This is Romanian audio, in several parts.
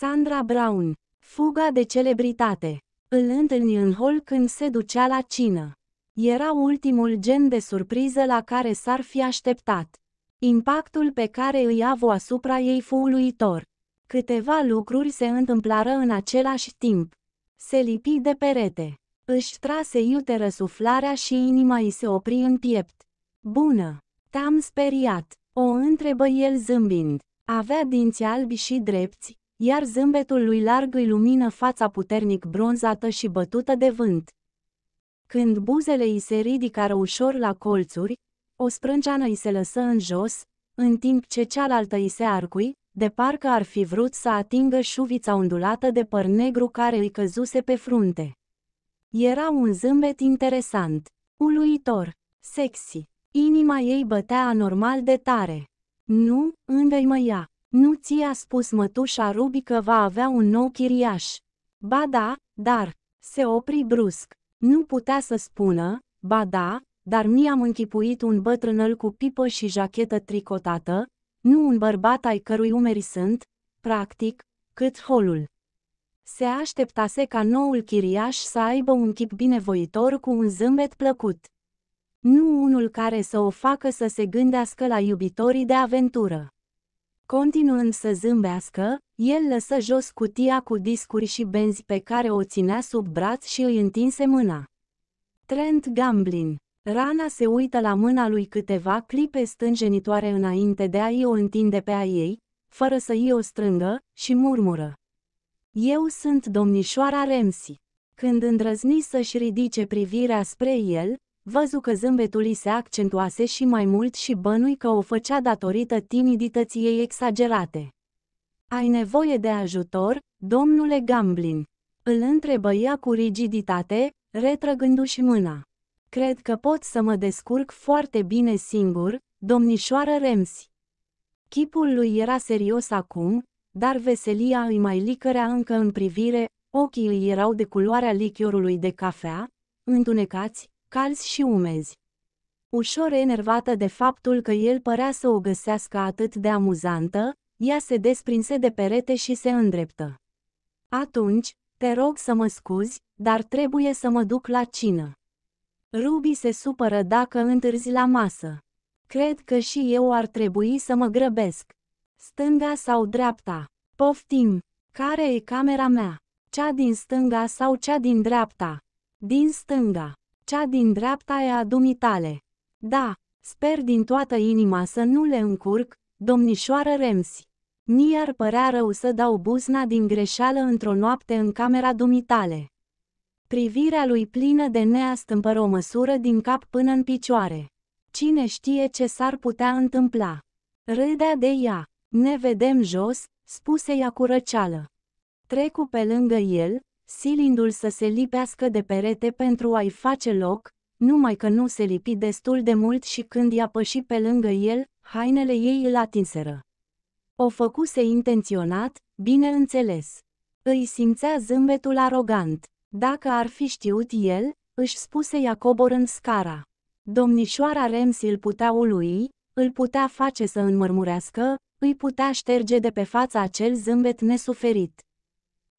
Sandra Brown, fuga de celebritate. Îl întâlni în hol când se ducea la cină. Era ultimul gen de surpriză la care s-ar fi așteptat. Impactul pe care îi avu asupra ei fu uluitor. Câteva lucruri se întâmplară în același timp. Se lipi de perete. Își trase iute răsuflarea și inima îi se opri în piept. Bună! Te-am speriat! O întrebă el zâmbind. Avea dinți albi și drepți, iar zâmbetul lui larg îi lumină fața puternic bronzată și bătută de vânt. Când buzele îi se ridicară ușor la colțuri, o sprânceană îi se lăsă în jos, în timp ce cealaltă îi se arcui, de parcă ar fi vrut să atingă șuvița undulată de păr negru care îi căzuse pe frunte. Era un zâmbet interesant, uluitor, sexy. Inima ei bătea anormal de tare. Nu, îndăimăia. Nu ți-a spus mătușa Rubi că va avea un nou chiriaș. Ba da, dar, se opri brusc. Nu putea să spună, ba da, dar mi-am închipuit un bătrânăl cu pipă și jachetă tricotată, nu un bărbat ai cărui umeri sunt, practic, cât holul. Se așteptase ca noul chiriaș să aibă un chip binevoitor cu un zâmbet plăcut. Nu unul care să o facă să se gândească la iubitorii de aventură. Continuând să zâmbească, el lăsă jos cutia cu discuri și benzi pe care o ținea sub braț și îi întinse mâna. Trent Gamblin. Rana se uită la mâna lui câteva clipe stânjenitoare înainte de a-i o întinde pe a ei, fără să i o strângă, și murmură. Eu sunt domnișoara Remsi. Când îndrăzni să-și ridice privirea spre el, văzu că zâmbetul îi se accentuase și mai mult și bănui că o făcea datorită timidității ei exagerate. Ai nevoie de ajutor, domnule Gamblin? Îl întrebă ea cu rigiditate, retrăgându-și mâna. Cred că pot să mă descurc foarte bine singur, domnișoară Remsi. Chipul lui era serios acum, dar veselia îi mai licărea încă în privire, ochii îi erau de culoarea lichiorului de cafea, întunecați, calzi și umezi. Ușor enervată de faptul că el părea să o găsească atât de amuzantă, ea se desprinse de perete și se îndreptă. Atunci, te rog să mă scuzi, dar trebuie să mă duc la cină. Ruby se supără dacă întârzi la masă. Cred că și eu ar trebui să mă grăbesc. Stânga sau dreapta? Poftim! Care e camera mea? Cea din stânga sau cea din dreapta? Din stânga cea din dreapta e a dumitale. Da, sper din toată inima să nu le încurc, domnișoară Remsi. Mi ar părea rău să dau buzna din greșeală într-o noapte în camera dumitale. Privirea lui plină de neastâmpăr o măsură din cap până în picioare. Cine știe ce s-ar putea întâmpla? Râdea de ea. Ne vedem jos, spuse ea cu răceală. Trecu pe lângă el, silindu-l să se lipească de perete pentru a-i face loc, numai că nu se lipi destul de mult și când i-a pășit pe lângă el, hainele ei îl atinseră. O făcuse intenționat, bine înțeles. Îi simțea zâmbetul arogant. Dacă ar fi știut el, își spuse Iacobor coborând scara. Domnișoara Rems îl putea ului, îl putea face să înmărmurească, îi putea șterge de pe fața acel zâmbet nesuferit.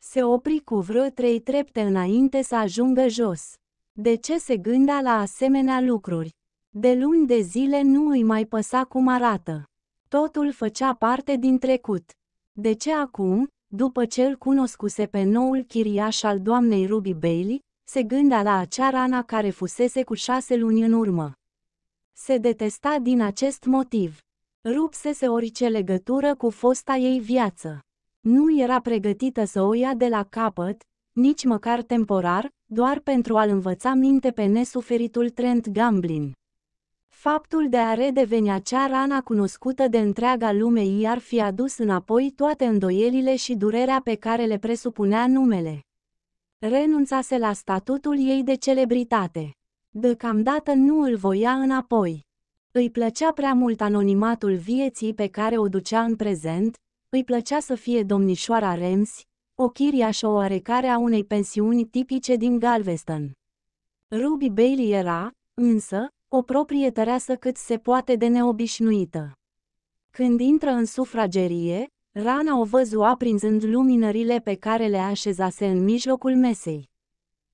Se opri cu vreo trei trepte înainte să ajungă jos. De ce se gândea la asemenea lucruri? De luni de zile nu îi mai păsa cum arată. Totul făcea parte din trecut. De ce acum, după ce îl cunoscuse pe noul chiriaș al doamnei Ruby Bailey, se gândea la acea rana care fusese cu șase luni în urmă. Se detesta din acest motiv. Rupsese orice legătură cu fosta ei viață. Nu era pregătită să o ia de la capăt, nici măcar temporar, doar pentru a-l învăța minte pe nesuferitul Trent Gamblin. Faptul de a redeveni acea rana cunoscută de întreaga lume i-ar fi adus înapoi toate îndoielile și durerea pe care le presupunea numele. Renunțase la statutul ei de celebritate. Deocamdată nu îl voia înapoi. Îi plăcea prea mult anonimatul vieții pe care o ducea în prezent, îi plăcea să fie domnișoara Rems, o chiriașă oarecare a unei pensiuni tipice din Galveston. Ruby Bailey era, însă, o proprietăreasă cât se poate de neobișnuită. Când intră în sufragerie, Rana o văzu aprinzând luminările pe care le așezase în mijlocul mesei.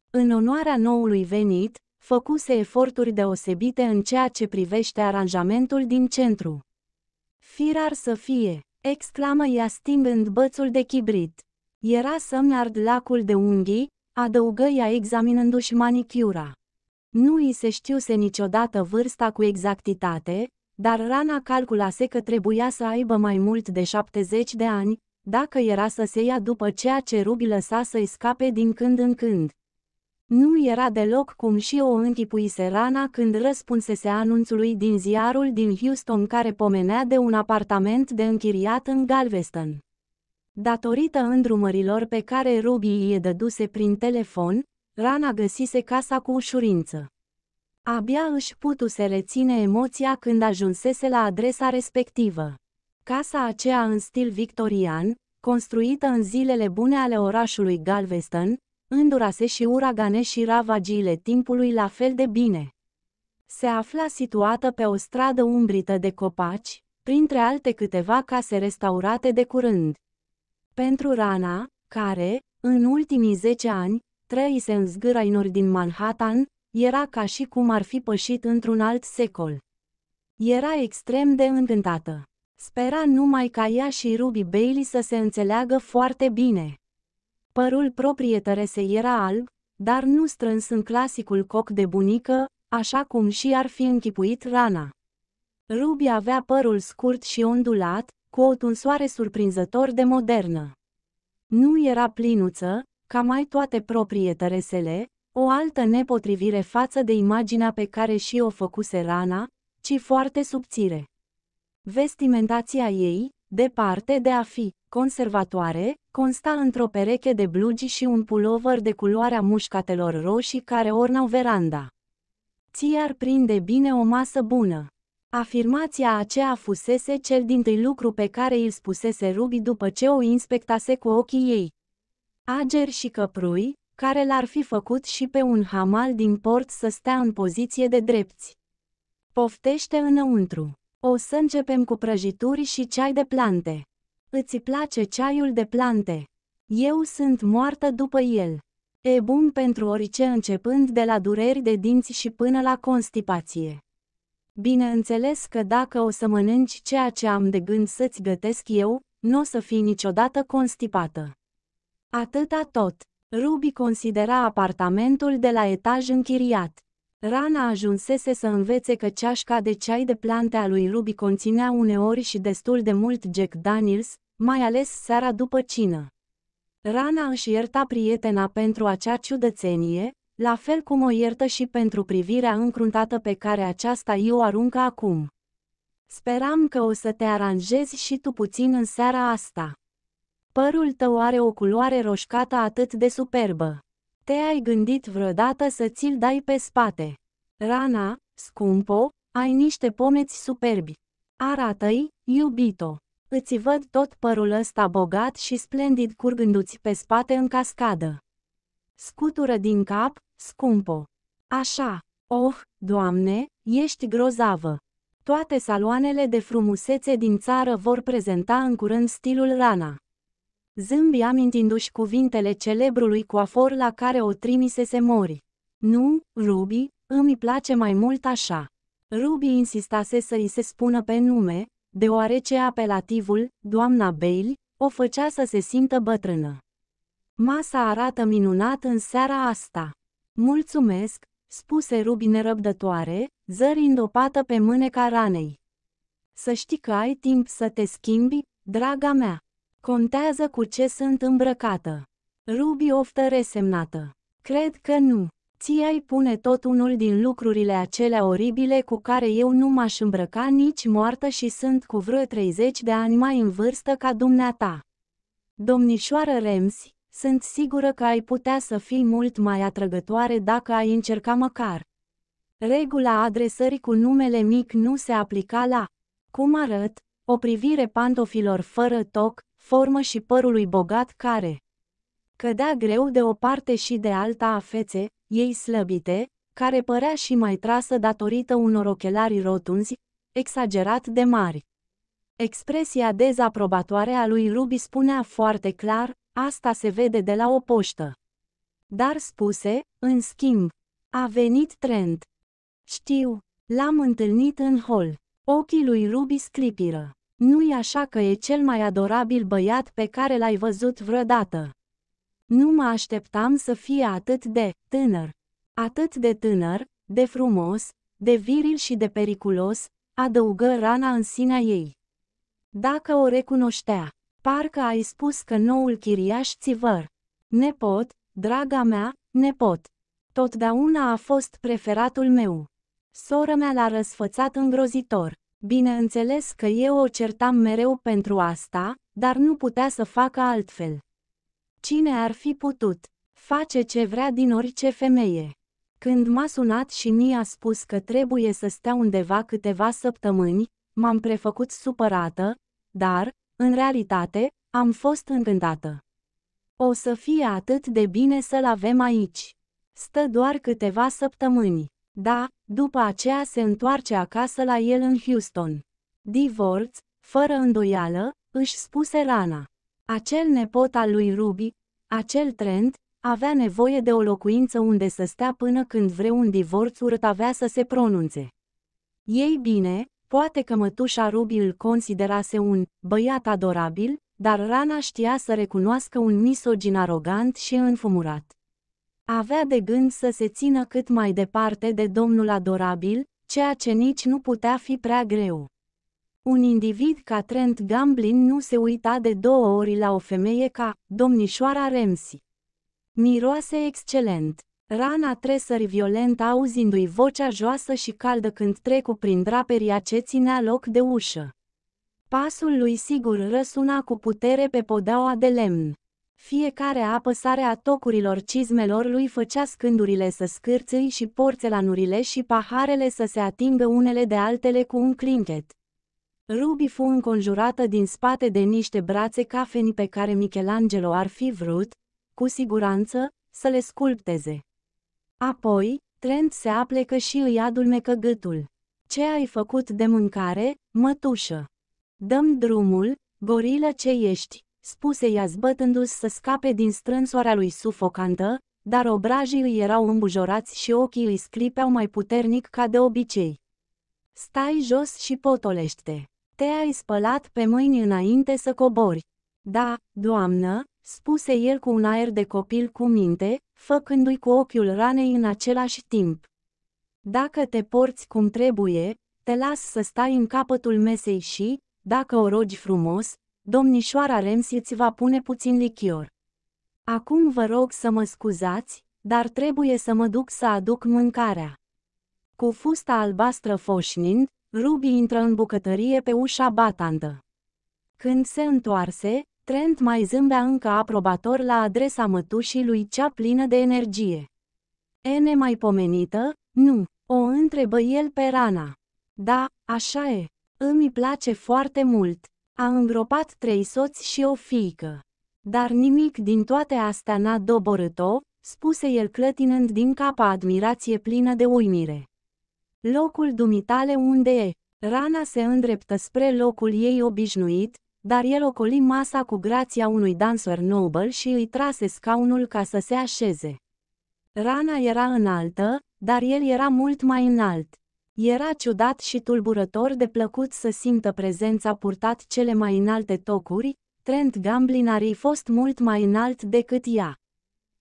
În onoarea noului venit, făcuse eforturi deosebite în ceea ce privește aranjamentul din centru. Firar să fie, exclamă ea stingând bățul de chibrit. Era să-mi ard lacul de unghii, adăugă ea examinându-și manicura. Nu îi se știuse niciodată vârsta cu exactitate, dar rana calculase că trebuia să aibă mai mult de 70 de ani, dacă era să se ia după ceea ce rubi lăsa să-i scape din când în când, nu era deloc cum și o închipuise Rana când răspunsese anunțului din ziarul din Houston care pomenea de un apartament de închiriat în Galveston. Datorită îndrumărilor pe care Ruby îi dăduse prin telefon, Rana găsise casa cu ușurință. Abia își putuse reține emoția când ajunsese la adresa respectivă. Casa aceea în stil victorian, construită în zilele bune ale orașului Galveston, îndurase și uragane și ravagiile timpului la fel de bine. Se afla situată pe o stradă umbrită de copaci, printre alte câteva case restaurate de curând. Pentru Rana, care, în ultimii zece ani, trăise în zgârainuri din Manhattan, era ca și cum ar fi pășit într-un alt secol. Era extrem de încântată. Spera numai ca ea și Ruby Bailey să se înțeleagă foarte bine. Părul proprietăresei era alb, dar nu strâns în clasicul coc de bunică, așa cum și ar fi închipuit rana. Ruby avea părul scurt și ondulat, cu o tunsoare surprinzător de modernă. Nu era plinuță, ca mai toate proprietăresele, o altă nepotrivire față de imaginea pe care și o făcuse rana, ci foarte subțire. Vestimentația ei, departe de a fi conservatoare, Consta într-o pereche de blugi și un pulover de culoarea mușcatelor roșii care ornau veranda. Ți ar prinde bine o masă bună. Afirmația aceea fusese cel din tâi lucru pe care îl spusese Ruby după ce o inspectase cu ochii ei. Ager și căprui, care l-ar fi făcut și pe un hamal din port să stea în poziție de drepți. Poftește înăuntru. O să începem cu prăjituri și ceai de plante. Îți place ceaiul de plante. Eu sunt moartă după el. E bun pentru orice începând de la dureri de dinți și până la constipație. Bineînțeles că dacă o să mănânci ceea ce am de gând să-ți gătesc eu, nu o să fii niciodată constipată. Atâta tot. Ruby considera apartamentul de la etaj închiriat. Rana ajunsese să învețe că ceașca de ceai de plante a lui Ruby conținea uneori și destul de mult Jack Daniels, mai ales seara după cină. Rana își ierta prietena pentru acea ciudățenie, la fel cum o iertă și pentru privirea încruntată pe care aceasta i o aruncă acum. Speram că o să te aranjezi și tu puțin în seara asta. Părul tău are o culoare roșcată atât de superbă. Te-ai gândit vreodată să ți-l dai pe spate. Rana, scumpo, ai niște pomeți superbi. Arată-i, iubito. Îți văd tot părul ăsta bogat și splendid curgându-ți pe spate în cascadă. Scutură din cap, scumpo. Așa, oh, doamne, ești grozavă. Toate saloanele de frumusețe din țară vor prezenta în curând stilul Rana zâmbi amintindu-și cuvintele celebrului coafor la care o trimisese mori. Nu, Ruby, îmi place mai mult așa. Ruby insistase să îi se spună pe nume, deoarece apelativul, doamna Bale, o făcea să se simtă bătrână. Masa arată minunat în seara asta. Mulțumesc, spuse Ruby nerăbdătoare, zărind o pată pe mâneca ranei. Să știi că ai timp să te schimbi, draga mea. Contează cu ce sunt îmbrăcată. Ruby oftă resemnată. Cred că nu. Ți-ai pune tot unul din lucrurile acelea oribile cu care eu nu m-aș îmbrăca nici moartă și sunt cu vreo 30 de ani mai în vârstă ca dumneata. Domnișoară Rems, sunt sigură că ai putea să fii mult mai atrăgătoare dacă ai încerca măcar. Regula adresării cu numele mic nu se aplica la cum arăt, o privire pantofilor fără toc, formă și părului bogat care cădea greu de o parte și de alta a fețe, ei slăbite, care părea și mai trasă datorită unor ochelari rotunzi, exagerat de mari. Expresia dezaprobatoare a lui Ruby spunea foarte clar, asta se vede de la o poștă. Dar spuse, în schimb, a venit Trent. Știu, l-am întâlnit în hol. Ochii lui Ruby sclipiră. Nu-i așa că e cel mai adorabil băiat pe care l-ai văzut vreodată. Nu mă așteptam să fie atât de tânăr. Atât de tânăr, de frumos, de viril și de periculos, adăugă rana în sinea ei. Dacă o recunoștea, parcă ai spus că noul chiriaș țivăr. Nepot, draga mea, nepot. Totdeauna a fost preferatul meu. Sora mea l-a răsfățat îngrozitor. Bineînțeles că eu o certam mereu pentru asta, dar nu putea să facă altfel. Cine ar fi putut? Face ce vrea din orice femeie. Când m-a sunat și mi-a spus că trebuie să stea undeva câteva săptămâni, m-am prefăcut supărată, dar, în realitate, am fost încântată. O să fie atât de bine să-l avem aici. Stă doar câteva săptămâni. Da, după aceea se întoarce acasă la el în Houston. Divorț, fără îndoială, își spuse Rana. Acel nepot al lui Ruby, acel Trent, avea nevoie de o locuință unde să stea până când vreun divorț urât avea să se pronunțe. Ei bine, poate că mătușa Ruby îl considerase un băiat adorabil, dar Rana știa să recunoască un misogin arogant și înfumurat. Avea de gând să se țină cât mai departe de domnul adorabil, ceea ce nici nu putea fi prea greu. Un individ ca Trent Gamblin nu se uita de două ori la o femeie ca domnișoara Ramsey. Miroase excelent. Rana tresări violent auzindu-i vocea joasă și caldă când trecu prin draperia ce ținea loc de ușă. Pasul lui sigur răsuna cu putere pe podeaua de lemn. Fiecare apăsare a tocurilor cizmelor lui făcea scândurile să scârțâi și porțelanurile și paharele să se atingă unele de altele cu un clinchet. Ruby fu înconjurată din spate de niște brațe cafeni pe care Michelangelo ar fi vrut, cu siguranță, să le sculpteze. Apoi, Trent se aplecă și îi adulmecă gâtul. Ce ai făcut de mâncare, mătușă? Dăm drumul, gorilă ce ești? spuse ea zbătându-și să scape din strânsoarea lui sufocantă, dar obrajii îi erau îmbujorați și ochii îi sclipeau mai puternic ca de obicei. Stai jos și potolește. Te-ai spălat pe mâini înainte să cobori. Da, doamnă, spuse el cu un aer de copil cu minte, făcându-i cu ochiul ranei în același timp. Dacă te porți cum trebuie, te las să stai în capătul mesei și, dacă o rogi frumos, domnișoara Rems îți va pune puțin lichior. Acum vă rog să mă scuzați, dar trebuie să mă duc să aduc mâncarea. Cu fusta albastră foșnind, Ruby intră în bucătărie pe ușa batandă. Când se întoarse, Trent mai zâmbea încă aprobator la adresa mătușii lui cea plină de energie. E mai pomenită? Nu, o întrebă el pe Rana. Da, așa e, îmi place foarte mult. A îngropat trei soți și o fiică. Dar nimic din toate astea n-a doborât-o, spuse el clătinând din cap admirație plină de uimire. Locul dumitale unde e? Rana se îndreptă spre locul ei obișnuit, dar el ocoli masa cu grația unui dancer nobel și îi trase scaunul ca să se așeze. Rana era înaltă, dar el era mult mai înalt. Era ciudat și tulburător de plăcut să simtă prezența purtat cele mai înalte tocuri, Trent Gamblin ar fi fost mult mai înalt decât ea.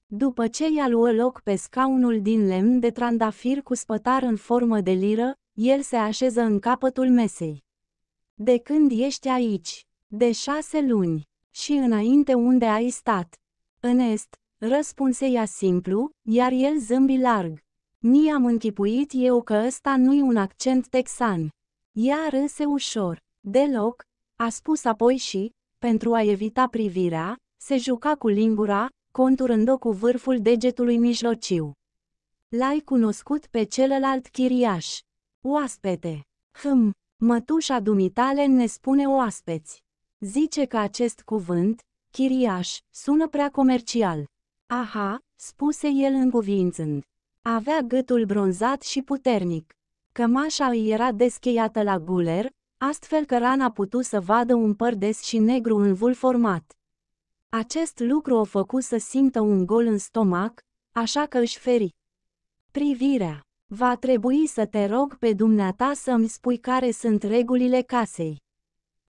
După ce i-a luat loc pe scaunul din lemn de trandafir cu spătar în formă de liră, el se așeză în capătul mesei. De când ești aici? De șase luni. Și înainte unde ai stat? În est, răspunse ea simplu, iar el zâmbi larg. Ni am închipuit eu că ăsta nu-i un accent texan. Ea râse ușor. Deloc, a spus apoi și, pentru a evita privirea, se juca cu lingura, conturând-o cu vârful degetului mijlociu. L-ai cunoscut pe celălalt chiriaș. Oaspete. Hm, mătușa dumitale ne spune oaspeți. Zice că acest cuvânt, chiriaș, sună prea comercial. Aha, spuse el înguvințând. Avea gâtul bronzat și puternic. Cămașa îi era descheiată la guler, astfel că rana putu să vadă un păr des și negru în vul format. Acest lucru o făcu să simtă un gol în stomac, așa că își feri. Privirea. Va trebui să te rog pe dumneata să-mi spui care sunt regulile casei.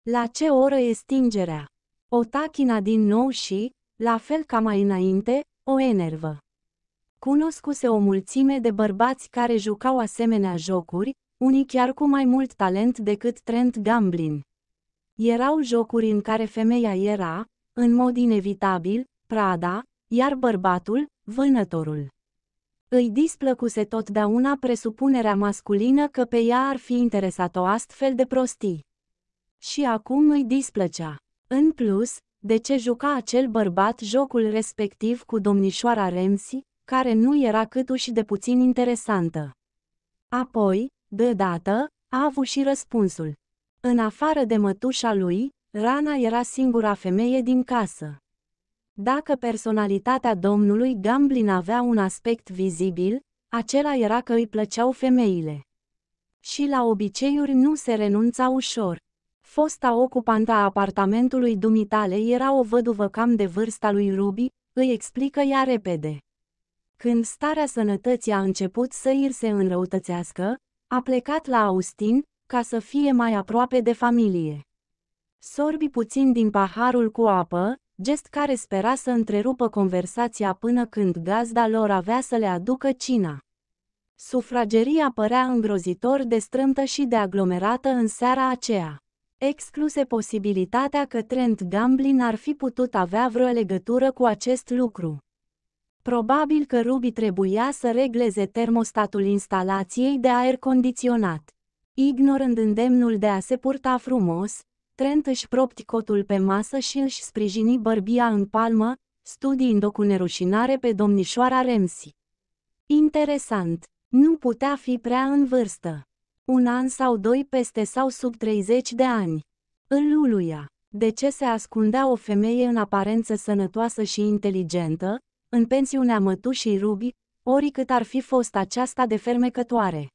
La ce oră e stingerea? O tachina din nou și, la fel ca mai înainte, o enervă. Cunoscuse o mulțime de bărbați care jucau asemenea jocuri, unii chiar cu mai mult talent decât Trent Gamblin. Erau jocuri în care femeia era, în mod inevitabil, prada, iar bărbatul, vânătorul. Îi displăcuse totdeauna presupunerea masculină că pe ea ar fi interesat o astfel de prostii. Și acum îi displăcea. În plus, de ce juca acel bărbat jocul respectiv cu domnișoara Ramsey? care nu era câtuși de puțin interesantă. Apoi, deodată, a avut și răspunsul. În afară de mătușa lui, Rana era singura femeie din casă. Dacă personalitatea domnului Gamblin avea un aspect vizibil, acela era că îi plăceau femeile. Și la obiceiuri nu se renunța ușor. Fosta ocupantă a apartamentului dumitale era o văduvă cam de vârsta lui Ruby, îi explică ea repede. Când starea sănătății a început să îi se înrăutățească, a plecat la Austin, ca să fie mai aproape de familie. Sorbi puțin din paharul cu apă, gest care spera să întrerupă conversația până când gazda lor avea să le aducă cina. Sufrageria părea îngrozitor de strâmtă și de aglomerată în seara aceea. Excluse posibilitatea că Trent Gamblin ar fi putut avea vreo legătură cu acest lucru. Probabil că Ruby trebuia să regleze termostatul instalației de aer condiționat. Ignorând îndemnul de a se purta frumos, Trent își propti cotul pe masă și își sprijini bărbia în palmă, studiind-o cu nerușinare pe domnișoara Remsi. Interesant, nu putea fi prea în vârstă. Un an sau doi peste sau sub 30 de ani. Îl luluia, De ce se ascundea o femeie în aparență sănătoasă și inteligentă, în pensiunea mătușii Ruby, oricât ar fi fost aceasta de fermecătoare.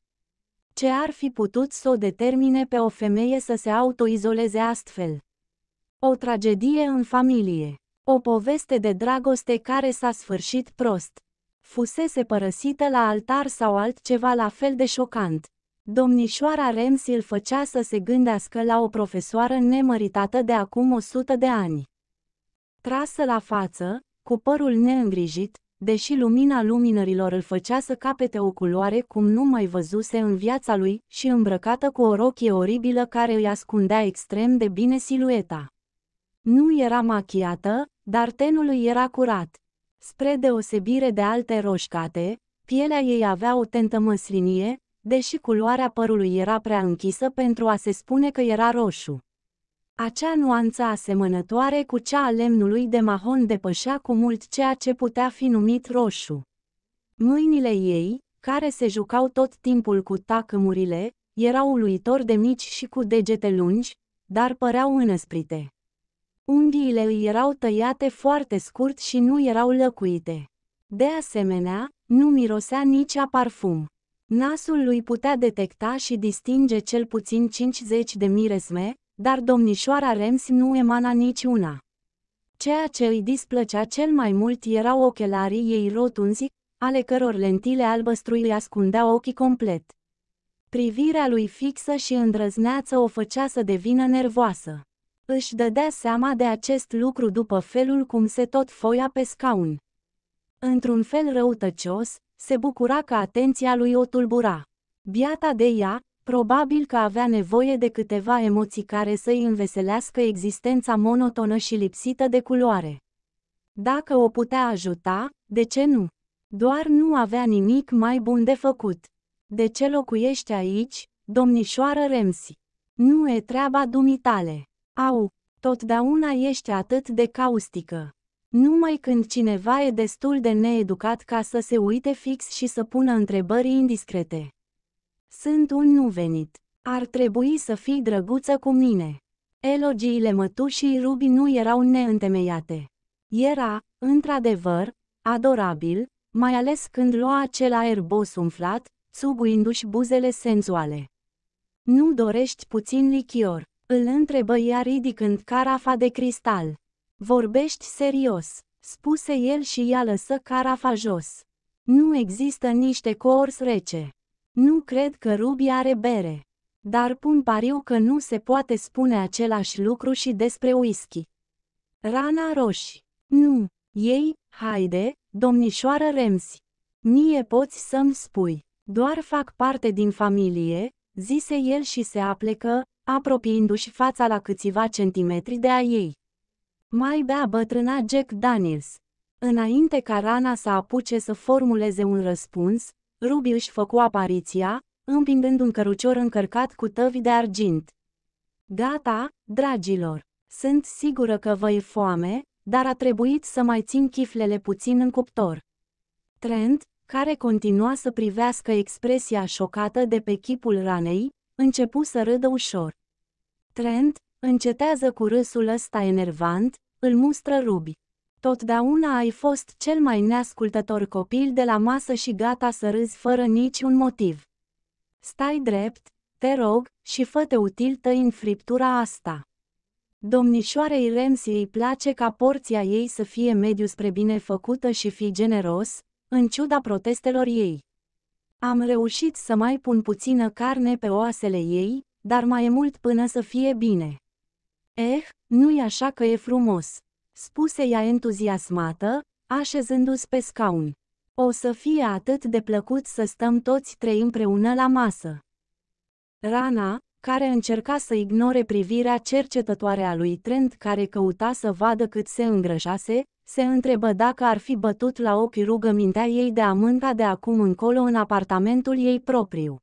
Ce ar fi putut să o determine pe o femeie să se autoizoleze astfel? O tragedie în familie. O poveste de dragoste care s-a sfârșit prost. Fusese părăsită la altar sau altceva la fel de șocant. Domnișoara Rems îl făcea să se gândească la o profesoară nemăritată de acum 100 de ani. Trasă la față, cu părul neîngrijit, deși lumina luminărilor îl făcea să capete o culoare cum nu mai văzuse în viața lui și îmbrăcată cu o rochie oribilă care îi ascundea extrem de bine silueta. Nu era machiată, dar tenul îi era curat. Spre deosebire de alte roșcate, pielea ei avea o tentă măslinie, deși culoarea părului era prea închisă pentru a se spune că era roșu. Acea nuanță asemănătoare cu cea a lemnului de mahon depășea cu mult ceea ce putea fi numit roșu. Mâinile ei, care se jucau tot timpul cu tacămurile, erau uluitor de mici și cu degete lungi, dar păreau înăsprite. Unghiile îi erau tăiate foarte scurt și nu erau lăcuite. De asemenea, nu mirosea nici a parfum. Nasul lui putea detecta și distinge cel puțin 50 de miresme, dar domnișoara Rems nu emana niciuna. Ceea ce îi displăcea cel mai mult erau ochelarii ei rotunzi, ale căror lentile albăstrui îi ascundeau ochii complet. Privirea lui fixă și îndrăzneață o făcea să devină nervoasă. Își dădea seama de acest lucru după felul cum se tot foia pe scaun. Într-un fel răutăcios, se bucura că atenția lui o tulbura. Biata de ea, Probabil că avea nevoie de câteva emoții care să-i înveselească existența monotonă și lipsită de culoare. Dacă o putea ajuta, de ce nu? Doar nu avea nimic mai bun de făcut. De ce locuiești aici, domnișoară Remsi? Nu e treaba dumitale. Au, totdeauna ești atât de caustică. Numai când cineva e destul de needucat ca să se uite fix și să pună întrebări indiscrete. Sunt un nu venit. Ar trebui să fii drăguță cu mine. Elogiile mătușii Ruby nu erau neîntemeiate. Era, într-adevăr, adorabil, mai ales când lua acel aer bos umflat, subuindu-și buzele senzuale. Nu dorești puțin lichior? Îl întrebă ea ridicând carafa de cristal. Vorbești serios, spuse el și ea lăsă carafa jos. Nu există niște coors rece. Nu cred că Ruby are bere. Dar pun pariu că nu se poate spune același lucru și despre whisky. Rana roșii. Nu. Ei, haide, domnișoară Remsi. Mie poți să-mi spui. Doar fac parte din familie, zise el și se aplecă, apropiindu-și fața la câțiva centimetri de a ei. Mai bea bătrâna Jack Daniels. Înainte ca Rana să apuce să formuleze un răspuns, Rubiu își făcu apariția, împingând un cărucior încărcat cu tăvi de argint. Gata, dragilor, sunt sigură că vă e foame, dar a trebuit să mai țin chiflele puțin în cuptor. Trent, care continua să privească expresia șocată de pe chipul ranei, începu să râdă ușor. Trent, încetează cu râsul ăsta enervant, îl mustră Rubi. Totdeauna ai fost cel mai neascultător copil de la masă și gata să râzi fără niciun motiv. Stai drept, te rog, și fă-te util tăi în friptura asta. Domnișoarei Remsi îi place ca porția ei să fie mediu spre bine făcută și fi generos, în ciuda protestelor ei. Am reușit să mai pun puțină carne pe oasele ei, dar mai e mult până să fie bine. Eh, nu-i așa că e frumos spuse ea entuziasmată, așezându-se pe scaun. O să fie atât de plăcut să stăm toți trei împreună la masă. Rana, care încerca să ignore privirea cercetătoare a lui Trent care căuta să vadă cât se îngrășase, se întrebă dacă ar fi bătut la ochi rugămintea ei de a mânca de acum încolo în apartamentul ei propriu.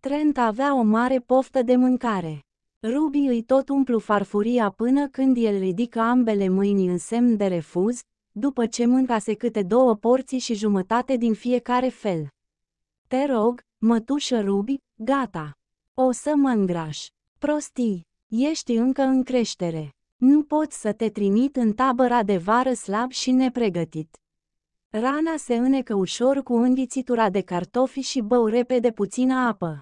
Trent avea o mare poftă de mâncare. Ruby îi tot umplu farfuria până când el ridică ambele mâini în semn de refuz, după ce mâncase câte două porții și jumătate din fiecare fel. Te rog, mătușă Ruby, gata. O să mă îngraș. Prostii, ești încă în creștere. Nu pot să te trimit în tabăra de vară slab și nepregătit. Rana se înecă ușor cu înghițitura de cartofi și bău repede puțină apă.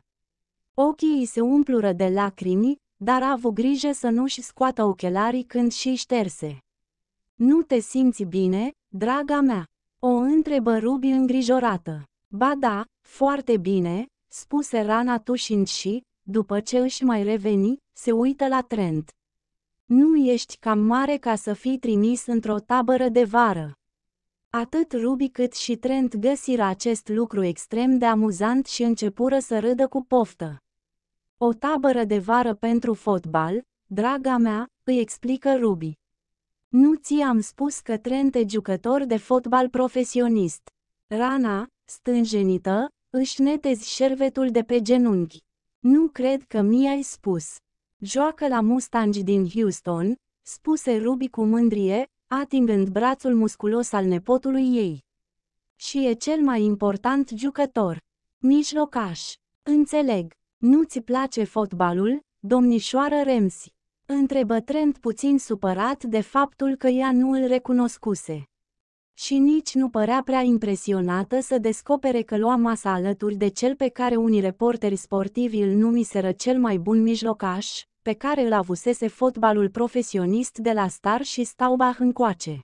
Ochii îi se umplură de lacrimi, dar a avut grijă să nu-și scoată ochelarii când și șterse. Nu te simți bine, draga mea? O întrebă Ruby îngrijorată. Ba da, foarte bine, spuse Rana tușind și, după ce își mai reveni, se uită la Trent. Nu ești cam mare ca să fii trimis într-o tabără de vară. Atât Ruby cât și Trent găsiră acest lucru extrem de amuzant și începură să râdă cu poftă. O tabără de vară pentru fotbal, draga mea, îi explică Ruby. Nu ți-am spus că Trent e jucător de fotbal profesionist. Rana, stânjenită, își netezi șervetul de pe genunchi. Nu cred că mi-ai spus. Joacă la Mustangi din Houston, spuse Ruby cu mândrie, atingând brațul musculos al nepotului ei. Și e cel mai important jucător. Mijlocaș. Înțeleg. Nu ți place fotbalul, domnișoară Remsi? Întrebă Trent puțin supărat de faptul că ea nu îl recunoscuse. Și nici nu părea prea impresionată să descopere că lua masa alături de cel pe care unii reporteri sportivi îl numiseră cel mai bun mijlocaș, pe care îl avusese fotbalul profesionist de la Star și Staubach încoace.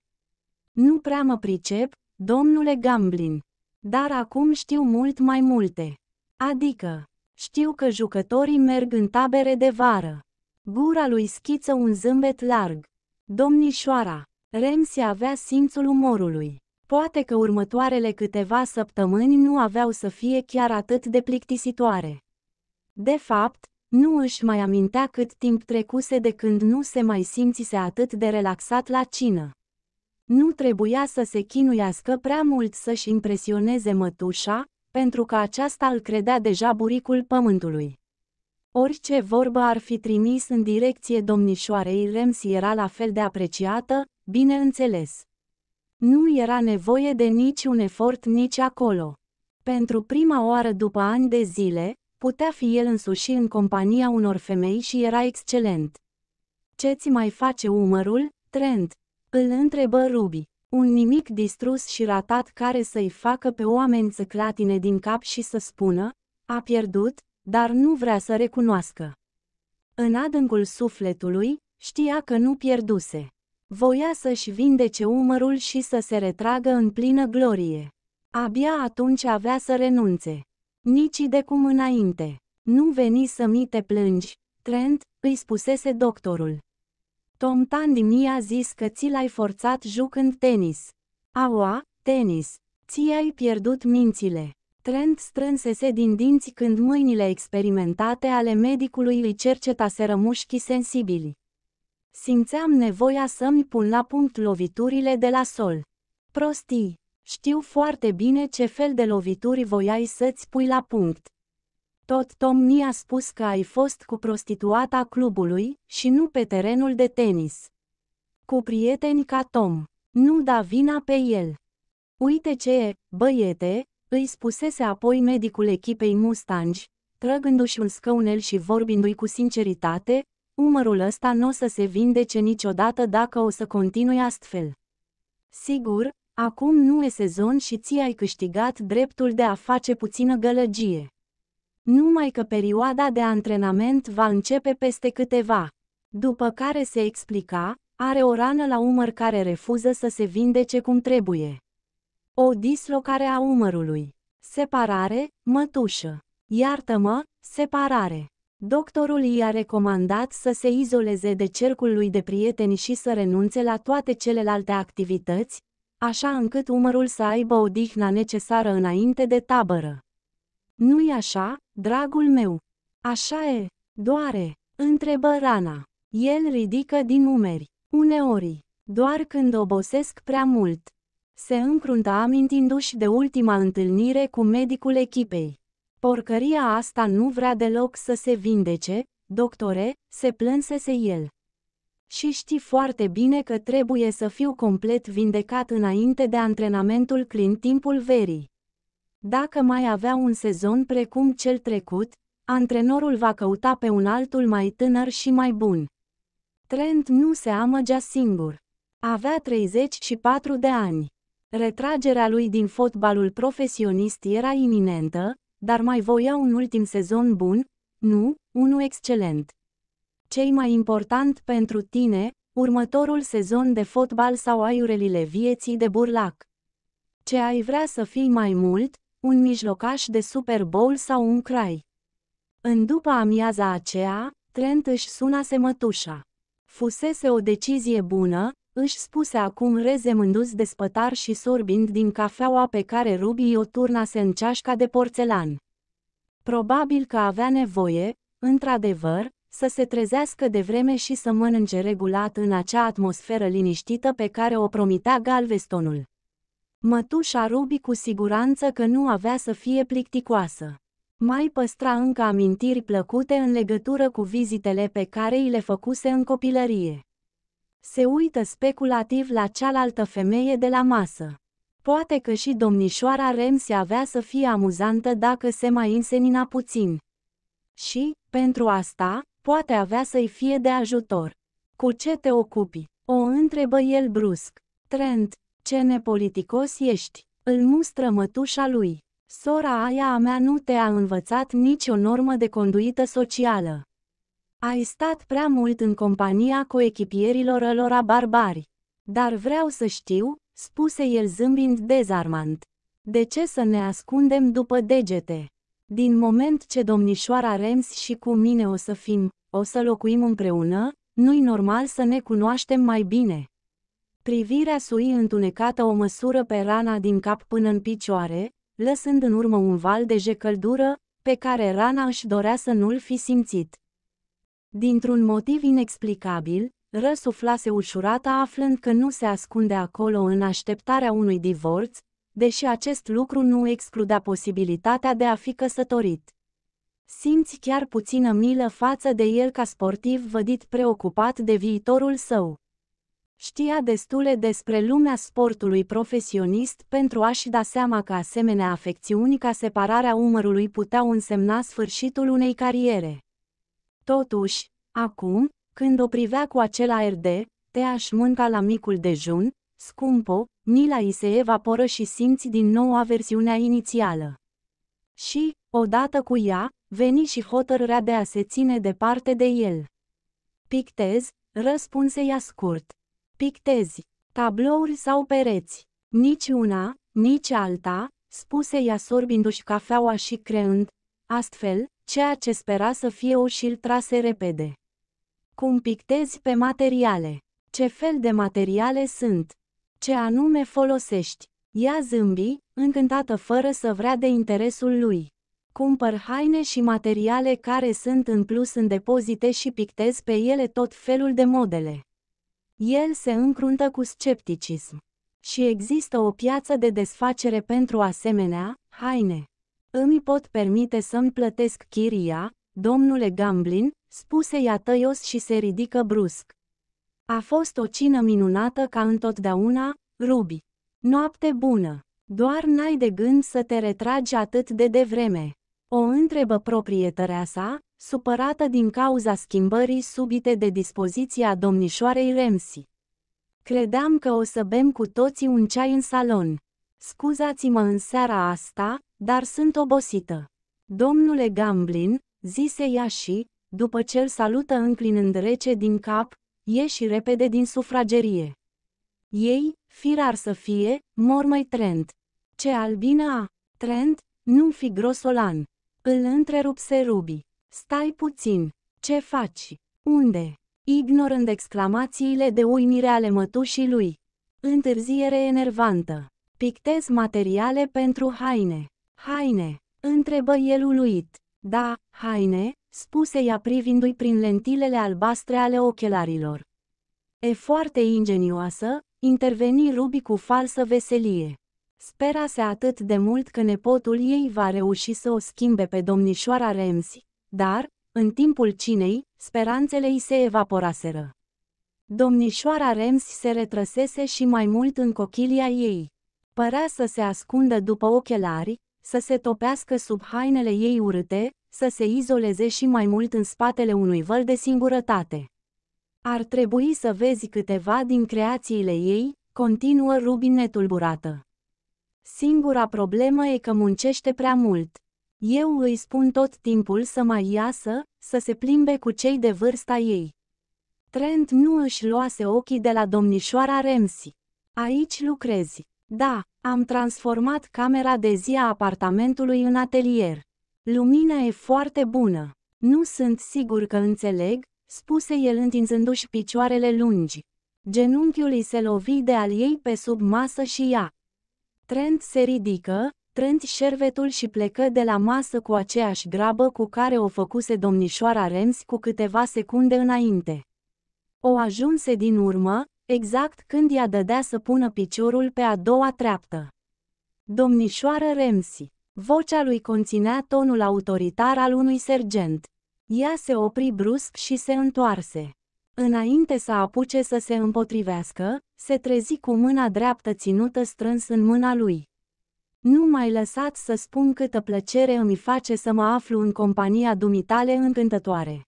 Nu prea mă pricep, domnule Gamblin, dar acum știu mult mai multe. Adică, știu că jucătorii merg în tabere de vară. Gura lui schiță un zâmbet larg. Domnișoara, Remsi avea simțul umorului. Poate că următoarele câteva săptămâni nu aveau să fie chiar atât de plictisitoare. De fapt, nu își mai amintea cât timp trecuse de când nu se mai simțise atât de relaxat la cină. Nu trebuia să se chinuiască prea mult să-și impresioneze mătușa, pentru că aceasta îl credea deja buricul pământului. Orice vorbă ar fi trimis în direcție domnișoarei Rems era la fel de apreciată, bineînțeles. Nu era nevoie de niciun efort nici acolo. Pentru prima oară după ani de zile, putea fi el însuși în compania unor femei și era excelent. Ce ți mai face umărul, Trent? Îl întrebă Ruby. Un nimic distrus și ratat care să-i facă pe oameni să clatine din cap și să spună, a pierdut, dar nu vrea să recunoască. În adâncul sufletului, știa că nu pierduse. Voia să-și vindece umărul și să se retragă în plină glorie. Abia atunci avea să renunțe. Nici de cum înainte. Nu veni să mi te plângi, Trent, îi spusese doctorul. Tom Tandy mi-a zis că ți l-ai forțat jucând tenis. Aua, tenis, ți-ai pierdut mințile. Trent strânsese din dinți când mâinile experimentate ale medicului îi cercetaseră mușchii sensibili. Simțeam nevoia să-mi pun la punct loviturile de la sol. Prostii! Știu foarte bine ce fel de lovituri voiai să-ți pui la punct. Tot Tom mi a spus că ai fost cu prostituata clubului și nu pe terenul de tenis. Cu prieteni ca Tom. Nu da vina pe el. Uite ce e, băiete, îi spusese apoi medicul echipei Mustangi, trăgându-și un scăunel și vorbindu-i cu sinceritate, umărul ăsta nu o să se vindece niciodată dacă o să continui astfel. Sigur, acum nu e sezon și ți-ai câștigat dreptul de a face puțină gălăgie numai că perioada de antrenament va începe peste câteva. După care se explica, are o rană la umăr care refuză să se vindece cum trebuie. O dislocare a umărului. Separare, mătușă. Iartă-mă, separare. Doctorul i-a recomandat să se izoleze de cercul lui de prieteni și să renunțe la toate celelalte activități, așa încât umărul să aibă odihna necesară înainte de tabără. Nu-i așa? Dragul meu, așa e, doare, întrebă rana. El ridică din umeri, uneori, doar când obosesc prea mult. Se încruntă amintindu-și de ultima întâlnire cu medicul echipei. Porcăria asta nu vrea deloc să se vindece, doctore, se plânsese el. Și știi foarte bine că trebuie să fiu complet vindecat înainte de antrenamentul clin timpul verii. Dacă mai avea un sezon precum cel trecut, antrenorul va căuta pe un altul mai tânăr și mai bun. Trent nu se amăgea singur. Avea 34 de ani. Retragerea lui din fotbalul profesionist era iminentă, dar mai voia un ultim sezon bun, nu, unul excelent. Cei mai important pentru tine, următorul sezon de fotbal sau aiurelile vieții de burlac. Ce ai vrea să fii mai mult, un mijlocaș de Super Bowl sau un crai. În după amiaza aceea, Trent își suna semătușa. Fusese o decizie bună, își spuse acum rezemându-s de spătar și sorbind din cafeaua pe care Ruby o turnase în ceașca de porțelan. Probabil că avea nevoie, într-adevăr, să se trezească de vreme și să mănânce regulat în acea atmosferă liniștită pe care o promitea Galvestonul. Mătușa Rubi cu siguranță că nu avea să fie plicticoasă. Mai păstra încă amintiri plăcute în legătură cu vizitele pe care îi le făcuse în copilărie. Se uită speculativ la cealaltă femeie de la masă. Poate că și domnișoara Rem avea să fie amuzantă dacă se mai însenina puțin. Și, pentru asta, poate avea să-i fie de ajutor. Cu ce te ocupi? O întrebă el brusc. Trent, ce nepoliticos ești! Îl mustră mătușa lui. Sora aia a mea nu te-a învățat nicio normă de conduită socială. Ai stat prea mult în compania coechipierilor lor barbari. Dar vreau să știu, spuse el zâmbind dezarmant. De ce să ne ascundem după degete? Din moment ce domnișoara Rems și cu mine o să fim, o să locuim împreună, nu-i normal să ne cunoaștem mai bine. Privirea sui întunecată o măsură pe rana din cap până în picioare, lăsând în urmă un val de jecăldură, pe care rana își dorea să nu-l fi simțit. Dintr-un motiv inexplicabil, răsuflase ușurata aflând că nu se ascunde acolo în așteptarea unui divorț, deși acest lucru nu excludea posibilitatea de a fi căsătorit. Simți chiar puțină milă față de el ca sportiv vădit preocupat de viitorul său. Știa destule despre lumea sportului profesionist pentru a-și da seama că asemenea afecțiuni ca separarea umărului puteau însemna sfârșitul unei cariere. Totuși, acum, când o privea cu acel aer de, te aș mânca la micul dejun, scumpo, mila îi se evaporă și simți din nou aversiunea inițială. Și, odată cu ea, veni și hotărârea de a se ține departe de el. Pictez, răspunse ea scurt. Pictezi, tablouri sau pereți. Nici una, nici alta, spuse ea sorbindu-și cafeaua și creând, astfel, ceea ce spera să fie o și-l trase repede. Cum pictezi pe materiale? Ce fel de materiale sunt? Ce anume folosești? Ea zâmbi, încântată fără să vrea de interesul lui. Cumpăr haine și materiale care sunt în plus în depozite și pictez pe ele tot felul de modele. El se încruntă cu scepticism. Și există o piață de desfacere pentru asemenea haine. Îmi pot permite să-mi plătesc chiria, domnule Gamblin, spuse ea tăios și se ridică brusc. A fost o cină minunată ca întotdeauna, Ruby. Noapte bună! Doar n-ai de gând să te retragi atât de devreme. O întrebă proprietărea sa, supărată din cauza schimbării subite de dispoziția domnișoarei Remsi. Credeam că o să bem cu toții un ceai în salon. Scuzați-mă în seara asta, dar sunt obosită. Domnule Gamblin, zise ea și, după ce îl salută înclinând rece din cap, ieși repede din sufragerie. Ei, firar să fie, mormăi Trent. Ce albina a! Trent, nu fi grosolan. Îl întrerupse rubi. Stai puțin! Ce faci? Unde? Ignorând exclamațiile de uimire ale mătușii lui. Întârziere enervantă. Pictez materiale pentru haine. Haine, întrebă el uluit. Da, haine, spuse ea privindu-i prin lentilele albastre ale ochelarilor. E foarte ingenioasă, interveni Rubi cu falsă veselie. Sperase atât de mult că nepotul ei va reuși să o schimbe pe domnișoara Remsi, dar, în timpul cinei, speranțele îi se evaporaseră. Domnișoara Rems se retrăsese și mai mult în cochilia ei. Părea să se ascundă după ochelari, să se topească sub hainele ei urâte, să se izoleze și mai mult în spatele unui văl de singurătate. Ar trebui să vezi câteva din creațiile ei, continuă Rubin netulburată. Singura problemă e că muncește prea mult. Eu îi spun tot timpul să mai iasă, să se plimbe cu cei de vârsta ei. Trent nu își luase ochii de la domnișoara Remsi. Aici lucrezi. Da, am transformat camera de zi a apartamentului în atelier. Lumina e foarte bună. Nu sunt sigur că înțeleg, spuse el întinzându-și picioarele lungi. Genunchiul îi se lovi de al ei pe sub masă și ea. Trent se ridică, strânsi șervetul și plecă de la masă cu aceeași grabă cu care o făcuse domnișoara Rems cu câteva secunde înainte. O ajunse din urmă, exact când i-a dădea să pună piciorul pe a doua treaptă. Domnișoară Remsi. Vocea lui conținea tonul autoritar al unui sergent. Ea se opri brusc și se întoarse. Înainte să apuce să se împotrivească, se trezi cu mâna dreaptă ținută strâns în mâna lui. Nu mai lăsați să spun câtă plăcere îmi face să mă aflu în compania dumitale încântătoare.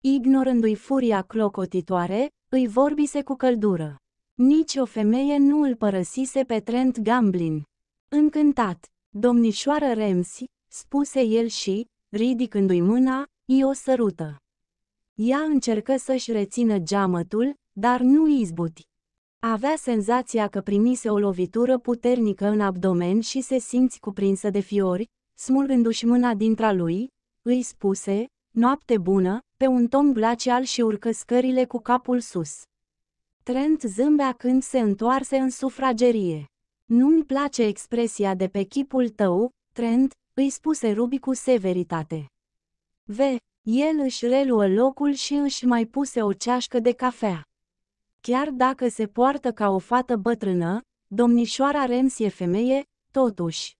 Ignorându-i furia clocotitoare, îi vorbise cu căldură. Nici o femeie nu îl părăsise pe Trent Gamblin. Încântat, domnișoară Remsi, spuse el și, ridicându-i mâna, i o sărută. Ea încercă să-și rețină geamătul, dar nu izbuti. Avea senzația că primise o lovitură puternică în abdomen și se simți cuprinsă de fiori, smulgându-și mâna dintre lui, îi spuse, noapte bună, pe un tom glacial și urcă scările cu capul sus. Trent zâmbea când se întoarse în sufragerie. Nu-mi place expresia de pe chipul tău, Trent, îi spuse Ruby cu severitate. V. El își reluă locul și își mai puse o ceașcă de cafea. Chiar dacă se poartă ca o fată bătrână, domnișoara Rems e femeie, totuși.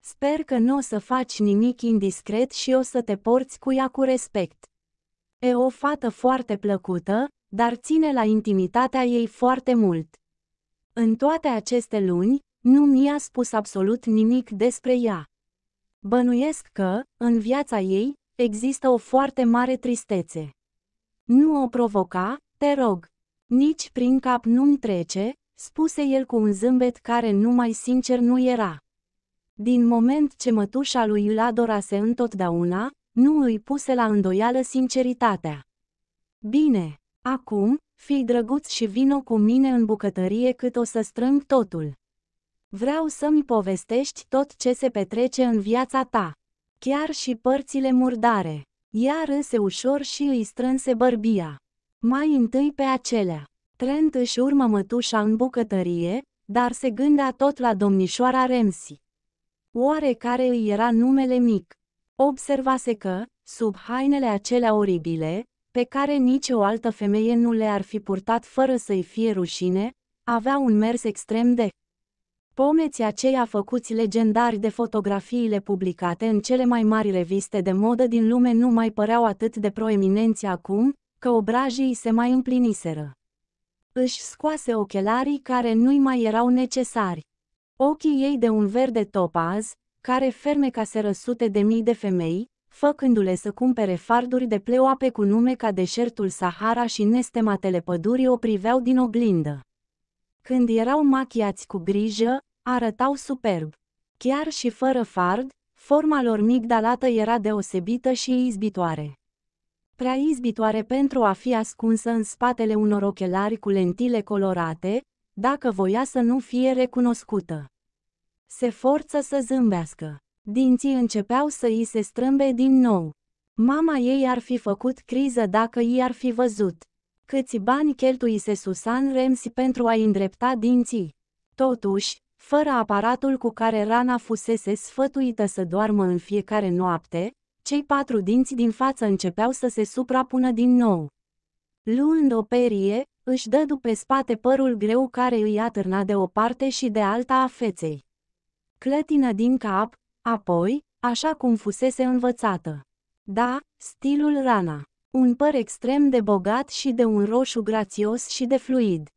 Sper că nu o să faci nimic indiscret și o să te porți cu ea cu respect. E o fată foarte plăcută, dar ține la intimitatea ei foarte mult. În toate aceste luni, nu mi-a spus absolut nimic despre ea. Bănuiesc că, în viața ei, există o foarte mare tristețe. Nu o provoca, te rog. Nici prin cap nu-mi trece, spuse el cu un zâmbet care numai sincer nu era. Din moment ce mătușa lui îl adorase întotdeauna, nu îi puse la îndoială sinceritatea. Bine, acum, fii drăguț și vino cu mine în bucătărie cât o să strâng totul. Vreau să-mi povestești tot ce se petrece în viața ta, chiar și părțile murdare. Ea râse ușor și îi strânse bărbia. Mai întâi pe acelea. Trent își urmă mătușa în bucătărie, dar se gândea tot la domnișoara Remsi. Oare care îi era numele mic? Observase că, sub hainele acelea oribile, pe care nici o altă femeie nu le-ar fi purtat fără să-i fie rușine, avea un mers extrem de Pomeții aceia făcuți legendari de fotografiile publicate în cele mai mari reviste de modă din lume nu mai păreau atât de proeminenți acum, că obrajii se mai împliniseră. Își scoase ochelarii care nu-i mai erau necesari. Ochii ei de un verde topaz, care fermecaseră sute de mii de femei, făcându-le să cumpere farduri de pleoape cu nume ca deșertul Sahara și nestematele pădurii o priveau din oglindă. Când erau machiați cu grijă, arătau superb. Chiar și fără fard, forma lor migdalată era deosebită și izbitoare prea izbitoare pentru a fi ascunsă în spatele unor ochelari cu lentile colorate, dacă voia să nu fie recunoscută. Se forță să zâmbească. Dinții începeau să îi se strâmbe din nou. Mama ei ar fi făcut criză dacă i ar fi văzut. Câți bani cheltuise Susan Remsi pentru a îndrepta dinții. Totuși, fără aparatul cu care Rana fusese sfătuită să doarmă în fiecare noapte, cei patru dinți din față începeau să se suprapună din nou. Luând o perie, își dădu pe spate părul greu care îi atârna de o parte și de alta a feței. Clătină din cap, apoi, așa cum fusese învățată. Da, stilul rana. Un păr extrem de bogat și de un roșu grațios și de fluid.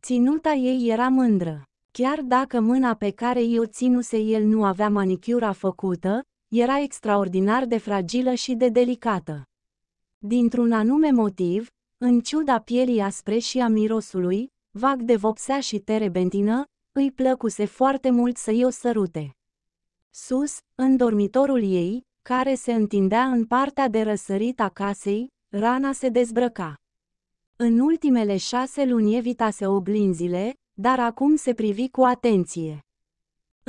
Ținuta ei era mândră. Chiar dacă mâna pe care i-o ținuse el nu avea manicura făcută, era extraordinar de fragilă și de delicată. Dintr-un anume motiv, în ciuda pielii aspre și a mirosului, vag de vopsea și terebentină, îi plăcuse foarte mult să-i o sărute. Sus, în dormitorul ei, care se întindea în partea de răsărit a casei, rana se dezbrăca. În ultimele șase luni evitase oglinzile, dar acum se privi cu atenție.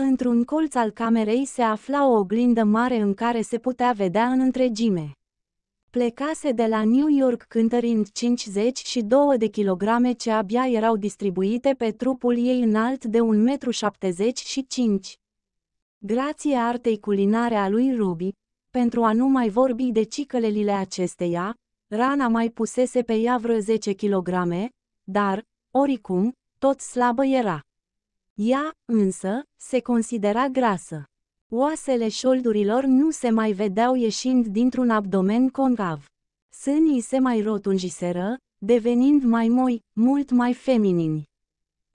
Într-un colț al camerei se afla o oglindă mare în care se putea vedea în întregime. Plecase de la New York cântărind 52 de kilograme ce abia erau distribuite pe trupul ei înalt de 1,75 m. Grație artei culinare a lui Ruby, pentru a nu mai vorbi de cicălelile acesteia, rana mai pusese pe ea vreo 10 kilograme, dar, oricum, tot slabă era. Ea, însă, se considera grasă. Oasele șoldurilor nu se mai vedeau ieșind dintr-un abdomen concav. Sânii se mai rotunjiseră, devenind mai moi, mult mai feminini.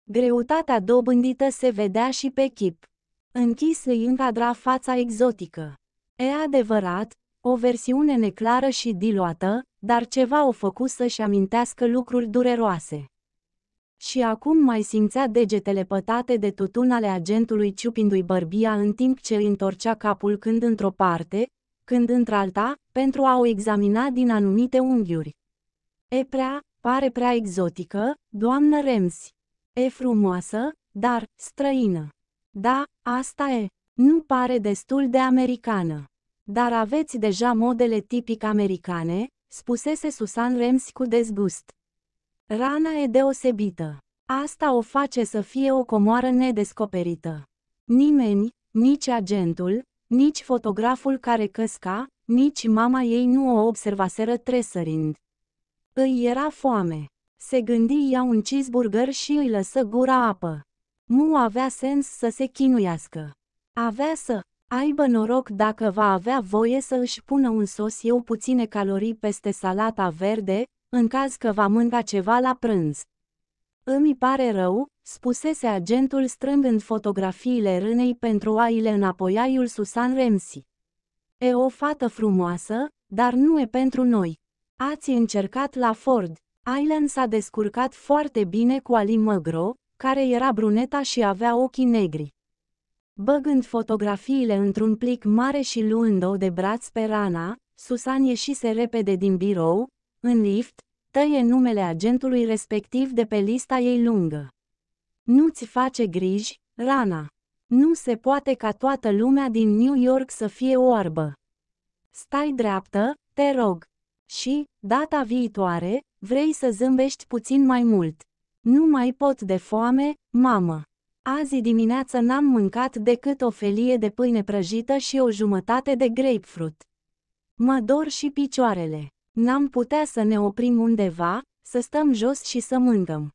Greutatea dobândită se vedea și pe chip. Închis îi încadra fața exotică. E adevărat, o versiune neclară și diluată, dar ceva o făcu să-și amintească lucruri dureroase și acum mai simțea degetele pătate de tutun ale agentului ciupindu-i bărbia în timp ce îi întorcea capul când într-o parte, când într-alta, pentru a o examina din anumite unghiuri. E prea, pare prea exotică, doamnă Rems. E frumoasă, dar străină. Da, asta e. Nu pare destul de americană. Dar aveți deja modele tipic americane, spusese Susan Rems cu dezgust. Rana e deosebită. Asta o face să fie o comoară nedescoperită. Nimeni, nici agentul, nici fotograful care căsca, nici mama ei nu o observaseră tresărind. Îi era foame. Se gândi ea un cheeseburger și îi lăsă gura apă. Nu avea sens să se chinuiască. Avea să aibă noroc dacă va avea voie să își pună un sos eu puține calorii peste salata verde, în caz că va mânca ceva la prânz. Îmi pare rău, spusese agentul strângând fotografiile rânei pentru a-i le Susan Remsi. E o fată frumoasă, dar nu e pentru noi. Ați încercat la Ford. Island s-a descurcat foarte bine cu Ali Măgro, care era bruneta și avea ochii negri. Băgând fotografiile într-un plic mare și luând-o de braț pe rana, Susan ieșise repede din birou, în lift, tăie numele agentului respectiv de pe lista ei lungă. Nu-ți face griji, Rana. Nu se poate ca toată lumea din New York să fie oarbă. Stai dreaptă, te rog. Și, data viitoare, vrei să zâmbești puțin mai mult. Nu mai pot de foame, mamă. Azi dimineață n-am mâncat decât o felie de pâine prăjită și o jumătate de grapefruit. Mă dor și picioarele. N-am putea să ne oprim undeva, să stăm jos și să mângăm.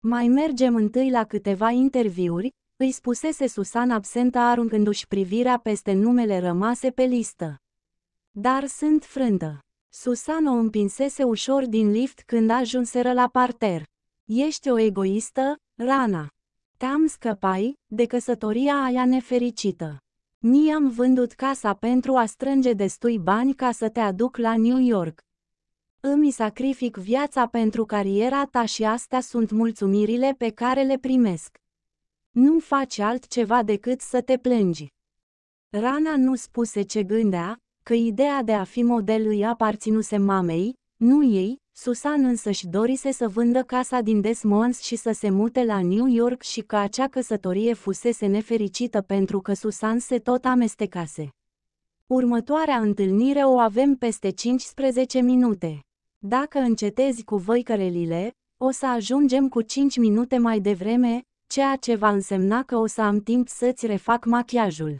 Mai mergem întâi la câteva interviuri, îi spusese Susan absentă aruncându-și privirea peste numele rămase pe listă. Dar sunt frândă. Susan o împinsese ușor din lift când ajunseră la parter. Ești o egoistă, Rana. Te-am scăpai de căsătoria aia nefericită. Mi-am vândut casa pentru a strânge destui bani ca să te aduc la New York îmi sacrific viața pentru cariera ta și astea sunt mulțumirile pe care le primesc. Nu faci altceva decât să te plângi. Rana nu spuse ce gândea, că ideea de a fi model îi aparținuse mamei, nu ei, Susan însă și dorise să vândă casa din Des Moines și să se mute la New York și că acea căsătorie fusese nefericită pentru că Susan se tot amestecase. Următoarea întâlnire o avem peste 15 minute. Dacă încetezi cu văicărelile, o să ajungem cu 5 minute mai devreme, ceea ce va însemna că o să am timp să-ți refac machiajul.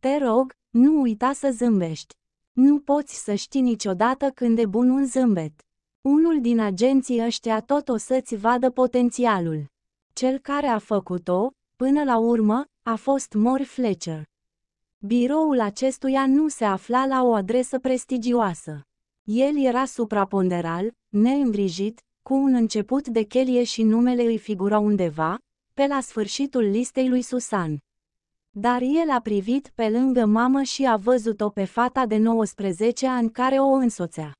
Te rog, nu uita să zâmbești. Nu poți să știi niciodată când e bun un zâmbet. Unul din agenții ăștia tot o să-ți vadă potențialul. Cel care a făcut-o, până la urmă, a fost Mor Fletcher. Biroul acestuia nu se afla la o adresă prestigioasă. El era supraponderal, neîngrijit, cu un început de chelie și numele îi figura undeva, pe la sfârșitul listei lui Susan. Dar el a privit pe lângă mamă și a văzut-o pe fata de 19 ani care o însoțea.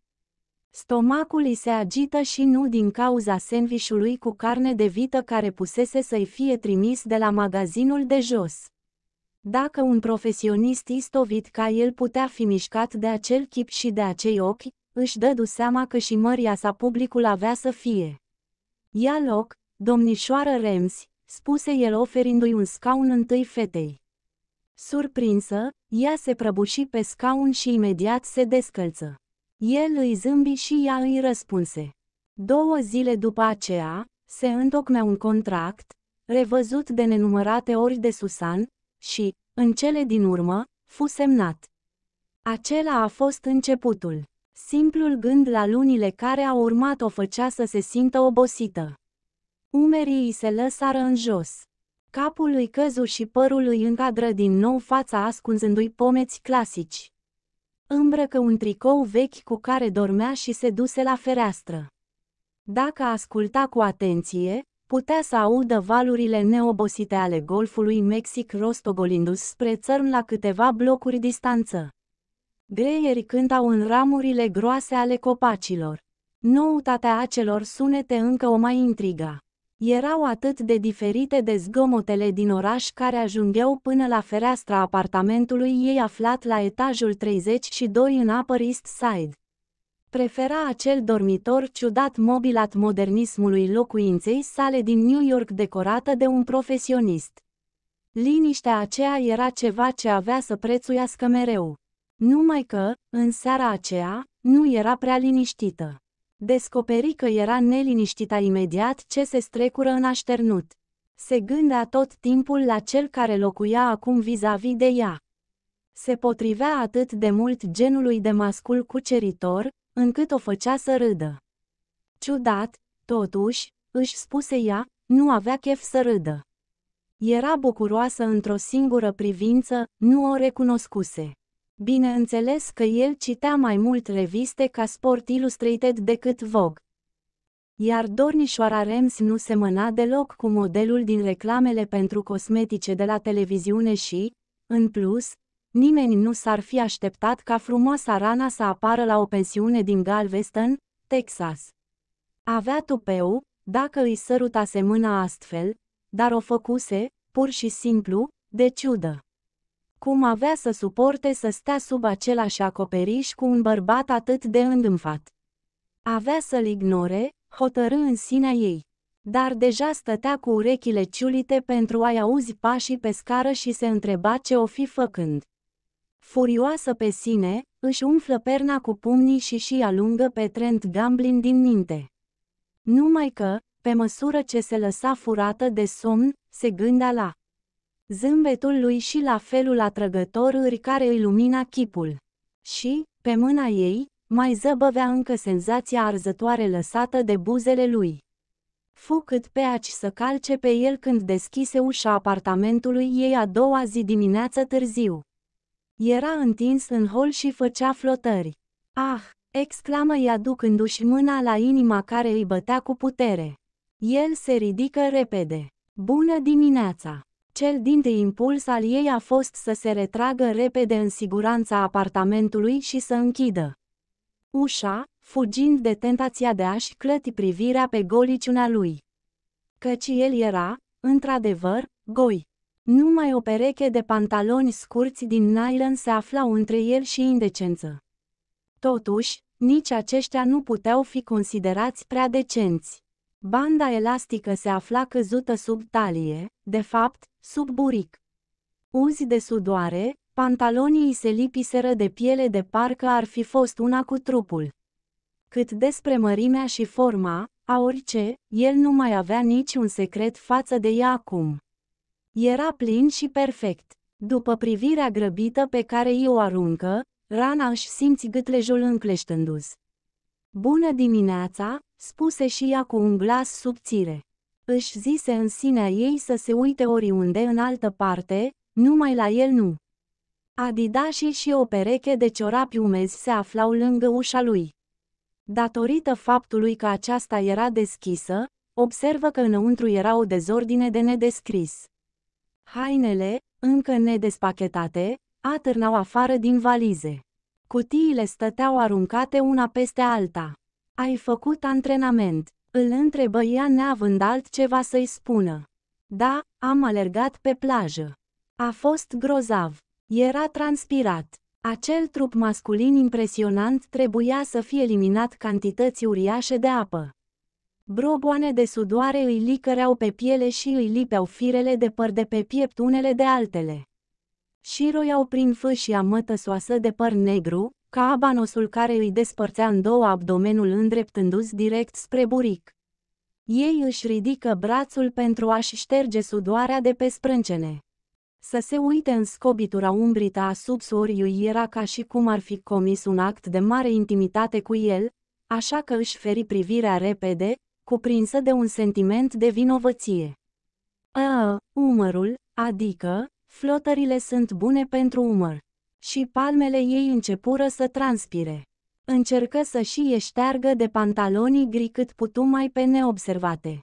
Stomacul îi se agită și nu din cauza sandvișului cu carne de vită care pusese să-i fie trimis de la magazinul de jos. Dacă un profesionist istovit ca el putea fi mișcat de acel chip și de acei ochi, își dădu seama că și măria sa publicul avea să fie. Ia loc, domnișoară Rems, spuse el oferindu-i un scaun întâi fetei. Surprinsă, ea se prăbuși pe scaun și imediat se descălță. El îi zâmbi și ea îi răspunse. Două zile după aceea, se întocmea un contract, revăzut de nenumărate ori de Susan, și, în cele din urmă, fu semnat. Acela a fost începutul. Simplul gând la lunile care au urmat o făcea să se simtă obosită. Umerii îi se lăsară în jos. Capul lui căzu și părul îi încadră din nou fața ascunzându-i pomeți clasici. Îmbrăcă un tricou vechi cu care dormea și se duse la fereastră. Dacă asculta cu atenție, putea să audă valurile neobosite ale golfului Mexic rostogolindu-s spre țărm la câteva blocuri distanță. Greieri cântau în ramurile groase ale copacilor. Noutatea acelor sunete încă o mai intriga. Erau atât de diferite de zgomotele din oraș care ajungeau până la fereastra apartamentului ei aflat la etajul 32 în Upper East Side prefera acel dormitor ciudat mobil at modernismului locuinței sale din New York decorată de un profesionist. Liniștea aceea era ceva ce avea să prețuiască mereu. Numai că, în seara aceea, nu era prea liniștită. Descoperi că era neliniștită imediat ce se strecură în așternut. Se gândea tot timpul la cel care locuia acum vis-a-vis de ea. Se potrivea atât de mult genului de mascul cuceritor, încât o făcea să râdă. Ciudat, totuși, își spuse ea, nu avea chef să râdă. Era bucuroasă într-o singură privință, nu o recunoscuse. Bineînțeles că el citea mai mult reviste ca Sport Illustrated decât Vogue. Iar dornișoara Rems nu semăna deloc cu modelul din reclamele pentru cosmetice de la televiziune și, în plus, Nimeni nu s-ar fi așteptat ca frumoasa Rana să apară la o pensiune din Galveston, Texas. Avea tupeu, dacă îi sărutase mâna astfel, dar o făcuse, pur și simplu, de ciudă. Cum avea să suporte să stea sub același acoperiș cu un bărbat atât de îndâmfat? Avea să-l ignore, hotărâ în sinea ei. Dar deja stătea cu urechile ciulite pentru a-i auzi pașii pe scară și se întreba ce o fi făcând. Furioasă pe sine, își umflă perna cu pumnii și și alungă pe Trent Gamblin din minte. Numai că, pe măsură ce se lăsa furată de somn, se gândea la zâmbetul lui și la felul atrăgător îri care îi lumina chipul. Și, pe mâna ei, mai zăbăvea încă senzația arzătoare lăsată de buzele lui. Fu cât pe aci să calce pe el când deschise ușa apartamentului ei a doua zi dimineață târziu. Era întins în hol și făcea flotări. Ah! exclamă ea ducându-și mâna la inima care îi bătea cu putere. El se ridică repede. Bună dimineața! Cel din impuls al ei a fost să se retragă repede în siguranța apartamentului și să închidă ușa, fugind de tentația de a-și clăti privirea pe goliciunea lui. Căci el era, într-adevăr, goi. Numai o pereche de pantaloni scurți din nylon se aflau între el și indecență. Totuși, nici aceștia nu puteau fi considerați prea decenți. Banda elastică se afla căzută sub talie, de fapt, sub buric. Uzi de sudoare, pantalonii se lipiseră de piele de parcă ar fi fost una cu trupul. Cât despre mărimea și forma, a orice, el nu mai avea niciun secret față de ea acum. Era plin și perfect. După privirea grăbită pe care i o aruncă, Rana își simți gâtlejul încleștându-ți. Bună dimineața, spuse și ea cu un glas subțire. Își zise în sinea ei să se uite oriunde în altă parte, numai la el nu. Adidașii și o pereche de ciorapi umezi se aflau lângă ușa lui. Datorită faptului că aceasta era deschisă, observă că înăuntru era o dezordine de nedescris. Hainele, încă nedespachetate, atârnau afară din valize. Cutiile stăteau aruncate una peste alta. Ai făcut antrenament, îl întrebă ea neavând altceva să-i spună. Da, am alergat pe plajă. A fost grozav. Era transpirat. Acel trup masculin impresionant trebuia să fie eliminat cantități uriașe de apă. Broboane de sudoare îi licăreau pe piele și îi lipeau firele de păr de pe piept unele de altele. Și roiau prin fâșia mătăsoasă de păr negru, ca abanosul care îi despărțea în două abdomenul îndreptându se direct spre buric. Ei își ridică brațul pentru a-și șterge sudoarea de pe sprâncene. Să se uite în scobitura umbrită a subsoriului era ca și cum ar fi comis un act de mare intimitate cu el, așa că își feri privirea repede, cuprinsă de un sentiment de vinovăție. A, umărul, adică, flotările sunt bune pentru umăr. Și palmele ei începură să transpire. Încercă să și eșteargă de pantalonii gri cât putu mai pe neobservate.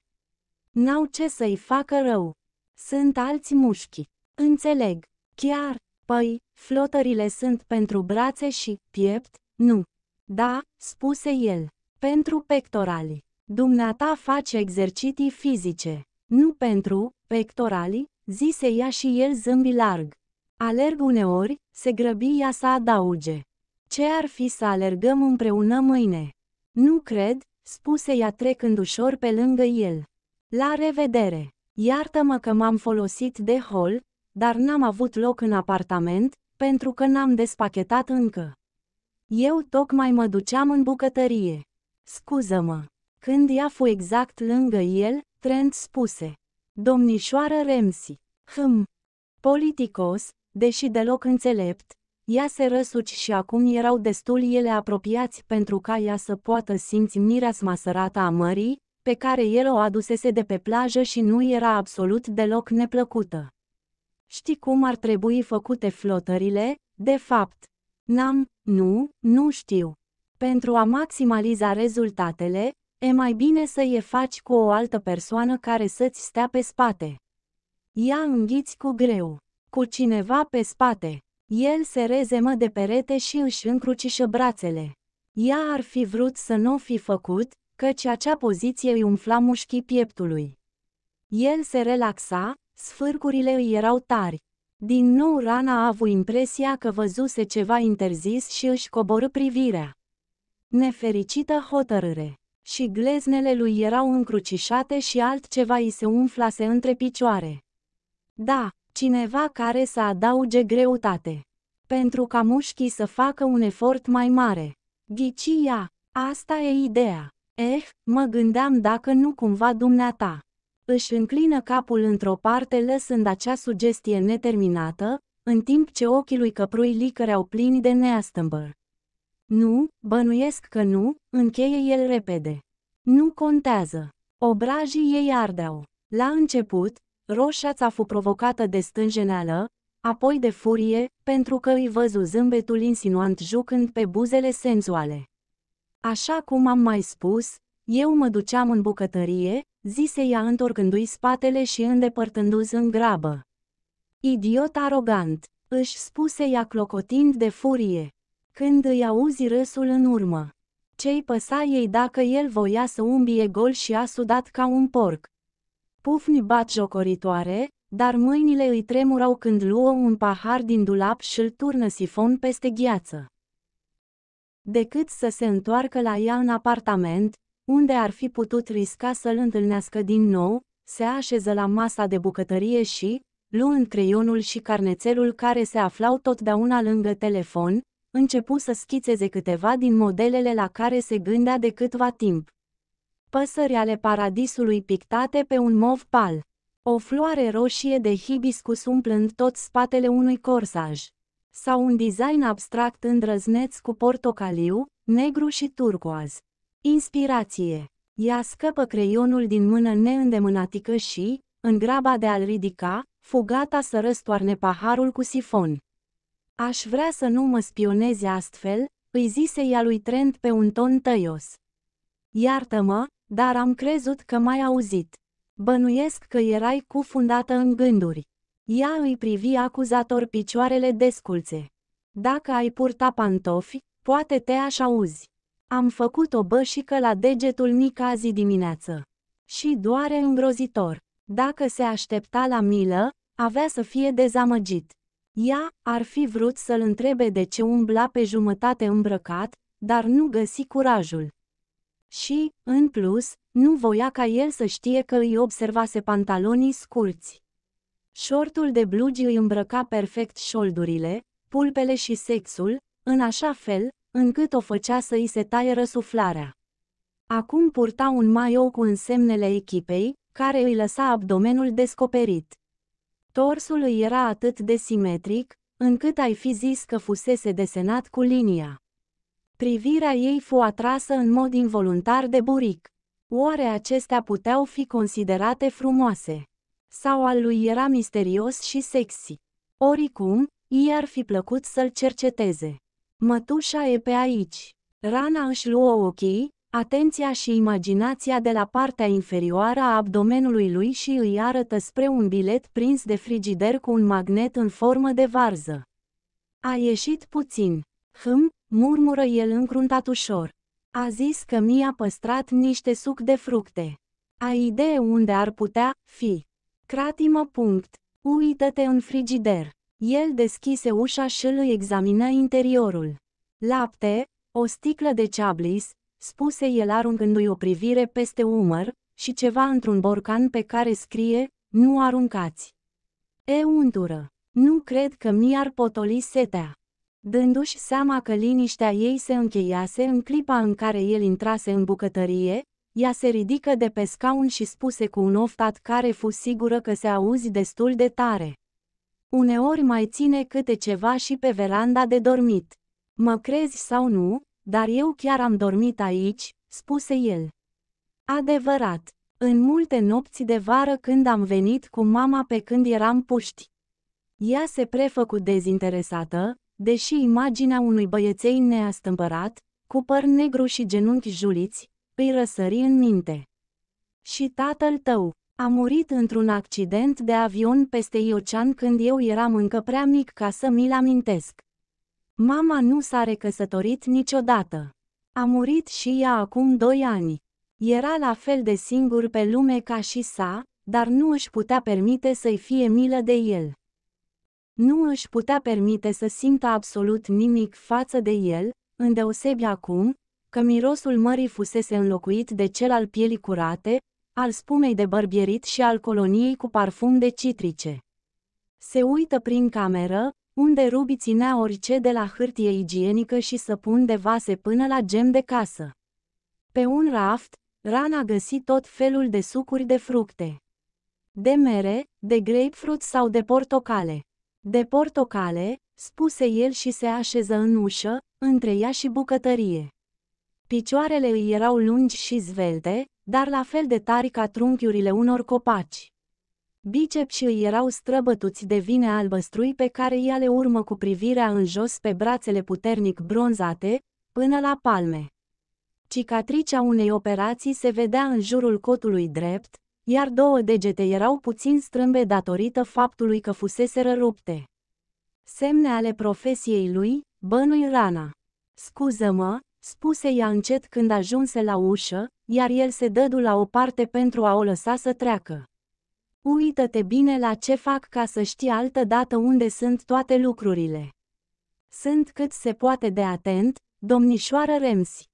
N-au ce să-i facă rău. Sunt alți mușchi. Înțeleg. Chiar, păi, flotările sunt pentru brațe și piept, nu. Da, spuse el, pentru pectorali. Dumneata face exerciții fizice. Nu pentru, pectorali, zise ea și el zâmbi larg. Alerg uneori, se grăbi ea să adauge. Ce ar fi să alergăm împreună mâine? Nu cred, spuse ea trecând ușor pe lângă el. La revedere! Iartă-mă că m-am folosit de hol, dar n-am avut loc în apartament, pentru că n-am despachetat încă. Eu tocmai mă duceam în bucătărie. Scuză-mă! Când ea fu exact lângă el, Trent spuse. Domnișoară Remsi, hm, politicos, deși deloc înțelept, ea se răsuci și acum erau destul ele apropiați pentru ca ea să poată simți mirea smasărată a mării, pe care el o adusese de pe plajă și nu era absolut deloc neplăcută. Știi cum ar trebui făcute flotările? De fapt, n-am, nu, nu știu. Pentru a maximaliza rezultatele, E mai bine să e faci cu o altă persoană care să-ți stea pe spate. Ia înghiți cu greu, cu cineva pe spate. El se rezemă de perete și își încrucișă brațele. Ea ar fi vrut să nu fi făcut, căci acea poziție îi umfla mușchii pieptului. El se relaxa, sfârcurile îi erau tari. Din nou Rana a avut impresia că văzuse ceva interzis și își coborâ privirea. Nefericită hotărâre! și gleznele lui erau încrucișate și altceva îi se umflase între picioare. Da, cineva care să adauge greutate. Pentru ca mușchii să facă un efort mai mare. Ghicia, asta e ideea. Eh, mă gândeam dacă nu cumva dumneata. Își înclină capul într-o parte lăsând acea sugestie neterminată, în timp ce ochii lui căprui licăreau plini de neastâmbări. Nu, bănuiesc că nu, încheie el repede. Nu contează. Obrajii ei ardeau. La început, roșața fu provocată de stânjeneală, apoi de furie, pentru că îi văzu zâmbetul insinuant jucând pe buzele senzuale. Așa cum am mai spus, eu mă duceam în bucătărie, zise ea întorcându-i spatele și îndepărtându-se în grabă. Idiot arogant, își spuse ea clocotind de furie când îi auzi râsul în urmă. cei păsa ei dacă el voia să umbie gol și a sudat ca un porc? Pufni bat jocoritoare, dar mâinile îi tremurau când luă un pahar din dulap și îl turnă sifon peste gheață. Decât să se întoarcă la ea în apartament, unde ar fi putut risca să-l întâlnească din nou, se așeză la masa de bucătărie și, luând creionul și carnețelul care se aflau totdeauna lângă telefon, începu să schițeze câteva din modelele la care se gândea de câtva timp. Păsări ale paradisului pictate pe un mov pal. O floare roșie de hibiscus umplând tot spatele unui corsaj. Sau un design abstract îndrăzneț cu portocaliu, negru și turcoaz. Inspirație. Ea scăpă creionul din mână neîndemânatică și, în graba de a-l ridica, fugata să răstoarne paharul cu sifon. Aș vrea să nu mă spionezi astfel, îi zise ea lui Trent pe un ton tăios. Iartă-mă, dar am crezut că m-ai auzit. Bănuiesc că erai cufundată în gânduri. Ea îi privi acuzator picioarele desculțe. Dacă ai purta pantofi, poate te aș auzi. Am făcut o bășică la degetul Nica azi dimineață. Și doare îngrozitor. Dacă se aștepta la milă, avea să fie dezamăgit. Ea ar fi vrut să-l întrebe de ce umbla pe jumătate îmbrăcat, dar nu găsi curajul. Și, în plus, nu voia ca el să știe că îi observase pantalonii scurți. Șortul de blugi îi îmbrăca perfect șoldurile, pulpele și sexul, în așa fel, încât o făcea să îi se taie răsuflarea. Acum purta un maio cu însemnele echipei, care îi lăsa abdomenul descoperit. Torsul îi era atât de simetric, încât ai fi zis că fusese desenat cu linia. Privirea ei fu atrasă în mod involuntar de buric. Oare acestea puteau fi considerate frumoase? Sau al lui era misterios și sexy? Oricum, i ar fi plăcut să-l cerceteze. Mătușa e pe aici. Rana își luă ochii, atenția și imaginația de la partea inferioară a abdomenului lui și îi arătă spre un bilet prins de frigider cu un magnet în formă de varză. A ieșit puțin. hm, murmură el încruntat ușor. A zis că mi-a păstrat niște suc de fructe. A idee unde ar putea fi. Cratimă punct. Uită-te în frigider. El deschise ușa și îl examină interiorul. Lapte, o sticlă de ceablis, spuse el aruncându-i o privire peste umăr, și ceva într-un borcan pe care scrie, nu aruncați. E untură, nu cred că mi-ar potoli setea. Dându-și seama că liniștea ei se încheiase în clipa în care el intrase în bucătărie, ea se ridică de pe scaun și spuse cu un oftat care fu sigură că se auzi destul de tare. Uneori mai ține câte ceva și pe veranda de dormit. Mă crezi sau nu, dar eu chiar am dormit aici, spuse el. Adevărat, în multe nopți de vară când am venit cu mama pe când eram puști. Ea se prefăcu dezinteresată, deși imaginea unui băieței neastâmpărat, cu păr negru și genunchi juliți, îi răsări în minte. Și tatăl tău a murit într-un accident de avion peste Iocean când eu eram încă prea mic ca să mi-l amintesc. Mama nu s-a recăsătorit niciodată. A murit și ea acum doi ani. Era la fel de singur pe lume ca și sa, dar nu își putea permite să-i fie milă de el. Nu își putea permite să simtă absolut nimic față de el, îndeosebi acum, că mirosul mării fusese înlocuit de cel al pielii curate, al spumei de bărbierit și al coloniei cu parfum de citrice. Se uită prin cameră, unde Ruby ținea orice de la hârtie igienică și săpun de vase până la gem de casă. Pe un raft, Ran a găsit tot felul de sucuri de fructe. De mere, de grapefruit sau de portocale. De portocale, spuse el și se așeză în ușă, între ea și bucătărie. Picioarele îi erau lungi și zvelte, dar la fel de tari ca trunchiurile unor copaci. Bicepșii îi erau străbătuți de vine albăstrui pe care ea le urmă cu privirea în jos pe brațele puternic bronzate, până la palme. Cicatricea unei operații se vedea în jurul cotului drept, iar două degete erau puțin strâmbe datorită faptului că fusese rupte. Semne ale profesiei lui, bănui rana. Scuză-mă, spuse ea încet când ajunse la ușă, iar el se dădu la o parte pentru a o lăsa să treacă. Uită-te bine la ce fac ca să știi dată unde sunt toate lucrurile. Sunt cât se poate de atent, domnișoară Remsi.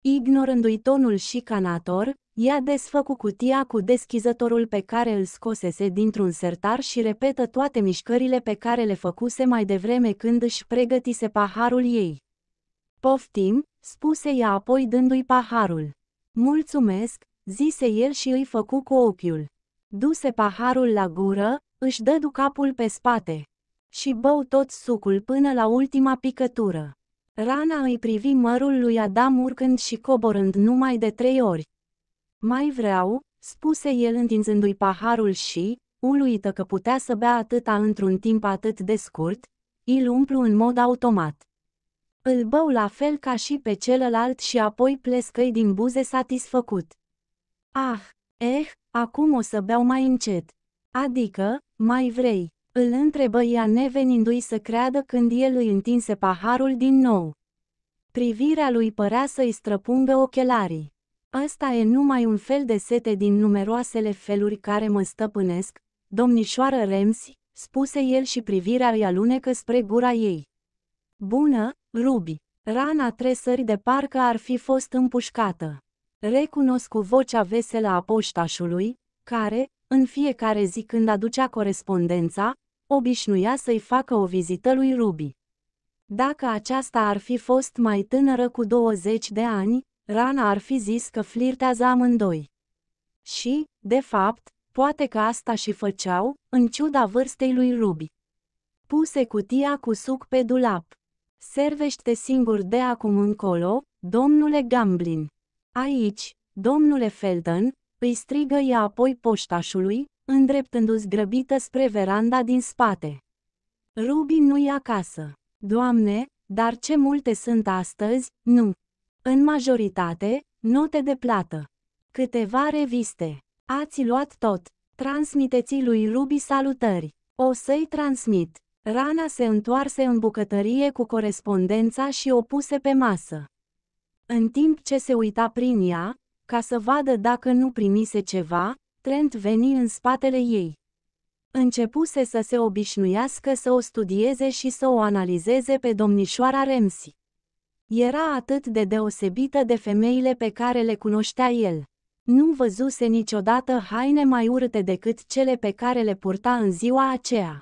Ignorându-i tonul și canator, ea desfăcu cutia cu deschizătorul pe care îl scosese dintr-un sertar și repetă toate mișcările pe care le făcuse mai devreme când își pregătise paharul ei. Poftim, spuse ea apoi dându-i paharul. Mulțumesc, zise el și îi făcu cu ochiul. Duse paharul la gură, își dădu capul pe spate și bău tot sucul până la ultima picătură. Rana îi privi mărul lui Adam urcând și coborând numai de trei ori. Mai vreau, spuse el întinzându-i paharul și, uluită că putea să bea atâta într-un timp atât de scurt, îl umplu în mod automat. Îl bău la fel ca și pe celălalt și apoi plescăi din buze satisfăcut. Ah, Eh, acum o să beau mai încet. Adică, mai vrei? Îl întrebă ea nevenindu-i să creadă când el îi întinse paharul din nou. Privirea lui părea să-i străpungă ochelarii. Ăsta e numai un fel de sete din numeroasele feluri care mă stăpânesc, domnișoară Remsi, spuse el și privirea îi alunecă spre gura ei. Bună, Rubi! Rana tresări de parcă ar fi fost împușcată. Recunosc cu vocea veselă a poștașului, care, în fiecare zi când aducea corespondența, obișnuia să-i facă o vizită lui Ruby. Dacă aceasta ar fi fost mai tânără cu 20 de ani, Rana ar fi zis că flirtează amândoi. Și, de fapt, poate că asta și făceau, în ciuda vârstei lui Ruby. Puse cutia cu suc pe dulap. Servește singur de acum încolo, domnule Gamblin. Aici, domnule Felton, îi strigă ea apoi poștașului, îndreptându ți grăbită spre veranda din spate. Rubin nu-i acasă. Doamne, dar ce multe sunt astăzi, nu. În majoritate, note de plată. Câteva reviste. Ați luat tot. Transmiteți lui Rubi salutări. O să-i transmit. Rana se întoarse în bucătărie cu corespondența și o puse pe masă. În timp ce se uita prin ea, ca să vadă dacă nu primise ceva, Trent veni în spatele ei. Începuse să se obișnuiască să o studieze și să o analizeze pe domnișoara Remsi. Era atât de deosebită de femeile pe care le cunoștea el. Nu văzuse niciodată haine mai urâte decât cele pe care le purta în ziua aceea.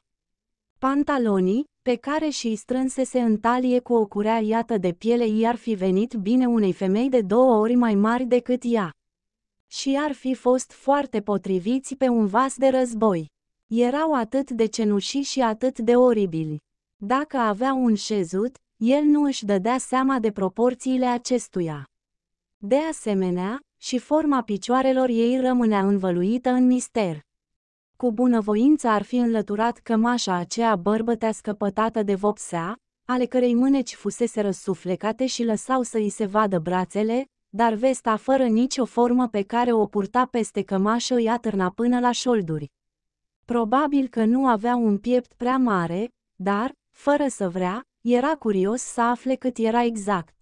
Pantalonii, pe care și-i strânsese în talie cu o curea iată de piele i-ar fi venit bine unei femei de două ori mai mari decât ea. Și ar fi fost foarte potriviți pe un vas de război. Erau atât de cenușii și atât de oribili. Dacă avea un șezut, el nu își dădea seama de proporțiile acestuia. De asemenea, și forma picioarelor ei rămânea învăluită în mister cu bunăvoință ar fi înlăturat cămașa aceea bărbătească pătată de vopsea, ale cărei mâneci fusese răsuflecate și lăsau să îi se vadă brațele, dar vesta fără nicio formă pe care o purta peste cămașă îi atârna până la șolduri. Probabil că nu avea un piept prea mare, dar, fără să vrea, era curios să afle cât era exact.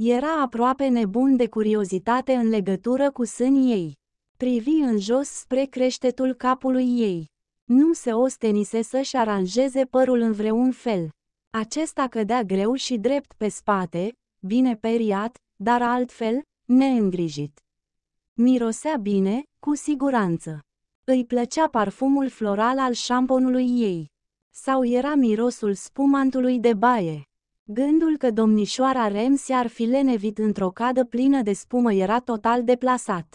Era aproape nebun de curiozitate în legătură cu sânii ei privi în jos spre creștetul capului ei. Nu se ostenise să-și aranjeze părul în vreun fel. Acesta cădea greu și drept pe spate, bine periat, dar altfel, neîngrijit. Mirosea bine, cu siguranță. Îi plăcea parfumul floral al șamponului ei. Sau era mirosul spumantului de baie. Gândul că domnișoara Ramsey ar fi lenevit într-o cadă plină de spumă era total deplasat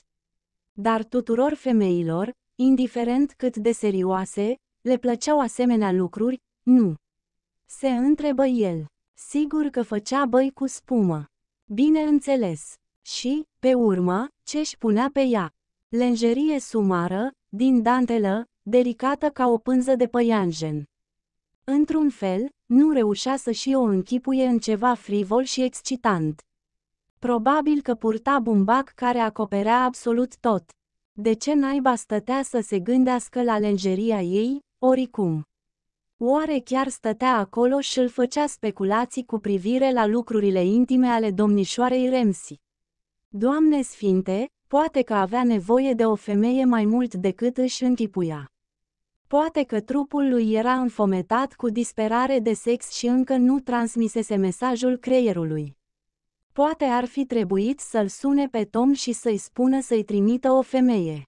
dar tuturor femeilor, indiferent cât de serioase, le plăceau asemenea lucruri, nu. Se întrebă el. Sigur că făcea băi cu spumă. Bineînțeles. Și, pe urmă, ce-și punea pe ea? Lenjerie sumară, din dantelă, delicată ca o pânză de păianjen. Într-un fel, nu reușea să și o închipuie în ceva frivol și excitant. Probabil că purta bumbac care acoperea absolut tot. De ce naiba stătea să se gândească la lenjeria ei, oricum? Oare chiar stătea acolo și îl făcea speculații cu privire la lucrurile intime ale domnișoarei Remsi? Doamne sfinte, poate că avea nevoie de o femeie mai mult decât își închipuia. Poate că trupul lui era înfometat cu disperare de sex și încă nu transmisese mesajul creierului. Poate ar fi trebuit să-l sune pe Tom și să-i spună să-i trimită o femeie.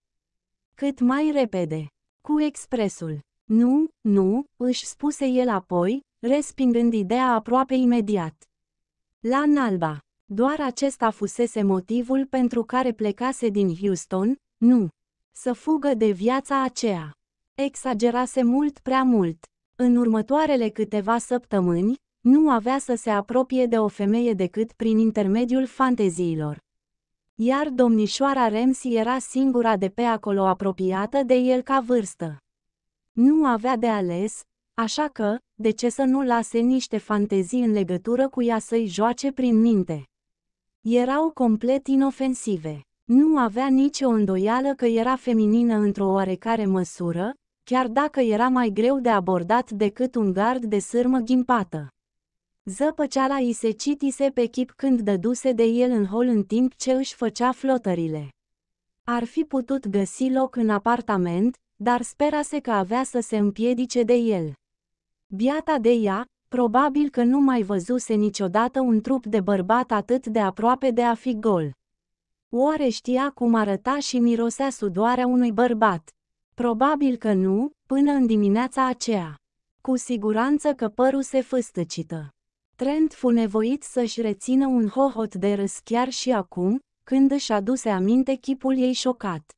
Cât mai repede. Cu expresul. Nu, nu, își spuse el apoi, respingând ideea aproape imediat. La Nalba. Doar acesta fusese motivul pentru care plecase din Houston, nu. Să fugă de viața aceea. Exagerase mult prea mult. În următoarele câteva săptămâni, nu avea să se apropie de o femeie decât prin intermediul fanteziilor. Iar domnișoara Remsi era singura de pe acolo apropiată de el ca vârstă. Nu avea de ales, așa că, de ce să nu lase niște fantezii în legătură cu ea să-i joace prin minte? Erau complet inofensive. Nu avea nicio îndoială că era feminină într-o oarecare măsură, chiar dacă era mai greu de abordat decât un gard de sârmă ghimpată. Zăpăceala i se citise pe chip când dăduse de el în hol în timp ce își făcea flotările. Ar fi putut găsi loc în apartament, dar sperase că avea să se împiedice de el. Biata de ea, probabil că nu mai văzuse niciodată un trup de bărbat atât de aproape de a fi gol. Oare știa cum arăta și mirosea sudoarea unui bărbat? Probabil că nu, până în dimineața aceea. Cu siguranță că părul se fâstăcită. Trent fu nevoit să-și rețină un hohot de râs chiar și acum, când își aduse aminte chipul ei șocat.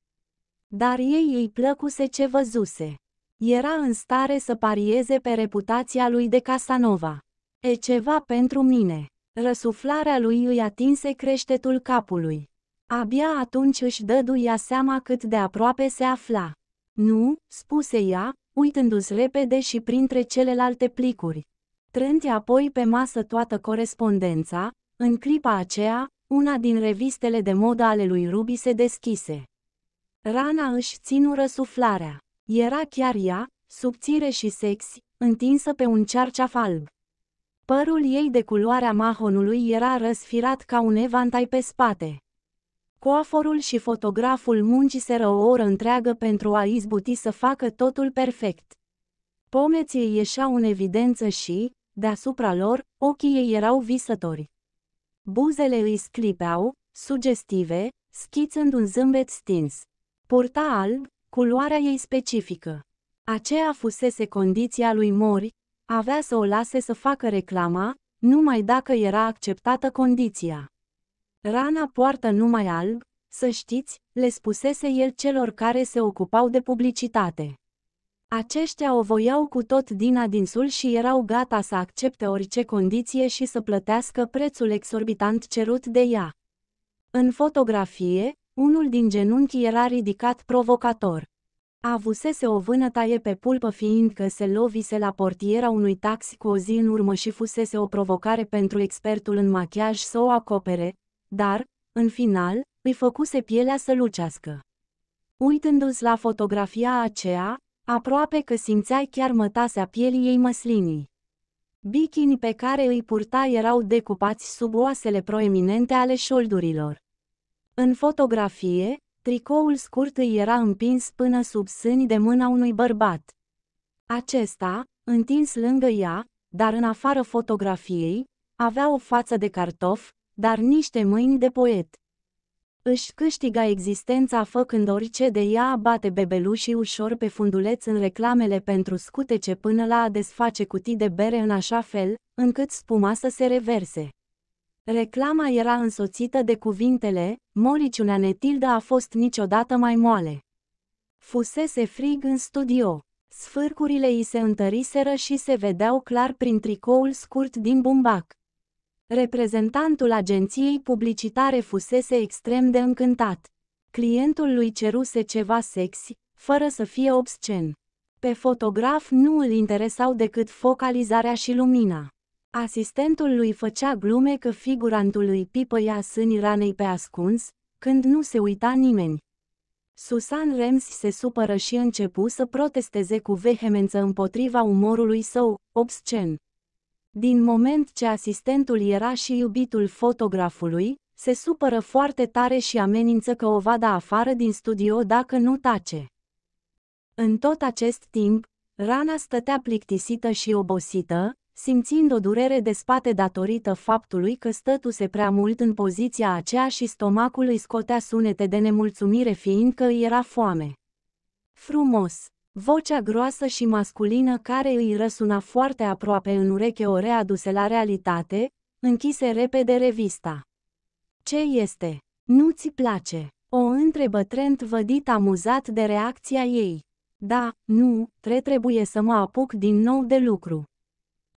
Dar ei îi plăcuse ce văzuse. Era în stare să parieze pe reputația lui de Casanova. E ceva pentru mine. Răsuflarea lui îi atinse creștetul capului. Abia atunci își dăduia seama cât de aproape se afla. Nu, spuse ea, uitându-se repede și printre celelalte plicuri trânti apoi pe masă toată corespondența, în clipa aceea, una din revistele de modă ale lui Ruby se deschise. Rana își ținură suflarea. Era chiar ea, subțire și sexy, întinsă pe un cearceaf alb. Părul ei de culoarea mahonului era răsfirat ca un evantai pe spate. Coaforul și fotograful munciseră o oră întreagă pentru a izbuti să facă totul perfect. Pomeții ieșeau în evidență și, Deasupra lor, ochii ei erau visători. Buzele îi sclipeau, sugestive, schițând un zâmbet stins. Purta alb, culoarea ei specifică. Aceea fusese condiția lui Mori, avea să o lase să facă reclama, numai dacă era acceptată condiția. Rana poartă numai alb, să știți, le spusese el celor care se ocupau de publicitate. Aceștia o voiau cu tot din adinsul și erau gata să accepte orice condiție și să plătească prețul exorbitant cerut de ea. În fotografie, unul din genunchi era ridicat provocator. Avusese o vână taie pe pulpă fiindcă se lovise la portiera unui taxi cu o zi în urmă și fusese o provocare pentru expertul în machiaj să o acopere, dar, în final, îi făcuse pielea să lucească. Uitându-se la fotografia aceea, Aproape că simțeai chiar mătasea pielii ei măslinii. Bichinii pe care îi purta erau decupați sub oasele proeminente ale șoldurilor. În fotografie, tricoul scurt îi era împins până sub sânii de mâna unui bărbat. Acesta, întins lângă ea, dar în afară fotografiei, avea o față de cartof, dar niște mâini de poet. Își câștiga existența făcând orice de ea bate bebelușii ușor pe funduleț în reclamele pentru scutece până la a desface cutii de bere în așa fel, încât spuma să se reverse. Reclama era însoțită de cuvintele, moriciunea Netilda a fost niciodată mai moale. Fusese frig în studio. Sfârcurile i se întăriseră și se vedeau clar prin tricoul scurt din bumbac. Reprezentantul agenției publicitare fusese extrem de încântat. Clientul lui ceruse ceva sexy, fără să fie obscen. Pe fotograf nu îl interesau decât focalizarea și lumina. Asistentul lui făcea glume că figurantul îi pipăia sânii ranei pe ascuns, când nu se uita nimeni. Susan Rems se supără și începu să protesteze cu vehemență împotriva umorului său, obscen. Din moment ce asistentul era și iubitul fotografului, se supără foarte tare și amenință că o va da afară din studio dacă nu tace. În tot acest timp, Rana stătea plictisită și obosită, simțind o durere de spate datorită faptului că stătuse prea mult în poziția aceea și stomacul îi scotea sunete de nemulțumire fiindcă îi era foame. Frumos! Vocea groasă și masculină care îi răsuna foarte aproape în ureche o readuse la realitate, închise repede revista. Ce este? Nu ți place? O întrebă Trent vădit amuzat de reacția ei. Da, nu, tre trebuie să mă apuc din nou de lucru.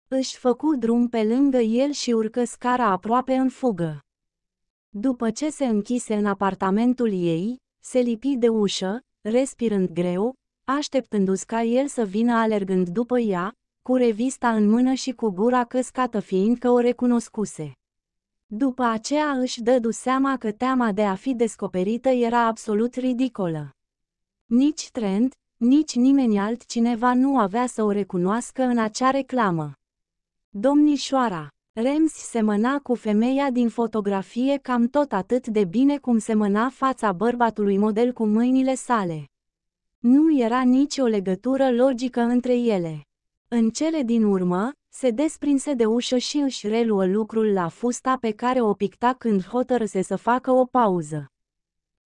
Își făcu drum pe lângă el și urcă scara aproape în fugă. După ce se închise în apartamentul ei, se lipi de ușă, respirând greu, așteptându ți ca el să vină alergând după ea, cu revista în mână și cu gura căscată fiindcă o recunoscuse. După aceea își dădu seama că teama de a fi descoperită era absolut ridicolă. Nici Trent, nici nimeni altcineva nu avea să o recunoască în acea reclamă. Domnișoara, Rems semăna cu femeia din fotografie cam tot atât de bine cum semăna fața bărbatului model cu mâinile sale. Nu era nicio legătură logică între ele. În cele din urmă, se desprinse de ușă și își reluă lucrul la fusta pe care o picta când hotărâse să facă o pauză.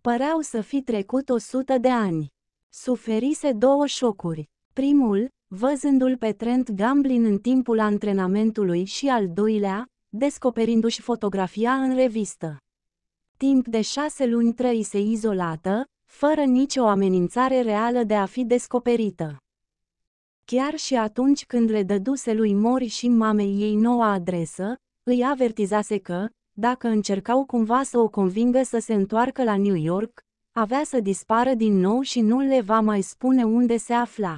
Păreau să fi trecut o sută de ani. Suferise două șocuri. Primul, văzându-l pe Trent Gamblin în timpul antrenamentului și al doilea, descoperindu-și fotografia în revistă. Timp de șase luni trăise izolată, fără nicio amenințare reală de a fi descoperită. Chiar și atunci când le dăduse lui Mori și mamei ei noua adresă, îi avertizase că, dacă încercau cumva să o convingă să se întoarcă la New York, avea să dispară din nou și nu le va mai spune unde se afla.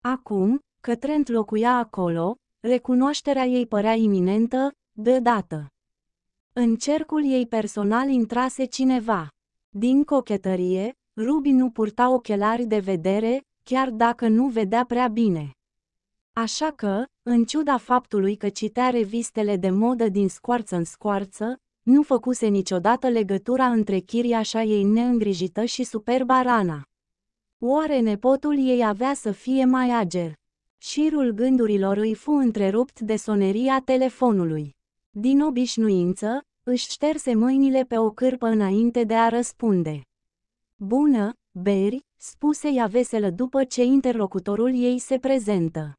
Acum, că Trent locuia acolo, recunoașterea ei părea iminentă, deodată. În cercul ei personal intrase cineva. Din cochetărie, Ruby nu purta ochelari de vedere, chiar dacă nu vedea prea bine. Așa că, în ciuda faptului că citea revistele de modă din scoarță în scoarță, nu făcuse niciodată legătura între chiriașa ei neîngrijită și superba rana. Oare nepotul ei avea să fie mai ager? Șirul gândurilor îi fu întrerupt de soneria telefonului. Din obișnuință, își șterse mâinile pe o cârpă înainte de a răspunde. Bună, beri, spuse ea veselă după ce interlocutorul ei se prezentă.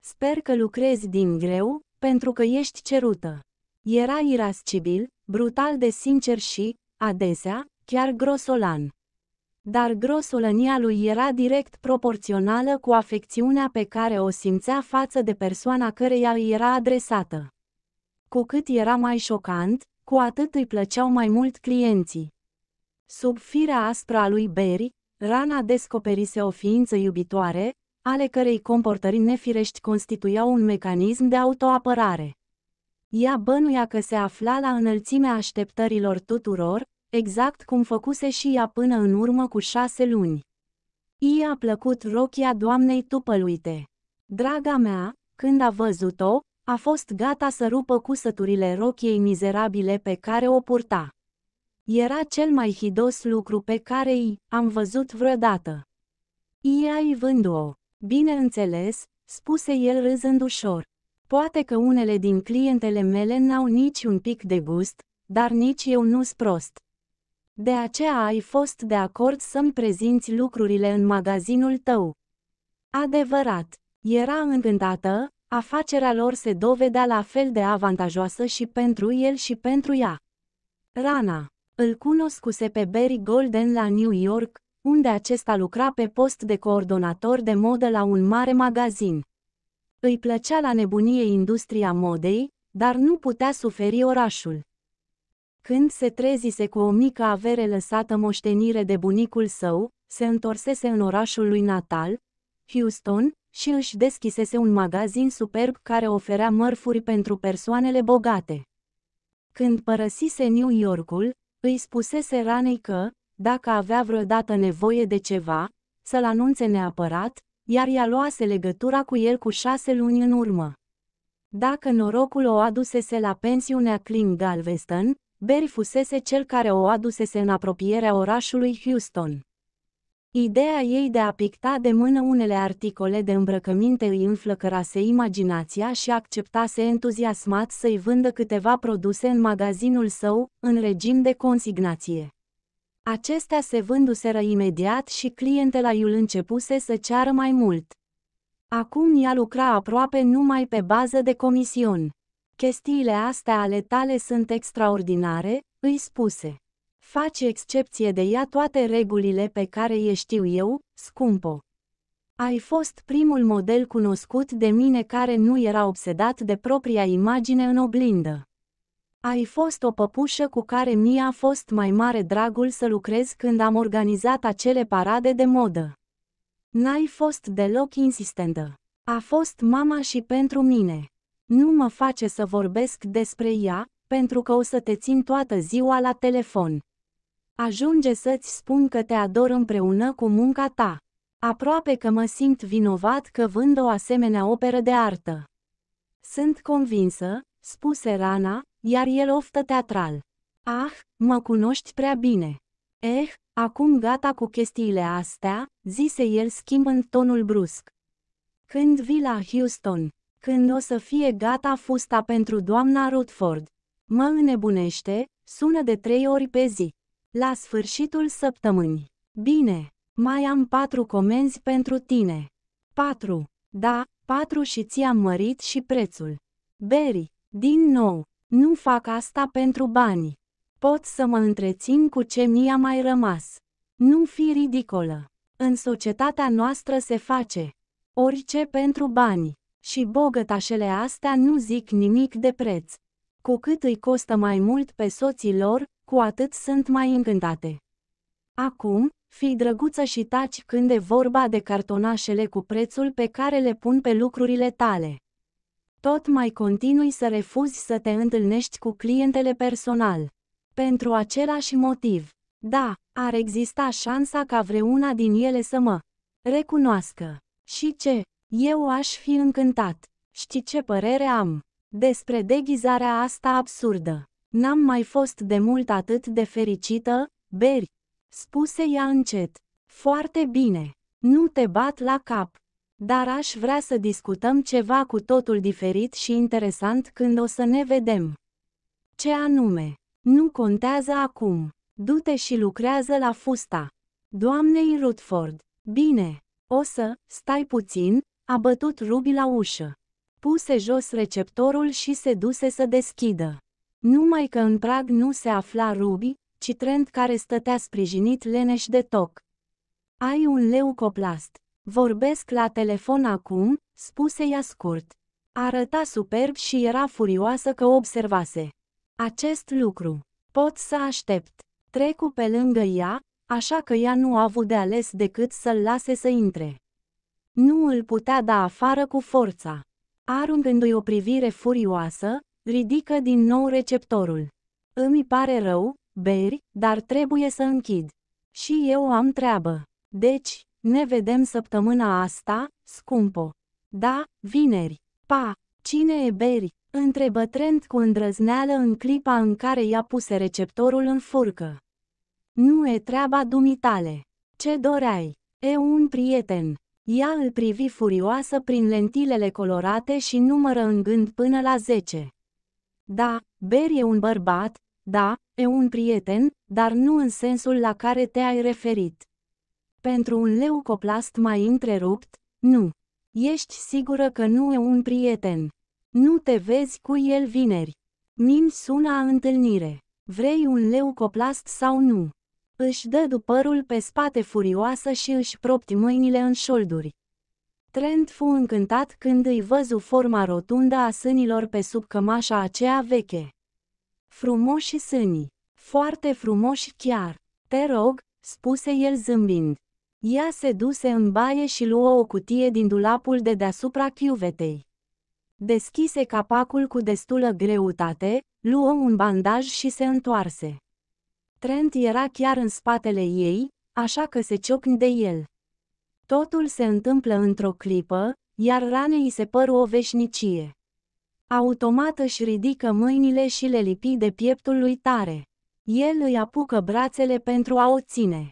Sper că lucrezi din greu, pentru că ești cerută. Era irascibil, brutal de sincer și, adesea, chiar grosolan. Dar grosolania lui era direct proporțională cu afecțiunea pe care o simțea față de persoana căreia îi era adresată. Cu cât era mai șocant, cu atât îi plăceau mai mult clienții. Sub firea aspră a lui Berry, Rana descoperise o ființă iubitoare, ale cărei comportări nefirești constituiau un mecanism de autoapărare. Ea bănuia că se afla la înălțimea așteptărilor tuturor, exact cum făcuse și ea până în urmă cu șase luni. I a plăcut rochia doamnei tupăluite. Draga mea, când a văzut-o, a fost gata să rupă cusăturile rochiei mizerabile pe care o purta. Era cel mai hidos lucru pe care i am văzut vreodată. Ia-i vându-o. Bineînțeles, spuse el râzând ușor. Poate că unele din clientele mele n-au nici un pic de gust, dar nici eu nu-s prost. De aceea ai fost de acord să-mi prezinți lucrurile în magazinul tău. Adevărat, era încântată, Afacerea lor se dovedea la fel de avantajoasă și pentru el și pentru ea. Rana îl cunoscuse pe Barry Golden la New York, unde acesta lucra pe post de coordonator de modă la un mare magazin. Îi plăcea la nebunie industria modei, dar nu putea suferi orașul. Când se trezise cu o mică avere lăsată moștenire de bunicul său, se întorsese în orașul lui natal, Houston, și își deschisese un magazin superb care oferea mărfuri pentru persoanele bogate. Când părăsise New Yorkul, îi spusese Ranei că, dacă avea vreodată nevoie de ceva, să-l anunțe neapărat, iar ea luase legătura cu el cu șase luni în urmă. Dacă norocul o adusese la pensiunea Kling Galveston, Berry fusese cel care o adusese în apropierea orașului Houston. Ideea ei de a picta de mână unele articole de îmbrăcăminte îi înflăcărase imaginația și acceptase entuziasmat să-i vândă câteva produse în magazinul său, în regim de consignație. Acestea se vânduseră imediat și clientela iul începuse să ceară mai mult. Acum ea lucra aproape numai pe bază de comision. Chestiile astea ale tale sunt extraordinare, îi spuse. Faci excepție de ea toate regulile pe care le știu eu, scumpo. Ai fost primul model cunoscut de mine care nu era obsedat de propria imagine în oglindă. Ai fost o păpușă cu care mi-a fost mai mare dragul să lucrez când am organizat acele parade de modă. N-ai fost deloc insistentă. A fost mama și pentru mine. Nu mă face să vorbesc despre ea, pentru că o să te țin toată ziua la telefon. Ajunge să-ți spun că te ador împreună cu munca ta. Aproape că mă simt vinovat că vând o asemenea operă de artă. Sunt convinsă, spuse Rana, iar el oftă teatral. Ah, mă cunoști prea bine. Eh, acum gata cu chestiile astea, zise el schimbând tonul brusc. Când vii la Houston, când o să fie gata fusta pentru doamna Rutford, mă înnebunește, sună de trei ori pe zi. La sfârșitul săptămânii. Bine, mai am patru comenzi pentru tine. 4. Da, patru și ți-am mărit și prețul. Beri, din nou, nu fac asta pentru bani. Pot să mă întrețin cu ce mi-a mai rămas. Nu fi ridicolă. În societatea noastră se face orice pentru bani. Și bogătașele astea nu zic nimic de preț. Cu cât îi costă mai mult pe soții lor, cu atât sunt mai încântate. Acum, fii drăguță și taci când e vorba de cartonașele cu prețul pe care le pun pe lucrurile tale. Tot mai continui să refuzi să te întâlnești cu clientele personal. Pentru același motiv, da, ar exista șansa ca vreuna din ele să mă recunoască. Și ce? Eu aș fi încântat. Știi ce părere am despre deghizarea asta absurdă? N-am mai fost de mult atât de fericită, beri, spuse ea încet. Foarte bine, nu te bat la cap. Dar aș vrea să discutăm ceva cu totul diferit și interesant când o să ne vedem. Ce anume? Nu contează acum. Du-te și lucrează la fusta. Doamnei Rutford. Bine. O să, stai puțin, a bătut Ruby la ușă. Puse jos receptorul și se duse să deschidă. Numai că în prag nu se afla Ruby, ci Trent care stătea sprijinit leneș de toc. Ai un leucoplast. Vorbesc la telefon acum, spuse ea scurt. Arăta superb și era furioasă că observase. Acest lucru. Pot să aștept. Trecu pe lângă ea, așa că ea nu a avut de ales decât să-l lase să intre. Nu îl putea da afară cu forța. Aruncându-i o privire furioasă, Ridică din nou receptorul. Îmi pare rău, beri, dar trebuie să închid. Și eu am treabă. Deci, ne vedem săptămâna asta, scumpo. Da, vineri. Pa, cine e beri? Întrebă Trent cu îndrăzneală în clipa în care i-a pus receptorul în furcă. Nu e treaba dumitale. Ce doreai? E un prieten. Ea îl privi furioasă prin lentilele colorate și numără în gând până la zece. Da, Ber e un bărbat, da, e un prieten, dar nu în sensul la care te-ai referit. Pentru un leucoplast mai întrerupt, nu. Ești sigură că nu e un prieten. Nu te vezi cu el vineri. Min suna întâlnire. Vrei un leucoplast sau nu? Își dă părul pe spate furioasă și își propti mâinile în șolduri. Trent fu încântat când îi văzu forma rotundă a sânilor pe sub cămașa aceea veche. Frumoși sâni, foarte frumoși chiar, te rog, spuse el zâmbind. Ea se duse în baie și luă o cutie din dulapul de deasupra chiuvetei. Deschise capacul cu destulă greutate, luă un bandaj și se întoarse. Trent era chiar în spatele ei, așa că se ciocni de el. Totul se întâmplă într-o clipă, iar ranei se păr o veșnicie. Automat își ridică mâinile și le lipi de pieptul lui tare. El îi apucă brațele pentru a o ține.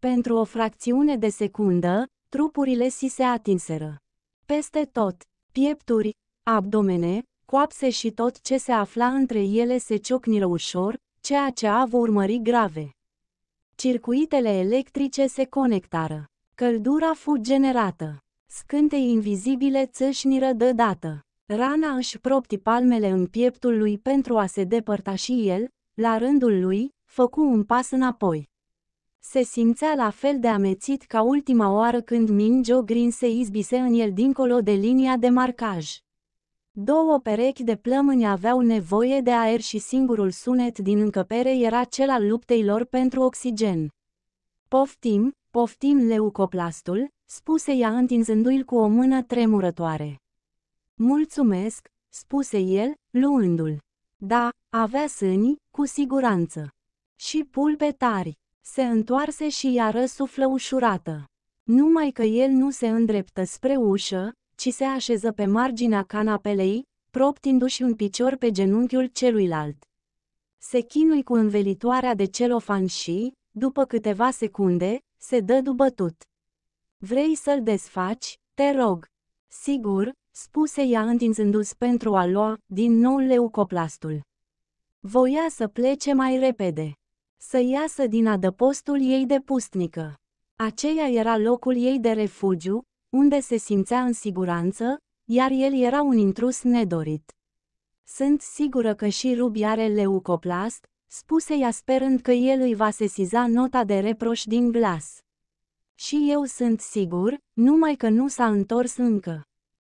Pentru o fracțiune de secundă, trupurile si se atinseră. Peste tot, piepturi, abdomene, coapse și tot ce se afla între ele se ciocniră ușor, ceea ce avă urmări grave. Circuitele electrice se conectară. Căldura fu generată. Scânte invizibile țâșniră deodată. Rana își propti palmele în pieptul lui pentru a se depărta și el, la rândul lui, făcu un pas înapoi. Se simțea la fel de amețit ca ultima oară când Minjo Green se izbise în el dincolo de linia de marcaj. Două perechi de plămâni aveau nevoie de aer și singurul sunet din încăpere era cel al luptei lor pentru oxigen. Poftim, Poftim leucoplastul, spuse ea întinzându-l cu o mână tremurătoare. Mulțumesc, spuse el, luându-l. Da, avea sâni, cu siguranță. Și pulpe tari. Se întoarse și ea răsuflă ușurată. Numai că el nu se îndreptă spre ușă, ci se așeză pe marginea canapelei, proptindu-și un picior pe genunchiul celuilalt. Se chinui cu învelitoarea de celofan și, după câteva secunde, se dă dubătut. Vrei să-l desfaci? Te rog. Sigur, spuse ea întinzându-s pentru a lua din nou leucoplastul. Voia să plece mai repede. Să iasă din adăpostul ei de pustnică. Aceea era locul ei de refugiu, unde se simțea în siguranță, iar el era un intrus nedorit. Sunt sigură că și rubiare leucoplast, spuse ea sperând că el îi va sesiza nota de reproș din glas. Și eu sunt sigur, numai că nu s-a întors încă.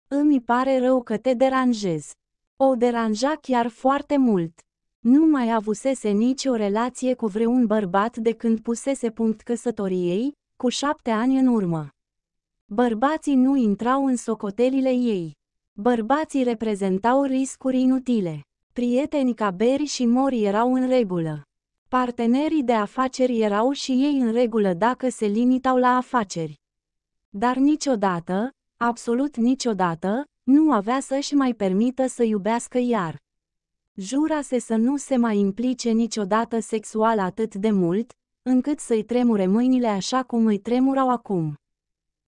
Îmi pare rău că te deranjez. O deranja chiar foarte mult. Nu mai avusese nicio relație cu vreun bărbat de când pusese punct căsătoriei, cu șapte ani în urmă. Bărbații nu intrau în socotelile ei. Bărbații reprezentau riscuri inutile. Prietenii ca Barry și Mori erau în regulă. Partenerii de afaceri erau și ei în regulă dacă se limitau la afaceri. Dar niciodată, absolut niciodată, nu avea să-și mai permită să iubească iar. Jurase să nu se mai implice niciodată sexual atât de mult, încât să-i tremure mâinile așa cum îi tremurau acum.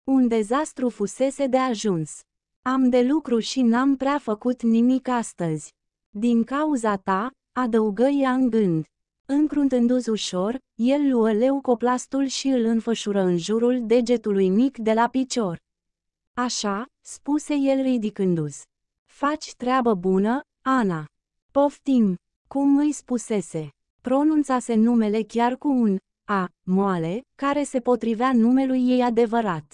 Un dezastru fusese de ajuns. Am de lucru și n-am prea făcut nimic astăzi. Din cauza ta, adăugă ea în gând. Încruntându-ți ușor, el luă leucoplastul și îl înfășură în jurul degetului mic de la picior. Așa, spuse el ridicându-ți. Faci treabă bună, Ana. Poftim, cum îi spusese. Pronunțase numele chiar cu un A, moale, care se potrivea numelui ei adevărat.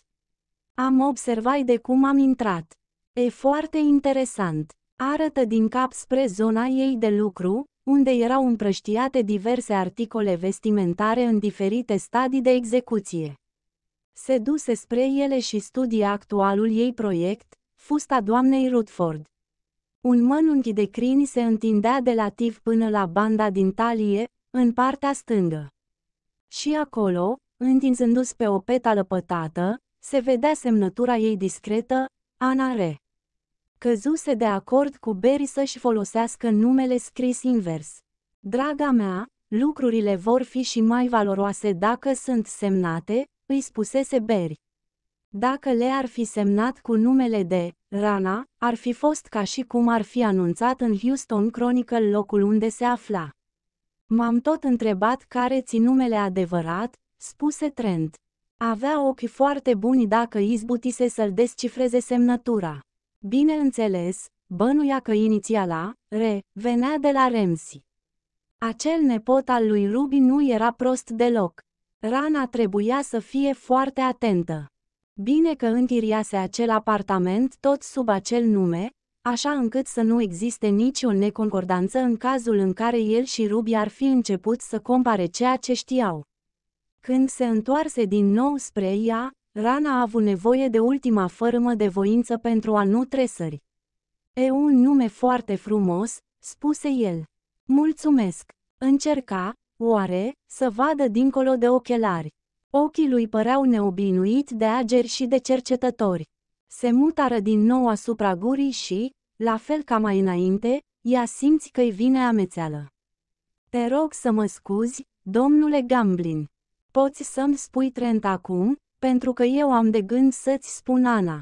Am observat de cum am intrat. E foarte interesant. Arătă din cap spre zona ei de lucru, unde erau împrăștiate diverse articole vestimentare în diferite stadii de execuție. Se duse spre ele și studia actualul ei proiect, fusta doamnei Rutford. Un mănunchi de crini se întindea de la Tiv până la banda din talie, în partea stângă. Și acolo, întinzându-se pe o petală pătată, se vedea semnătura ei discretă, Anare căzuse de acord cu Barry să-și folosească numele scris invers. Draga mea, lucrurile vor fi și mai valoroase dacă sunt semnate, îi spusese Barry. Dacă le-ar fi semnat cu numele de Rana, ar fi fost ca și cum ar fi anunțat în Houston Chronicle locul unde se afla. M-am tot întrebat care ți numele adevărat, spuse Trent. Avea ochi foarte buni dacă izbutise să-l descifreze semnătura. Bineînțeles, bănuia că inițiala, re, venea de la Remsi. Acel nepot al lui Ruby nu era prost deloc. Rana trebuia să fie foarte atentă. Bine că întiriase acel apartament tot sub acel nume, așa încât să nu existe nicio neconcordanță în cazul în care el și Ruby ar fi început să compare ceea ce știau. Când se întoarse din nou spre ea, Rana a avut nevoie de ultima fărâmă de voință pentru a nu tresări. E un nume foarte frumos, spuse el. Mulțumesc. Încerca, oare, să vadă dincolo de ochelari. Ochii lui păreau neobinuit de ageri și de cercetători. Se mutară din nou asupra gurii și, la fel ca mai înainte, ea simți că-i vine amețeală. Te rog să mă scuzi, domnule Gamblin. Poți să-mi spui Trent acum, pentru că eu am de gând să-ți spun Ana.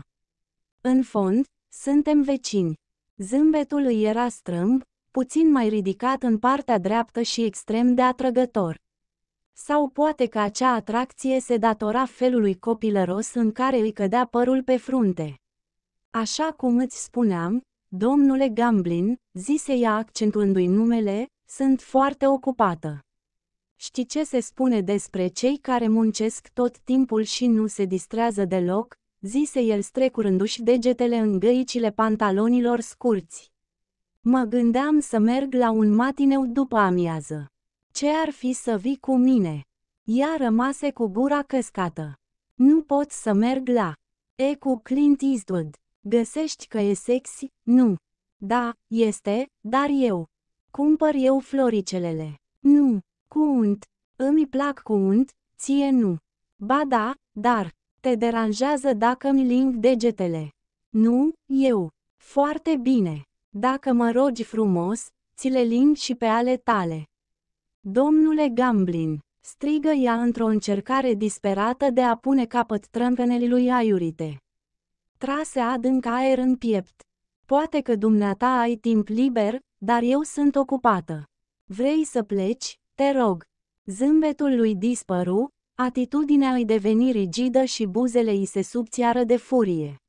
În fond, suntem vecini. Zâmbetul îi era strâmb, puțin mai ridicat în partea dreaptă și extrem de atrăgător. Sau poate că acea atracție se datora felului copilăros în care îi cădea părul pe frunte. Așa cum îți spuneam, domnule Gamblin, zise ea accentuându i numele, sunt foarte ocupată. Știi ce se spune despre cei care muncesc tot timpul și nu se distrează deloc? zise el strecurându-și degetele în găicile pantalonilor scurți. Mă gândeam să merg la un matineu după amiază. Ce ar fi să vii cu mine? Ea rămase cu gura căscată. Nu pot să merg la... E cu Clint Eastwood. Găsești că e sexy? Nu. Da, este, dar eu. Cumpăr eu floricelele. Nu, cu unt. Îmi plac cu unt, ție nu. Ba da, dar, te deranjează dacă îmi ling degetele. Nu, eu. Foarte bine. Dacă mă rogi frumos, ți le ling și pe ale tale. Domnule Gamblin, strigă ea într-o încercare disperată de a pune capăt trâmpenelii lui aiurite. Trase adânc aer în piept. Poate că dumneata ai timp liber, dar eu sunt ocupată. Vrei să pleci? Te rog. Zâmbetul lui dispăru, atitudinea îi deveni rigidă și buzele îi se subțiară de furie.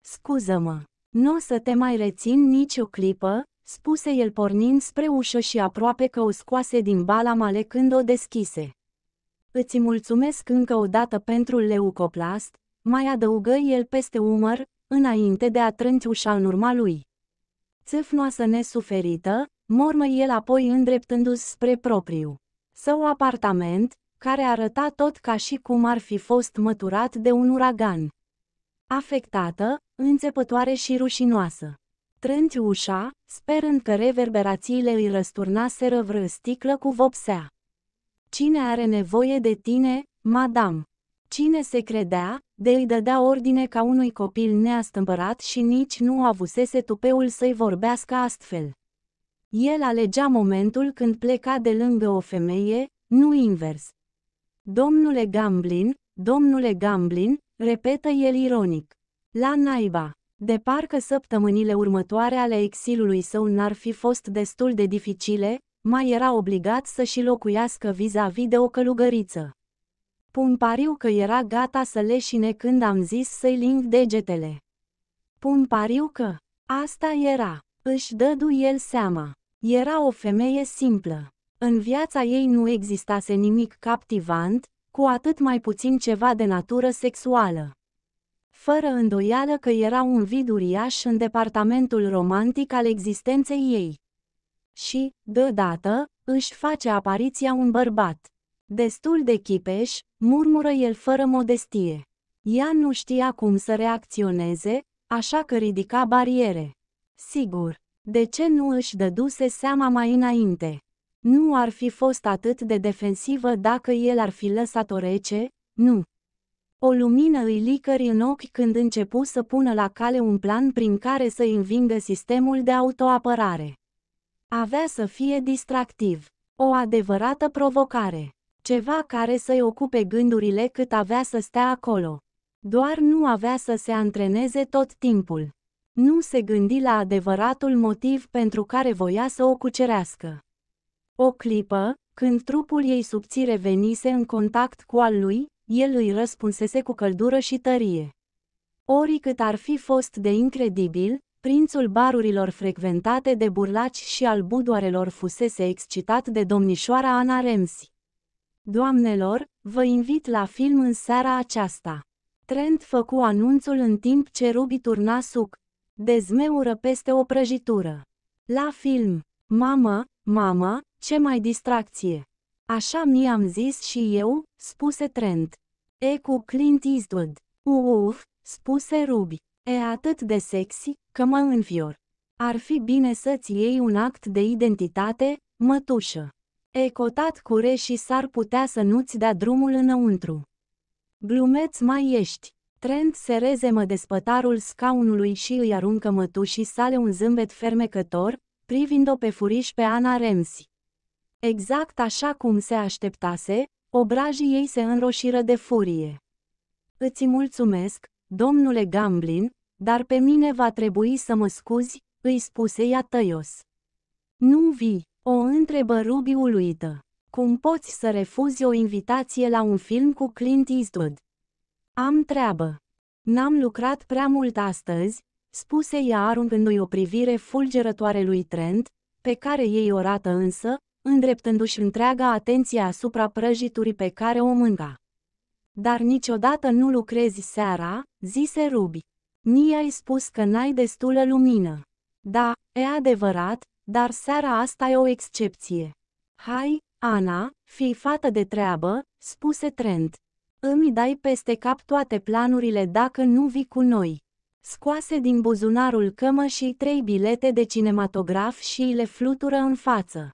Scuză-mă, nu o să te mai rețin nici o clipă, spuse el pornind spre ușă și aproape că o scoase din balamale când o deschise. Îți mulțumesc încă o dată pentru leucoplast, mai adăugă el peste umăr, înainte de a trânci ușa în urma lui. Țâfnoasă nesuferită, mormă el apoi îndreptându-se spre propriu său apartament, care arăta tot ca și cum ar fi fost măturat de un uragan. Afectată, înțepătoare și rușinoasă. Trând ușa, sperând că reverberațiile îi răsturnaseră vră sticlă cu vopsea. Cine are nevoie de tine, madam? Cine se credea, de îi dădea ordine ca unui copil neastâmpărat și nici nu avusese tupeul să-i vorbească astfel. El alegea momentul când pleca de lângă o femeie, nu invers. Domnule Gamblin, domnule Gamblin, repetă el ironic. La naiba! De parcă săptămânile următoare ale exilului său n-ar fi fost destul de dificile, mai era obligat să și locuiască vis-a-vis -vis de o călugăriță. Pun pariu că era gata să leșine când am zis să-i ling degetele. Pun pariu că asta era, își dădu el seama. Era o femeie simplă. În viața ei nu existase nimic captivant, cu atât mai puțin ceva de natură sexuală. Fără îndoială că era un vid uriaș în departamentul romantic al existenței ei. Și, deodată, își face apariția un bărbat. Destul de chipeș, murmură el fără modestie. Ea nu știa cum să reacționeze, așa că ridica bariere. Sigur, de ce nu își dăduse seama mai înainte? Nu ar fi fost atât de defensivă dacă el ar fi lăsat-o rece? Nu. O lumină îi licări în ochi când începu să pună la cale un plan prin care să învingă sistemul de autoapărare. Avea să fie distractiv. O adevărată provocare. Ceva care să-i ocupe gândurile cât avea să stea acolo. Doar nu avea să se antreneze tot timpul. Nu se gândi la adevăratul motiv pentru care voia să o cucerească. O clipă, când trupul ei subțire venise în contact cu al lui, el îi răspunsese cu căldură și tărie. Ori cât ar fi fost de incredibil, prințul barurilor frecventate de burlaci și al budoarelor fusese excitat de domnișoara Ana Remsi. Doamnelor, vă invit la film în seara aceasta. Trent făcu anunțul în timp ce Ruby turna suc, Dezmeură peste o prăjitură. La film. Mamă, mamă, ce mai distracție! Așa mi-am zis și eu, spuse Trent. E cu Clint Eastwood. Uf, spuse Ruby. E atât de sexy, că mă înfior. Ar fi bine să-ți iei un act de identitate, mătușă. E cotat cu și s-ar putea să nu-ți dea drumul înăuntru. Glumeți mai ești. Trent se rezemă de spătarul scaunului și îi aruncă mătușii sale un zâmbet fermecător, privind-o pe furiș pe Ana Remsi. Exact așa cum se așteptase, obrajii ei se înroșiră de furie. Îți mulțumesc, domnule Gamblin, dar pe mine va trebui să mă scuzi, îi spuse ea tăios. Nu vii, o întrebă Ruby uluită. Cum poți să refuzi o invitație la un film cu Clint Eastwood? Am treabă. N-am lucrat prea mult astăzi, spuse ea aruncându-i o privire fulgerătoare lui Trent, pe care ei o rată însă, îndreptându-și întreaga atenție asupra prăjiturii pe care o mânca. Dar niciodată nu lucrezi seara, zise Ruby. mi ai spus că n-ai destulă lumină. Da, e adevărat, dar seara asta e o excepție. Hai, Ana, fii fată de treabă, spuse Trent. Îmi dai peste cap toate planurile dacă nu vii cu noi. Scoase din buzunarul cămășii trei bilete de cinematograf și le flutură în față.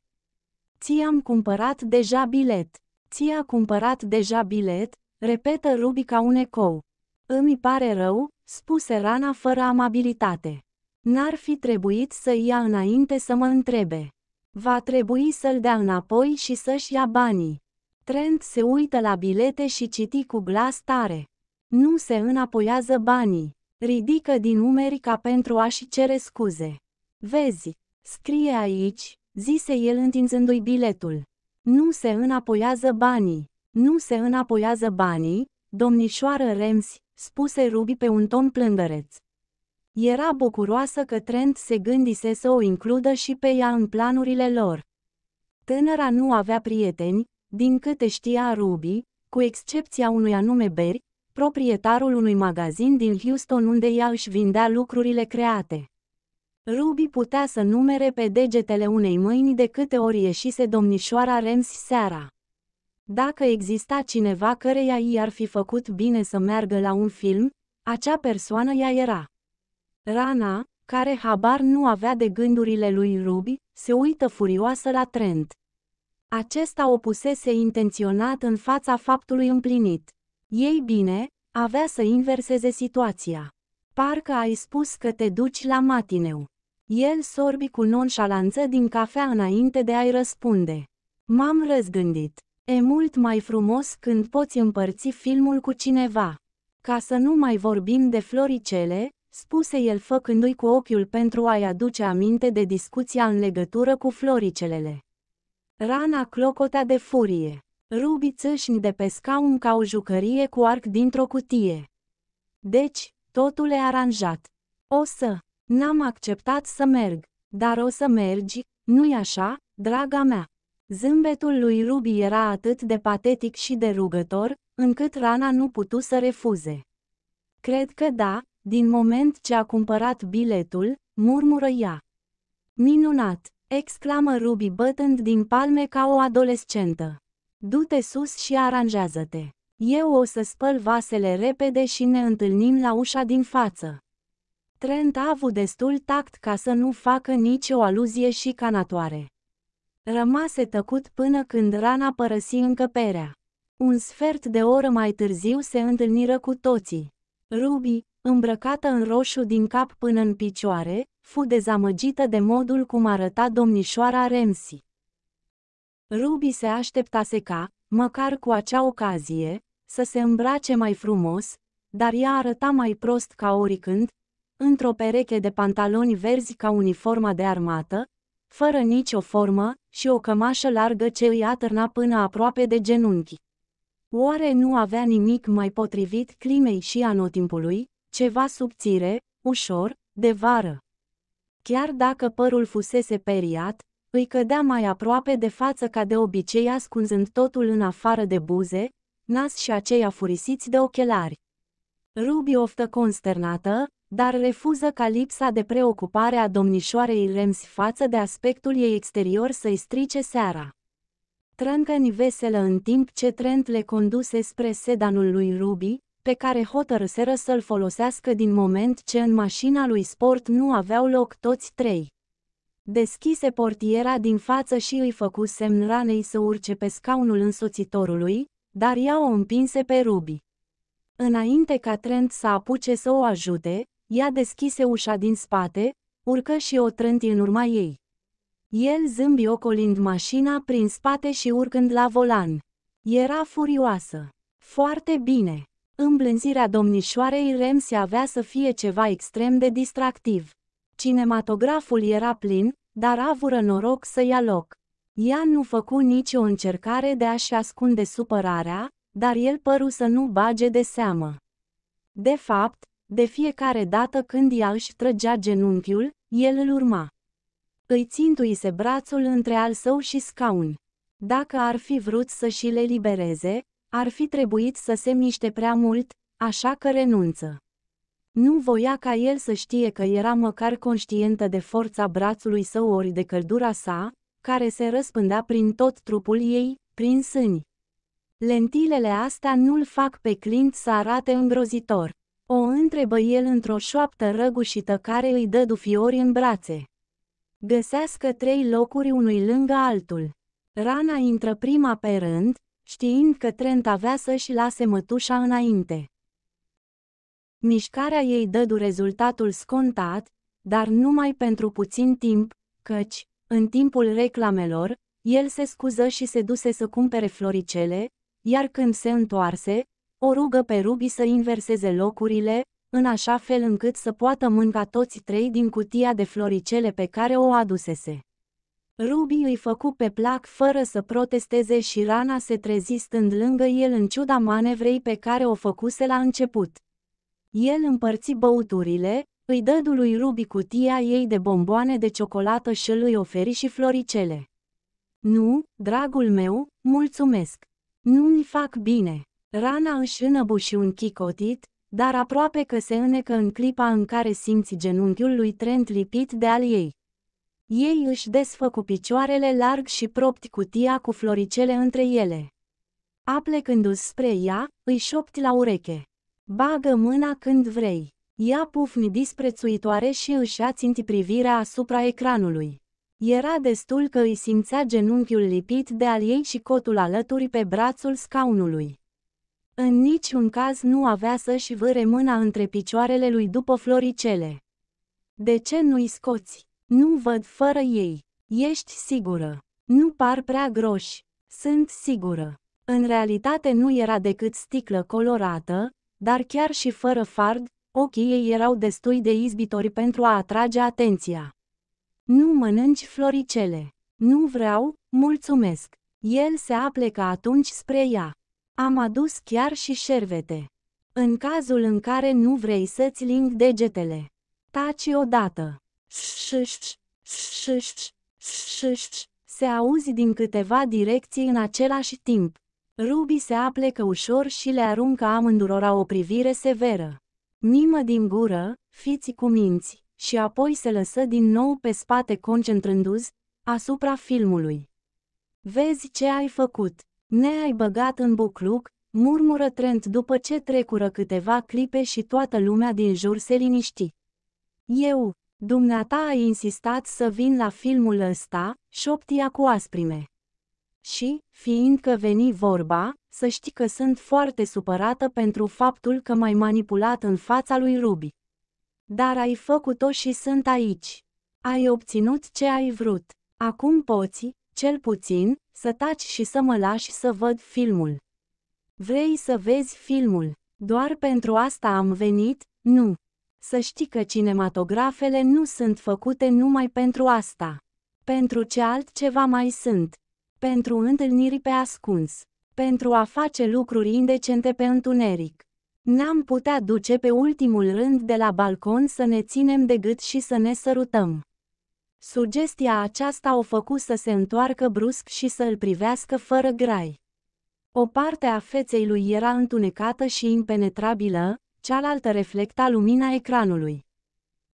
Ți-am cumpărat deja bilet. Ți-a cumpărat deja bilet, repetă Rubi ca un ecou. Îmi pare rău, spuse Rana fără amabilitate. N-ar fi trebuit să ia înainte să mă întrebe. Va trebui să-l dea înapoi și să-și ia banii. Trent se uită la bilete și citi cu glas tare. Nu se înapoiază banii. Ridică din umeri ca pentru a-și cere scuze. Vezi, scrie aici, zise el întinzându-i biletul. Nu se înapoiază banii. Nu se înapoiază banii, domnișoară Rems, spuse Ruby pe un ton plângăreț. Era bucuroasă că Trent se gândise să o includă și pe ea în planurile lor. Tânăra nu avea prieteni, din câte știa Ruby, cu excepția unui anume beri, proprietarul unui magazin din Houston unde ea își vindea lucrurile create. Ruby putea să numere pe degetele unei mâini de câte ori ieșise domnișoara Rems seara. Dacă exista cineva căreia i ar fi făcut bine să meargă la un film, acea persoană ea era. Rana, care habar nu avea de gândurile lui Ruby, se uită furioasă la Trent. Acesta o pusese intenționat în fața faptului împlinit. Ei bine, avea să inverseze situația. Parcă ai spus că te duci la matineu. El sorbi cu nonșalanță din cafea înainte de a-i răspunde. M-am răzgândit. E mult mai frumos când poți împărți filmul cu cineva. Ca să nu mai vorbim de floricele, spuse el făcându-i cu ochiul pentru a-i aduce aminte de discuția în legătură cu floricelele. Rana clocota de furie. Rubi țâșni de pe scaun ca o jucărie cu arc dintr-o cutie. Deci, totul e aranjat. O să. N-am acceptat să merg, dar o să mergi, nu-i așa, draga mea? Zâmbetul lui Ruby era atât de patetic și de rugător, încât Rana nu putu să refuze. Cred că da, din moment ce a cumpărat biletul, murmură ea. Minunat! exclamă Ruby bătând din palme ca o adolescentă. Du-te sus și aranjează-te. Eu o să spăl vasele repede și ne întâlnim la ușa din față. Trent a avut destul tact ca să nu facă nici o aluzie și canatoare. Rămase tăcut până când rana părăsi încăperea. Un sfert de oră mai târziu se întâlniră cu toții. Ruby, îmbrăcată în roșu din cap până în picioare, fu dezamăgită de modul cum arăta domnișoara Remsi. Ruby se așteptase ca, măcar cu acea ocazie, să se îmbrace mai frumos, dar ea arăta mai prost ca oricând, într-o pereche de pantaloni verzi ca uniforma de armată, fără nicio formă, și o cămașă largă ce îi atârna până aproape de genunchi. Oare nu avea nimic mai potrivit climei și anotimpului, ceva subțire, ușor, de vară? Chiar dacă părul fusese periat, îi cădea mai aproape de față ca de obicei ascunzând totul în afară de buze, nas și aceia furisiți de ochelari. Ruby oftă consternată, dar refuză ca lipsa de preocupare a domnișoarei Rems față de aspectul ei exterior să-i strice seara. Trâncă-ni veselă în timp ce Trent le conduse spre sedanul lui Ruby, pe care hotărâseră să-l folosească din moment ce în mașina lui sport nu aveau loc toți trei. Deschise portiera din față și îi făcu semn ranei să urce pe scaunul însoțitorului, dar ea o împinse pe Ruby. Înainte ca Trent să apuce să o ajute, ea deschise ușa din spate, urcă și o trânti în urma ei. El zâmbi ocolind mașina prin spate și urcând la volan. Era furioasă. Foarte bine. Îmblânzirea domnișoarei Remsi avea să fie ceva extrem de distractiv. Cinematograful era plin, dar avură noroc să ia loc. Ea nu făcu nicio încercare de a-și ascunde supărarea, dar el păru să nu bage de seamă. De fapt, de fiecare dată când ea își trăgea genunchiul, el îl urma. Îi țintuise brațul între al său și scaun. Dacă ar fi vrut să și le libereze, ar fi trebuit să semniște prea mult, așa că renunță. Nu voia ca el să știe că era măcar conștientă de forța brațului său ori de căldura sa, care se răspândea prin tot trupul ei, prin sâni. Lentilele astea nu-l fac pe Clint să arate îngrozitor. O întrebă el într-o șoaptă răgușită care îi dă dufiori în brațe. Găsească trei locuri unui lângă altul. Rana intră prima pe rând, știind că Trent avea să-și lase mătușa înainte. Mișcarea ei dădu rezultatul scontat, dar numai pentru puțin timp, căci, în timpul reclamelor, el se scuză și se duse să cumpere floricele, iar când se întoarse, o rugă pe Ruby să inverseze locurile, în așa fel încât să poată mânca toți trei din cutia de floricele pe care o adusese. Ruby îi făcu pe plac fără să protesteze și rana se trezi stând lângă el în ciuda manevrei pe care o făcuse la început. El împărți băuturile, îi dădu lui Ruby cutia ei de bomboane de ciocolată și îl îi oferi și floricele. Nu, dragul meu, mulțumesc. Nu-mi fac bine. Rana își înăbuși un chicotit, dar aproape că se înecă în clipa în care simți genunchiul lui Trent lipit de al ei. Ei își desfăcu picioarele larg și propti cutia cu floricele între ele. aplecându ți spre ea, îi șopti la ureche. Bagă mâna când vrei. Ea pufni disprețuitoare și își aținti privirea asupra ecranului. Era destul că îi simțea genunchiul lipit de al ei și cotul alături pe brațul scaunului. În niciun caz nu avea să-și vâre mâna între picioarele lui după floricele. De ce nu-i scoți? Nu văd fără ei. Ești sigură. Nu par prea groși. Sunt sigură. În realitate nu era decât sticlă colorată, dar chiar și fără fard, ochii ei erau destui de izbitori pentru a atrage atenția. Nu mănânci floricele. Nu vreau, mulțumesc. El se aplecă atunci spre ea. Am adus chiar și șervete. În cazul în care nu vrei să-ți ling degetele. Taci odată se auzi din câteva direcții în același timp. Ruby se aplecă ușor și le aruncă amândurora o privire severă. Mimă din gură, fiți cu minți, și apoi se lăsă din nou pe spate concentrându-ți asupra filmului. Vezi ce ai făcut, ne-ai băgat în bucluc, murmură Trent după ce trecură câteva clipe și toată lumea din jur se liniști. Eu, Dumneata a insistat să vin la filmul ăsta, șoptia cu asprime. Și, fiindcă veni vorba, să știi că sunt foarte supărată pentru faptul că m-ai manipulat în fața lui Rubi. Dar ai făcut-o și sunt aici. Ai obținut ce ai vrut. Acum poți, cel puțin, să taci și să mă lași să văd filmul. Vrei să vezi filmul? Doar pentru asta am venit? Nu. Să știi că cinematografele nu sunt făcute numai pentru asta. Pentru ce altceva mai sunt. Pentru întâlniri pe ascuns. Pentru a face lucruri indecente pe întuneric. n am putea duce pe ultimul rând de la balcon să ne ținem de gât și să ne sărutăm. Sugestia aceasta o făcu să se întoarcă brusc și să îl privească fără grai. O parte a feței lui era întunecată și impenetrabilă, cealaltă reflecta lumina ecranului.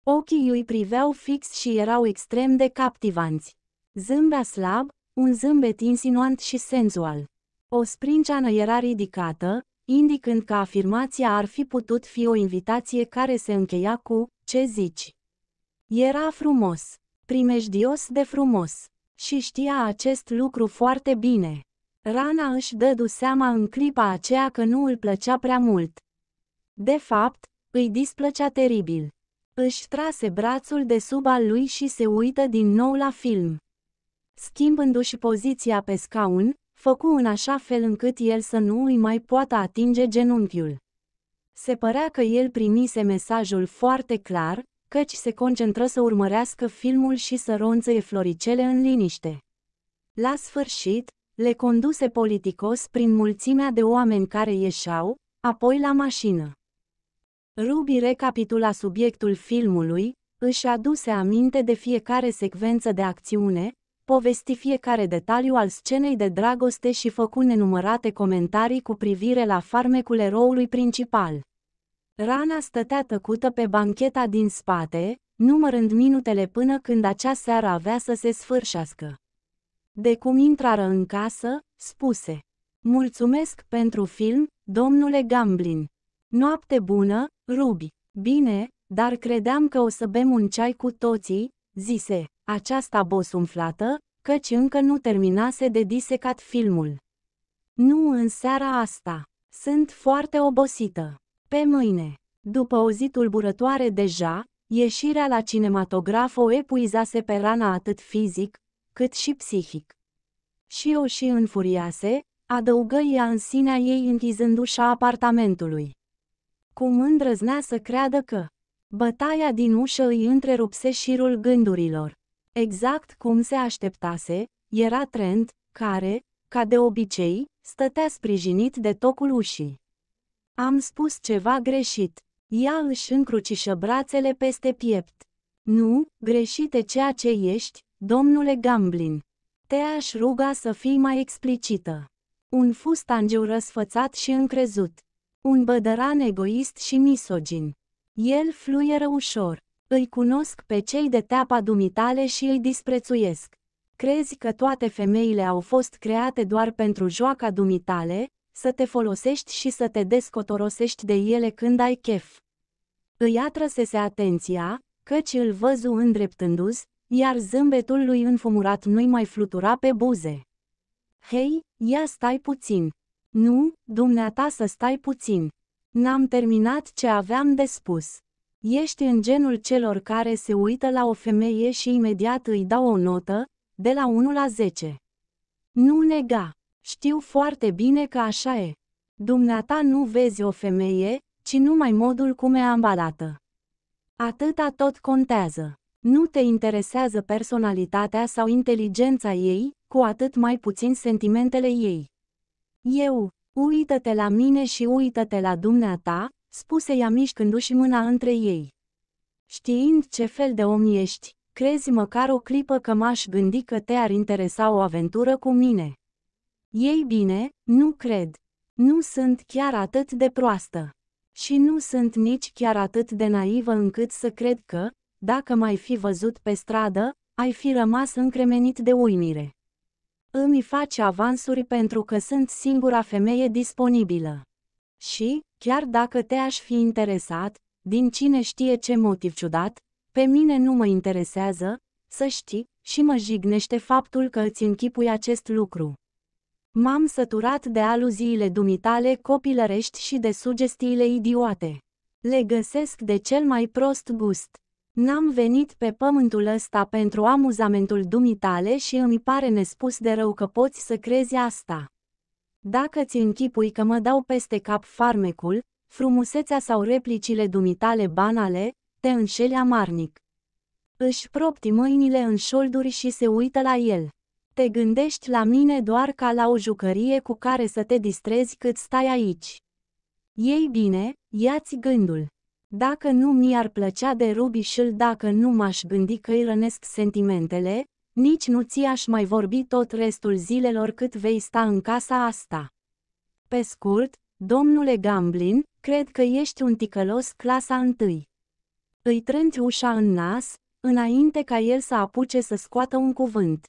Ochii îi priveau fix și erau extrem de captivanți. Zâmbea slab, un zâmbet insinuant și senzual. O sprinceană era ridicată, indicând că afirmația ar fi putut fi o invitație care se încheia cu, ce zici? Era frumos, primejdios de frumos, și știa acest lucru foarte bine. Rana își dădu seama în clipa aceea că nu îl plăcea prea mult. De fapt, îi displăcea teribil. Își trase brațul de sub al lui și se uită din nou la film. Schimbându-și poziția pe scaun, făcu în așa fel încât el să nu îi mai poată atinge genunchiul. Se părea că el primise mesajul foarte clar, căci se concentră să urmărească filmul și să ronțăie floricele în liniște. La sfârșit, le conduse politicos prin mulțimea de oameni care ieșau, apoi la mașină. Ruby recapitula subiectul filmului, își aduse aminte de fiecare secvență de acțiune, povesti fiecare detaliu al scenei de dragoste și făcu nenumărate comentarii cu privire la farmecul eroului principal. Rana stătea tăcută pe bancheta din spate, numărând minutele până când acea seară avea să se sfârșească. De cum intrară în casă, spuse. Mulțumesc pentru film, domnule Gamblin. Noapte bună, Rubi. Bine, dar credeam că o să bem un ceai cu toții, zise, aceasta bosumflată, căci încă nu terminase de disecat filmul. Nu în seara asta. Sunt foarte obosită. Pe mâine, după o zi tulburătoare deja, ieșirea la cinematograf o epuizase pe rana atât fizic, cât și psihic. Și o și înfuriase, adăugă ea în sinea ei închizând ușa apartamentului cum îndrăznea să creadă că bătaia din ușă îi întrerupse șirul gândurilor. Exact cum se așteptase, era Trent, care, ca de obicei, stătea sprijinit de tocul ușii. Am spus ceva greșit. Ea își încrucișă brațele peste piept. Nu, greșite ceea ce ești, domnule Gamblin. Te-aș ruga să fii mai explicită. Un fustangiu răsfățat și încrezut. Un bădăran egoist și misogin. El fluieră ușor. Îi cunosc pe cei de teapa dumitale și îi disprețuiesc. Crezi că toate femeile au fost create doar pentru joaca dumitale, să te folosești și să te descotorosești de ele când ai chef. Îi atrăsese atenția, căci îl văzu îndreptându-s, iar zâmbetul lui înfumurat nu-i mai flutura pe buze. Hei, ia stai puțin, nu, dumneata să stai puțin. N-am terminat ce aveam de spus. Ești în genul celor care se uită la o femeie și imediat îi dau o notă, de la 1 la 10. Nu nega. Știu foarte bine că așa e. Dumneata nu vezi o femeie, ci numai modul cum e ambalată. Atâta tot contează. Nu te interesează personalitatea sau inteligența ei, cu atât mai puțin sentimentele ei. Eu, uită-te la mine și uită-te la dumneata, spuse ea mișcându-și mâna între ei. Știind ce fel de om ești, crezi măcar o clipă că m-aș gândi că te-ar interesa o aventură cu mine. Ei bine, nu cred. Nu sunt chiar atât de proastă. Și nu sunt nici chiar atât de naivă încât să cred că, dacă m-ai fi văzut pe stradă, ai fi rămas încremenit de uimire. Îmi face avansuri pentru că sunt singura femeie disponibilă. Și, chiar dacă te-aș fi interesat, din cine știe ce motiv ciudat, pe mine nu mă interesează, să știi, și mă jignește faptul că îți închipui acest lucru. M-am săturat de aluziile dumitale copilărești și de sugestiile idiote. Le găsesc de cel mai prost gust. N-am venit pe pământul ăsta pentru amuzamentul dumitale și îmi pare nespus de rău că poți să crezi asta. Dacă ți închipui că mă dau peste cap farmecul, frumusețea sau replicile dumitale banale, te înșeli amarnic. Își propti mâinile în șolduri și se uită la el. Te gândești la mine doar ca la o jucărie cu care să te distrezi cât stai aici. Ei bine, ia-ți gândul. Dacă nu mi-ar plăcea de rubișul dacă nu m-aș gândi că îi rănesc sentimentele, nici nu ți-aș mai vorbi tot restul zilelor cât vei sta în casa asta. Pe scurt, domnule Gamblin, cred că ești un ticălos clasa întâi. Îi trânti ușa în nas, înainte ca el să apuce să scoată un cuvânt.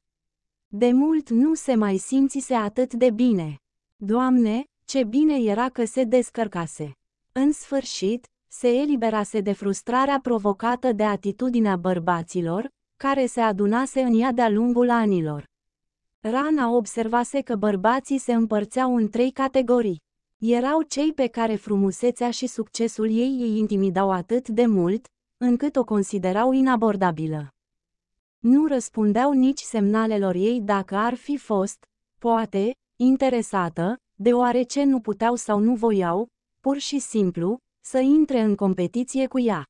De mult nu se mai simțise atât de bine. Doamne, ce bine era că se descărcase. În sfârșit, se eliberase de frustrarea provocată de atitudinea bărbaților, care se adunase în ea de-a lungul anilor. Rana observase că bărbații se împărțeau în trei categorii. Erau cei pe care frumusețea și succesul ei îi intimidau atât de mult, încât o considerau inabordabilă. Nu răspundeau nici semnalelor ei dacă ar fi fost, poate, interesată, deoarece nu puteau sau nu voiau, pur și simplu, să intre în competiție cu ea.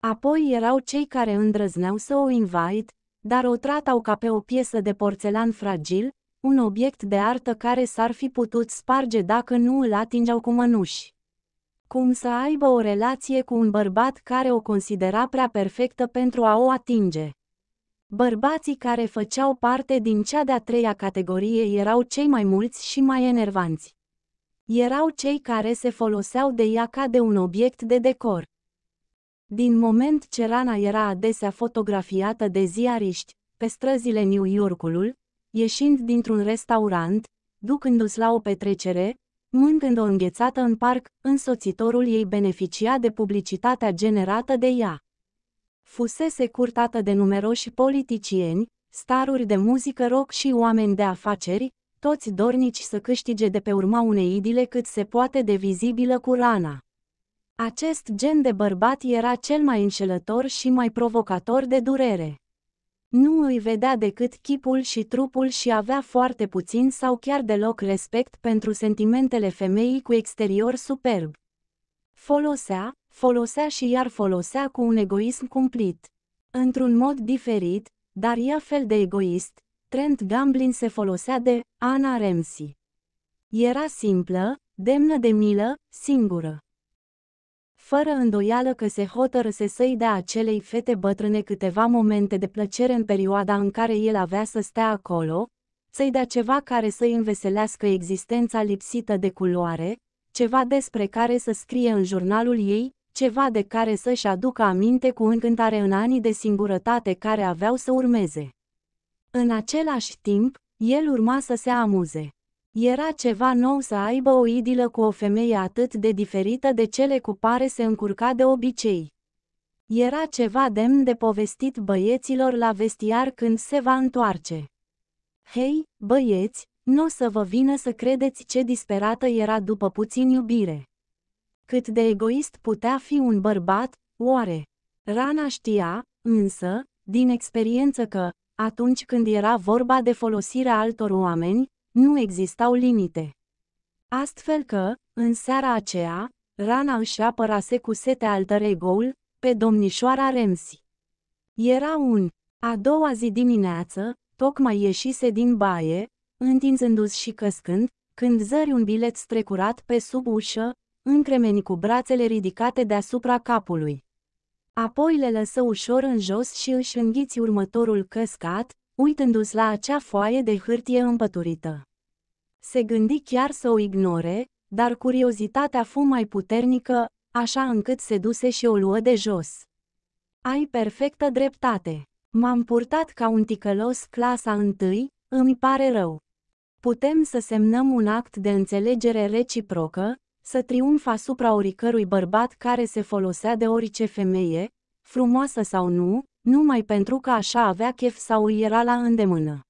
Apoi erau cei care îndrăzneau să o invite, dar o tratau ca pe o piesă de porțelan fragil, un obiect de artă care s-ar fi putut sparge dacă nu îl atingeau cu mănuși. Cum să aibă o relație cu un bărbat care o considera prea perfectă pentru a o atinge. Bărbații care făceau parte din cea de-a treia categorie erau cei mai mulți și mai enervanți erau cei care se foloseau de ea ca de un obiect de decor. Din moment ce rana era adesea fotografiată de ziariști, pe străzile New Yorkului, ieșind dintr-un restaurant, ducându-se la o petrecere, mâncând-o înghețată în parc, însoțitorul ei beneficia de publicitatea generată de ea. Fusese curtată de numeroși politicieni, staruri de muzică rock și oameni de afaceri, toți dornici să câștige de pe urma unei idile cât se poate de vizibilă cu rana. Acest gen de bărbat era cel mai înșelător și mai provocator de durere. Nu îi vedea decât chipul și trupul și avea foarte puțin sau chiar deloc respect pentru sentimentele femeii cu exterior superb. Folosea, folosea și iar folosea cu un egoism cumplit. Într-un mod diferit, dar ea fel de egoist, Trent Gamblin se folosea de Ana Ramsey. Era simplă, demnă de milă, singură. Fără îndoială că se hotărăse să-i dea acelei fete bătrâne câteva momente de plăcere în perioada în care el avea să stea acolo, să-i dea ceva care să-i înveselească existența lipsită de culoare, ceva despre care să scrie în jurnalul ei, ceva de care să-și aducă aminte cu încântare în anii de singurătate care aveau să urmeze. În același timp, el urma să se amuze. Era ceva nou să aibă o idilă cu o femeie atât de diferită de cele cu care se încurca de obicei. Era ceva demn de povestit băieților la vestiar când se va întoarce. Hei, băieți, nu o să vă vină să credeți ce disperată era după puțin iubire. Cât de egoist putea fi un bărbat, oare? Rana știa, însă, din experiență că, atunci când era vorba de folosirea altor oameni, nu existau limite. Astfel că, în seara aceea, Rana își apărase cu sete alter ego-ul, pe domnișoara Remsi. Era un. A doua zi dimineață, tocmai ieșise din baie, întinzându-se și căscând, când zări un bilet strecurat pe sub ușă, încremeni cu brațele ridicate deasupra capului. Apoi le lăsă ușor în jos și își înghiți următorul căscat, uitându-se la acea foaie de hârtie împăturită. Se gândi chiar să o ignore, dar curiozitatea fu mai puternică, așa încât se duse și o luă de jos. Ai perfectă dreptate. M-am purtat ca un ticălos clasa întâi, îmi pare rău. Putem să semnăm un act de înțelegere reciprocă, să triumf asupra oricărui bărbat care se folosea de orice femeie, frumoasă sau nu, numai pentru că așa avea chef sau îi era la îndemână.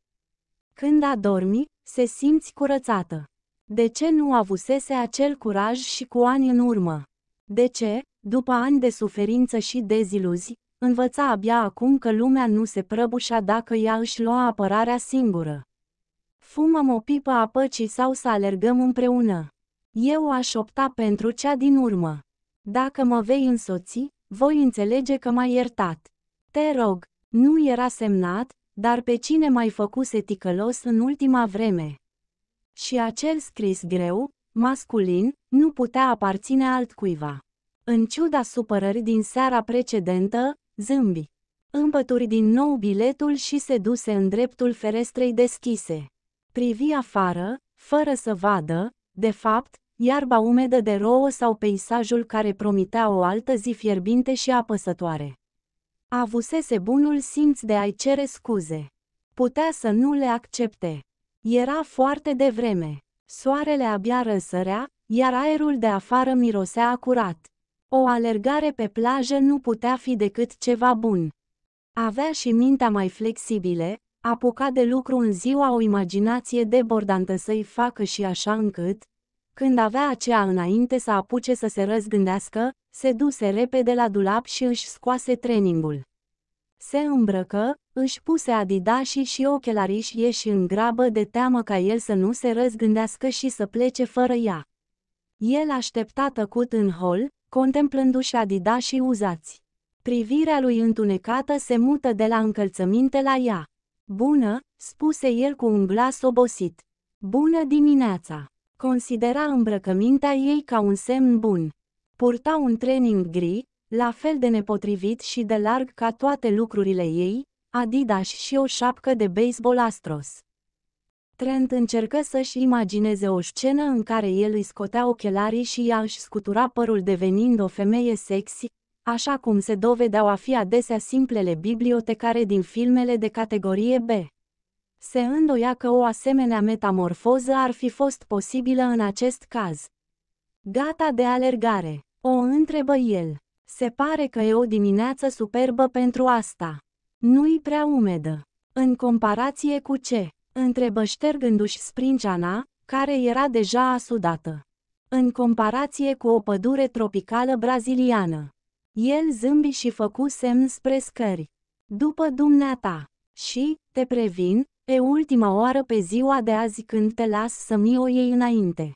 Când adormi, se simți curățată. De ce nu avusese acel curaj și cu ani în urmă? De ce, după ani de suferință și deziluzii, învăța abia acum că lumea nu se prăbușa dacă ea își lua apărarea singură. Fumăm o pipă a păcii sau să alergăm împreună. Eu aș opta pentru cea din urmă. Dacă mă vei însoți, voi înțelege că m-ai iertat. Te rog, nu era semnat, dar pe cine mai făcuse ticălos în ultima vreme? Și acel scris greu, masculin, nu putea aparține altcuiva. În ciuda supărării din seara precedentă, zâmbi. Împături din nou biletul și se duse în dreptul ferestrei deschise. Privi afară, fără să vadă, de fapt, iarba umedă de rouă sau peisajul care promitea o altă zi fierbinte și apăsătoare. Avusese bunul simț de a-i cere scuze. Putea să nu le accepte. Era foarte devreme. Soarele abia răsărea, iar aerul de afară mirosea curat. O alergare pe plajă nu putea fi decât ceva bun. Avea și mintea mai flexibile, apuca de lucru în ziua o imaginație debordantă să-i facă și așa încât, când avea aceea înainte să apuce să se răzgândească, se duse repede la dulap și își scoase treningul. Se îmbrăcă, își puse adidașii și ochelarii și ieși în grabă de teamă ca el să nu se răzgândească și să plece fără ea. El aștepta tăcut în hol, contemplându-și adidașii uzați. Privirea lui întunecată se mută de la încălțăminte la ea. Bună, spuse el cu un glas obosit. Bună dimineața! considera îmbrăcămintea ei ca un semn bun. Purta un training gri, la fel de nepotrivit și de larg ca toate lucrurile ei, Adidas și o șapcă de baseball astros. Trent încercă să-și imagineze o scenă în care el îi scotea ochelarii și ea își scutura părul devenind o femeie sexy, așa cum se dovedeau a fi adesea simplele bibliotecare din filmele de categorie B se îndoia că o asemenea metamorfoză ar fi fost posibilă în acest caz. Gata de alergare, o întrebă el. Se pare că e o dimineață superbă pentru asta. Nu-i prea umedă. În comparație cu ce? Întrebă ștergându-și sprinceana, care era deja asudată. În comparație cu o pădure tropicală braziliană. El zâmbi și făcu semn spre scări. După dumneata. Și, te previn, pe ultima oară pe ziua de azi când te las să mi o iei înainte.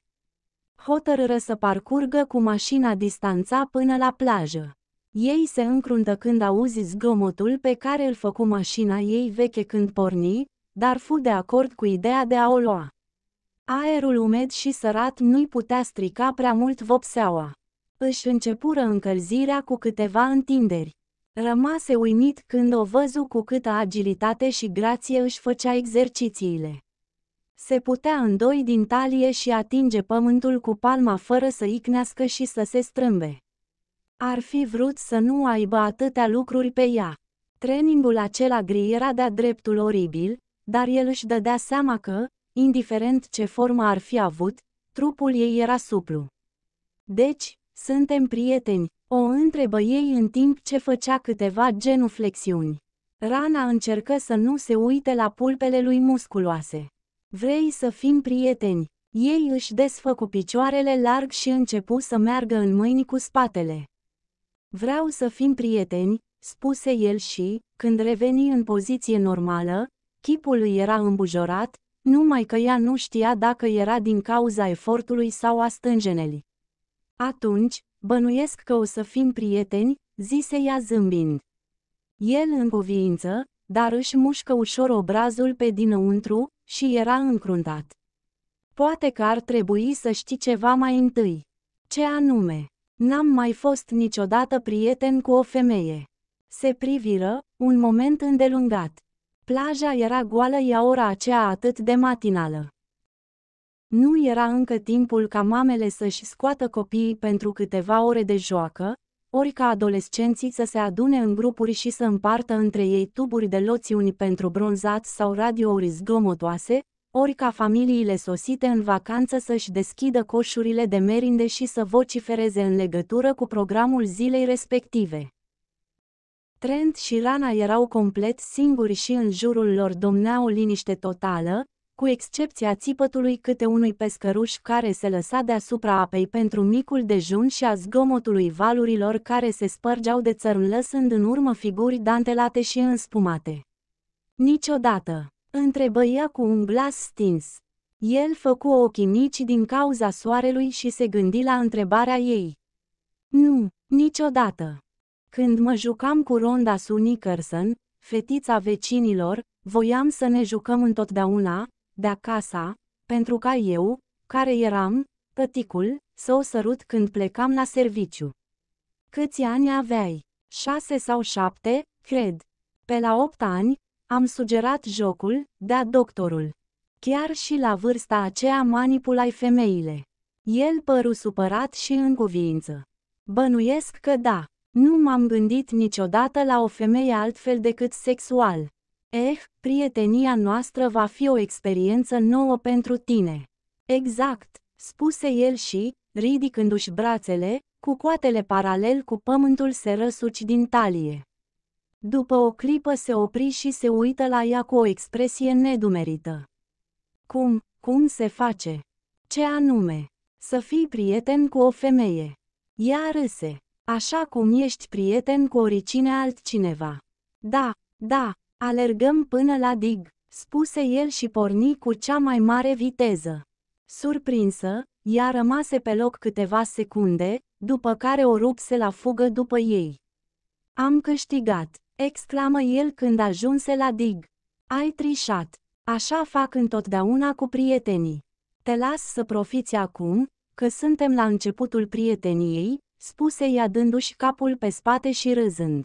Hotărâră să parcurgă cu mașina distanța până la plajă. Ei se încruntă când auzi zgomotul pe care îl făcu mașina ei veche când porni, dar fu de acord cu ideea de a o lua. Aerul umed și sărat nu-i putea strica prea mult vopseaua. Își începură încălzirea cu câteva întinderi. Rămase uimit când o văzu cu câtă agilitate și grație își făcea exercițiile. Se putea îndoi din talie și atinge pământul cu palma fără să icnească și să se strâmbe. Ar fi vrut să nu aibă atâtea lucruri pe ea. Trainingul acela gri era de-a dreptul oribil, dar el își dădea seama că, indiferent ce formă ar fi avut, trupul ei era suplu. Deci, suntem prieteni, o întrebă ei în timp ce făcea câteva genuflexiuni. Rana încercă să nu se uite la pulpele lui musculoase. Vrei să fim prieteni? Ei își desfăcu picioarele larg și începu să meargă în mâini cu spatele. Vreau să fim prieteni, spuse el și, când reveni în poziție normală, chipul lui era îmbujorat, numai că ea nu știa dacă era din cauza efortului sau a stângenelii. Atunci, Bănuiesc că o să fim prieteni, zise ea zâmbind. El în cuviință, dar își mușcă ușor obrazul pe dinăuntru și era încruntat. Poate că ar trebui să știi ceva mai întâi. Ce anume? N-am mai fost niciodată prieten cu o femeie. Se priviră, un moment îndelungat. Plaja era goală, ea ora aceea atât de matinală. Nu era încă timpul ca mamele să-și scoată copiii pentru câteva ore de joacă, ori ca adolescenții să se adune în grupuri și să împartă între ei tuburi de loțiuni pentru bronzat sau radiouri zgomotoase, ori ca familiile sosite în vacanță să-și deschidă coșurile de merinde și să vocifereze în legătură cu programul zilei respective. Trent și Rana erau complet singuri și în jurul lor domnea o liniște totală, cu excepția țipătului câte unui pescăruș care se lăsa deasupra apei pentru micul dejun și a zgomotului valurilor care se spărgeau de țărm lăsând în urmă figuri dantelate și înspumate. Niciodată, întrebă ea cu un glas stins. El făcu ochii mici din cauza soarelui și se gândi la întrebarea ei. Nu, niciodată. Când mă jucam cu Ronda Su Nickerson, fetița vecinilor, voiam să ne jucăm întotdeauna, de acasă, pentru ca eu, care eram, tăticul, să o sărut când plecam la serviciu. Câți ani aveai? Șase sau șapte, cred. Pe la opt ani, am sugerat jocul, da doctorul. Chiar și la vârsta aceea manipulai femeile. El păru supărat și în cuvință. Bănuiesc că da, nu m-am gândit niciodată la o femeie altfel decât sexual. Eh, prietenia noastră va fi o experiență nouă pentru tine. Exact, spuse el și, ridicându-și brațele, cu coatele paralel cu pământul se răsuci din talie. După o clipă se opri și se uită la ea cu o expresie nedumerită. Cum, cum se face? Ce anume? Să fii prieten cu o femeie. Ea râse, așa cum ești prieten cu oricine altcineva. Da, da, Alergăm până la dig, spuse el și porni cu cea mai mare viteză. Surprinsă, ea rămase pe loc câteva secunde, după care o rupse la fugă după ei. Am câștigat, exclamă el când ajunse la dig. Ai trișat, așa fac întotdeauna cu prietenii. Te las să profiți acum, că suntem la începutul prieteniei, spuse ea dându-și capul pe spate și râzând.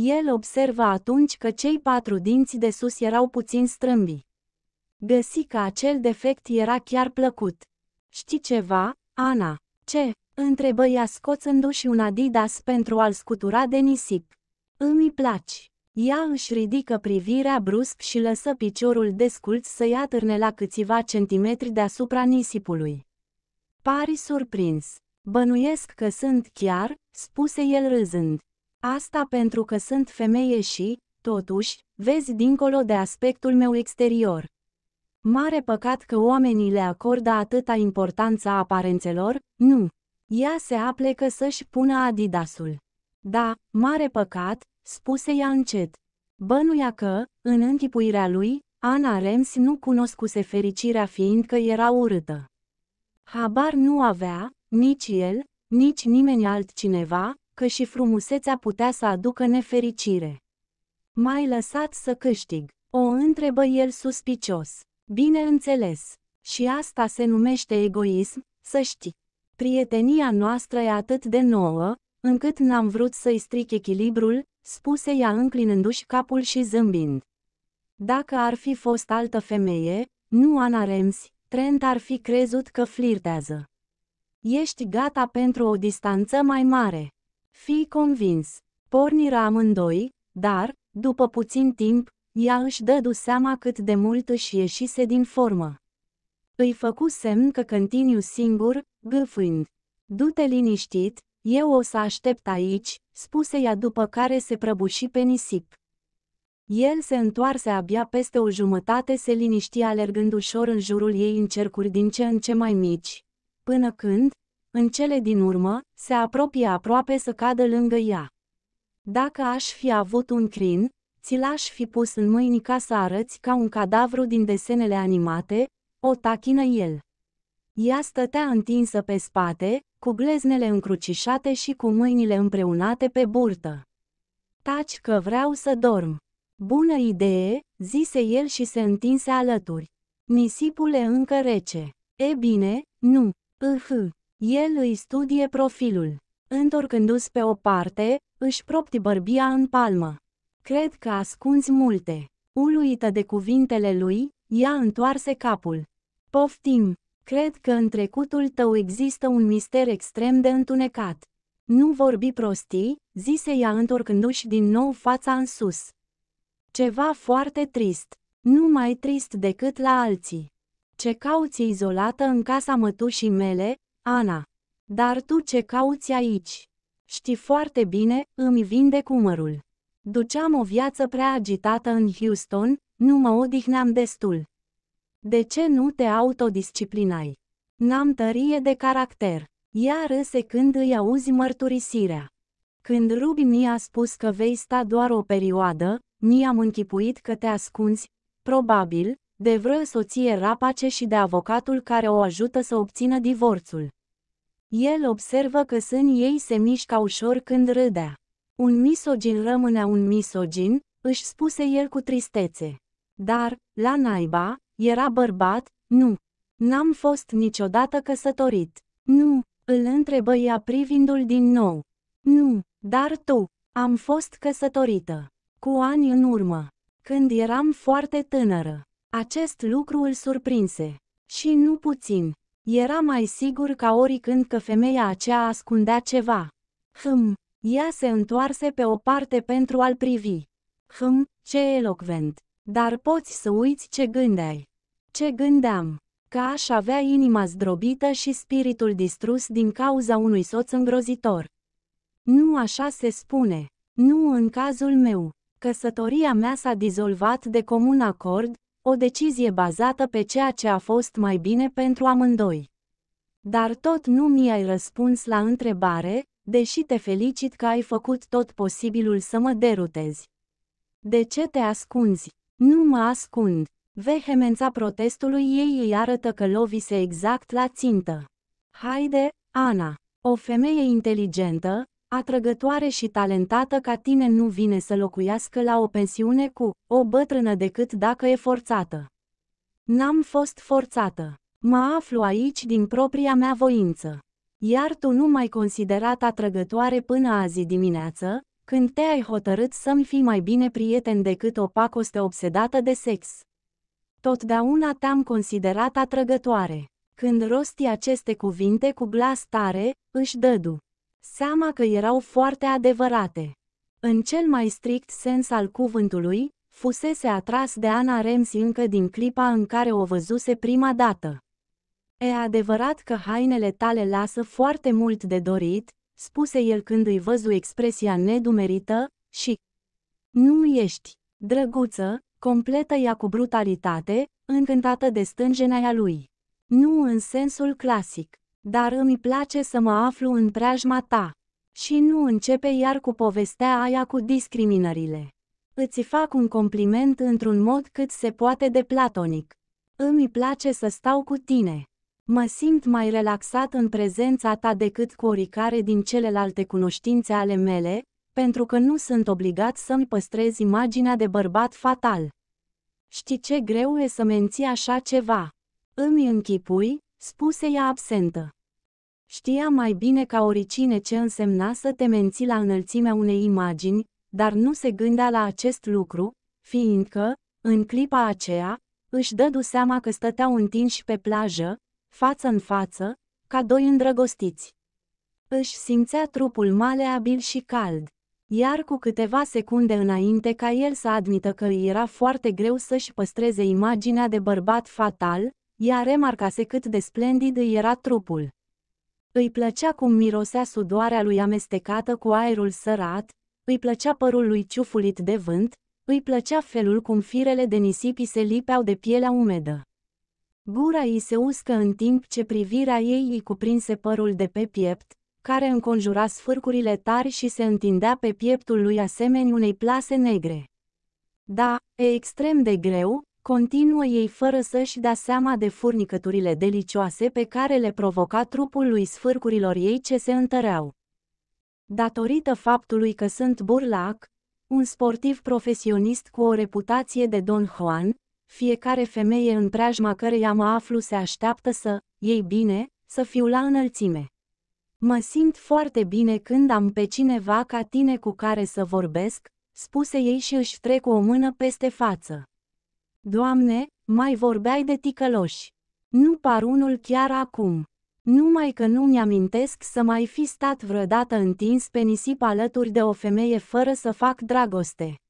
El observă atunci că cei patru dinți de sus erau puțin strâmbi. Găsi că acel defect era chiar plăcut. Știi ceva, Ana? Ce? Întrebă ea scoțându-și un Adidas pentru a-l scutura de nisip. Îmi placi. Ea își ridică privirea brusc și lăsă piciorul desculț să-i atârne la câțiva centimetri deasupra nisipului. Pari surprins. Bănuiesc că sunt chiar, spuse el râzând. Asta pentru că sunt femeie și, totuși, vezi dincolo de aspectul meu exterior. Mare păcat că oamenii le acordă atâta importanța aparențelor, nu. Ea se aplecă să-și pună Adidasul. Da, mare păcat, spuse ea încet. Bănuia că, în închipuirea lui, Ana Rems nu cunoscuse fericirea fiindcă era urâtă. Habar nu avea, nici el, nici nimeni altcineva, că și frumusețea putea să aducă nefericire. Mai lăsat să câștig, o întrebă el suspicios. Bineînțeles, și asta se numește egoism, să știi. Prietenia noastră e atât de nouă, încât n-am vrut să-i stric echilibrul, spuse ea înclinându-și capul și zâmbind. Dacă ar fi fost altă femeie, nu Ana Rems, Trent ar fi crezut că flirtează. Ești gata pentru o distanță mai mare. Fii convins, porniră amândoi, dar, după puțin timp, ea își dădu seama cât de mult își ieșise din formă. Îi făcu semn că continuu singur, gâfând. Du-te liniștit, eu o să aștept aici, spuse ea după care se prăbuși pe nisip. El se întoarse abia peste o jumătate, se liniștia, alergând ușor în jurul ei în cercuri din ce în ce mai mici, până când, în cele din urmă, se apropie aproape să cadă lângă ea. Dacă aș fi avut un crin, ți l-aș fi pus în mâini ca să arăți ca un cadavru din desenele animate, o tachină el. Ea stătea întinsă pe spate, cu gleznele încrucișate și cu mâinile împreunate pe burtă. Taci că vreau să dorm. Bună idee, zise el și se întinse alături. Nisipul e încă rece. E bine, nu. Îh, el îi studie profilul. Întorcându-se pe o parte, își propti bărbia în palmă. Cred că ascunzi multe. Uluită de cuvintele lui, ea întoarse capul. Poftim, cred că în trecutul tău există un mister extrem de întunecat. Nu vorbi prostii, zise ea întorcându-și din nou fața în sus. Ceva foarte trist, nu mai trist decât la alții. Ce cauți izolată în casa mătușii mele, Ana. Dar tu ce cauți aici? Știi foarte bine, îmi vinde cumărul. Duceam o viață prea agitată în Houston, nu mă odihneam destul. De ce nu te autodisciplinai? N-am tărie de caracter. Ea râse când îi auzi mărturisirea. Când Ruby mi-a spus că vei sta doar o perioadă, mi-am închipuit că te ascunzi, probabil, de vreo soție rapace și de avocatul care o ajută să obțină divorțul. El observă că sânii ei se mișca ușor când râdea. Un misogin rămânea un misogin, își spuse el cu tristețe. Dar, la naiba, era bărbat, nu. N-am fost niciodată căsătorit. Nu, îl întrebă ea privindul din nou. Nu, dar tu, am fost căsătorită. Cu ani în urmă, când eram foarte tânără. Acest lucru îl surprinse. Și nu puțin. Era mai sigur ca oricând că femeia aceea ascundea ceva. Hm, ea se întoarse pe o parte pentru a-l privi. Hm, ce elocvent! Dar poți să uiți ce gândeai. Ce gândeam? Că aș avea inima zdrobită și spiritul distrus din cauza unui soț îngrozitor. Nu așa se spune. Nu în cazul meu. Căsătoria mea s-a dizolvat de comun acord, o decizie bazată pe ceea ce a fost mai bine pentru amândoi. Dar tot nu mi-ai răspuns la întrebare, deși te felicit că ai făcut tot posibilul să mă derutezi. De ce te ascunzi? Nu mă ascund. Vehemența protestului ei îi arătă că lovise exact la țintă. Haide, Ana, o femeie inteligentă, atrăgătoare și talentată ca tine nu vine să locuiască la o pensiune cu o bătrână decât dacă e forțată. N-am fost forțată. Mă aflu aici din propria mea voință. Iar tu nu m-ai considerat atrăgătoare până azi dimineață, când te-ai hotărât să-mi fii mai bine prieten decât o pacoste obsedată de sex. Totdeauna te-am considerat atrăgătoare. Când rosti aceste cuvinte cu glas tare, își dădu seama că erau foarte adevărate. În cel mai strict sens al cuvântului, fusese atras de Ana Rems încă din clipa în care o văzuse prima dată. E adevărat că hainele tale lasă foarte mult de dorit, spuse el când îi văzu expresia nedumerită, și Nu ești, drăguță, completă ea cu brutalitate, încântată de stânjenea lui. Nu în sensul clasic, dar îmi place să mă aflu în preajma ta. Și nu începe iar cu povestea aia cu discriminările. Îți fac un compliment într-un mod cât se poate de platonic. Îmi place să stau cu tine. Mă simt mai relaxat în prezența ta decât cu oricare din celelalte cunoștințe ale mele, pentru că nu sunt obligat să-mi păstrez imaginea de bărbat fatal. Știi ce greu e să menții așa ceva? Îmi închipui, spuse ea absentă. Știa mai bine ca oricine ce însemna să te menții la înălțimea unei imagini, dar nu se gândea la acest lucru, fiindcă, în clipa aceea, își dădu seama că stăteau întinși pe plajă, față în față, ca doi îndrăgostiți. Își simțea trupul maleabil și cald, iar cu câteva secunde înainte ca el să admită că îi era foarte greu să-și păstreze imaginea de bărbat fatal, ea remarcase cât de splendid îi era trupul. Îi plăcea cum mirosea sudoarea lui amestecată cu aerul sărat, îi plăcea părul lui ciufulit de vânt, îi plăcea felul cum firele de nisipi se lipeau de pielea umedă. Gura ei se uscă în timp ce privirea ei îi cuprinse părul de pe piept, care înconjura sfârcurile tari și se întindea pe pieptul lui asemeni unei plase negre. Da, e extrem de greu, Continuă ei fără să-și dea seama de furnicăturile delicioase pe care le provoca trupul lui sfârcurilor ei ce se întăreau. Datorită faptului că sunt burlac, un sportiv profesionist cu o reputație de Don Juan, fiecare femeie în preajma căreia mă aflu se așteaptă să, ei bine, să fiu la înălțime. Mă simt foarte bine când am pe cineva ca tine cu care să vorbesc, spuse ei și își trec o mână peste față. Doamne, mai vorbeai de ticăloși. Nu par unul chiar acum. Numai că nu mi-amintesc să mai fi stat vreodată întins pe nisip alături de o femeie fără să fac dragoste.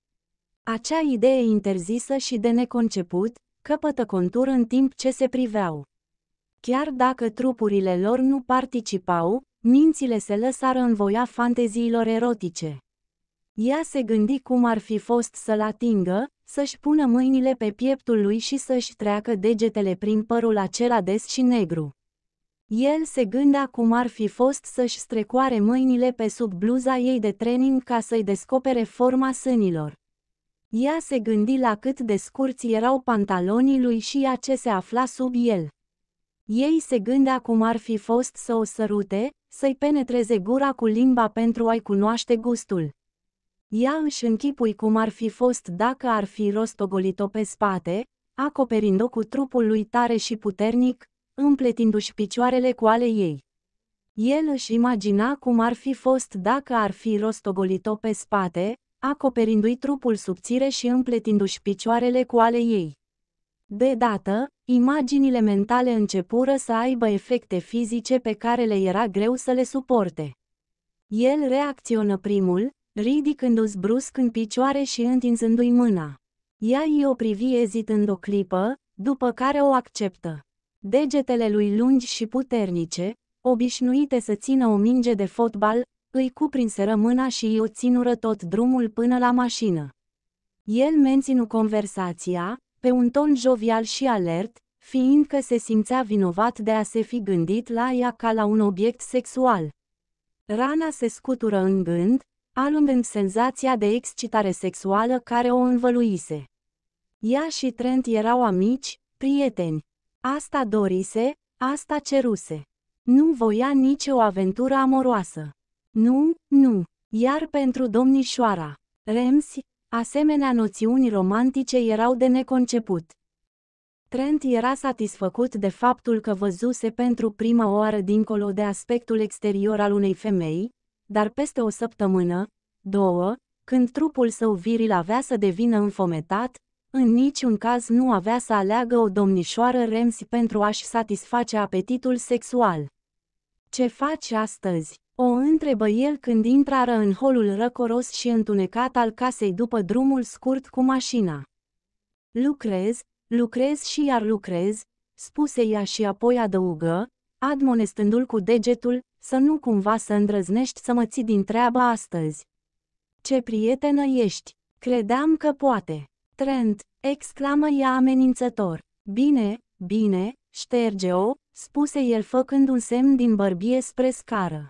Acea idee interzisă și de neconceput, căpătă contur în timp ce se priveau. Chiar dacă trupurile lor nu participau, mințile se lăsară voia fanteziilor erotice. Ea se gândi cum ar fi fost să-l atingă, să-și pună mâinile pe pieptul lui și să-și treacă degetele prin părul acela des și negru. El se gândea cum ar fi fost să-și strecoare mâinile pe sub bluza ei de training ca să-i descopere forma sânilor. Ea se gândi la cât de scurți erau pantalonii lui și a ce se afla sub el. Ei se gândea cum ar fi fost să o sărute, să-i penetreze gura cu limba pentru a-i cunoaște gustul. Ea își închipui cum ar fi fost dacă ar fi rostogolit-o pe spate, acoperind-o cu trupul lui tare și puternic, împletindu-și picioarele cu ale ei. El își imagina cum ar fi fost dacă ar fi rostogolit-o pe spate, acoperindu-i trupul subțire și împletindu-și picioarele cu ale ei. De dată, imaginile mentale începură să aibă efecte fizice pe care le era greu să le suporte. El reacționă primul, ridicându-ți brusc în picioare și întinzându-i mâna. Ea îi o privi ezitând o clipă, după care o acceptă. Degetele lui lungi și puternice, obișnuite să țină o minge de fotbal, îi cuprinseră mâna și îi o ținură tot drumul până la mașină. El menținu conversația, pe un ton jovial și alert, fiindcă se simțea vinovat de a se fi gândit la ea ca la un obiect sexual. Rana se scutură în gând, alungând senzația de excitare sexuală care o învăluise. Ea și Trent erau amici, prieteni. Asta dorise, asta ceruse. Nu voia nici o aventură amoroasă. Nu, nu. Iar pentru domnișoara, Rems, asemenea noțiuni romantice erau de neconceput. Trent era satisfăcut de faptul că văzuse pentru prima oară dincolo de aspectul exterior al unei femei, dar peste o săptămână, două, când trupul său viril avea să devină înfometat, în niciun caz nu avea să aleagă o domnișoară Remsi pentru a-și satisface apetitul sexual. Ce faci astăzi? O întrebă el când intrară în holul răcoros și întunecat al casei după drumul scurt cu mașina. Lucrez, lucrez și iar lucrez, spuse ea și apoi adăugă, admonestându-l cu degetul, să nu cumva să îndrăznești să mă ții din treaba astăzi. Ce prietenă ești! Credeam că poate. Trent, exclamă ea amenințător. Bine, bine, șterge-o, spuse el făcând un semn din bărbie spre scară.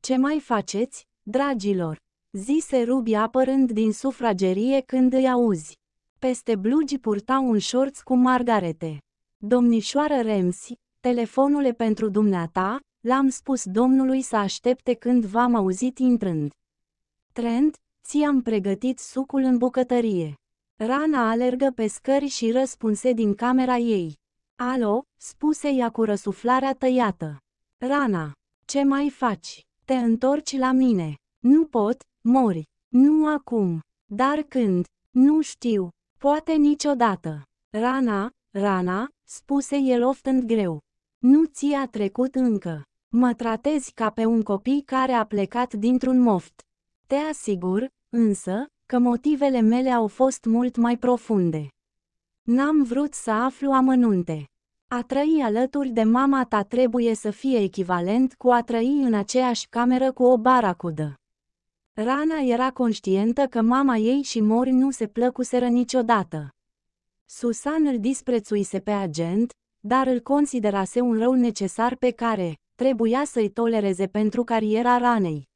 Ce mai faceți, dragilor? zise Ruby apărând din sufragerie când îi auzi. Peste blugi purta un șorț cu margarete. Domnișoară Remsi, telefonul e pentru dumneata, L-am spus domnului să aștepte când v-am auzit intrând. Trent, ți-am pregătit sucul în bucătărie. Rana alergă pe scări și răspunse din camera ei. Alo, spuse ea cu răsuflarea tăiată. Rana, ce mai faci? Te întorci la mine. Nu pot, mori. Nu acum. Dar când? Nu știu. Poate niciodată. Rana, Rana, spuse el oftând greu. Nu ți-a trecut încă. Mă tratezi ca pe un copil care a plecat dintr-un moft. Te asigur, însă, că motivele mele au fost mult mai profunde. N-am vrut să aflu amănunte. A trăi alături de mama ta trebuie să fie echivalent cu a trăi în aceeași cameră cu o baracudă. Rana era conștientă că mama ei și Mori nu se plăcuseră niciodată. Susan îl disprețuise pe agent, dar îl considerase un rău necesar pe care, trebuia să-i tolereze pentru cariera ranei.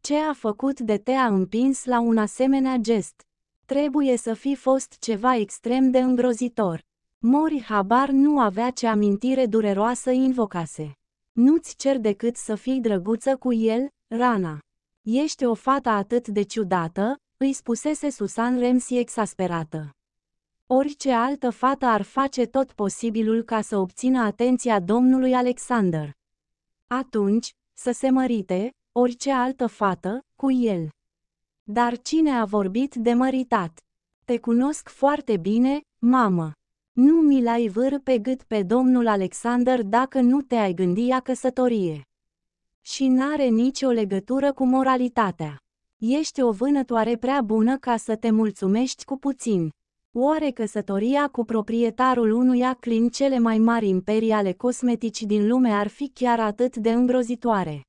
Ce a făcut de te-a împins la un asemenea gest? Trebuie să fi fost ceva extrem de îngrozitor. Mori habar nu avea ce amintire dureroasă invocase. Nu-ți cer decât să fii drăguță cu el, Rana. Ești o fată atât de ciudată, îi spusese Susan Remsi exasperată. Orice altă fată ar face tot posibilul ca să obțină atenția domnului Alexander. Atunci, să se mărite, orice altă fată, cu el. Dar cine a vorbit de măritat? Te cunosc foarte bine, mamă. Nu mi l-ai vâr pe gât pe domnul Alexander dacă nu te-ai gândi la căsătorie. Și n-are nicio legătură cu moralitatea. Ești o vânătoare prea bună ca să te mulțumești cu puțin. Oare căsătoria cu proprietarul unuia clin cele mai mari imperii ale cosmetici din lume ar fi chiar atât de îngrozitoare?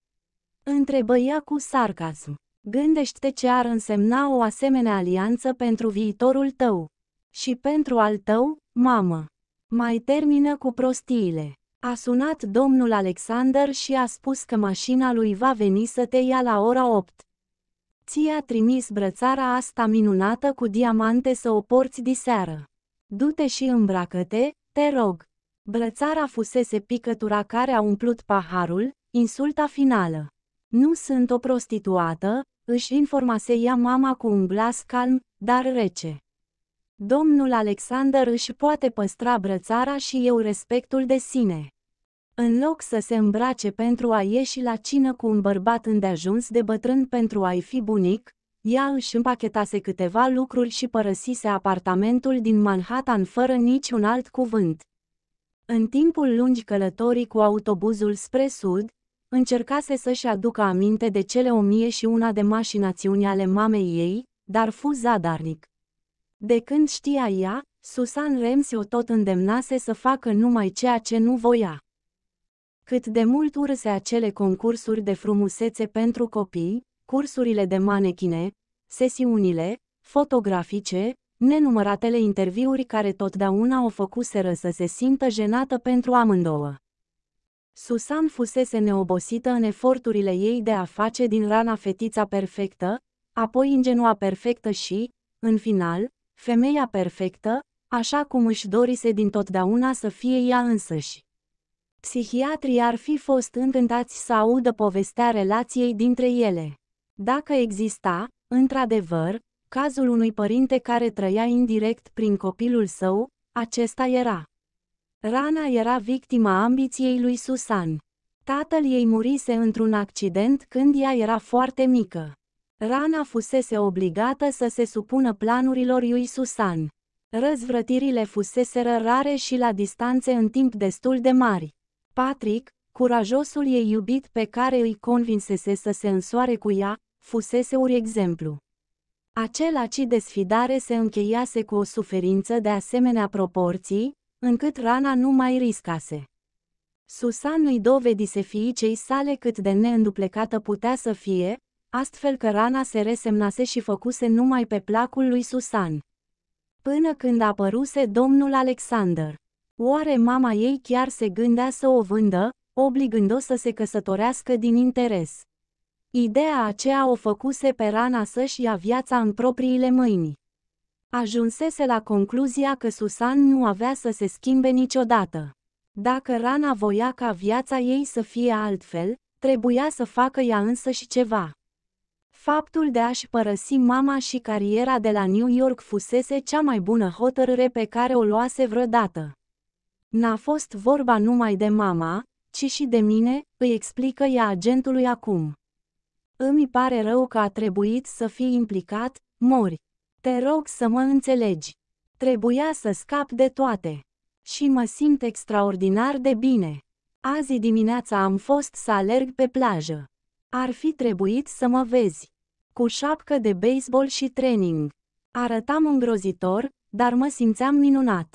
Întrebă ea cu sarcasm. Gândește ce ar însemna o asemenea alianță pentru viitorul tău. Și pentru al tău, mamă. Mai termină cu prostiile. A sunat domnul Alexander și a spus că mașina lui va veni să te ia la ora 8. Ți-a trimis brățara asta minunată cu diamante să o porți diseară. Du-te și îmbracă-te, te rog. Brățara fusese picătura care a umplut paharul, insulta finală. Nu sunt o prostituată, își informase ea mama cu un glas calm, dar rece. Domnul Alexander își poate păstra brățara și eu respectul de sine. În loc să se îmbrace pentru a ieși la cină cu un bărbat îndeajuns de bătrân pentru a-i fi bunic, ea își împachetase câteva lucruri și părăsise apartamentul din Manhattan fără niciun alt cuvânt. În timpul lungi călătorii cu autobuzul spre sud, încercase să-și aducă aminte de cele o mie și una de mașinațiuni ale mamei ei, dar fu zadarnic. De când știa ea, Susan Remsi o tot îndemnase să facă numai ceea ce nu voia. Cât de mult urse acele concursuri de frumusețe pentru copii, cursurile de manechine, sesiunile, fotografice, nenumăratele interviuri care totdeauna o făcuseră să se simtă jenată pentru amândouă. Susan fusese neobosită în eforturile ei de a face din rana fetița perfectă, apoi ingenua perfectă și, în final, femeia perfectă, așa cum își dorise din totdeauna să fie ea însăși. Psihiatrii ar fi fost încântați să audă povestea relației dintre ele. Dacă exista, într-adevăr, cazul unui părinte care trăia indirect prin copilul său, acesta era. Rana era victima ambiției lui Susan. Tatăl ei murise într-un accident când ea era foarte mică. Rana fusese obligată să se supună planurilor lui Susan. Răzvrătirile fuseseră rare și la distanțe în timp destul de mari. Patrick, curajosul ei iubit pe care îi convinsese să se însoare cu ea, fusese un exemplu. Acelaci desfidare se încheiase cu o suferință de asemenea proporții, încât rana nu mai riscase. Susan îi dovedise fiicei sale cât de neînduplecată putea să fie, astfel că rana se resemnase și făcuse numai pe placul lui Susan. Până când apăruse domnul Alexander. Oare mama ei chiar se gândea să o vândă, obligând-o să se căsătorească din interes? Ideea aceea o făcuse pe Rana să-și ia viața în propriile mâini. Ajunsese la concluzia că Susan nu avea să se schimbe niciodată. Dacă Rana voia ca viața ei să fie altfel, trebuia să facă ea însă și ceva. Faptul de a-și părăsi mama și cariera de la New York fusese cea mai bună hotărâre pe care o luase vreodată. N-a fost vorba numai de mama, ci și de mine, îi explică ea agentului acum. Îmi pare rău că a trebuit să fii implicat, mori. Te rog să mă înțelegi. Trebuia să scap de toate. Și mă simt extraordinar de bine. Azi dimineața am fost să alerg pe plajă. Ar fi trebuit să mă vezi. Cu șapcă de baseball și training. Arătam îngrozitor, dar mă simțeam minunat.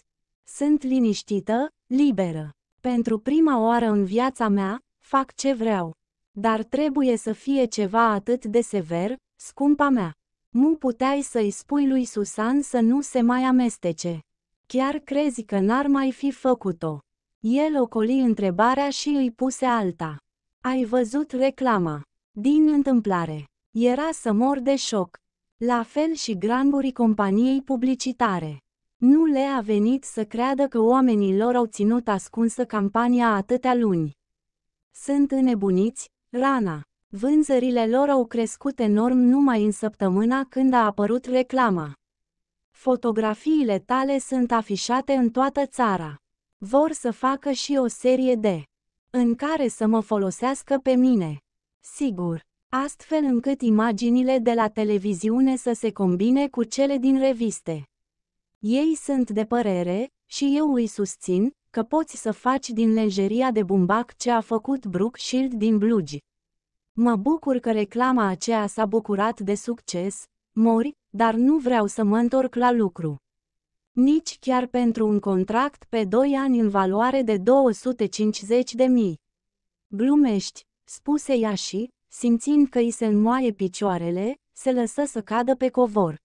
Sunt liniștită, liberă. Pentru prima oară în viața mea, fac ce vreau. Dar trebuie să fie ceva atât de sever, scumpa mea. Nu puteai să-i spui lui Susan să nu se mai amestece. Chiar crezi că n-ar mai fi făcut-o. El ocoli întrebarea și îi puse alta. Ai văzut reclama. Din întâmplare. Era să mor de șoc. La fel și granburii companiei publicitare. Nu le a venit să creadă că oamenii lor au ținut ascunsă campania atâtea luni. Sunt înnebuniți, rana. Vânzările lor au crescut enorm numai în săptămâna când a apărut reclama. Fotografiile tale sunt afișate în toată țara. Vor să facă și o serie de în care să mă folosească pe mine. Sigur, astfel încât imaginile de la televiziune să se combine cu cele din reviste. Ei sunt de părere, și eu îi susțin, că poți să faci din lenjeria de bumbac ce a făcut Brooke Shield din blugi. Mă bucur că reclama aceea s-a bucurat de succes, mori, dar nu vreau să mă întorc la lucru. Nici chiar pentru un contract pe 2 ani în valoare de 250 de mii. Glumești, spuse ea și, simțind că îi se înmoaie picioarele, se lăsă să cadă pe covor.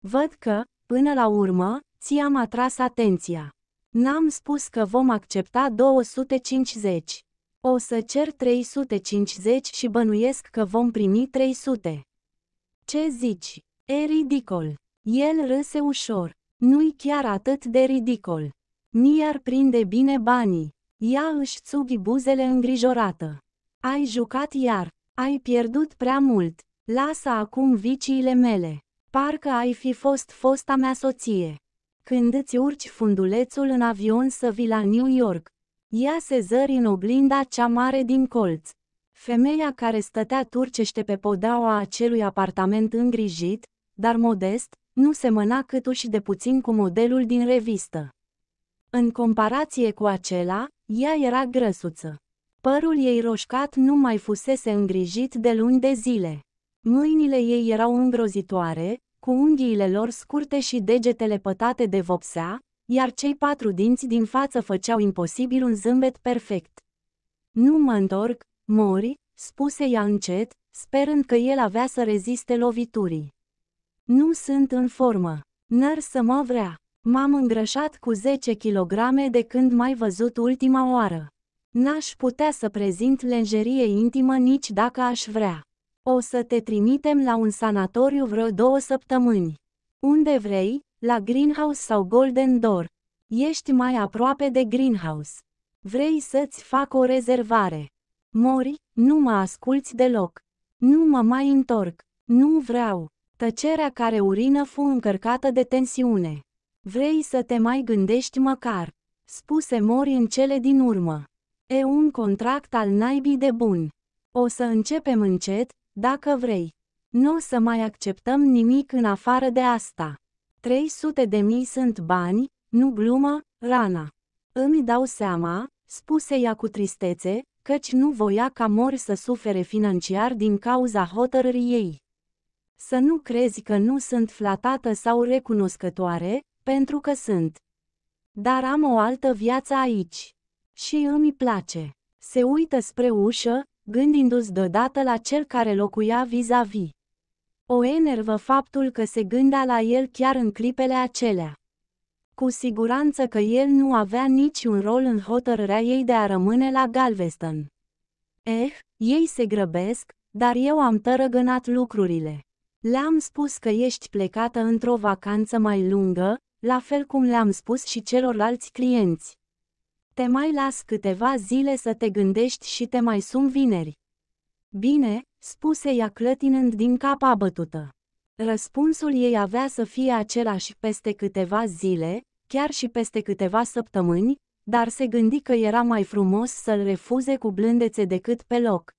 Văd că, Până la urmă, ți-am atras atenția. N-am spus că vom accepta 250. O să cer 350 și bănuiesc că vom primi 300. Ce zici? E ridicol. El râse ușor. Nu-i chiar atât de ridicol. Mi-ar prinde bine banii. Ea își țughi buzele îngrijorată. Ai jucat iar. Ai pierdut prea mult. Lasă acum viciile mele. Parcă ai fi fost fosta mea soție. Când îți urci fundulețul în avion să vii la New York, ia zări în oglinda cea mare din colț. Femeia care stătea turcește pe podaua acelui apartament îngrijit, dar modest, nu semăna câtuși de puțin cu modelul din revistă. În comparație cu acela, ea era grăsuță. Părul ei roșcat nu mai fusese îngrijit de luni de zile. Mâinile ei erau îngrozitoare, cu unghiile lor scurte și degetele pătate de vopsea, iar cei patru dinți din față făceau imposibil un zâmbet perfect. Nu mă întorc, mori, spuse ea încet, sperând că el avea să reziste loviturii. Nu sunt în formă. N-ar să mă vrea. M-am îngrășat cu 10 kilograme de când mai văzut ultima oară. N-aș putea să prezint lenjerie intimă nici dacă aș vrea. O să te trimitem la un sanatoriu vreo două săptămâni. Unde vrei, la Greenhouse sau Golden Door. Ești mai aproape de Greenhouse. Vrei să-ți fac o rezervare. Mori, nu mă asculți deloc. Nu mă mai întorc. Nu vreau. Tăcerea care urină fu încărcată de tensiune. Vrei să te mai gândești măcar, spuse Mori în cele din urmă. E un contract al naibii de bun. O să începem încet, dacă vrei. Nu să mai acceptăm nimic în afară de asta. 300 de mii sunt bani, nu glumă, rana. Îmi dau seama, spuse ea cu tristețe, căci nu voia ca mor să sufere financiar din cauza hotărârii ei. Să nu crezi că nu sunt flatată sau recunoscătoare, pentru că sunt. Dar am o altă viață aici. Și îmi place. Se uită spre ușă, gândindu-ți deodată la cel care locuia vis-a-vis. -vis. O enervă faptul că se gândea la el chiar în clipele acelea. Cu siguranță că el nu avea niciun rol în hotărârea ei de a rămâne la Galveston. Eh, ei se grăbesc, dar eu am tărăgănat lucrurile. Le-am spus că ești plecată într-o vacanță mai lungă, la fel cum le-am spus și celorlalți clienți. Te mai las câteva zile să te gândești și te mai sun vineri. Bine, spuse ea clătinând din cap abătută. Răspunsul ei avea să fie același peste câteva zile, chiar și peste câteva săptămâni, dar se gândi că era mai frumos să-l refuze cu blândețe decât pe loc.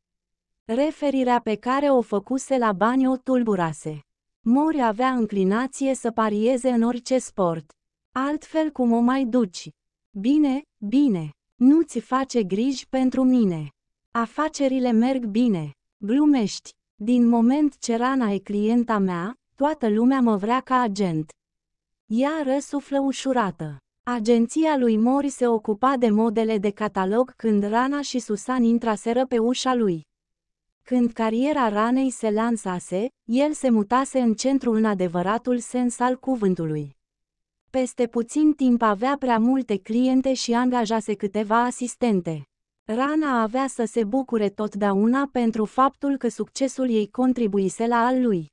Referirea pe care o făcuse la bani o tulburase. Mori avea înclinație să parieze în orice sport. Altfel cum o mai duci. Bine, Bine, nu-ți face griji pentru mine. Afacerile merg bine. Glumești. Din moment ce Rana e clienta mea, toată lumea mă vrea ca agent. Ea răsuflă ușurată. Agenția lui Mori se ocupa de modele de catalog când Rana și Susan intraseră pe ușa lui. Când cariera Ranei se lansase, el se mutase în centrul în adevăratul sens al cuvântului. Peste puțin timp avea prea multe cliente și angajase câteva asistente. Rana avea să se bucure totdeauna pentru faptul că succesul ei contribuise la al lui.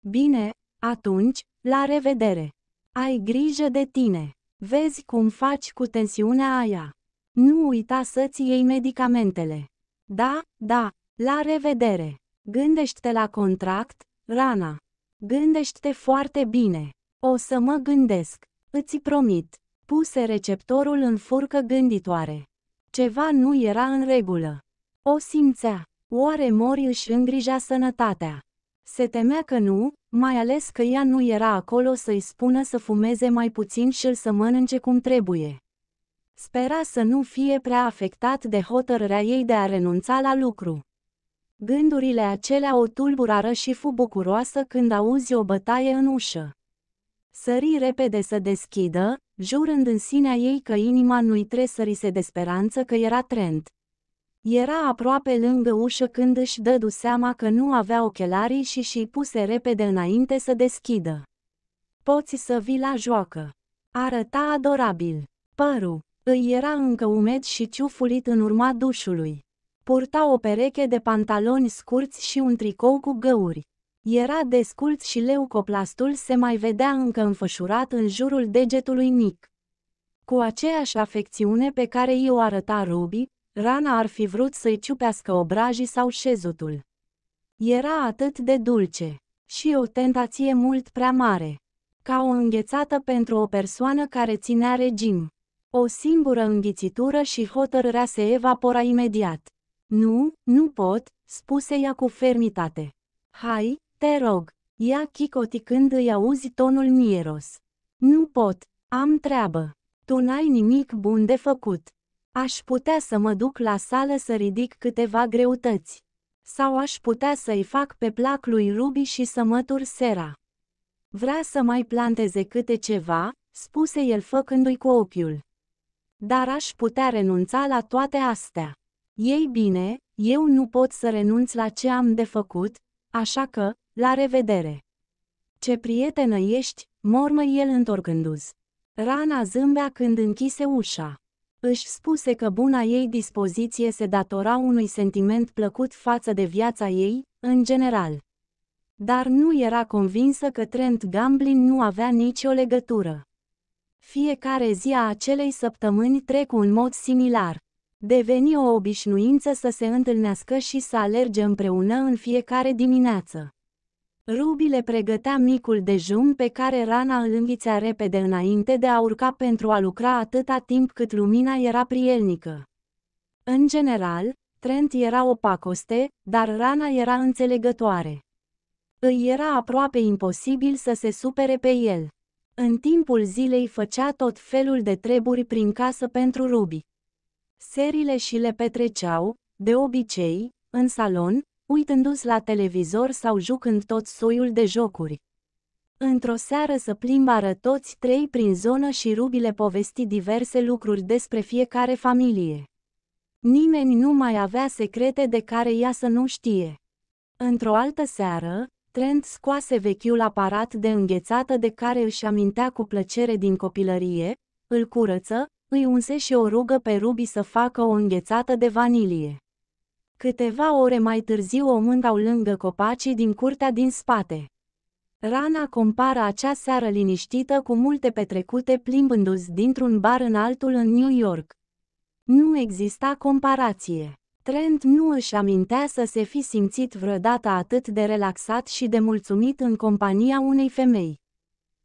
Bine, atunci, la revedere! Ai grijă de tine! Vezi cum faci cu tensiunea aia! Nu uita să-ți iei medicamentele! Da, da, la revedere! Gândește-te la contract, Rana! Gândește-te foarte bine! O să mă gândesc. Îți promit. Puse receptorul în furcă gânditoare. Ceva nu era în regulă. O simțea. Oare Mori își îngrija sănătatea? Se temea că nu, mai ales că ea nu era acolo să-i spună să fumeze mai puțin și să mănânce cum trebuie. Spera să nu fie prea afectat de hotărârea ei de a renunța la lucru. Gândurile acelea o tulburară și fu bucuroasă când auzi o bătaie în ușă. Sări repede să deschidă, jurând în sinea ei că inima nu-i tresărise de speranță că era Trent. Era aproape lângă ușă când își dădu seama că nu avea ochelarii și și puse repede înainte să deschidă. Poți să vii la joacă. Arăta adorabil. Părul îi era încă umed și ciufulit în urma dușului. Purta o pereche de pantaloni scurți și un tricou cu găuri. Era desculț și leucoplastul se mai vedea încă înfășurat în jurul degetului mic. Cu aceeași afecțiune pe care i-o arăta Ruby, rana ar fi vrut să-i ciupească obrajii sau șezutul. Era atât de dulce și o tentație mult prea mare, ca o înghețată pentru o persoană care ținea regim. O singură înghițitură și hotărârea se evapora imediat. Nu, nu pot, spuse ea cu fermitate. Hai, te rog, ia Chicoti când îi auzi tonul mieros. Nu pot, am treabă. Tu n-ai nimic bun de făcut. Aș putea să mă duc la sală să ridic câteva greutăți. Sau aș putea să-i fac pe plac lui Ruby și să mătur sera. Vrea să mai planteze câte ceva, spuse el făcându-i cu ochiul. Dar aș putea renunța la toate astea. Ei bine, eu nu pot să renunț la ce am de făcut, așa că, la revedere! Ce prietenă ești, mormă el întorcându s Rana zâmbea când închise ușa. Își spuse că buna ei dispoziție se datora unui sentiment plăcut față de viața ei, în general. Dar nu era convinsă că Trent Gamblin nu avea nicio legătură. Fiecare zi a acelei săptămâni trec un mod similar. Deveni o obișnuință să se întâlnească și să alerge împreună în fiecare dimineață. Ruby le pregătea micul dejun pe care rana îl înghițea repede înainte de a urca pentru a lucra atâta timp cât lumina era prielnică. În general, Trent era opacoste, dar rana era înțelegătoare. Îi era aproape imposibil să se supere pe el. În timpul zilei făcea tot felul de treburi prin casă pentru Ruby. Serile și le petreceau, de obicei, în salon, uitându-se la televizor sau jucând tot soiul de jocuri. Într-o seară să plimbară toți trei prin zonă și rubile povesti diverse lucruri despre fiecare familie. Nimeni nu mai avea secrete de care ea să nu știe. Într-o altă seară, Trent scoase vechiul aparat de înghețată de care își amintea cu plăcere din copilărie, îl curăță, îi unse și o rugă pe Ruby să facă o înghețată de vanilie. Câteva ore mai târziu o mâncau lângă copacii din curtea din spate. Rana compara acea seară liniștită cu multe petrecute plimbându-ți dintr-un bar în altul în New York. Nu exista comparație. Trent nu își amintea să se fi simțit vreodată atât de relaxat și de mulțumit în compania unei femei.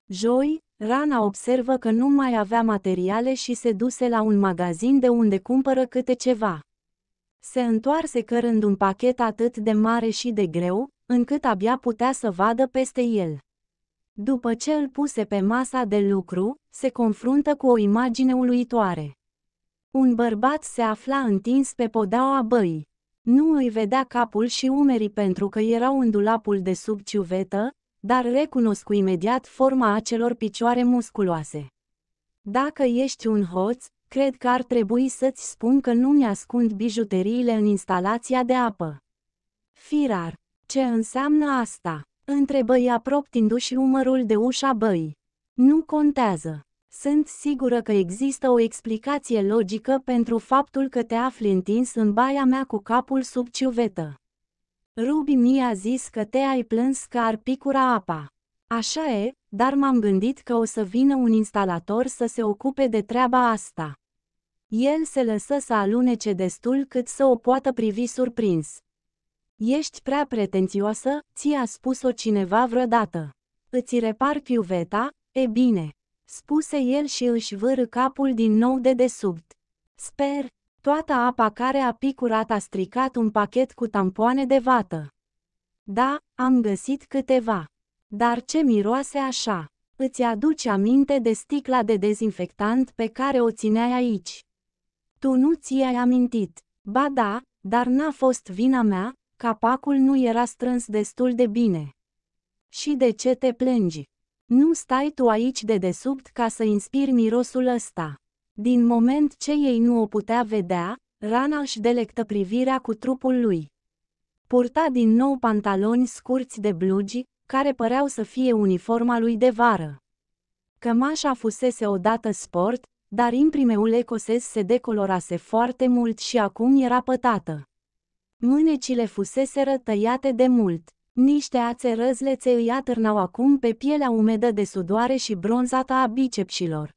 Joi, Rana observă că nu mai avea materiale și se duse la un magazin de unde cumpără câte ceva. Se întoarse cărând un pachet atât de mare și de greu, încât abia putea să vadă peste el. După ce îl puse pe masa de lucru, se confruntă cu o imagine uluitoare. Un bărbat se afla întins pe podaua băii. Nu îi vedea capul și umerii pentru că erau în dulapul de sub ciuvetă, dar recunosc imediat forma acelor picioare musculoase. Dacă ești un hoț, Cred că ar trebui să-ți spun că nu mi-ascund bijuteriile în instalația de apă. Firar, ce înseamnă asta? Întrebă ea proptindu-și umărul de ușa băi. Nu contează. Sunt sigură că există o explicație logică pentru faptul că te afli întins în baia mea cu capul sub ciuvetă. Ruby mi-a zis că te-ai plâns că ar picura apa. Așa e, dar m-am gândit că o să vină un instalator să se ocupe de treaba asta. El se lăsă să alunece destul cât să o poată privi surprins. Ești prea pretențioasă, ți-a spus-o cineva vreodată. Îți repar piuveta, e bine. Spuse el și își vâră capul din nou de desubt. Sper, toată apa care a picurat a stricat un pachet cu tampoane de vată. Da, am găsit câteva. Dar ce miroase așa? Îți aduci aminte de sticla de dezinfectant pe care o țineai aici. Tu nu ți-ai amintit. Ba da, dar n-a fost vina mea, capacul nu era strâns destul de bine. Și de ce te plângi? Nu stai tu aici de desubt ca să inspiri mirosul ăsta. Din moment ce ei nu o putea vedea, Rana își delectă privirea cu trupul lui. Purta din nou pantaloni scurți de blugi, care păreau să fie uniforma lui de vară. Cămașa fusese odată sport, dar imprimeul ecoses se decolorase foarte mult și acum era pătată. Mânecile fusese tăiate de mult. Niște ațe răzlețe îi atârnau acum pe pielea umedă de sudoare și bronzată a bicepșilor.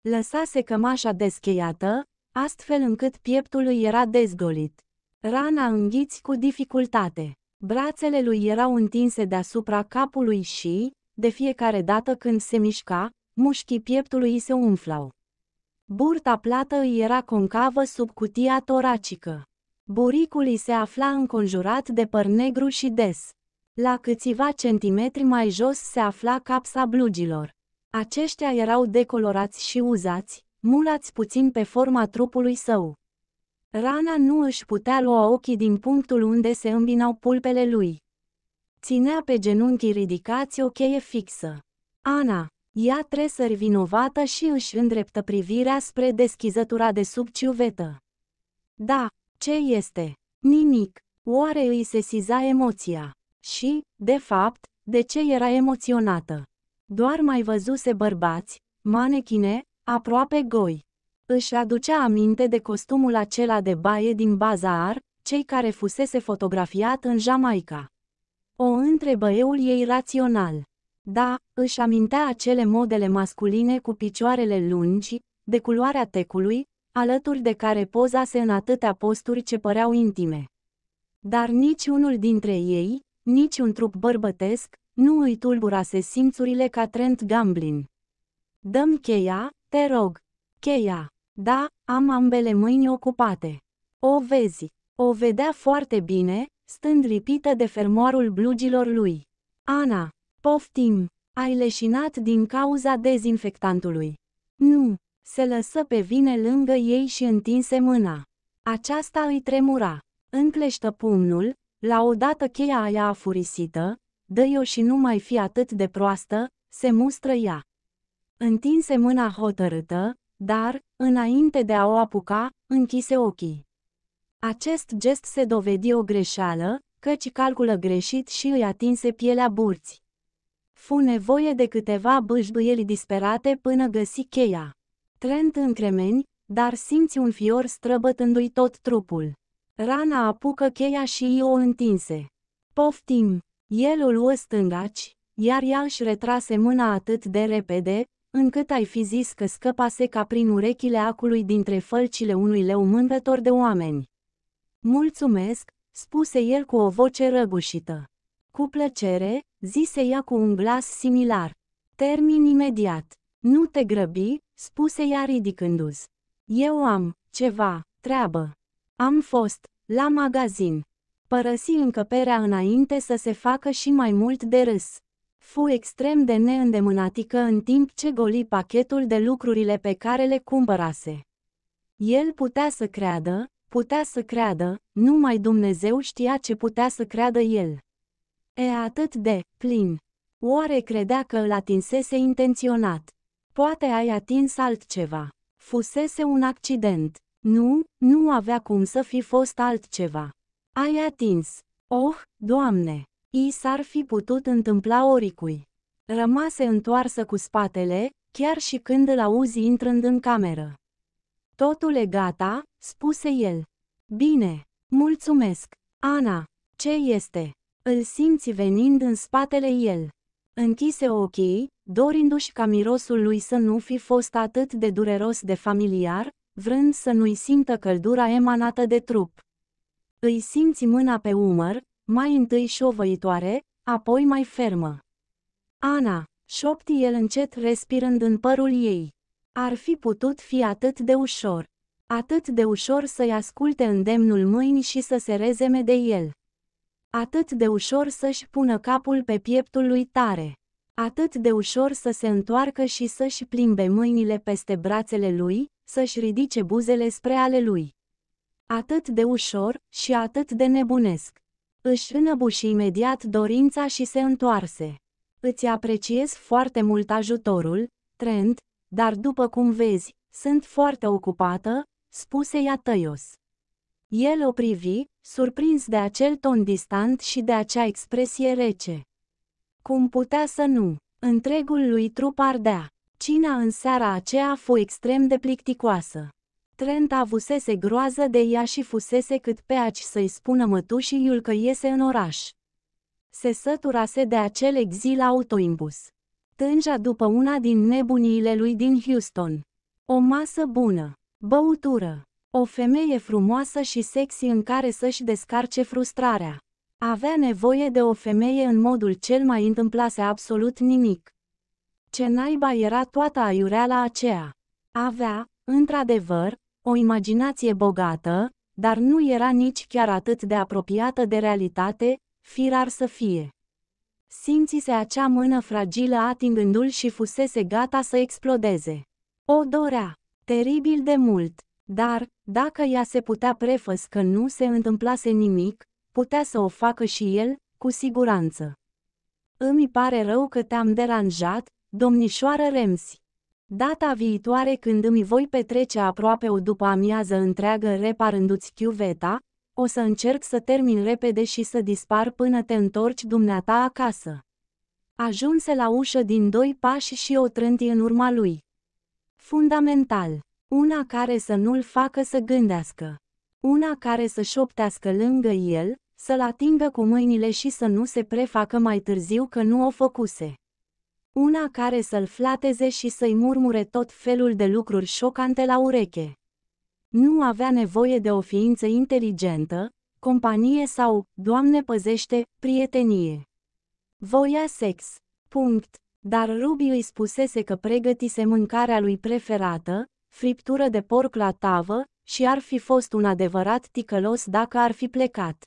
Lăsase cămașa descheiată, astfel încât pieptul îi era dezgolit. Rana înghiți cu dificultate. Brațele lui erau întinse deasupra capului și, de fiecare dată când se mișca, mușchii pieptului îi se umflau. Burta plată îi era concavă sub cutia toracică. Buricul îi se afla înconjurat de păr negru și des. La câțiva centimetri mai jos se afla capsa blugilor. Aceștia erau decolorați și uzați, mulați puțin pe forma trupului său. Rana nu își putea lua ochii din punctul unde se îmbinau pulpele lui. Ținea pe genunchii ridicați o cheie fixă. Ana, ea tresări vinovată și își îndreptă privirea spre deschizătura de sub ciuvetă. Da, ce este? Nimic. Oare îi sesiza emoția? Și, de fapt, de ce era emoționată? Doar mai văzuse bărbați, manechine, aproape goi. Își aducea aminte de costumul acela de baie din bazar, cei care fusese fotografiat în Jamaica. O întrebă eul ei rațional. Da, își amintea acele modele masculine cu picioarele lungi, de culoarea tecului, alături de care pozase în atâtea posturi ce păreau intime. Dar nici unul dintre ei, nici un trup bărbătesc, nu îi tulburase simțurile ca Trent Gamblin. Dăm cheia, te rog. Cheia. Da, am ambele mâini ocupate. O vezi. O vedea foarte bine, stând lipită de fermoarul blugilor lui. Ana, poftim, ai leșinat din cauza dezinfectantului. Nu, se lăsă pe vine lângă ei și întinse mâna. Aceasta îi tremura. Încleștă pumnul, la odată cheia aia afurisită, dă-i-o și nu mai fi atât de proastă, se mustră ea. Întinse mâna hotărâtă, dar, înainte de a o apuca, închise ochii. Acest gest se dovedi o greșeală, căci calculă greșit și îi atinse pielea burții. Fu nevoie de câteva bâșbâieli disperate până găsi cheia. Trent încremeni, dar simți un fior străbătându-i tot trupul. Rana apucă cheia și i o întinse. Poftim! El o luă stângaci, iar ea își retrase mâna atât de repede, încât ai fi zis că scăpase ca prin urechile acului dintre fălcile unui leu mândător de oameni. Mulțumesc, spuse el cu o voce răgușită. Cu plăcere, zise ea cu un glas similar. Termin imediat. Nu te grăbi, spuse ea ridicându-s. Eu am, ceva, treabă. Am fost, la magazin. Părăsi încăperea înainte să se facă și mai mult de râs fu extrem de neîndemânatică în timp ce goli pachetul de lucrurile pe care le cumpărase. El putea să creadă, putea să creadă, numai Dumnezeu știa ce putea să creadă el. E atât de plin. Oare credea că îl atinsese intenționat? Poate ai atins altceva. Fusese un accident. Nu, nu avea cum să fi fost altceva. Ai atins. Oh, Doamne! I s-ar fi putut întâmpla oricui. Rămase întoarsă cu spatele, chiar și când îl auzi intrând în cameră. Totul e gata, spuse el. Bine, mulțumesc, Ana, ce este? Îl simți venind în spatele el. Închise ochii, dorindu-și ca mirosul lui să nu fi fost atât de dureros de familiar, vrând să nu-i simtă căldura emanată de trup. Îi simți mâna pe umăr, mai întâi șovăitoare, apoi mai fermă. Ana, șopti el încet respirând în părul ei. Ar fi putut fi atât de ușor. Atât de ușor să-i asculte îndemnul mâini și să se rezeme de el. Atât de ușor să-și pună capul pe pieptul lui tare. Atât de ușor să se întoarcă și să-și plimbe mâinile peste brațele lui, să-și ridice buzele spre ale lui. Atât de ușor și atât de nebunesc. Își înăbuși imediat dorința și se întoarse. Îți apreciez foarte mult ajutorul, Trent, dar după cum vezi, sunt foarte ocupată, spuse ea tăios. El o privi, surprins de acel ton distant și de acea expresie rece. Cum putea să nu? Întregul lui trup ardea. Cina în seara aceea fu extrem de plicticoasă. Trent avusese groază de ea și fusese cât pe aci să-i spună mătușiul că iese în oraș. Se săturase de acel exil autoimbus. Tângea după una din nebuniile lui din Houston. O masă bună, băutură, o femeie frumoasă și sexy în care să-și descarce frustrarea. Avea nevoie de o femeie în modul cel mai întâmplase absolut nimic. Ce naiba era toată aiureala aceea. Avea, într-adevăr, o imaginație bogată, dar nu era nici chiar atât de apropiată de realitate, firar să fie. Simțise acea mână fragilă atingându-l și fusese gata să explodeze. O dorea, teribil de mult, dar, dacă ea se putea prefăs că nu se întâmplase nimic, putea să o facă și el, cu siguranță. Îmi pare rău că te-am deranjat, domnișoară Remsi. Data viitoare când îmi voi petrece aproape o după amiază întreagă reparându-ți chiuveta, o să încerc să termin repede și să dispar până te întorci dumneata acasă. Ajunse la ușă din doi pași și o trânti în urma lui. Fundamental. Una care să nu-l facă să gândească. Una care să șoptească lângă el, să-l atingă cu mâinile și să nu se prefacă mai târziu că nu o făcuse una care să-l flateze și să-i murmure tot felul de lucruri șocante la ureche. Nu avea nevoie de o ființă inteligentă, companie sau, Doamne păzește, prietenie. Voia sex. Punct. Dar Ruby îi spusese că pregătise mâncarea lui preferată, friptură de porc la tavă, și ar fi fost un adevărat ticălos dacă ar fi plecat.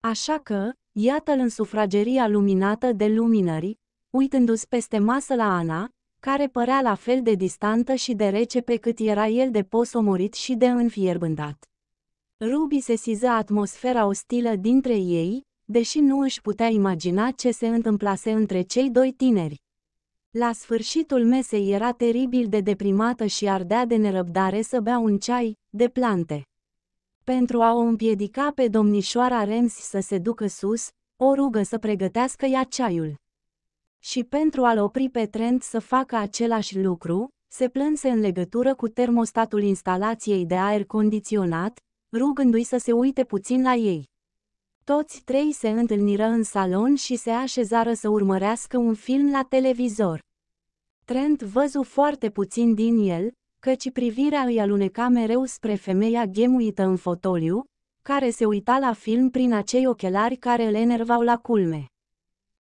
Așa că, iată-l în sufrageria luminată de luminări, uitându-se peste masă la Ana, care părea la fel de distantă și de rece pe cât era el de posomorit și de înfierbândat. Ruby se siză atmosfera ostilă dintre ei, deși nu își putea imagina ce se întâmplase între cei doi tineri. La sfârșitul mesei era teribil de deprimată și ardea de nerăbdare să bea un ceai, de plante. Pentru a o împiedica pe domnișoara Rems să se ducă sus, o rugă să pregătească ea ceaiul. Și pentru a-l opri pe Trent să facă același lucru, se plânse în legătură cu termostatul instalației de aer condiționat, rugându-i să se uite puțin la ei. Toți trei se întâlniră în salon și se așezară să urmărească un film la televizor. Trent văzu foarte puțin din el, căci privirea îi aluneca mereu spre femeia ghemuită în fotoliu, care se uita la film prin acei ochelari care îl enervau la culme.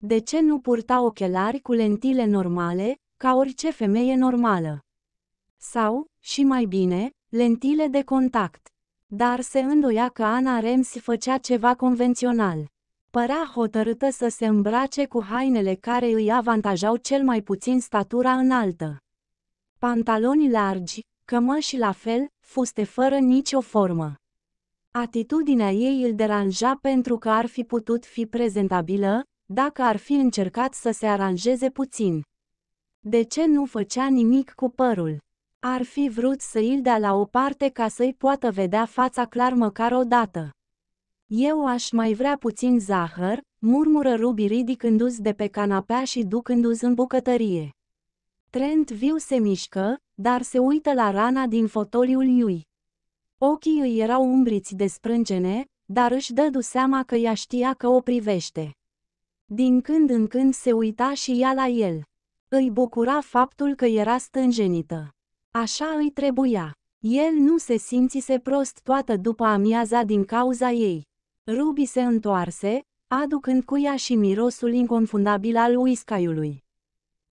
De ce nu purta ochelari cu lentile normale, ca orice femeie normală? Sau, și mai bine, lentile de contact. Dar se îndoia că Ana Rems făcea ceva convențional. Părea hotărâtă să se îmbrace cu hainele care îi avantajau cel mai puțin statura înaltă. Pantaloni largi, cămăși la fel, fuste fără nicio formă. Atitudinea ei îl deranja pentru că ar fi putut fi prezentabilă, dacă ar fi încercat să se aranjeze puțin. De ce nu făcea nimic cu părul? Ar fi vrut să îl dea la o parte ca să-i poată vedea fața clar măcar o dată. Eu aș mai vrea puțin zahăr, murmură Ruby ridicându-se de pe canapea și ducându-se în bucătărie. Trent viu se mișcă, dar se uită la rana din fotoliul lui. Ochii îi erau umbriți de sprâncene, dar își dădu seama că ea știa că o privește. Din când în când se uita și ea la el. Îi bucura faptul că era stânjenită. Așa îi trebuia. El nu se simțise prost toată după amiaza din cauza ei. Ruby se întoarse, aducând cu ea și mirosul inconfundabil al uiscaiului.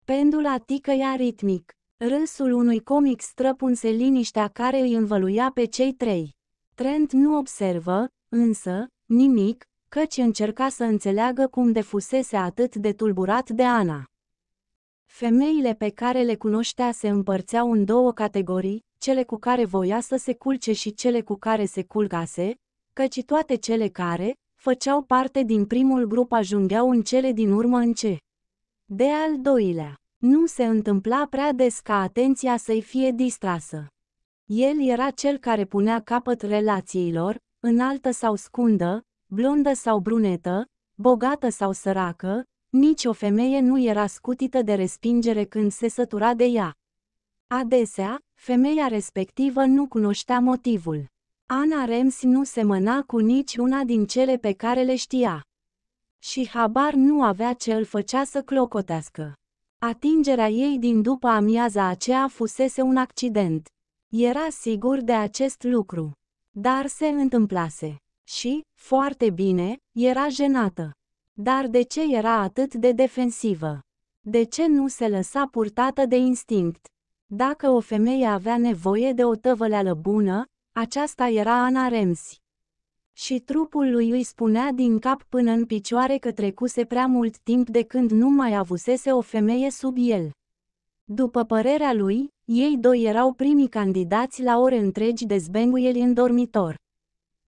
Pendula ticăia ritmic. Râsul unui comic străpunse liniștea care îi învăluia pe cei trei. Trent nu observă, însă, nimic, căci încerca să înțeleagă cum de fusese atât de tulburat de Ana. Femeile pe care le cunoștea se împărțeau în două categorii, cele cu care voia să se culce și cele cu care se culcase, căci toate cele care făceau parte din primul grup ajungeau în cele din urmă în ce. De al doilea, nu se întâmpla prea des ca atenția să-i fie distrasă. El era cel care punea capăt relațiilor, înaltă sau scundă, blondă sau brunetă, bogată sau săracă, nici o femeie nu era scutită de respingere când se sătura de ea. Adesea, femeia respectivă nu cunoștea motivul. Ana Rems nu semăna cu nici una din cele pe care le știa. Și habar nu avea ce îl făcea să clocotească. Atingerea ei din după amiaza aceea fusese un accident. Era sigur de acest lucru. Dar se întâmplase și, foarte bine, era jenată. Dar de ce era atât de defensivă? De ce nu se lăsa purtată de instinct? Dacă o femeie avea nevoie de o tăvăleală bună, aceasta era Ana Remsi. Și trupul lui îi spunea din cap până în picioare că trecuse prea mult timp de când nu mai avusese o femeie sub el. După părerea lui, ei doi erau primii candidați la ore întregi de zbenguieli în dormitor.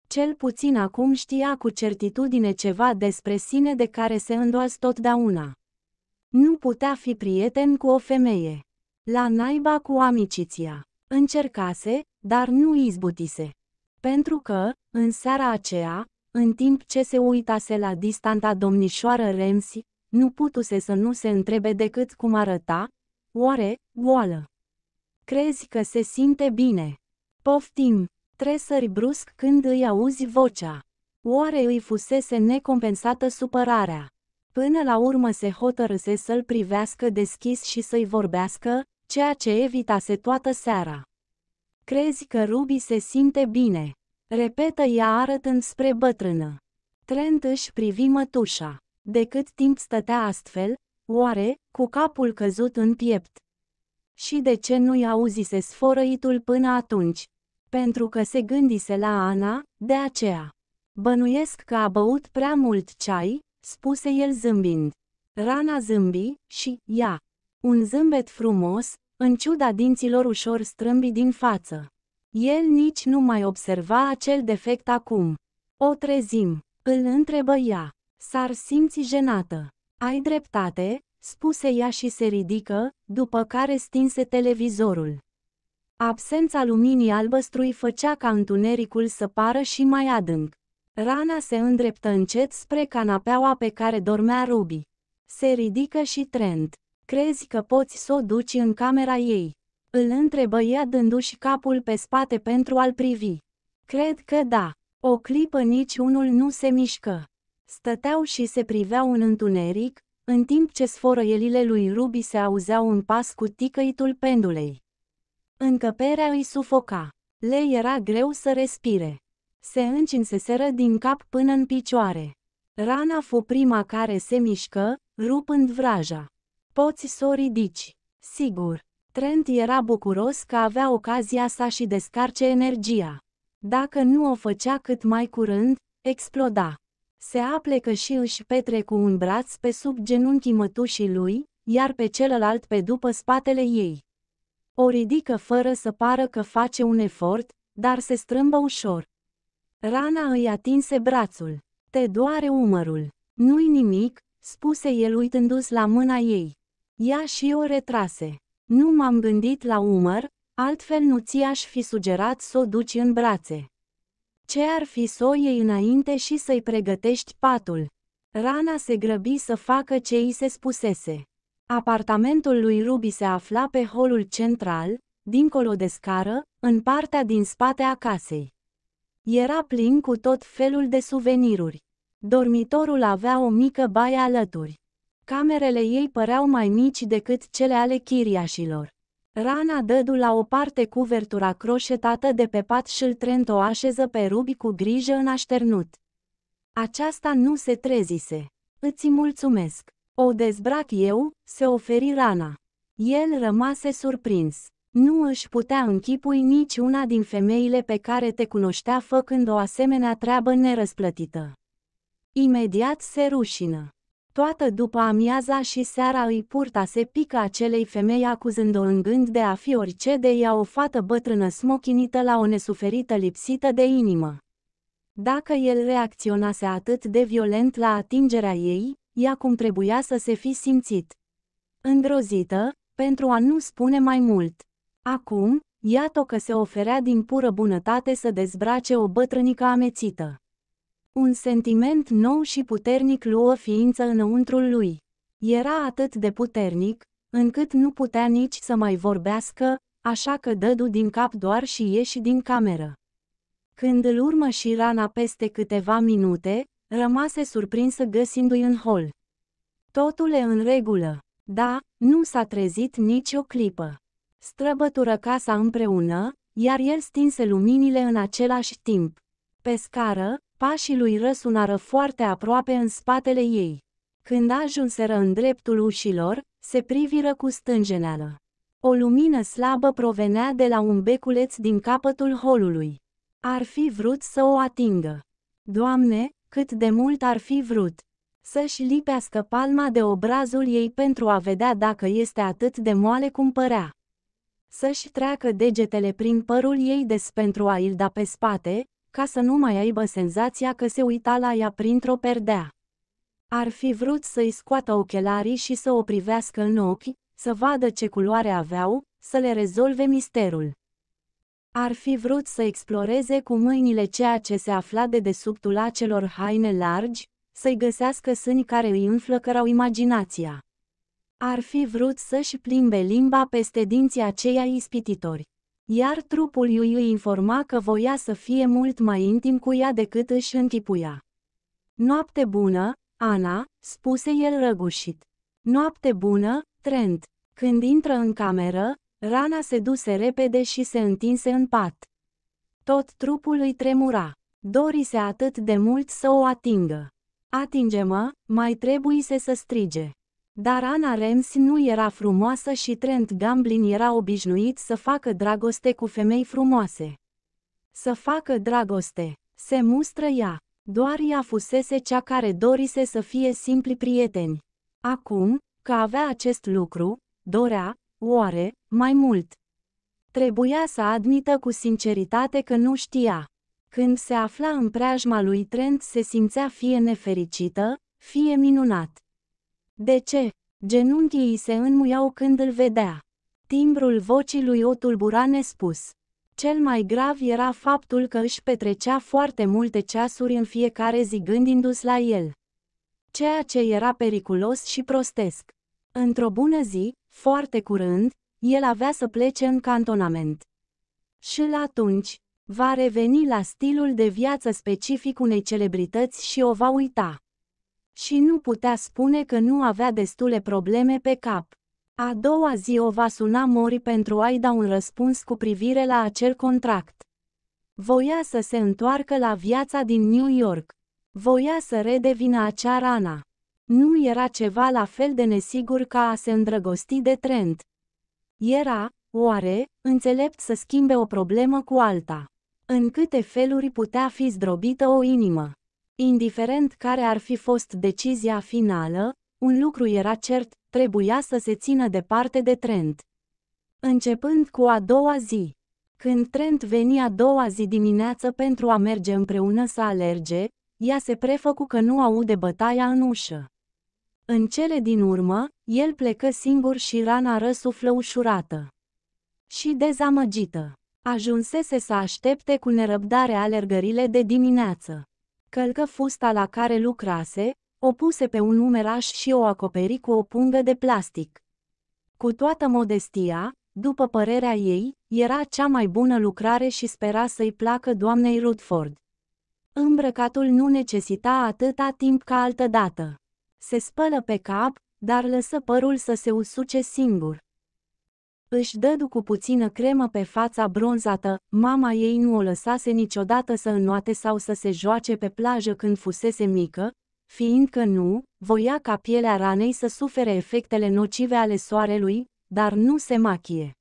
Cel puțin acum știa cu certitudine ceva despre sine de care se îndoaz totdeauna. Nu putea fi prieten cu o femeie. La naiba cu amiciția. Încercase, dar nu izbutise. Pentru că, în seara aceea, în timp ce se uitase la distanta domnișoară Remsi, nu putuse să nu se întrebe decât cum arăta, oare, goală. Crezi că se simte bine? Poftim, stresări brusc când îi auzi vocea. Oare îi fusese necompensată supărarea? Până la urmă se hotărâse să-l privească deschis și să-i vorbească, ceea ce evitase toată seara. Crezi că Ruby se simte bine? Repetă ea arătând spre bătrână. Trent își privi mătușa. De cât timp stătea astfel, oare, cu capul căzut în piept? Și de ce nu-i auzise sforăitul până atunci? pentru că se gândise la Ana, de aceea. Bănuiesc că a băut prea mult ceai, spuse el zâmbind. Rana zâmbi și, ia, un zâmbet frumos, în ciuda dinților ușor strâmbi din față. El nici nu mai observa acel defect acum. O trezim, îl întrebă ea. S-ar simți jenată. Ai dreptate, spuse ea și se ridică, după care stinse televizorul. Absența luminii albăstrui făcea ca întunericul să pară și mai adânc. Rana se îndreptă încet spre canapeaua pe care dormea Ruby. Se ridică și Trent. Crezi că poți să o duci în camera ei? Îl întrebă ea dându-și capul pe spate pentru a-l privi. Cred că da. O clipă nici unul nu se mișcă. Stăteau și se priveau în întuneric, în timp ce sforăielile lui Ruby se auzeau în pas cu ticăitul pendulei. Încăperea îi sufoca. Le era greu să respire. Se încinseseră din cap până în picioare. Rana fu prima care se mișcă, rupând vraja. Poți să o ridici. Sigur. Trent era bucuros că avea ocazia sa și descarce energia. Dacă nu o făcea cât mai curând, exploda. Se aplecă și își petre cu un braț pe sub genunchii mătușii lui, iar pe celălalt pe după spatele ei. O ridică fără să pară că face un efort, dar se strâmbă ușor. Rana îi atinse brațul. Te doare umărul. Nu-i nimic, spuse el uitându-se la mâna ei. Ea și o retrase. Nu m-am gândit la umăr, altfel nu ți-aș fi sugerat să o duci în brațe. Ce ar fi să o iei înainte și să-i pregătești patul? Rana se grăbi să facă ce îi se spusese. Apartamentul lui Ruby se afla pe holul central, dincolo de scară, în partea din spate a casei. Era plin cu tot felul de suveniruri. Dormitorul avea o mică baie alături. Camerele ei păreau mai mici decât cele ale chiriașilor. Rana dădu la o parte cuvertura croșetată de pe pat și Trent o așeză pe Rubi cu grijă în așternut. Aceasta nu se trezise. Îți mulțumesc. O dezbrac eu, se oferi rana. El rămase surprins. Nu își putea închipui nici una din femeile pe care te cunoștea făcând o asemenea treabă nerăsplătită. Imediat se rușină. Toată după amiaza și seara îi purtase pică acelei femei acuzând-o în gând de a fi orice de ea o fată bătrână smochinită la o nesuferită lipsită de inimă. Dacă el reacționase atât de violent la atingerea ei, ea cum trebuia să se fi simțit. Îngrozită, pentru a nu spune mai mult. Acum, iată că se oferea din pură bunătate să dezbrace o bătrânică amețită. Un sentiment nou și puternic luă ființă înăuntrul lui. Era atât de puternic, încât nu putea nici să mai vorbească, așa că dădu din cap doar și ieși din cameră. Când îl urmă și rana peste câteva minute, rămase surprinsă găsindu-i în hol. Totul e în regulă. Da, nu s-a trezit nici o clipă. Străbătură casa împreună, iar el stinse luminile în același timp. Pe scară, pașii lui răsunară foarte aproape în spatele ei. Când ajunseră în dreptul ușilor, se priviră cu stângeneală. O lumină slabă provenea de la un beculeț din capătul holului. Ar fi vrut să o atingă. Doamne, cât de mult ar fi vrut. Să-și lipească palma de obrazul ei pentru a vedea dacă este atât de moale cum părea. Să-și treacă degetele prin părul ei des pentru a îl da pe spate, ca să nu mai aibă senzația că se uita la ea printr-o perdea. Ar fi vrut să-i scoată ochelarii și să o privească în ochi, să vadă ce culoare aveau, să le rezolve misterul. Ar fi vrut să exploreze cu mâinile ceea ce se afla de desubtul acelor haine largi, să-i găsească sâni care îi înflăcărau imaginația. Ar fi vrut să-și plimbe limba peste dinții aceia ispititori. Iar trupul lui îi informa că voia să fie mult mai intim cu ea decât își închipuia. Noapte bună, Ana, spuse el răgușit. Noapte bună, Trent. Când intră în cameră, Rana se duse repede și se întinse în pat. Tot trupul îi tremura. Dorise atât de mult să o atingă. Atinge-mă, mai trebuise să strige. Dar Ana Rems nu era frumoasă și Trent Gamblin era obișnuit să facă dragoste cu femei frumoase. Să facă dragoste, se mustră ea. Doar ea fusese cea care dorise să fie simpli prieteni. Acum, că avea acest lucru, dorea, Oare, mai mult? Trebuia să admită cu sinceritate că nu știa. Când se afla în preajma lui Trent se simțea fie nefericită, fie minunat. De ce? Genunchii îi se înmuiau când îl vedea. Timbrul vocii lui o tulbura nespus. Cel mai grav era faptul că își petrecea foarte multe ceasuri în fiecare zi gândindu-se la el. Ceea ce era periculos și prostesc. Într-o bună zi, foarte curând, el avea să plece în cantonament. Și la atunci, va reveni la stilul de viață specific unei celebrități și o va uita. Și nu putea spune că nu avea destule probleme pe cap. A doua zi o va suna Mori pentru a-i da un răspuns cu privire la acel contract. Voia să se întoarcă la viața din New York. Voia să redevină acea rana. Nu era ceva la fel de nesigur ca a se îndrăgosti de Trent. Era, oare, înțelept să schimbe o problemă cu alta. În câte feluri putea fi zdrobită o inimă. Indiferent care ar fi fost decizia finală, un lucru era cert, trebuia să se țină departe de Trent. Începând cu a doua zi. Când Trent veni a doua zi dimineață pentru a merge împreună să alerge, ea se prefăcu că nu aude bătaia în ușă. În cele din urmă, el plecă singur și rana răsuflă ușurată și dezamăgită. Ajunsese să aștepte cu nerăbdare alergările de dimineață. Călcă fusta la care lucrase, o puse pe un umeraș și o acoperi cu o pungă de plastic. Cu toată modestia, după părerea ei, era cea mai bună lucrare și spera să-i placă doamnei Rutford. Îmbrăcatul nu necesita atâta timp ca altădată se spălă pe cap, dar lăsă părul să se usuce singur. Își dădu cu puțină cremă pe fața bronzată, mama ei nu o lăsase niciodată să înnoate sau să se joace pe plajă când fusese mică, fiindcă nu, voia ca pielea ranei să sufere efectele nocive ale soarelui, dar nu se machie.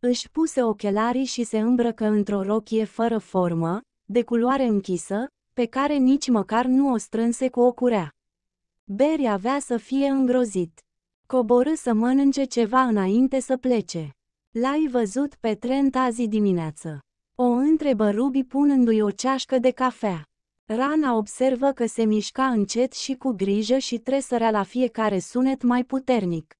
Își puse ochelarii și se îmbrăcă într-o rochie fără formă, de culoare închisă, pe care nici măcar nu o strânse cu o curea. Barry avea să fie îngrozit. Coborâ să mănânce ceva înainte să plece. L-ai văzut pe Trent azi dimineață. O întrebă Ruby punându-i o ceașcă de cafea. Rana observă că se mișca încet și cu grijă și tresărea la fiecare sunet mai puternic.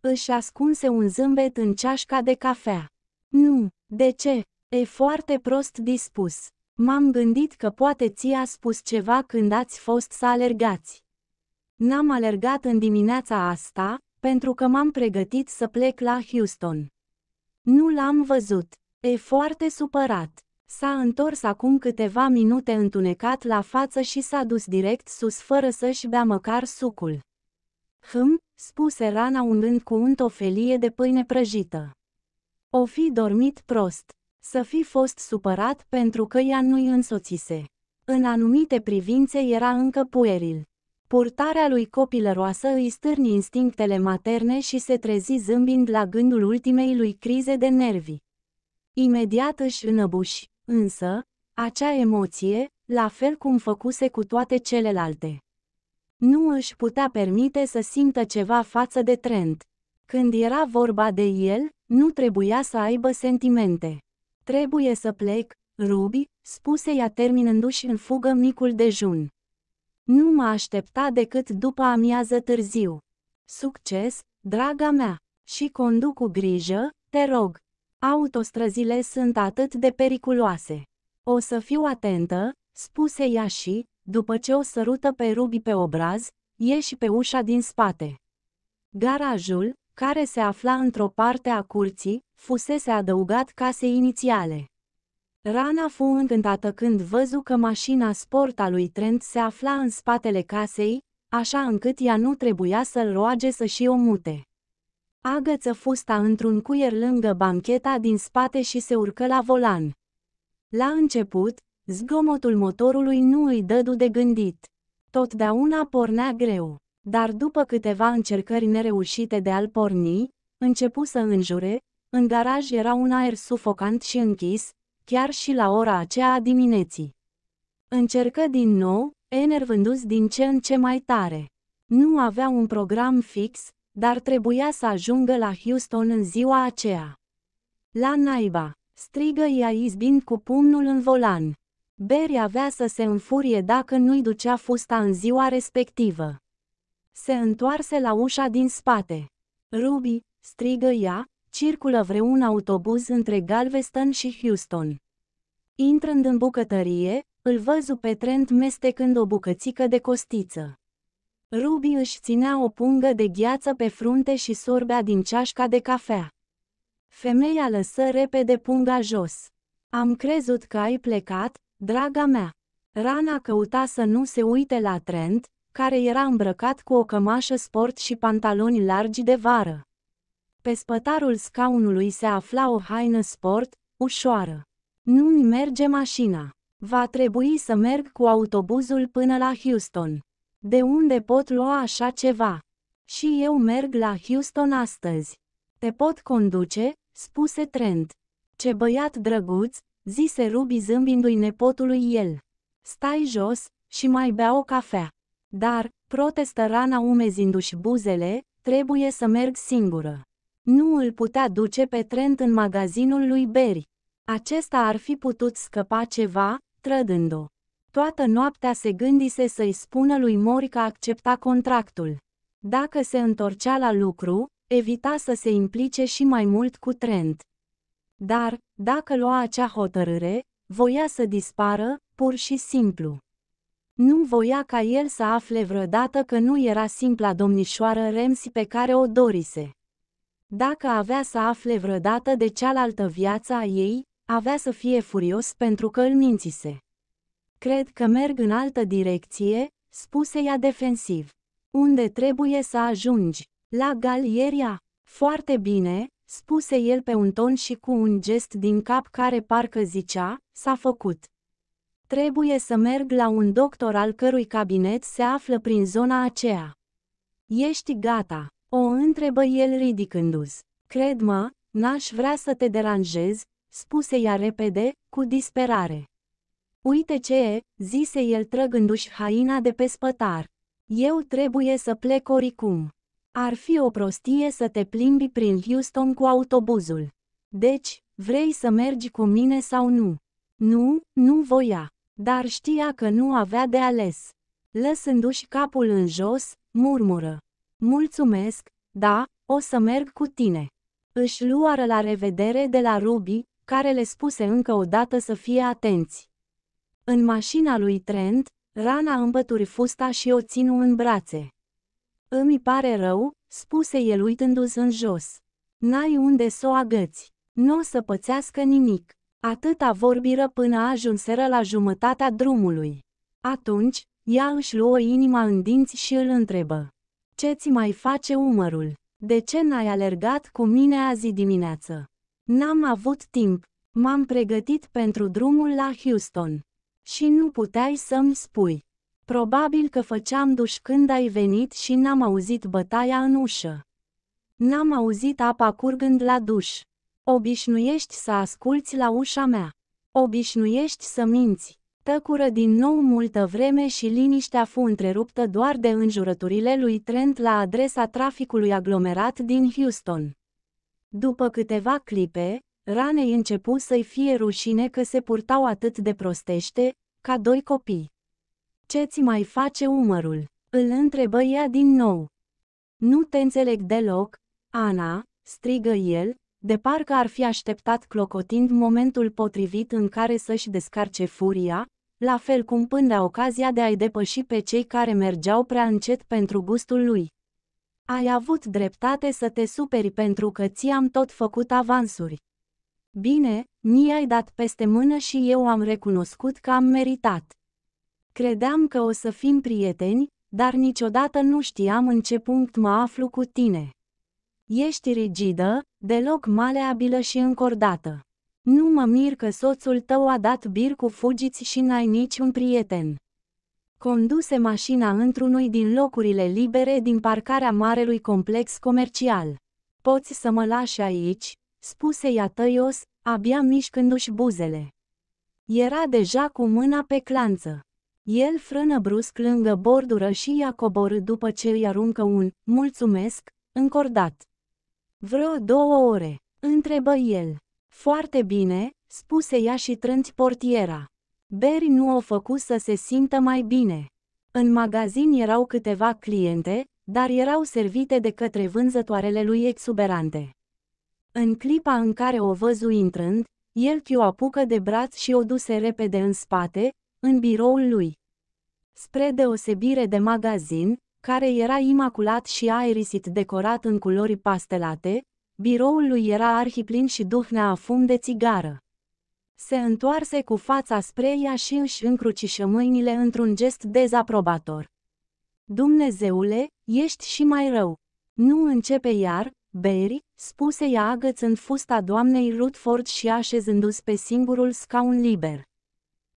Își ascunse un zâmbet în ceașca de cafea. Nu, de ce? E foarte prost dispus. M-am gândit că poate ți-a spus ceva când ați fost să alergați. N-am alergat în dimineața asta, pentru că m-am pregătit să plec la Houston. Nu l-am văzut. E foarte supărat. S-a întors acum câteva minute întunecat la față și s-a dus direct sus fără să-și bea măcar sucul. Hm, spuse Rana unând cu unt o felie de pâine prăjită. O fi dormit prost. Să fi fost supărat pentru că ea nu-i însoțise. În anumite privințe era încă pueril. Purtarea lui copilăroasă îi stârni instinctele materne și se trezi zâmbind la gândul ultimei lui crize de nervi. Imediat își înăbuși, însă, acea emoție, la fel cum făcuse cu toate celelalte. Nu își putea permite să simtă ceva față de Trent. Când era vorba de el, nu trebuia să aibă sentimente. Trebuie să plec, Ruby, spuse ea terminându-și în fugă micul dejun. Nu mă aștepta decât după amiază târziu. Succes, draga mea! Și conduc cu grijă, te rog! Autostrăzile sunt atât de periculoase. O să fiu atentă, spuse ea și, după ce o sărută pe Rubi pe obraz, ieși pe ușa din spate. Garajul, care se afla într-o parte a curții, fusese adăugat casei inițiale. Rana fu încântată când văzu că mașina sport a lui Trent se afla în spatele casei, așa încât ea nu trebuia să-l roage să și o mute. Agăță fusta într-un cuier lângă bancheta din spate și se urcă la volan. La început, zgomotul motorului nu îi dădu de gândit. Totdeauna pornea greu, dar după câteva încercări nereușite de a-l porni, începu să înjure, în garaj era un aer sufocant și închis, chiar și la ora aceea a dimineții. Încercă din nou, enervându-se din ce în ce mai tare. Nu avea un program fix, dar trebuia să ajungă la Houston în ziua aceea. La naiba, strigă ea izbind cu pumnul în volan. Berry avea să se înfurie dacă nu-i ducea fusta în ziua respectivă. Se întoarse la ușa din spate. Ruby, strigă ea, circulă vreun autobuz între Galveston și Houston. Intrând în bucătărie, îl văzu pe Trent mestecând o bucățică de costiță. Ruby își ținea o pungă de gheață pe frunte și sorbea din ceașca de cafea. Femeia lăsă repede punga jos. Am crezut că ai plecat, draga mea. Rana căuta să nu se uite la Trent, care era îmbrăcat cu o cămașă sport și pantaloni largi de vară. Pe spătarul scaunului se afla o haină sport, ușoară. Nu-mi merge mașina. Va trebui să merg cu autobuzul până la Houston. De unde pot lua așa ceva? Și eu merg la Houston astăzi. Te pot conduce? spuse Trent. Ce băiat drăguț, zise Ruby zâmbindu-i nepotului el. Stai jos și mai bea o cafea. Dar, protestă Rana umezindu-și buzele, trebuie să merg singură. Nu îl putea duce pe Trent în magazinul lui Berry. Acesta ar fi putut scăpa ceva, trădând-o. Toată noaptea se gândise să-i spună lui Mori că accepta contractul. Dacă se întorcea la lucru, evita să se implice și mai mult cu Trent. Dar, dacă lua acea hotărâre, voia să dispară, pur și simplu. Nu voia ca el să afle vreodată că nu era simpla domnișoară Remsi pe care o dorise. Dacă avea să afle vreodată de cealaltă viață a ei, avea să fie furios pentru că îl mințise. Cred că merg în altă direcție, spuse ea defensiv. Unde trebuie să ajungi? La Galieria. Foarte bine, spuse el pe un ton și cu un gest din cap care parcă zicea, s-a făcut. Trebuie să merg la un doctor al cărui cabinet se află prin zona aceea. Ești gata. O întrebă el ridicându-s. Cred-mă, n-aș vrea să te deranjez, spuse ea repede, cu disperare. Uite ce e, zise el trăgându-și haina de pe spătar. Eu trebuie să plec oricum. Ar fi o prostie să te plimbi prin Houston cu autobuzul. Deci, vrei să mergi cu mine sau nu? Nu, nu voia, dar știa că nu avea de ales. Lăsându-și capul în jos, murmură. Mulțumesc, da, o să merg cu tine. Își luară la revedere de la Ruby, care le spuse încă o dată să fie atenți. În mașina lui Trent, Rana îmbături fusta și o ținu în brațe. Îmi pare rău, spuse el uitându-se în jos. N-ai unde să o agăți. Nu o să pățească nimic. Atâta vorbiră până ajunseră la jumătatea drumului. Atunci, ea își luă inima în dinți și îl întrebă ce-ți mai face umărul? De ce n-ai alergat cu mine azi dimineață? N-am avut timp, m-am pregătit pentru drumul la Houston. Și nu puteai să-mi spui. Probabil că făceam duș când ai venit și n-am auzit bătaia în ușă. N-am auzit apa curgând la duș. Obișnuiești să asculți la ușa mea. Obișnuiești să minți. Tăcură din nou multă vreme și liniștea fu întreruptă doar de înjurăturile lui Trent la adresa traficului aglomerat din Houston. După câteva clipe, Ranei începu să-i fie rușine că se purtau atât de prostește, ca doi copii. Ce ți mai face umărul? Îl întrebă ea din nou. Nu te înțeleg deloc, Ana, strigă el, de parcă ar fi așteptat clocotind momentul potrivit în care să-și descarce furia, la fel cum pândea ocazia de a-i depăși pe cei care mergeau prea încet pentru gustul lui. Ai avut dreptate să te superi pentru că ți-am tot făcut avansuri. Bine, mi ai dat peste mână și eu am recunoscut că am meritat. Credeam că o să fim prieteni, dar niciodată nu știam în ce punct mă aflu cu tine. Ești rigidă, deloc maleabilă și încordată. Nu mă mir că soțul tău a dat bir cu fugiți și n-ai niciun prieten. Conduse mașina într-unui din locurile libere din parcarea marelui complex comercial. Poți să mă lași aici?" spuse ea tăios, abia mișcându-și buzele. Era deja cu mâna pe clanță. El frână brusc lângă bordură și i-a coborât după ce îi aruncă un mulțumesc încordat. Vreo două ore, întrebă el. Foarte bine, spuse ea și trânți portiera. Beri nu o făcu să se simtă mai bine. În magazin erau câteva cliente, dar erau servite de către vânzătoarele lui exuberante. În clipa în care o văzu intrând, el o apucă de braț și o duse repede în spate, în biroul lui. Spre deosebire de magazin, care era imaculat și aerisit decorat în culori pastelate, biroul lui era arhiplin și duhnea a fum de țigară. Se întoarse cu fața spre ea și își încrucișă mâinile într-un gest dezaprobator. Dumnezeule, ești și mai rău. Nu începe iar, Berry, spuse ea agățând fusta doamnei Rutford și așezându-se pe singurul scaun liber.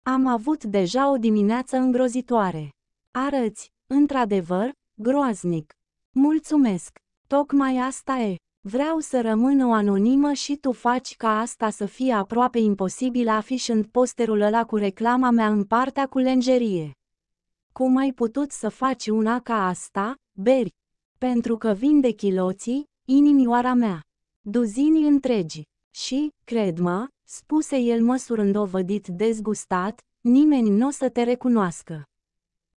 Am avut deja o dimineață îngrozitoare. Arăți, într-adevăr, groaznic. Mulțumesc! Tocmai asta e. Vreau să rămân o anonimă și tu faci ca asta să fie aproape imposibil afișând posterul ăla cu reclama mea în partea cu lenjerie. Cum ai putut să faci una ca asta, beri? Pentru că vinde chiloții, inimioara mea. Duzini întregi. Și, cred-mă, spuse el măsurând vădit dezgustat, nimeni nu o să te recunoască.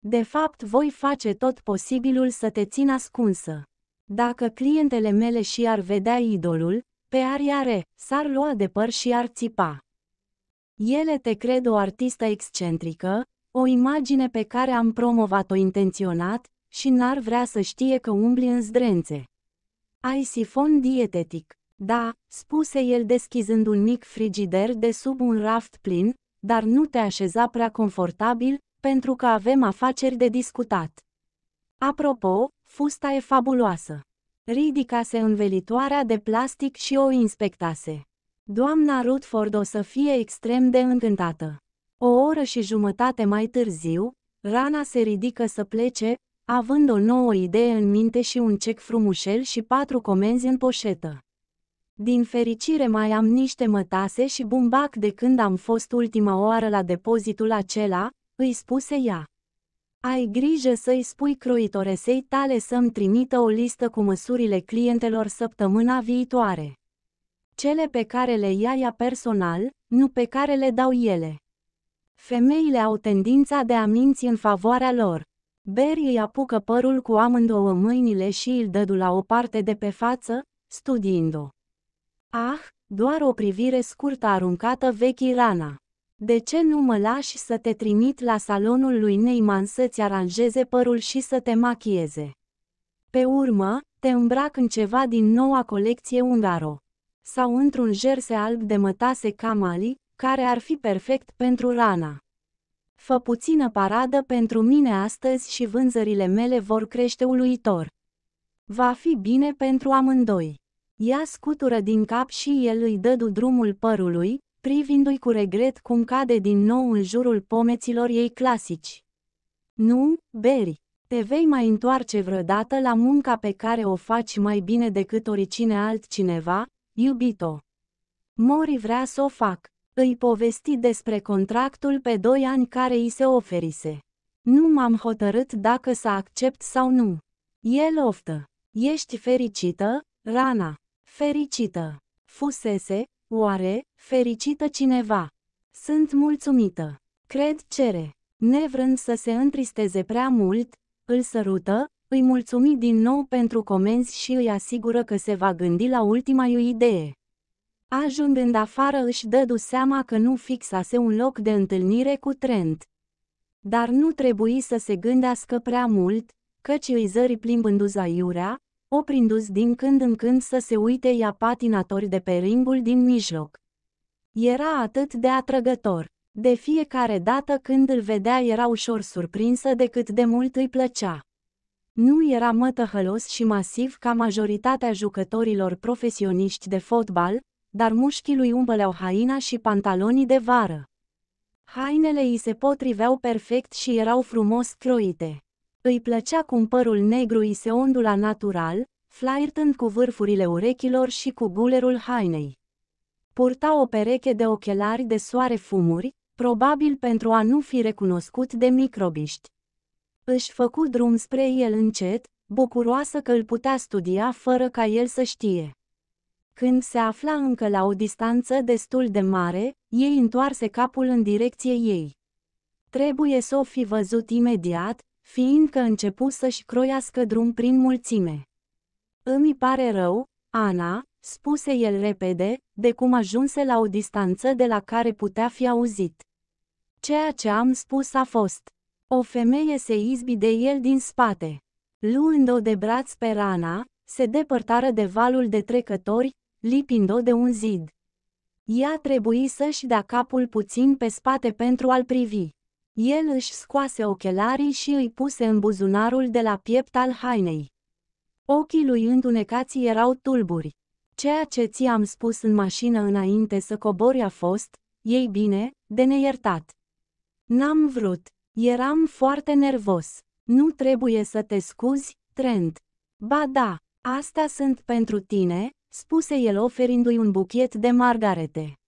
De fapt, voi face tot posibilul să te țin ascunsă. Dacă clientele mele și ar vedea idolul, pe ariare, s-ar lua de păr și ar țipa. Ele te cred o artistă excentrică, o imagine pe care am promovat-o intenționat și n-ar vrea să știe că umbli în zdrențe. Ai sifon dietetic. Da, spuse el deschizând un mic frigider de sub un raft plin, dar nu te așeza prea confortabil, pentru că avem afaceri de discutat. Apropo, fusta e fabuloasă. Ridicase învelitoarea de plastic și o inspectase. Doamna Rutford o să fie extrem de încântată. O oră și jumătate mai târziu, Rana se ridică să plece, având o nouă idee în minte și un cec frumușel și patru comenzi în poșetă. Din fericire mai am niște mătase și bumbac de când am fost ultima oară la depozitul acela, îi spuse ea. Ai grijă să-i spui croitoresei tale să-mi trimită o listă cu măsurile clientelor săptămâna viitoare. Cele pe care le ia ea personal, nu pe care le dau ele. Femeile au tendința de a minți în favoarea lor. Barry îi apucă părul cu amândouă mâinile și îl dădu la o parte de pe față, studiind-o. Ah, doar o privire scurtă aruncată vechi rana. De ce nu mă lași să te trimit la salonul lui Neiman să-ți aranjeze părul și să te machieze? Pe urmă, te îmbrac în ceva din noua colecție Ungaro. Sau într-un jerse alb de mătase Kamali, care ar fi perfect pentru rana. Fă puțină paradă pentru mine astăzi și vânzările mele vor crește uluitor. Va fi bine pentru amândoi. Ea scutură din cap și el îi dădu drumul părului, privindu-i cu regret cum cade din nou în jurul pomeților ei clasici. Nu, Beri, te vei mai întoarce vreodată la munca pe care o faci mai bine decât oricine altcineva, iubito. Mori vrea să o fac. Îi povesti despre contractul pe doi ani care îi se oferise. Nu m-am hotărât dacă să accept sau nu. El oftă. Ești fericită, Rana. Fericită. Fusese, Oare, fericită cineva? Sunt mulțumită. Cred cere. Nevrând să se întristeze prea mult, îl sărută, îi mulțumi din nou pentru comenzi și îi asigură că se va gândi la ultima ei idee. Ajungând afară își dădu seama că nu fixase un loc de întâlnire cu Trent. Dar nu trebuie să se gândească prea mult, căci îi zări plimbându-se aiurea, oprindu-ți din când în când să se uite ea patinatori de pe ringul din mijloc. Era atât de atrăgător. De fiecare dată când îl vedea era ușor surprinsă de cât de mult îi plăcea. Nu era mătăhălos și masiv ca majoritatea jucătorilor profesioniști de fotbal, dar mușchii lui umbăleau haina și pantalonii de vară. Hainele îi se potriveau perfect și erau frumos croite. Îi plăcea cum părul negru îi se ondula natural, flirtând cu vârfurile urechilor și cu gulerul hainei. Purta o pereche de ochelari de soare fumuri, probabil pentru a nu fi recunoscut de microbiști. Își făcu drum spre el încet, bucuroasă că îl putea studia fără ca el să știe. Când se afla încă la o distanță destul de mare, ei întoarse capul în direcție ei. Trebuie să o fi văzut imediat, fiindcă începu să-și croiască drum prin mulțime. Îmi pare rău, Ana, spuse el repede, de cum ajunse la o distanță de la care putea fi auzit. Ceea ce am spus a fost. O femeie se izbi de el din spate. Luând-o de braț pe rana, se depărtară de valul de trecători, lipind-o de un zid. Ea trebuie să-și dea capul puțin pe spate pentru a-l privi. El își scoase ochelarii și îi puse în buzunarul de la piept al hainei. Ochii lui întunecați erau tulburi. Ceea ce ți-am spus în mașină înainte să cobori a fost, ei bine, de neiertat. N-am vrut. Eram foarte nervos. Nu trebuie să te scuzi, Trent. Ba da, asta sunt pentru tine, spuse el oferindu-i un buchet de margarete.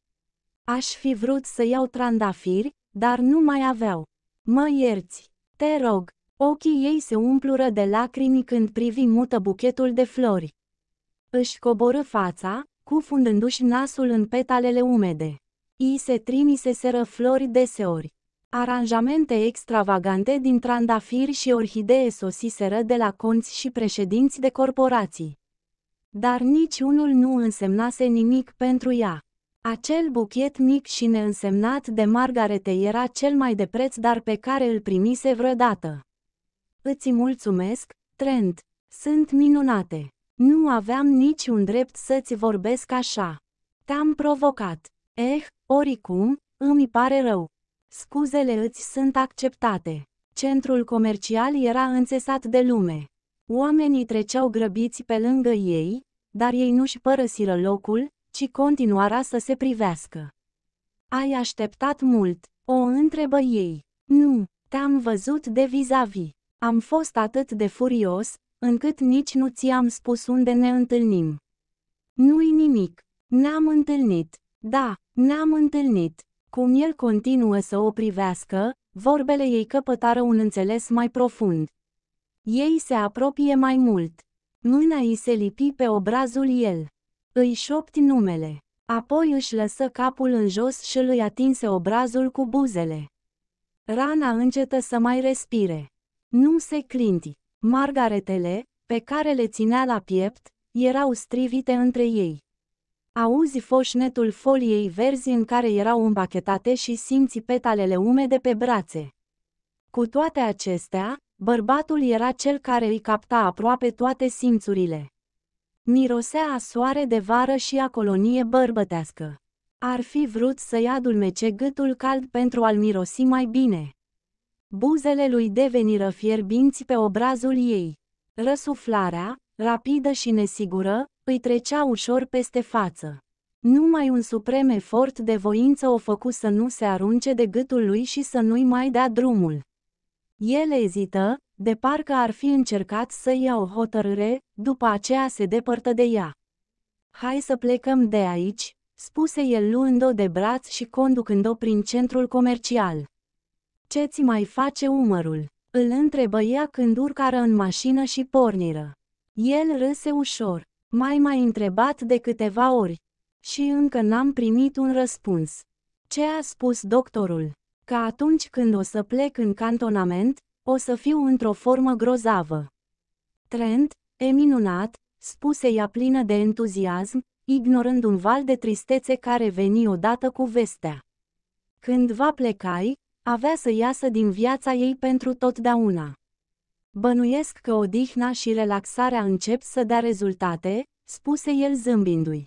Aș fi vrut să iau trandafiri, dar nu mai aveau. Mă ierți, te rog. Ochii ei se umplură de lacrimi când privi mută buchetul de flori. Își coboră fața, cufundându-și nasul în petalele umede. I se trimiseseră flori deseori. Aranjamente extravagante din trandafiri și orhidee sosiseră de la conți și președinți de corporații. Dar nici unul nu însemnase nimic pentru ea. Acel buchet mic și neînsemnat de margarete era cel mai de preț dar pe care îl primise vreodată. Îți mulțumesc, Trent. Sunt minunate. Nu aveam niciun drept să-ți vorbesc așa. Te-am provocat. Eh, oricum, îmi pare rău. Scuzele îți sunt acceptate. Centrul comercial era înțesat de lume. Oamenii treceau grăbiți pe lângă ei, dar ei nu-și părăsiră locul, ci continuara să se privească. Ai așteptat mult, o întrebă ei. Nu, te-am văzut de vis-a-vis. Am fost atât de furios, încât nici nu ți-am spus unde ne întâlnim. Nu-i nimic, ne-am întâlnit, da, ne-am întâlnit. Cum el continuă să o privească, vorbele ei căpătară un înțeles mai profund. Ei se apropie mai mult. Mâna îi se lipi pe obrazul el. Îi șopti numele. Apoi își lăsă capul în jos și îi atinse obrazul cu buzele. Rana încetă să mai respire. Nu se clinti. Margaretele, pe care le ținea la piept, erau strivite între ei. Auzi foșnetul foliei verzi în care erau îmbachetate și simți petalele umede pe brațe. Cu toate acestea, bărbatul era cel care îi capta aproape toate simțurile. Mirosea a soare de vară și a colonie bărbătească. Ar fi vrut să-i adulmece gâtul cald pentru a-l mirosi mai bine. Buzele lui deveniră fierbinți pe obrazul ei. Răsuflarea, rapidă și nesigură, îi trecea ușor peste față. Numai un suprem efort de voință o făcu să nu se arunce de gâtul lui și să nu-i mai dea drumul. El ezită, de parcă ar fi încercat să ia o hotărâre, după aceea se depărtă de ea. Hai să plecăm de aici, spuse el luând-o de braț și conducând-o prin centrul comercial. Ce ți mai face umărul? Îl întrebă ea când urcară în mașină și porniră. El râse ușor, mai mai întrebat de câteva ori. Și încă n-am primit un răspuns. Ce a spus doctorul? Că atunci când o să plec în cantonament, o să fiu într-o formă grozavă. Trent, e minunat, spuse ea plină de entuziasm, ignorând un val de tristețe care veni odată cu vestea. va plecai, avea să iasă din viața ei pentru totdeauna. Bănuiesc că odihna și relaxarea încep să dea rezultate, spuse el zâmbindu-i.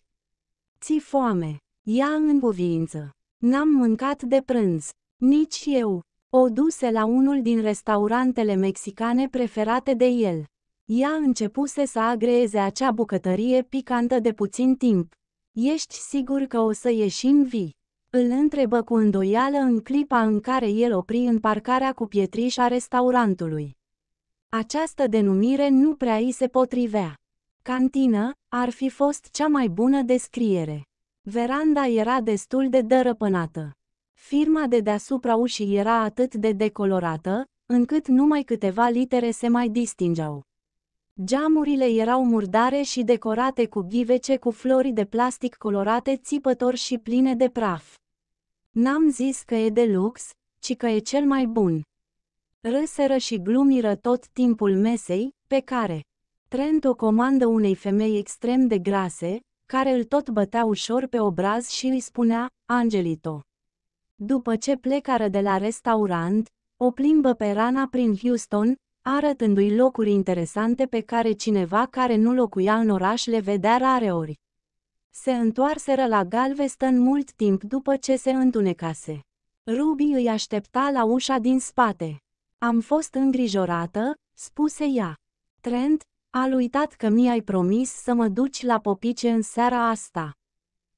Ți foame, ia în buviință. N-am mâncat de prânz, nici eu. O duse la unul din restaurantele mexicane preferate de el. Ea începuse să agreeze acea bucătărie picantă de puțin timp. Ești sigur că o să ieșim vii? Îl întrebă cu îndoială în clipa în care el opri în parcarea cu pietriș a restaurantului. Această denumire nu prea îi se potrivea. Cantină ar fi fost cea mai bună descriere. Veranda era destul de dărăpânată. Firma de deasupra ușii era atât de decolorată, încât numai câteva litere se mai distingeau. Geamurile erau murdare și decorate cu ghivece cu flori de plastic colorate țipător și pline de praf. N-am zis că e de lux, ci că e cel mai bun. Râseră și glumiră tot timpul mesei, pe care Trent o comandă unei femei extrem de grase, care îl tot bătea ușor pe obraz și îi spunea, Angelito. După ce plecară de la restaurant, o plimbă pe rana prin Houston, arătându-i locuri interesante pe care cineva care nu locuia în oraș le vedea rareori. Se întoarseră la Galveston mult timp după ce se întunecase. Ruby îi aștepta la ușa din spate. Am fost îngrijorată, spuse ea. Trent, a uitat că mi-ai promis să mă duci la popice în seara asta.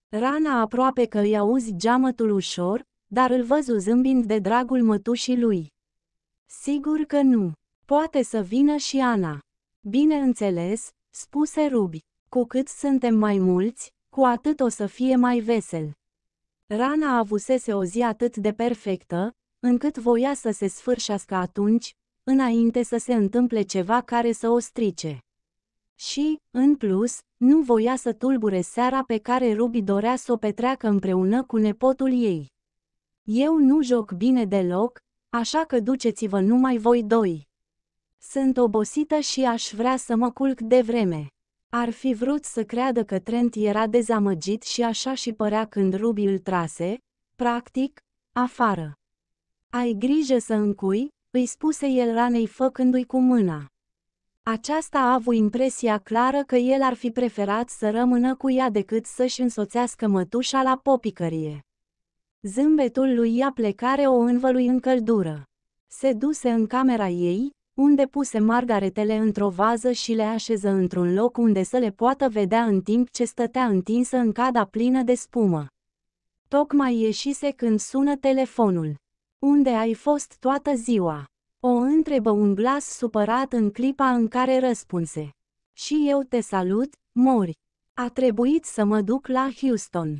Rana aproape că îi auzi geamătul ușor, dar îl văzu zâmbind de dragul mătușii lui. Sigur că nu. Poate să vină și Ana. Bineînțeles, spuse Rubi. Cu cât suntem mai mulți, cu atât o să fie mai vesel. Rana avusese o zi atât de perfectă, încât voia să se sfârșească atunci, înainte să se întâmple ceva care să o strice. Și, în plus, nu voia să tulbure seara pe care Ruby dorea să o petreacă împreună cu nepotul ei. Eu nu joc bine deloc, așa că duceți-vă numai voi doi. Sunt obosită și aș vrea să mă culc de vreme. Ar fi vrut să creadă că Trent era dezamăgit și așa și părea când Ruby îl trase, practic, afară. Ai grijă să încui, îi spuse el ranei făcându-i cu mâna. Aceasta a avut impresia clară că el ar fi preferat să rămână cu ea decât să-și însoțească mătușa la popicărie. Zâmbetul lui ia plecare o învălui în căldură. Se duse în camera ei, unde puse margaretele într-o vază și le așeză într-un loc unde să le poată vedea în timp ce stătea întinsă în cada plină de spumă. Tocmai ieșise când sună telefonul. Unde ai fost toată ziua? O întrebă un glas supărat în clipa în care răspunse. Și eu te salut, mori. A trebuit să mă duc la Houston.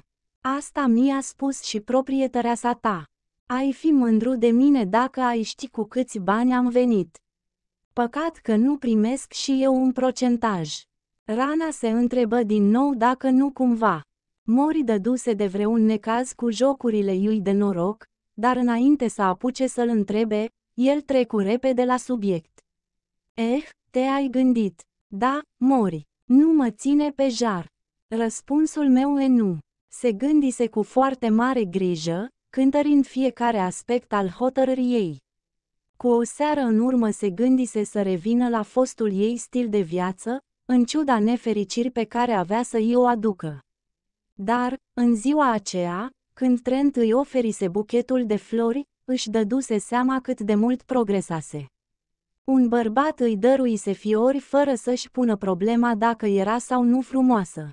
Asta mi-a spus și proprietărea sa ta. Ai fi mândru de mine dacă ai ști cu câți bani am venit. Păcat că nu primesc și eu un procentaj. Rana se întrebă din nou dacă nu cumva. Mori dăduse de vreun necaz cu jocurile lui de noroc, dar înainte să apuce să-l întrebe, el trecu repede la subiect. Eh, te-ai gândit. Da, mori. Nu mă ține pe jar. Răspunsul meu e nu se gândise cu foarte mare grijă, cântărind fiecare aspect al hotărârii ei. Cu o seară în urmă se gândise să revină la fostul ei stil de viață, în ciuda nefericirii pe care avea să i o aducă. Dar, în ziua aceea, când Trent îi oferise buchetul de flori, își dăduse seama cât de mult progresase. Un bărbat îi dăruise fiori fără să-și pună problema dacă era sau nu frumoasă.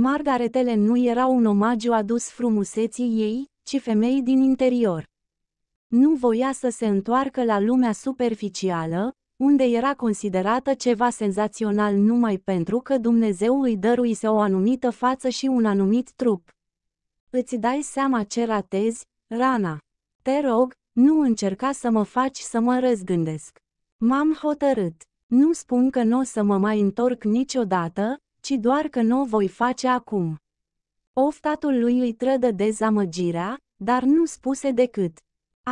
Margaretele nu era un omagiu adus frumuseții ei, ci femeii din interior. Nu voia să se întoarcă la lumea superficială, unde era considerată ceva senzațional numai pentru că Dumnezeu îi dăruise o anumită față și un anumit trup. Îți dai seama ce ratezi, Rana. Te rog, nu încerca să mă faci să mă răzgândesc. M-am hotărât. Nu spun că nu o să mă mai întorc niciodată, ci doar că nu o voi face acum. Oftatul lui îi trădă dezamăgirea, dar nu spuse decât.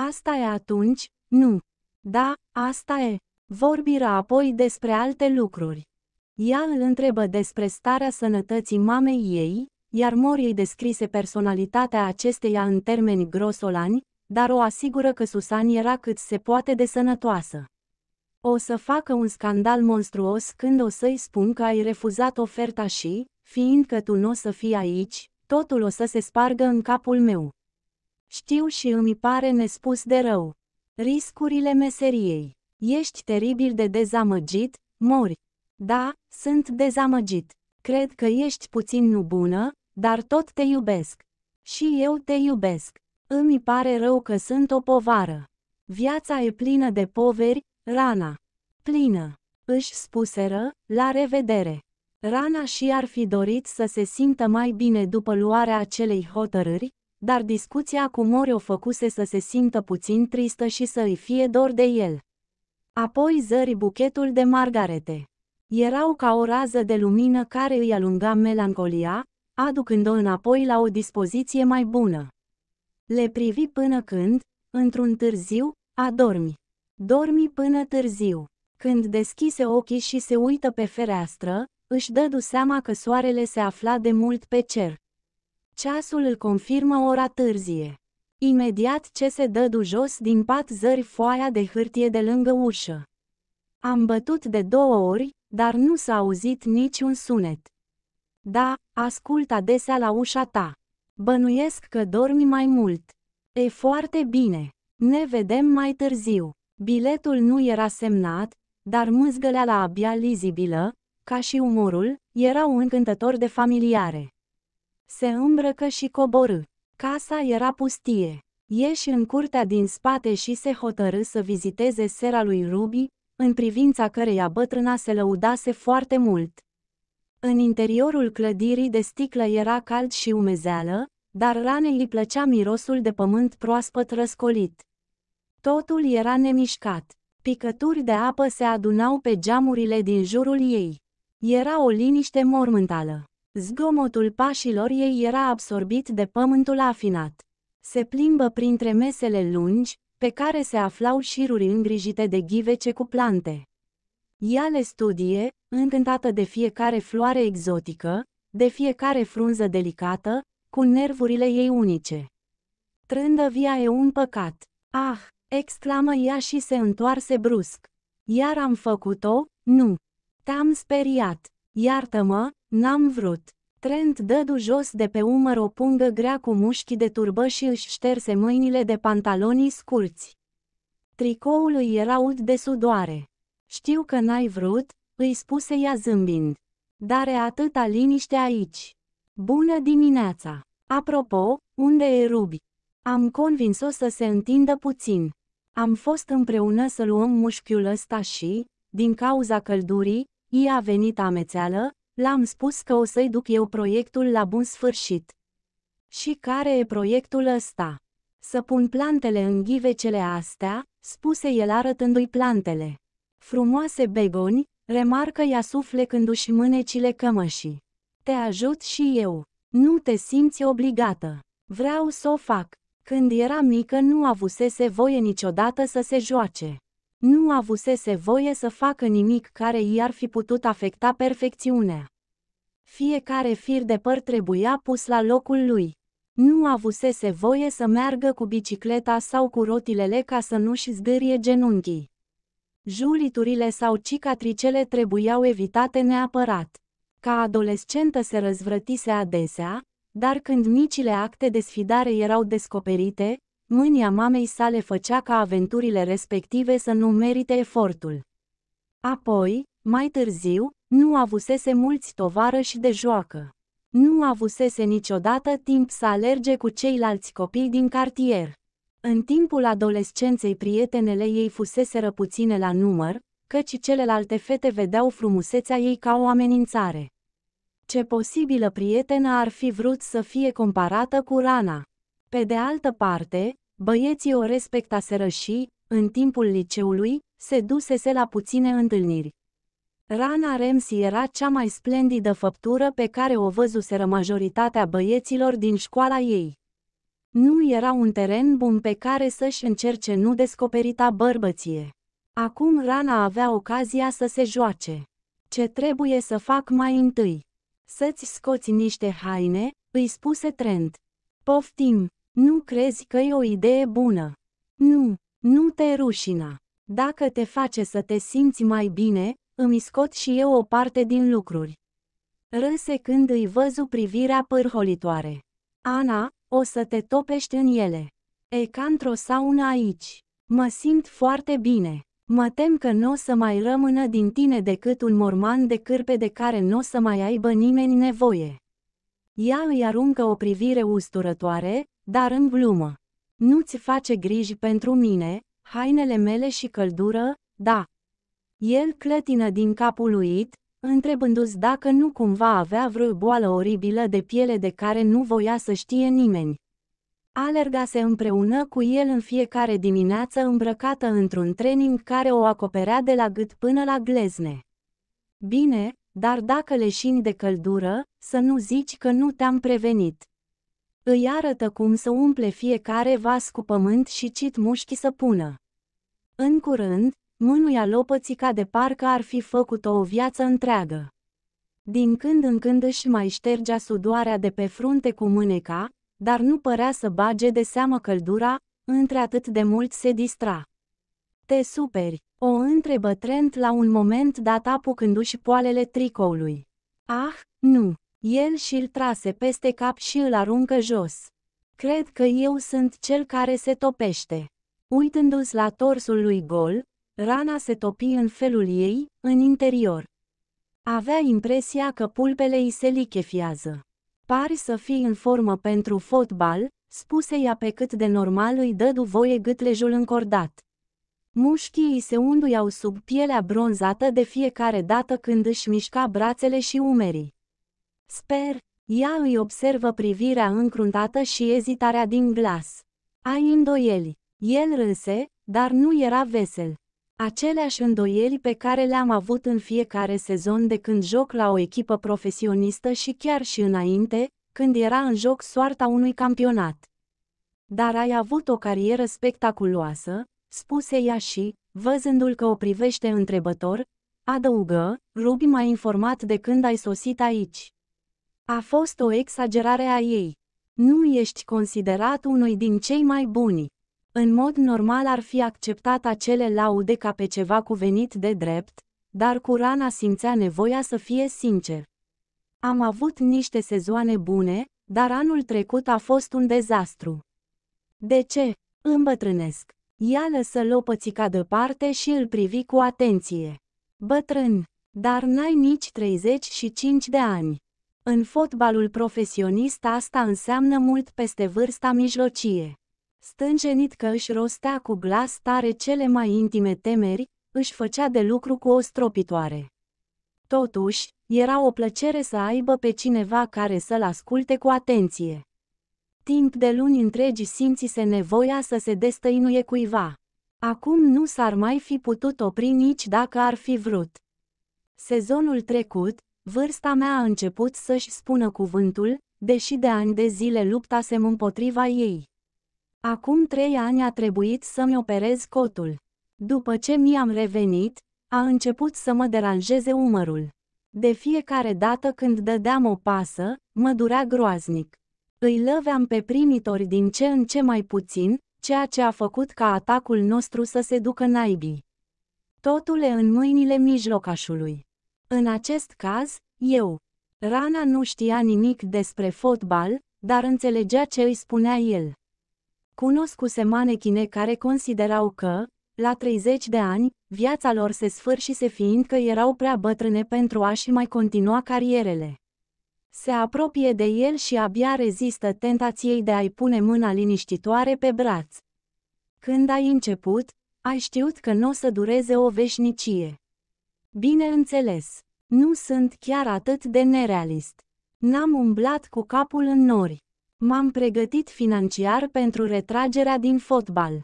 Asta e atunci, nu. Da, asta e. Vorbirea apoi despre alte lucruri. Ea îl întrebă despre starea sănătății mamei ei, iar morii descrise personalitatea acesteia în termeni grosolani, dar o asigură că Susan era cât se poate de sănătoasă. O să facă un scandal monstruos când o să-i spun că ai refuzat oferta și, fiindcă tu nu o să fii aici, totul o să se spargă în capul meu. Știu și îmi pare nespus de rău. Riscurile meseriei. Ești teribil de dezamăgit, mori. Da, sunt dezamăgit. Cred că ești puțin nu bună, dar tot te iubesc. Și eu te iubesc. Îmi pare rău că sunt o povară. Viața e plină de poveri, Rana. Plină. Își spuseră, la revedere. Rana și ar fi dorit să se simtă mai bine după luarea acelei hotărâri, dar discuția cu Mori o făcuse să se simtă puțin tristă și să îi fie dor de el. Apoi zări buchetul de margarete. Erau ca o rază de lumină care îi alunga melancolia, aducând-o înapoi la o dispoziție mai bună. Le privi până când, într-un târziu, adormi. Dormi până târziu. Când deschise ochii și se uită pe fereastră, își dădu seama că soarele se afla de mult pe cer. Ceasul îl confirmă ora târzie. Imediat ce se dădu jos din pat zări foaia de hârtie de lângă ușă. Am bătut de două ori, dar nu s-a auzit niciun sunet. Da, ascult adesea la ușa ta. Bănuiesc că dormi mai mult. E foarte bine. Ne vedem mai târziu. Biletul nu era semnat, dar la abia lizibilă, ca și umorul, erau încântător de familiare. Se îmbrăcă și coborâ. Casa era pustie. Ieși în curtea din spate și se hotărâ să viziteze sera lui Ruby, în privința căreia bătrâna se lăudase foarte mult. În interiorul clădirii de sticlă era cald și umezeală, dar ranei îi plăcea mirosul de pământ proaspăt răscolit. Totul era nemișcat. Picături de apă se adunau pe geamurile din jurul ei. Era o liniște mormântală. Zgomotul pașilor ei era absorbit de pământul afinat. Se plimbă printre mesele lungi, pe care se aflau șiruri îngrijite de ghivece cu plante. Ea le studie, încântată de fiecare floare exotică, de fiecare frunză delicată, cu nervurile ei unice. via e un păcat. Ah, exclamă ea și se întoarse brusc. Iar am făcut-o? Nu. Te-am speriat. Iartă-mă, n-am vrut. Trent dădu jos de pe umăr o pungă grea cu mușchi de turbă și își șterse mâinile de pantalonii scurți. Tricoul îi era ud de sudoare. Știu că n-ai vrut, îi spuse ea zâmbind. Dar e atâta liniște aici. Bună dimineața! Apropo, unde e Rubi? Am convins-o să se întindă puțin. Am fost împreună să luăm mușchiul ăsta și, din cauza căldurii, i a venit amețeală, l-am spus că o să-i duc eu proiectul la bun sfârșit. Și care e proiectul ăsta? Să pun plantele în ghivecele astea, spuse el arătându-i plantele. Frumoase begoni, remarcă ea suflecându-și mânecile cămășii. Te ajut și eu. Nu te simți obligată. Vreau să o fac. Când era mică nu avusese voie niciodată să se joace. Nu avusese voie să facă nimic care i-ar fi putut afecta perfecțiunea. Fiecare fir de păr trebuia pus la locul lui. Nu avusese voie să meargă cu bicicleta sau cu rotilele ca să nu-și zgârie genunchii. Juliturile sau cicatricele trebuiau evitate neapărat. Ca adolescentă se răzvrătise adesea, dar când micile acte de sfidare erau descoperite, mânia mamei sale făcea ca aventurile respective să nu merite efortul. Apoi, mai târziu, nu avusese mulți tovarăși de joacă. Nu avusese niciodată timp să alerge cu ceilalți copii din cartier. În timpul adolescenței prietenele ei fuseseră puține la număr, căci celelalte fete vedeau frumusețea ei ca o amenințare. Ce posibilă prietenă ar fi vrut să fie comparată cu Rana? Pe de altă parte, băieții o respectaseră și, în timpul liceului, se dusese la puține întâlniri. Rana Remsi era cea mai splendidă făptură pe care o văzuseră majoritatea băieților din școala ei. Nu era un teren bun pe care să-și încerce nu descoperita bărbăție. Acum Rana avea ocazia să se joace. Ce trebuie să fac mai întâi? Să-ți scoți niște haine, îi spuse Trent. Poftim, nu crezi că e o idee bună? Nu, nu te rușina. Dacă te face să te simți mai bine, îmi scot și eu o parte din lucruri. Râse când îi văzu privirea pârholitoare. Ana, o să te topești în ele. E cantro într aici. Mă simt foarte bine. Mă tem că nu o să mai rămână din tine decât un morman de cârpe de care nu o să mai aibă nimeni nevoie. Ea îi aruncă o privire usturătoare, dar în glumă. Nu-ți face griji pentru mine, hainele mele și căldură, da. El clătină din capul uit, întrebându-ți dacă nu cumva avea vreo boală oribilă de piele de care nu voia să știe nimeni alergase împreună cu el în fiecare dimineață îmbrăcată într-un training care o acoperea de la gât până la glezne. Bine, dar dacă leșini de căldură, să nu zici că nu te-am prevenit. Îi arătă cum să umple fiecare vas cu pământ și cit mușchi să pună. În curând, mânuia ca de parcă ar fi făcut-o o viață întreagă. Din când în când își mai ștergea sudoarea de pe frunte cu mâneca, dar nu părea să bage de seamă căldura, între atât de mult se distra. Te superi, o întrebă Trent la un moment dat apucându-și poalele tricoului. Ah, nu, el și-l trase peste cap și îl aruncă jos. Cred că eu sunt cel care se topește. Uitându-se la torsul lui gol, rana se topi în felul ei, în interior. Avea impresia că pulpele îi se lichefiază. Pari să fii în formă pentru fotbal, spuse ea pe cât de normal îi dădu voie gâtlejul încordat. Mușchii îi se unduiau sub pielea bronzată de fiecare dată când își mișca brațele și umerii. Sper, ea îi observă privirea încruntată și ezitarea din glas. Ai îndoieli. El râse, dar nu era vesel. Aceleași îndoieli pe care le-am avut în fiecare sezon de când joc la o echipă profesionistă și chiar și înainte, când era în joc soarta unui campionat. Dar ai avut o carieră spectaculoasă, spuse ea și, văzându-l că o privește întrebător, adăugă, Ruby m-a informat de când ai sosit aici. A fost o exagerare a ei. Nu ești considerat unul din cei mai buni. În mod normal ar fi acceptat acele laude ca pe ceva cuvenit de drept, dar Curana simțea nevoia să fie sincer. Am avut niște sezoane bune, dar anul trecut a fost un dezastru. De ce? Îmbătrânesc. Ea lăsă lopățica deoparte și îl privi cu atenție. Bătrân, dar n-ai nici 35 de ani. În fotbalul profesionist asta înseamnă mult peste vârsta mijlocie. Stânjenit că își rostea cu glas tare cele mai intime temeri, își făcea de lucru cu o stropitoare. Totuși, era o plăcere să aibă pe cineva care să-l asculte cu atenție. Timp de luni întregi simțise nevoia să se destăinuie cuiva. Acum nu s-ar mai fi putut opri nici dacă ar fi vrut. Sezonul trecut, vârsta mea a început să-și spună cuvântul, deși de ani de zile luptasem împotriva ei. Acum trei ani a trebuit să-mi operez cotul. După ce mi-am revenit, a început să mă deranjeze umărul. De fiecare dată când dădeam o pasă, mă durea groaznic. Îi lăveam pe primitori din ce în ce mai puțin, ceea ce a făcut ca atacul nostru să se ducă naibii. Totul e în mâinile mijlocașului. În acest caz, eu. Rana nu știa nimic despre fotbal, dar înțelegea ce îi spunea el. Cunoscuse manechine care considerau că, la 30 de ani, viața lor se sfârșise fiindcă erau prea bătrâne pentru a-și mai continua carierele. Se apropie de el și abia rezistă tentației de a-i pune mâna liniștitoare pe braț. Când ai început, ai știut că nu o să dureze o veșnicie. Bineînțeles, nu sunt chiar atât de nerealist. N-am umblat cu capul în nori. M-am pregătit financiar pentru retragerea din fotbal.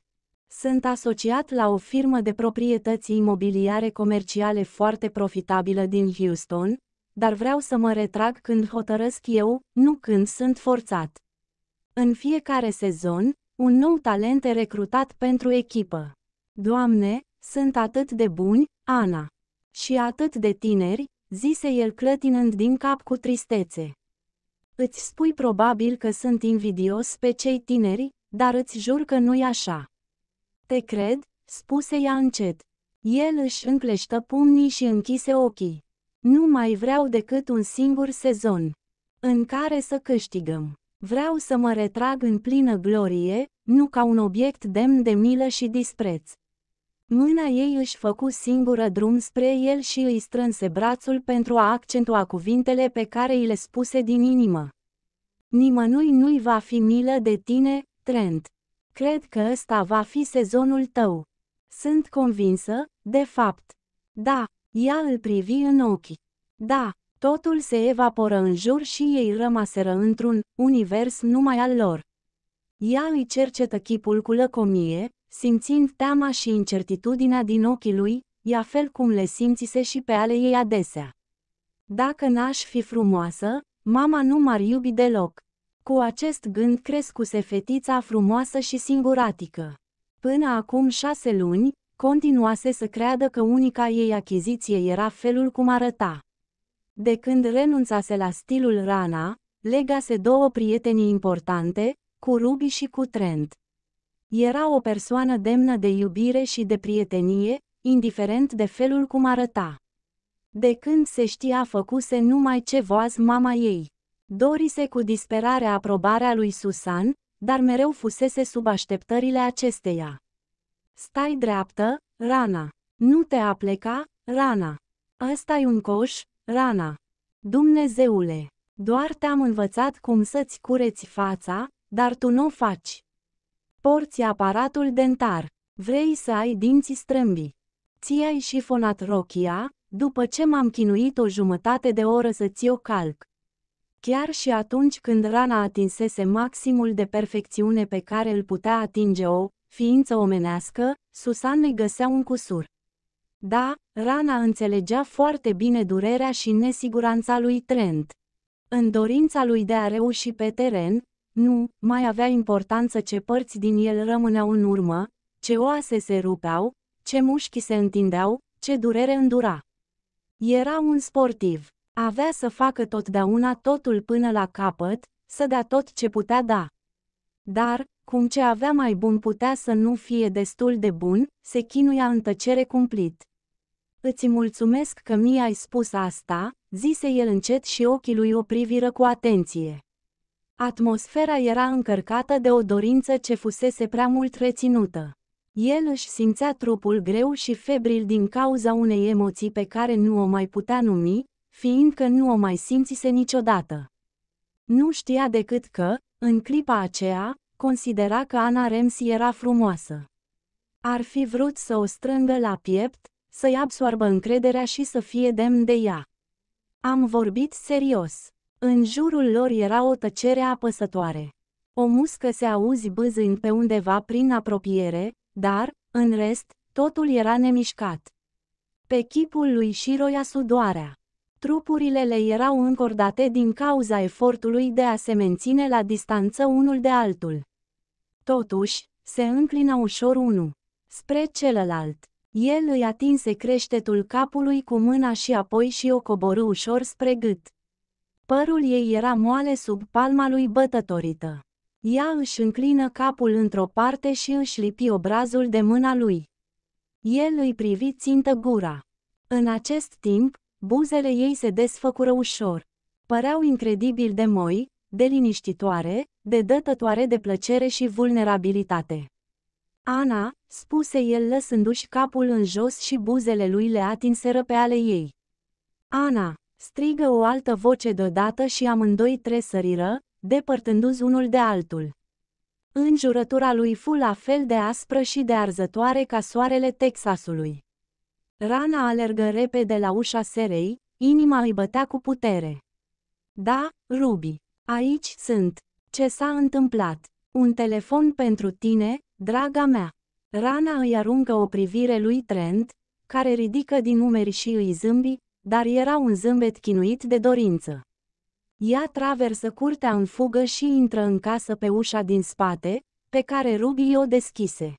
Sunt asociat la o firmă de proprietăți imobiliare comerciale foarte profitabilă din Houston, dar vreau să mă retrag când hotărăsc eu, nu când sunt forțat. În fiecare sezon, un nou talent e recrutat pentru echipă. Doamne, sunt atât de buni, Ana. Și atât de tineri, zise el clătinând din cap cu tristețe. Îți spui probabil că sunt invidios pe cei tineri, dar îți jur că nu-i așa. Te cred, spuse ea încet. El își încleștă pumnii și închise ochii. Nu mai vreau decât un singur sezon în care să câștigăm. Vreau să mă retrag în plină glorie, nu ca un obiect demn de milă și dispreț. Mâna ei își făcu singură drum spre el și îi strânse brațul pentru a accentua cuvintele pe care îi le spuse din inimă. Nimănui nu-i va fi milă de tine, Trent. Cred că ăsta va fi sezonul tău. Sunt convinsă, de fapt. Da, ea îl privi în ochi. Da, totul se evaporă în jur și ei rămaseră într-un univers numai al lor. Ea îi cercetă chipul cu lăcomie, Simțind teama și incertitudinea din ochii lui, ia fel cum le simțise și pe ale ei adesea. Dacă n-aș fi frumoasă, mama nu m-ar iubi deloc. Cu acest gând crescuse fetița frumoasă și singuratică. Până acum șase luni, continuase să creadă că unica ei achiziție era felul cum arăta. De când renunțase la stilul Rana, legase două prietenii importante, cu Ruby și cu Trent. Era o persoană demnă de iubire și de prietenie, indiferent de felul cum arăta. De când se știa făcuse numai ce voaz mama ei. Dorise cu disperare aprobarea lui Susan, dar mereu fusese sub așteptările acesteia. Stai dreaptă, Rana. Nu te apleca, Rana. ăsta e un coș, Rana. Dumnezeule, doar te-am învățat cum să-ți cureți fața, dar tu nu o faci. Porți aparatul dentar. Vrei să ai dinții strâmbi. Ți-ai șifonat rochia, după ce m-am chinuit o jumătate de oră să ți-o calc. Chiar și atunci când rana atinsese maximul de perfecțiune pe care îl putea atinge o ființă omenească, Susan îi găsea un cusur. Da, rana înțelegea foarte bine durerea și nesiguranța lui Trent. În dorința lui de a reuși pe teren, nu, mai avea importanță ce părți din el rămâneau în urmă, ce oase se rupeau, ce mușchi se întindeau, ce durere îndura. Era un sportiv. Avea să facă totdeauna totul până la capăt, să dea tot ce putea da. Dar, cum ce avea mai bun putea să nu fie destul de bun, se chinuia în tăcere cumplit. Îți mulțumesc că mi-ai spus asta, zise el încet și ochii lui o priviră cu atenție. Atmosfera era încărcată de o dorință ce fusese prea mult reținută. El își simțea trupul greu și febril din cauza unei emoții pe care nu o mai putea numi, fiindcă nu o mai simțise niciodată. Nu știa decât că, în clipa aceea, considera că Ana Remsi era frumoasă. Ar fi vrut să o strângă la piept, să-i absorbă încrederea și să fie demn de ea. Am vorbit serios. În jurul lor era o tăcere apăsătoare. O muscă se auzi bâzând pe undeva prin apropiere, dar, în rest, totul era nemișcat. Pe chipul lui Shiroia sudoarea. Trupurile le erau încordate din cauza efortului de a se menține la distanță unul de altul. Totuși, se înclina ușor unul spre celălalt. El îi atinse creștetul capului cu mâna și apoi și o coborâ ușor spre gât. Părul ei era moale sub palma lui bătătorită. Ea își înclină capul într-o parte și își lipi obrazul de mâna lui. El îi privi țintă gura. În acest timp, buzele ei se desfăcură ușor. Păreau incredibil de moi, de liniștitoare, de dătătoare de plăcere și vulnerabilitate. Ana, spuse el lăsându-și capul în jos și buzele lui le atinseră pe ale ei. Ana, Strigă o altă voce deodată și amândoi tresăriră, depărtându-ți unul de altul. Înjurătura lui fu la fel de aspră și de arzătoare ca soarele Texasului. Rana alergă repede la ușa serei, inima îi bătea cu putere. Da, Ruby, aici sunt. Ce s-a întâmplat? Un telefon pentru tine, draga mea. Rana îi aruncă o privire lui Trent, care ridică din umeri și îi zâmbi, dar era un zâmbet chinuit de dorință. Ea traversă curtea în fugă și intră în casă pe ușa din spate, pe care Ruby o deschise.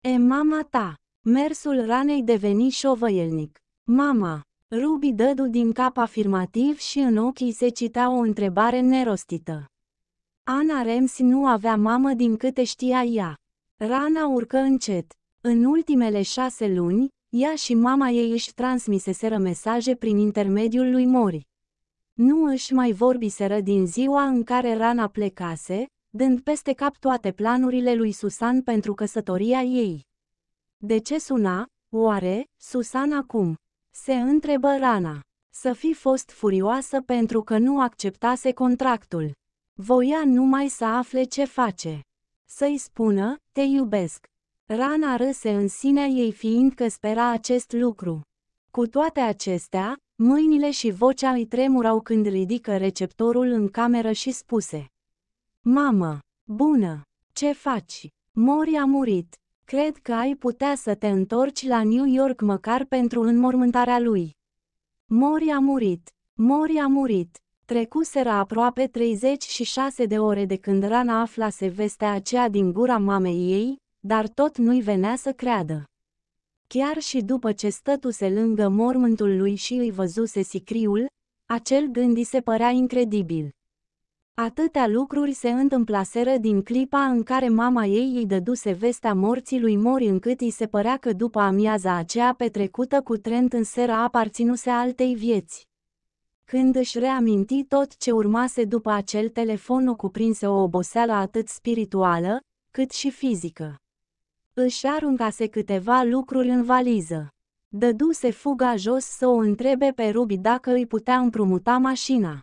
E mama ta! Mersul ranei deveni șovăielnic. Mama! Ruby dădu din cap afirmativ și în ochii se cita o întrebare nerostită. Ana Rems nu avea mamă din câte știa ea. Rana urcă încet. În ultimele șase luni, ea și mama ei își transmiseseră mesaje prin intermediul lui Mori. Nu își mai vorbiseră din ziua în care Rana plecase, dând peste cap toate planurile lui Susan pentru căsătoria ei. De ce suna, oare, Susan acum? Se întrebă Rana. Să fi fost furioasă pentru că nu acceptase contractul. Voia numai să afle ce face. Să-i spună, te iubesc, Rana râse în sinea ei fiindcă spera acest lucru. Cu toate acestea, mâinile și vocea îi tremurau când ridică receptorul în cameră și spuse. Mamă, bună, ce faci? Mori a murit. Cred că ai putea să te întorci la New York măcar pentru înmormântarea lui. Mori a murit. Mori a murit. Trecuseră aproape 36 de ore de când Rana aflase vestea aceea din gura mamei ei, dar tot nu-i venea să creadă. Chiar și după ce stătuse lângă mormântul lui și îi văzuse sicriul, acel gând îi se părea incredibil. Atâtea lucruri se întâmplaseră din clipa în care mama ei îi dăduse vestea morții lui Mori încât îi se părea că după amiaza aceea petrecută cu Trent în seră aparținuse altei vieți. Când își reaminti tot ce urmase după acel telefon o cuprinse o oboseală atât spirituală, cât și fizică. Își aruncase câteva lucruri în valiză. Dăduse fuga jos să o întrebe pe Ruby dacă îi putea împrumuta mașina.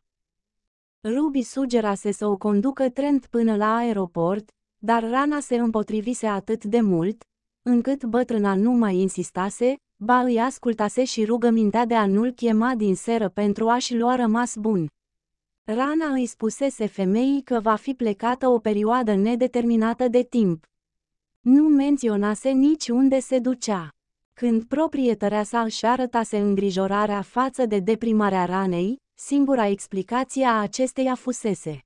Ruby sugerase să o conducă Trent până la aeroport, dar rana se împotrivise atât de mult, încât bătrâna nu mai insistase, ba îi ascultase și rugămintea de a nu-l chema din seră pentru a-și lua rămas bun. Rana îi spusese femeii că va fi plecată o perioadă nedeterminată de timp. Nu menționase nici unde se ducea. Când proprietărea sa își arătase îngrijorarea față de deprimarea ranei, singura explicație a acesteia fusese.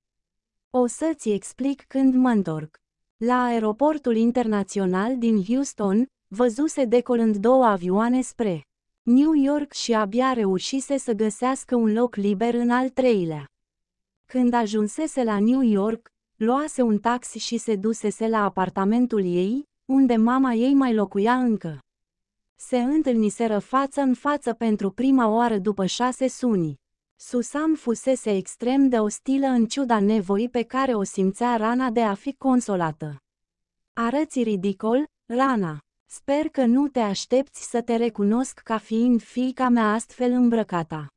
O să-ți explic când mă întorc. La aeroportul internațional din Houston, văzuse decolând două avioane spre New York și abia reușise să găsească un loc liber în al treilea. Când ajunsese la New York, luase un taxi și se dusese la apartamentul ei, unde mama ei mai locuia încă. Se întâlniseră față în față pentru prima oară după șase suni. Susam fusese extrem de ostilă în ciuda nevoii pe care o simțea Rana de a fi consolată. Arăți ridicol, Rana. Sper că nu te aștepți să te recunosc ca fiind fiica mea astfel îmbrăcata.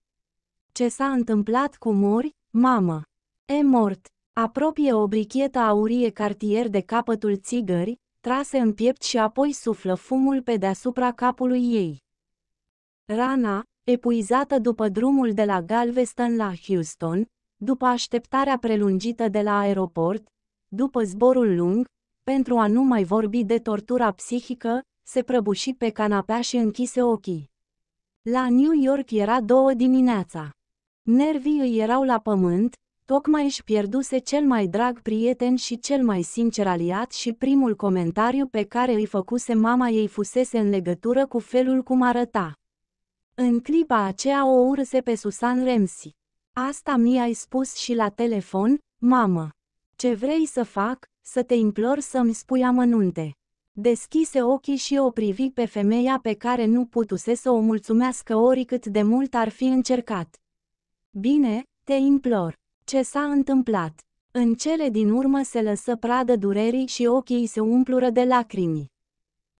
Ce s-a întâmplat cu Mori, mamă? E mort. Apropie o brichetă aurie cartier de capătul țigări, trase în piept și apoi suflă fumul pe deasupra capului ei. Rana, epuizată după drumul de la Galveston la Houston, după așteptarea prelungită de la aeroport, după zborul lung, pentru a nu mai vorbi de tortura psihică, se prăbuși pe canapea și închise ochii. La New York era două dimineața. Nervii îi erau la pământ, tocmai își pierduse cel mai drag prieten și cel mai sincer aliat și primul comentariu pe care îi făcuse mama ei fusese în legătură cu felul cum arăta. În clipa aceea o urse pe Susan Remsi. Asta mi-ai spus și la telefon, mamă. Ce vrei să fac, să te implor să-mi spui amănunte. Deschise ochii și o privi pe femeia pe care nu putuse să o mulțumească oricât de mult ar fi încercat. Bine, te implor. Ce s-a întâmplat? În cele din urmă se lăsă pradă durerii și ochii se umplură de lacrimi.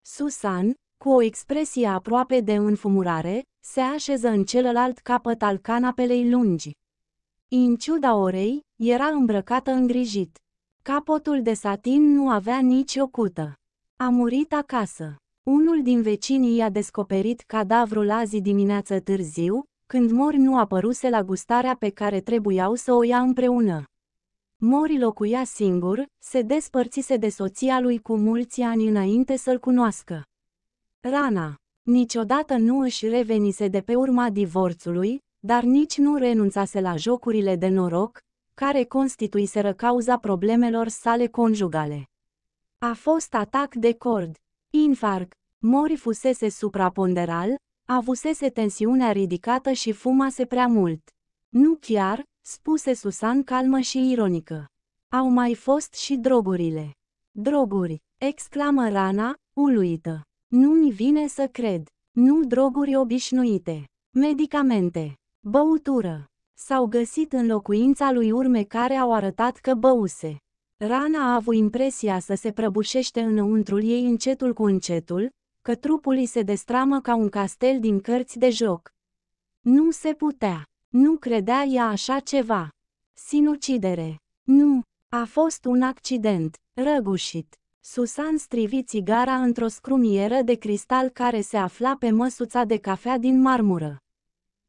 Susan, cu o expresie aproape de înfumurare, se așeză în celălalt capăt al canapelei lungi. În ciuda orei, era îmbrăcată îngrijit. Capotul de satin nu avea nici o cută. A murit acasă. Unul din vecinii i-a descoperit cadavrul azi dimineață târziu, când mori nu apăruse la gustarea pe care trebuiau să o ia împreună. Mori locuia singur, se despărțise de soția lui cu mulți ani înainte să-l cunoască. Rana niciodată nu își revenise de pe urma divorțului, dar nici nu renunțase la jocurile de noroc, care constituiseră cauza problemelor sale conjugale. A fost atac de cord, infarct, Mori fusese supraponderal, Avusese tensiunea ridicată și fumase prea mult. Nu chiar, spuse Susan calmă și ironică. Au mai fost și drogurile. Droguri, exclamă Rana, uluită. Nu-mi vine să cred. Nu droguri obișnuite. Medicamente. Băutură. S-au găsit în locuința lui urme care au arătat că băuse. Rana a avut impresia să se prăbușește înăuntrul ei încetul cu încetul, că trupul îi se destramă ca un castel din cărți de joc. Nu se putea. Nu credea ea așa ceva. Sinucidere. Nu. A fost un accident. Răgușit. Susan strivi țigara într-o scrumieră de cristal care se afla pe măsuța de cafea din marmură.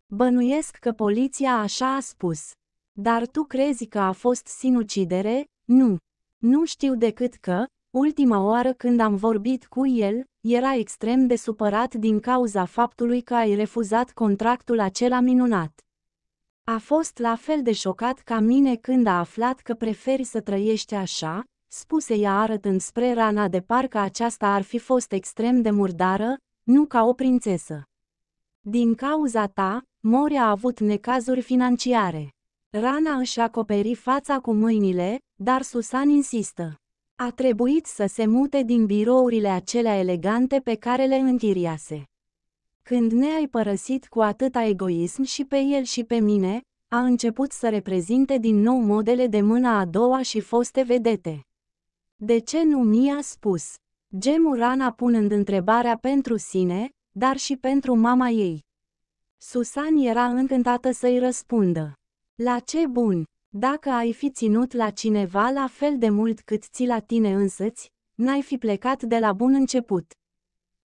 Bănuiesc că poliția așa a spus. Dar tu crezi că a fost sinucidere? Nu. Nu știu decât că, ultima oară când am vorbit cu el, era extrem de supărat din cauza faptului că ai refuzat contractul acela minunat. A fost la fel de șocat ca mine când a aflat că preferi să trăiești așa, spuse ea arătând spre rana de parcă aceasta ar fi fost extrem de murdară, nu ca o prințesă. Din cauza ta, Mori a avut necazuri financiare. Rana își acoperi fața cu mâinile, dar Susan insistă. A trebuit să se mute din birourile acelea elegante pe care le închiriase. Când ne-ai părăsit cu atâta egoism și pe el și pe mine, a început să reprezinte din nou modele de mâna a doua și foste vedete. De ce nu mi-a spus? Gemurana punând întrebarea pentru sine, dar și pentru mama ei. Susan era încântată să-i răspundă. La ce bun! Dacă ai fi ținut la cineva la fel de mult cât ți la tine însăți, n-ai fi plecat de la bun început.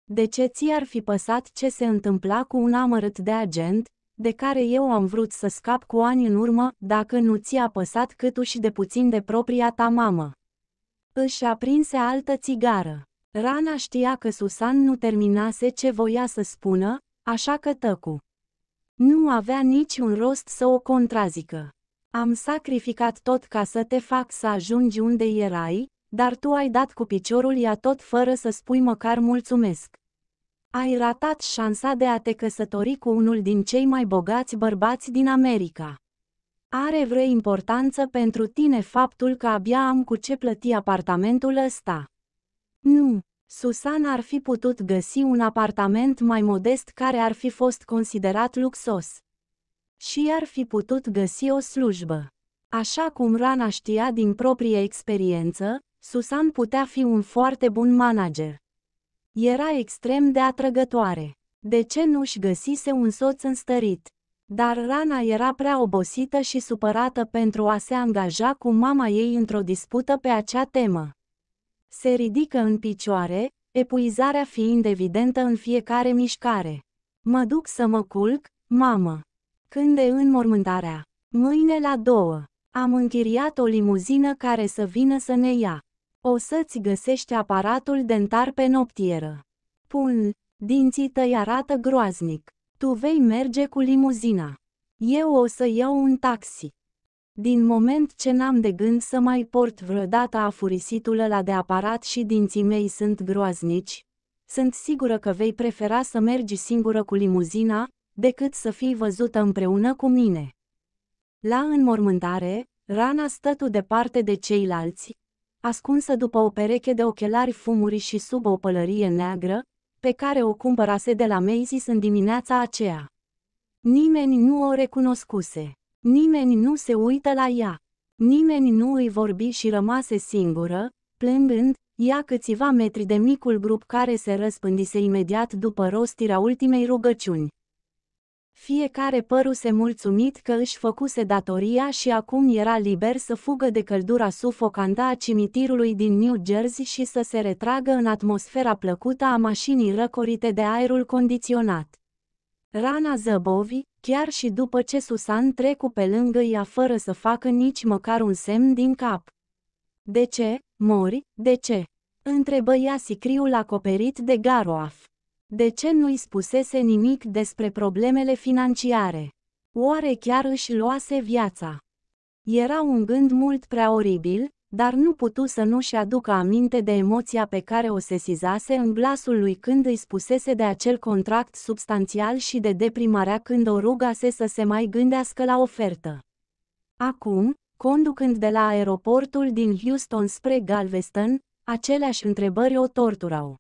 De ce ți-ar fi păsat ce se întâmpla cu un amărât de agent, de care eu am vrut să scap cu ani în urmă, dacă nu ți-a păsat și de puțin de propria ta mamă? Își aprinse altă țigară. Rana știa că Susan nu terminase ce voia să spună, așa că tăcu. Nu avea niciun rost să o contrazică. Am sacrificat tot ca să te fac să ajungi unde erai, dar tu ai dat cu piciorul ea tot fără să spui măcar mulțumesc. Ai ratat șansa de a te căsători cu unul din cei mai bogați bărbați din America. Are vreo importanță pentru tine faptul că abia am cu ce plăti apartamentul ăsta? Nu, Susan ar fi putut găsi un apartament mai modest care ar fi fost considerat luxos și ar fi putut găsi o slujbă. Așa cum Rana știa din proprie experiență, Susan putea fi un foarte bun manager. Era extrem de atrăgătoare. De ce nu-și găsise un soț înstărit? Dar Rana era prea obosită și supărată pentru a se angaja cu mama ei într-o dispută pe acea temă. Se ridică în picioare, epuizarea fiind evidentă în fiecare mișcare. Mă duc să mă culc, mamă când de înmormântarea. Mâine la două. Am închiriat o limuzină care să vină să ne ia. O să-ți găsești aparatul dentar pe noptieră. Pun, dinții tăi arată groaznic. Tu vei merge cu limuzina. Eu o să iau un taxi. Din moment ce n-am de gând să mai port vreodată afurisitul ăla de aparat și dinții mei sunt groaznici, sunt sigură că vei prefera să mergi singură cu limuzina, decât să fii văzută împreună cu mine. La înmormântare, Rana stătu departe de ceilalți, ascunsă după o pereche de ochelari fumuri și sub o pălărie neagră, pe care o cumpărase de la Macy's în dimineața aceea. Nimeni nu o recunoscuse. Nimeni nu se uită la ea. Nimeni nu îi vorbi și rămase singură, plângând, ea câțiva metri de micul grup care se răspândise imediat după rostirea ultimei rugăciuni. Fiecare păruse mulțumit că își făcuse datoria și acum era liber să fugă de căldura sufocantă a cimitirului din New Jersey și să se retragă în atmosfera plăcută a mașinii răcorite de aerul condiționat. Rana Zăbovi, chiar și după ce Susan trecu pe lângă ea fără să facă nici măcar un semn din cap. De ce, mori, de ce? Întrebă ea sicriul acoperit de garoaf. De ce nu-i spusese nimic despre problemele financiare? Oare chiar își luase viața? Era un gând mult prea oribil, dar nu putu să nu-și aducă aminte de emoția pe care o sesizase în glasul lui când îi spusese de acel contract substanțial și de deprimarea când o rugase să se mai gândească la ofertă. Acum, conducând de la aeroportul din Houston spre Galveston, aceleași întrebări o torturau.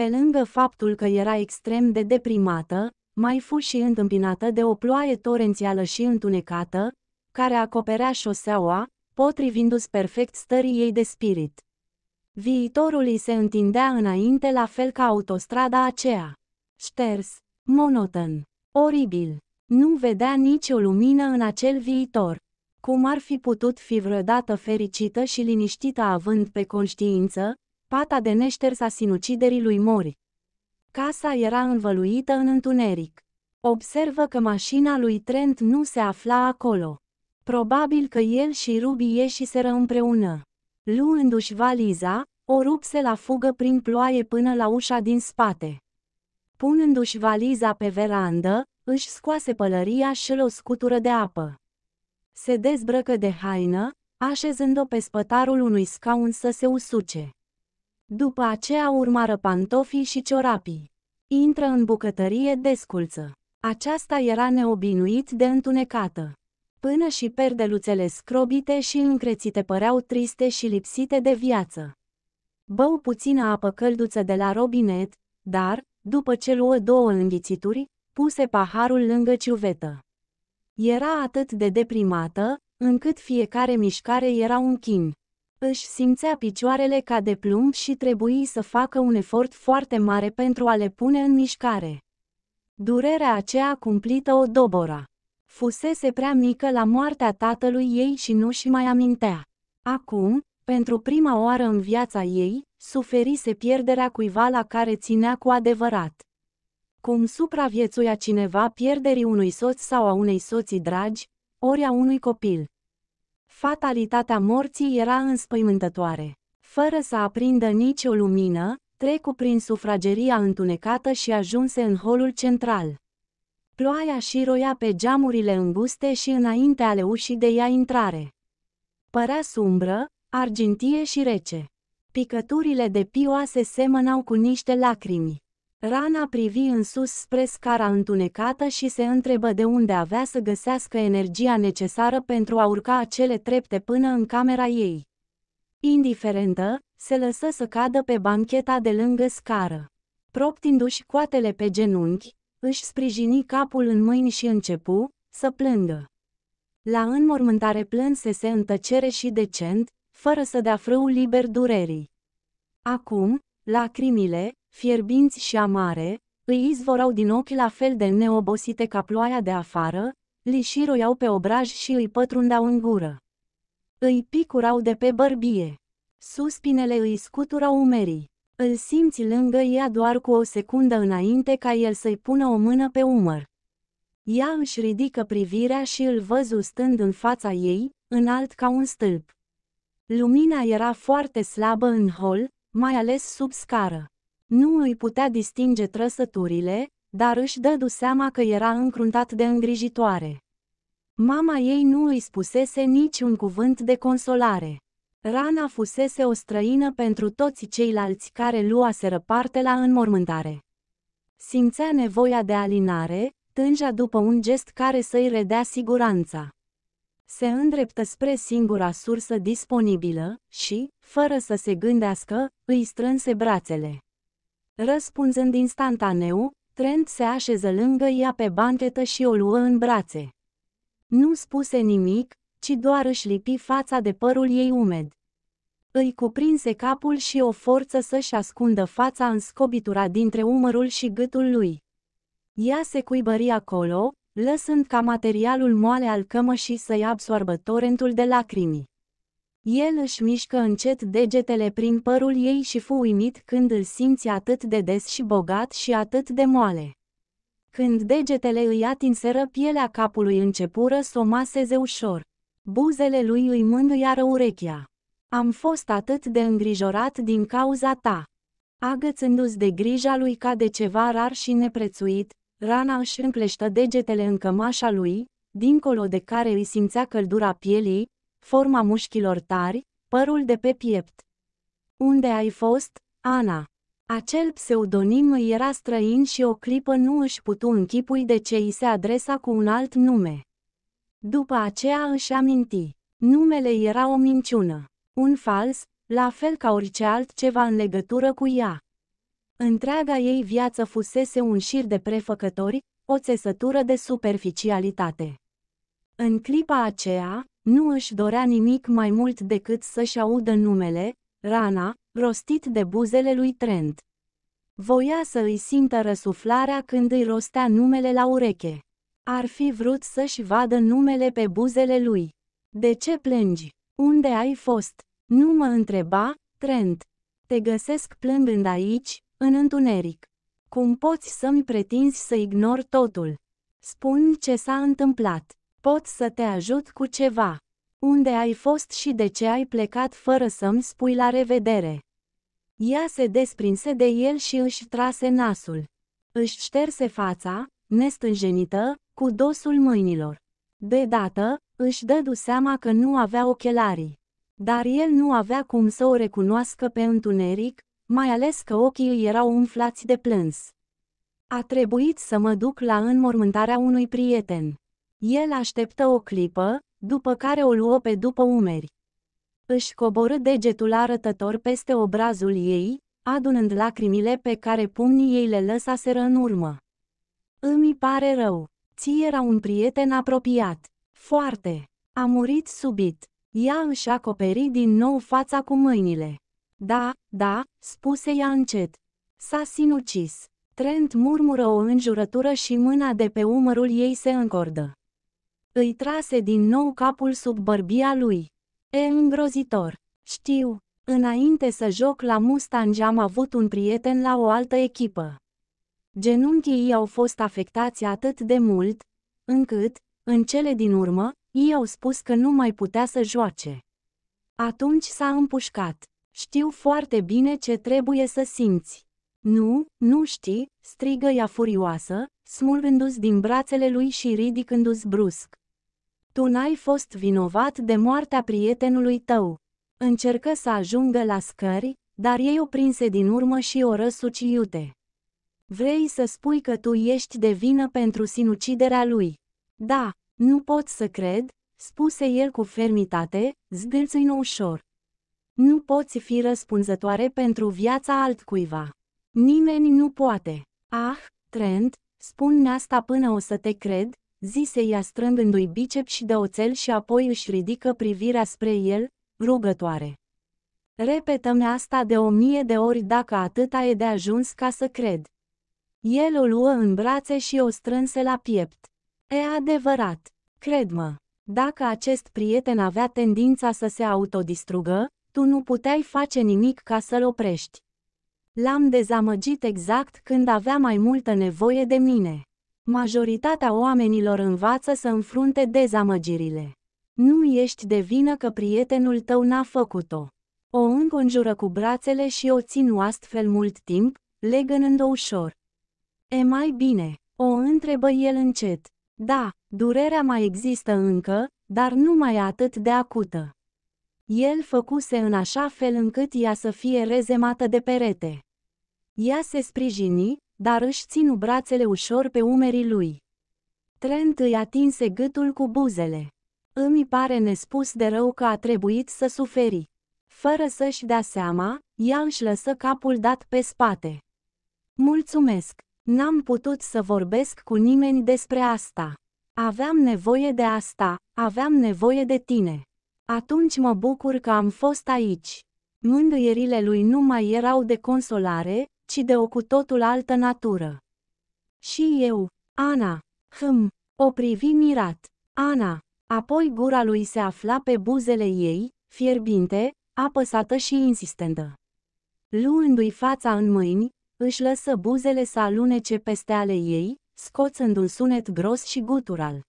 Pe lângă faptul că era extrem de deprimată, mai fu și întâmpinată de o ploaie torențială și întunecată, care acoperea șoseaua, potrivindu-se perfect stării ei de spirit. Viitorul îi se întindea înainte la fel ca autostrada aceea. Șters, monoton, oribil. Nu vedea nicio lumină în acel viitor. Cum ar fi putut fi vreodată fericită și liniștită având pe conștiință pata de neșters a sinuciderii lui Mori. Casa era învăluită în întuneric. Observă că mașina lui Trent nu se afla acolo. Probabil că el și Ruby ieșiseră împreună. Luându-și valiza, o rupse la fugă prin ploaie până la ușa din spate. Punându-și valiza pe verandă, își scoase pălăria și o scutură de apă. Se dezbrăcă de haină, așezând-o pe spătarul unui scaun să se usuce. După aceea urmară pantofii și ciorapii. Intră în bucătărie desculță. Aceasta era neobinuit de întunecată. Până și perdeluțele scrobite și încrețite păreau triste și lipsite de viață. Bău puțină apă călduță de la robinet, dar, după ce luă două înghițituri, puse paharul lângă ciuvetă. Era atât de deprimată, încât fiecare mișcare era un chin își simțea picioarele ca de plumb și trebuie să facă un efort foarte mare pentru a le pune în mișcare. Durerea aceea cumplită o dobora. Fusese prea mică la moartea tatălui ei și nu și mai amintea. Acum, pentru prima oară în viața ei, suferise pierderea cuiva la care ținea cu adevărat. Cum supraviețuia cineva pierderii unui soț sau a unei soții dragi, ori a unui copil. Fatalitatea morții era înspăimântătoare. Fără să aprindă nicio lumină, trecu prin sufrageria întunecată și ajunse în holul central. Ploaia și roia pe geamurile înguste și înainte ale ușii de ea intrare. Părea sumbră, argintie și rece. Picăturile de pioase semănau cu niște lacrimi. Rana privi în sus spre scara întunecată și se întrebă de unde avea să găsească energia necesară pentru a urca acele trepte până în camera ei. Indiferentă, se lăsă să cadă pe bancheta de lângă scară. Proptindu-și coatele pe genunchi, își sprijini capul în mâini și începu să plângă. La înmormântare plânse se întăcere și decent, fără să dea frâu liber durerii. Acum, lacrimile, fierbinți și amare, îi izvorau din ochi la fel de neobosite ca ploaia de afară, li și roiau pe obraj și îi pătrundeau în gură. Îi picurau de pe bărbie. Suspinele îi scuturau umerii. Îl simți lângă ea doar cu o secundă înainte ca el să-i pună o mână pe umăr. Ea își ridică privirea și îl văzu stând în fața ei, înalt ca un stâlp. Lumina era foarte slabă în hol, mai ales sub scară. Nu îi putea distinge trăsăturile, dar își dădu seama că era încruntat de îngrijitoare. Mama ei nu îi spusese nici un cuvânt de consolare. Rana fusese o străină pentru toți ceilalți care luaseră parte la înmormântare. Simțea nevoia de alinare, tângea după un gest care să-i redea siguranța. Se îndreptă spre singura sursă disponibilă și, fără să se gândească, îi strânse brațele. Răspunzând instantaneu, Trent se așeză lângă ea pe banchetă și o luă în brațe. Nu spuse nimic, ci doar își lipi fața de părul ei umed. Îi cuprinse capul și o forță să-și ascundă fața în scobitura dintre umărul și gâtul lui. Ea se cuibări acolo, lăsând ca materialul moale al cămășii să-i absorbă torentul de lacrimi. El își mișcă încet degetele prin părul ei și fu uimit când îl simți atât de des și bogat și atât de moale. Când degetele îi atinseră pielea capului începură să o maseze ușor. Buzele lui îi mânduiară urechea. Am fost atât de îngrijorat din cauza ta. Agățându-ți de grija lui ca de ceva rar și neprețuit, rana își împleștă degetele în cămașa lui, dincolo de care îi simțea căldura pielii, forma mușchilor tari, părul de pe piept. Unde ai fost, Ana? Acel pseudonim îi era străin și o clipă nu își putu închipui de ce îi se adresa cu un alt nume. După aceea își aminti. Numele era o minciună, un fals, la fel ca orice altceva în legătură cu ea. Întreaga ei viață fusese un șir de prefăcători, o țesătură de superficialitate. În clipa aceea, nu își dorea nimic mai mult decât să-și audă numele, Rana, rostit de buzele lui Trent. Voia să îi simtă răsuflarea când îi rostea numele la ureche. Ar fi vrut să-și vadă numele pe buzele lui. De ce plângi? Unde ai fost? Nu mă întreba, Trent. Te găsesc plângând aici, în întuneric. Cum poți să-mi pretinzi să ignor totul? Spun ce s-a întâmplat. Pot să te ajut cu ceva. Unde ai fost și de ce ai plecat fără să-mi spui la revedere? Ea se desprinse de el și își trase nasul. Își șterse fața, nestânjenită, cu dosul mâinilor. De dată, își dădu seama că nu avea ochelarii. Dar el nu avea cum să o recunoască pe întuneric, mai ales că ochii îi erau umflați de plâns. A trebuit să mă duc la înmormântarea unui prieten. El așteptă o clipă, după care o luă pe după umeri. Își coborâ degetul arătător peste obrazul ei, adunând lacrimile pe care pumnii ei le lăsaseră în urmă. Îmi pare rău. Ți era un prieten apropiat. Foarte. A murit subit. Ea își acoperi din nou fața cu mâinile. Da, da, spuse ea încet. S-a sinucis. Trent murmură o înjurătură și mâna de pe umărul ei se încordă. Îi trase din nou capul sub bărbia lui. E îngrozitor. Știu, înainte să joc la Mustang am avut un prieten la o altă echipă. Genunchii au fost afectați atât de mult, încât, în cele din urmă, ei au spus că nu mai putea să joace. Atunci s-a împușcat. Știu foarte bine ce trebuie să simți. Nu, nu știi, strigă ea furioasă, smulgându-ți din brațele lui și ridicându-ți brusc. Tu n-ai fost vinovat de moartea prietenului tău. Încercă să ajungă la scări, dar ei o prinse din urmă și o răsuci iute. Vrei să spui că tu ești de vină pentru sinuciderea lui? Da, nu pot să cred, spuse el cu fermitate, zgâlțâină ușor. Nu poți fi răspunzătoare pentru viața altcuiva. Nimeni nu poate. Ah, Trent, spune asta până o să te cred, zise ea strângându-i bicep și de oțel și apoi își ridică privirea spre el, rugătoare. Repetăm asta de o mie de ori dacă atâta e de ajuns ca să cred. El o luă în brațe și o strânse la piept. E adevărat, cred-mă, dacă acest prieten avea tendința să se autodistrugă, tu nu puteai face nimic ca să-l oprești. L-am dezamăgit exact când avea mai multă nevoie de mine. Majoritatea oamenilor învață să înfrunte dezamăgirile. Nu ești de vină că prietenul tău n-a făcut-o. O înconjură cu brațele și o țin astfel mult timp, legănând-o ușor. E mai bine, o întrebă el încet. Da, durerea mai există încă, dar nu mai atât de acută. El făcuse în așa fel încât ea să fie rezemată de perete. Ea se sprijini, dar își ținu brațele ușor pe umerii lui. Trent îi atinse gâtul cu buzele. Îmi pare nespus de rău că a trebuit să suferi. Fără să-și dea seama, ea își lăsă capul dat pe spate. Mulțumesc, n-am putut să vorbesc cu nimeni despre asta. Aveam nevoie de asta, aveam nevoie de tine. Atunci mă bucur că am fost aici. Mândrierile lui nu mai erau de consolare, ci de o cu totul altă natură. Și eu, Ana, hm, o privi mirat, Ana, apoi gura lui se afla pe buzele ei, fierbinte, apăsată și insistentă. Luându-i fața în mâini, își lăsă buzele să alunece peste ale ei, scoțând un sunet gros și gutural.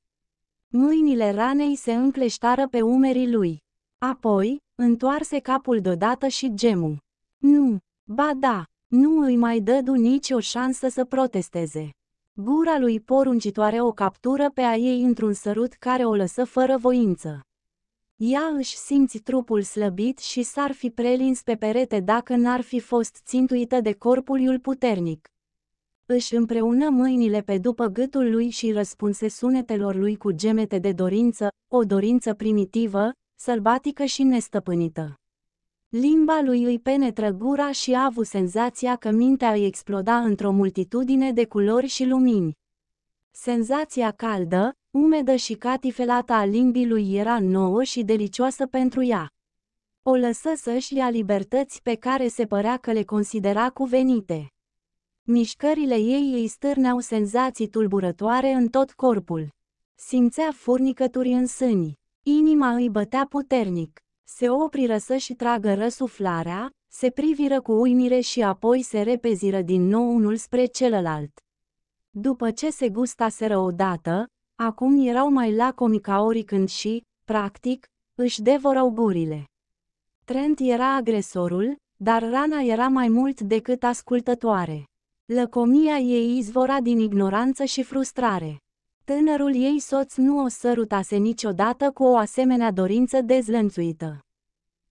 Mâinile ranei se încleștară pe umerii lui. Apoi, întoarse capul deodată și gemu. Nu, ba da, nu îi mai dădu nicio șansă să protesteze. Gura lui poruncitoare o captură pe a ei într-un sărut care o lăsă fără voință. Ea își simți trupul slăbit și s-ar fi prelins pe perete dacă n-ar fi fost țintuită de corpul iul puternic. Își împreună mâinile pe după gâtul lui și răspunse sunetelor lui cu gemete de dorință, o dorință primitivă, sălbatică și nestăpânită. Limba lui îi penetră gura și a avut senzația că mintea îi exploda într-o multitudine de culori și lumini. Senzația caldă, umedă și catifelată a limbii lui era nouă și delicioasă pentru ea. O lăsă să-și ia libertăți pe care se părea că le considera cuvenite. Mișcările ei îi stârneau senzații tulburătoare în tot corpul. Simțea furnicături în sâni. Inima îi bătea puternic se opriră să-și tragă răsuflarea, se priviră cu uimire și apoi se repeziră din nou unul spre celălalt. După ce se gustaseră odată, acum erau mai lacomi ca oricând și, practic, își devorau gurile. Trent era agresorul, dar rana era mai mult decât ascultătoare. Lăcomia ei izvora din ignoranță și frustrare. Tânărul ei soț nu o sărutase niciodată cu o asemenea dorință dezlănțuită.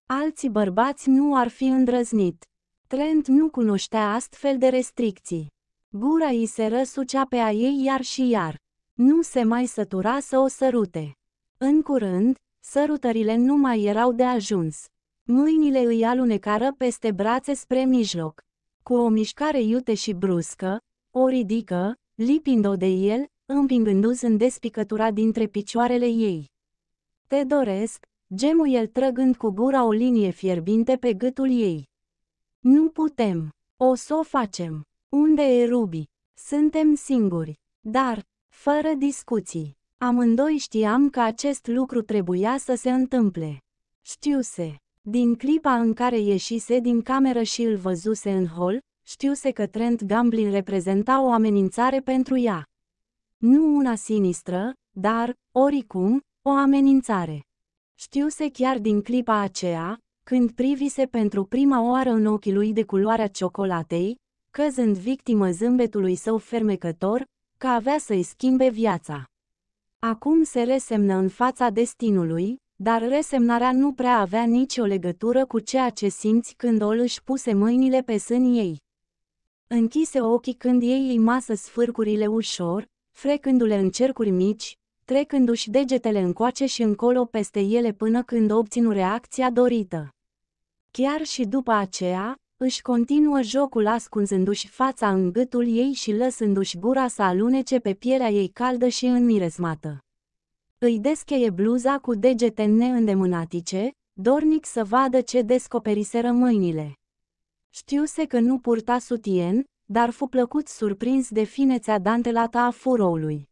Alții bărbați nu ar fi îndrăznit. Trent nu cunoștea astfel de restricții. Gura îi se răsucea pe a ei iar și iar. Nu se mai sătura să o sărute. În curând, sărutările nu mai erau de ajuns. Mâinile îi alunecară peste brațe spre mijloc. Cu o mișcare iute și bruscă, o ridică, lipind-o de el, împingându-ți în despicătura dintre picioarele ei. Te doresc, gemu el trăgând cu gura o linie fierbinte pe gâtul ei. Nu putem, o să o facem. Unde e Ruby? Suntem singuri, dar, fără discuții. Amândoi știam că acest lucru trebuia să se întâmple. Știuse, din clipa în care ieșise din cameră și îl văzuse în hol, știuse că Trent Gamblin reprezenta o amenințare pentru ea. Nu una sinistră, dar, oricum, o amenințare. Știuse chiar din clipa aceea, când privise pentru prima oară în ochii lui de culoarea ciocolatei, căzând victimă zâmbetului său fermecător, că avea să-i schimbe viața. Acum se resemnă în fața destinului, dar resemnarea nu prea avea nicio legătură cu ceea ce simți când o își puse mâinile pe sânii ei. Închise ochii când ei îi masă sfârcurile ușor, frecându-le în cercuri mici, trecându-și degetele încoace și încolo peste ele până când obținu reacția dorită. Chiar și după aceea, își continuă jocul ascunzându-și fața în gâtul ei și lăsându-și gura să alunece pe pielea ei caldă și înmiresmată. Îi descheie bluza cu degete neîndemânatice, dornic să vadă ce descoperiseră mâinile. Știuse că nu purta sutien, dar fu plăcut surprins de finețea dantelată a furoului.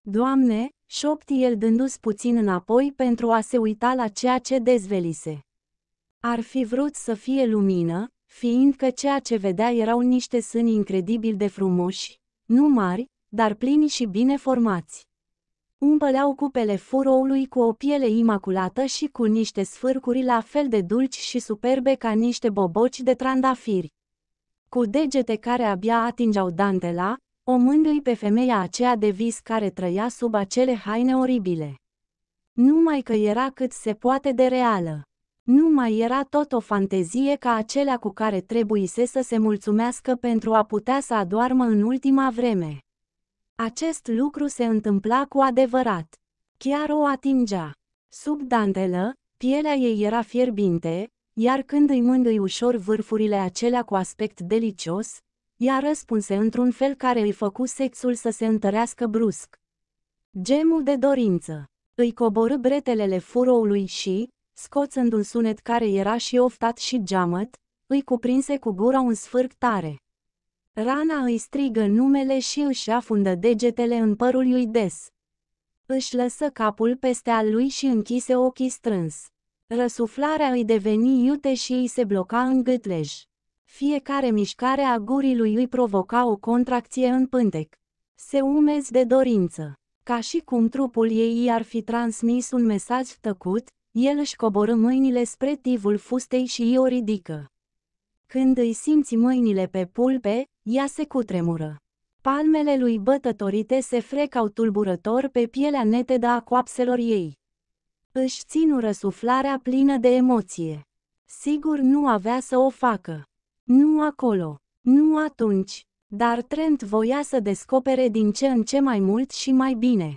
Doamne, șopti el dându-s puțin înapoi pentru a se uita la ceea ce dezvelise. Ar fi vrut să fie lumină, fiindcă ceea ce vedea erau niște sâni incredibil de frumoși, nu mari, dar plini și bine formați. Umpăleau cupele furoului cu o piele imaculată și cu niște sfârcuri la fel de dulci și superbe ca niște boboci de trandafiri cu degete care abia atingeau dantela, o i pe femeia aceea de vis care trăia sub acele haine oribile. Numai că era cât se poate de reală. Nu mai era tot o fantezie ca acelea cu care trebuise să se mulțumească pentru a putea să adoarmă în ultima vreme. Acest lucru se întâmpla cu adevărat. Chiar o atingea. Sub dantelă, pielea ei era fierbinte, iar când îi mângâi ușor vârfurile acelea cu aspect delicios, ea răspunse într-un fel care îi făcu sexul să se întărească brusc. Gemul de dorință. Îi coborâ bretelele furoului și, scoțând un sunet care era și oftat și geamăt, îi cuprinse cu gura un sfârc tare. Rana îi strigă numele și își afundă degetele în părul lui des. Își lăsă capul peste al lui și închise ochii strâns. Răsuflarea îi deveni iute și îi se bloca în gâtlej. Fiecare mișcare a gurii lui îi provoca o contracție în pântec. Se umezi de dorință. Ca și cum trupul ei i-ar fi transmis un mesaj tăcut, el își coboră mâinile spre tivul fustei și i o ridică. Când îi simți mâinile pe pulpe, ea se cutremură. Palmele lui bătătorite se frecau tulburător pe pielea netedă a coapselor ei. Își ținură suflarea plină de emoție. Sigur nu avea să o facă. Nu acolo. Nu atunci. Dar Trent voia să descopere din ce în ce mai mult și mai bine.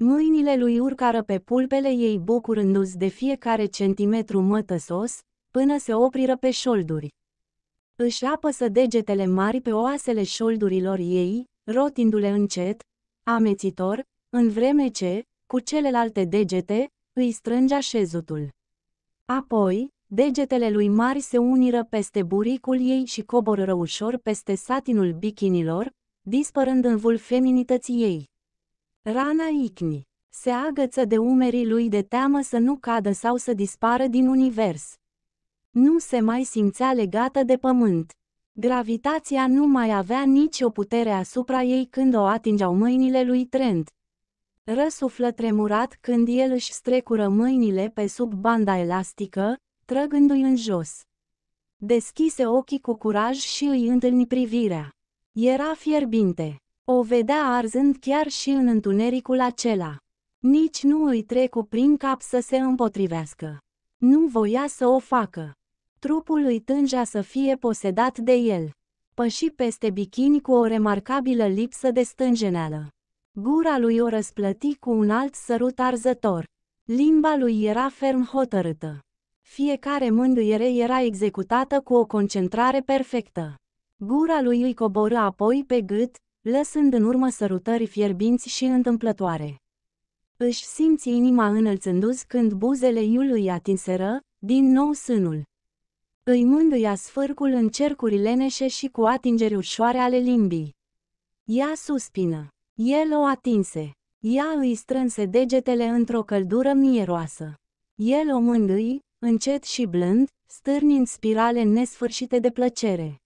Mâinile lui urcară pe pulpele ei bucurându-se de fiecare centimetru mătăsos, până se opriră pe șolduri. Își apăsă degetele mari pe oasele șoldurilor ei, rotindu-le încet, amețitor, în vreme ce, cu celelalte degete, îi strânge așezutul. Apoi, degetele lui mari se uniră peste buricul ei și coboră ușor peste satinul bichinilor, dispărând în vul feminității ei. Rana Icni se agăță de umerii lui de teamă să nu cadă sau să dispară din univers. Nu se mai simțea legată de pământ. Gravitația nu mai avea nicio putere asupra ei când o atingeau mâinile lui Trent. Răsuflă tremurat când el își strecură mâinile pe sub banda elastică, trăgându-i în jos. Deschise ochii cu curaj și îi întâlni privirea. Era fierbinte. O vedea arzând chiar și în întunericul acela. Nici nu îi trecu prin cap să se împotrivească. Nu voia să o facă. Trupul îi tângea să fie posedat de el. Păși peste bikini cu o remarcabilă lipsă de stânjeneală. Gura lui o răsplăti cu un alt sărut arzător. Limba lui era ferm hotărâtă. Fiecare mânduiere era executată cu o concentrare perfectă. Gura lui îi coboră apoi pe gât, lăsând în urmă sărutări fierbinți și întâmplătoare. Își simți inima înălțându-se când buzele iului atinseră, din nou sânul. Îi mânduia sfârcul în cercuri leneșe și cu atingeri ușoare ale limbii. Ea suspină. El o atinse. Ea îi strânse degetele într-o căldură mieroasă. El o mândâi, încet și blând, stârnind spirale nesfârșite de plăcere.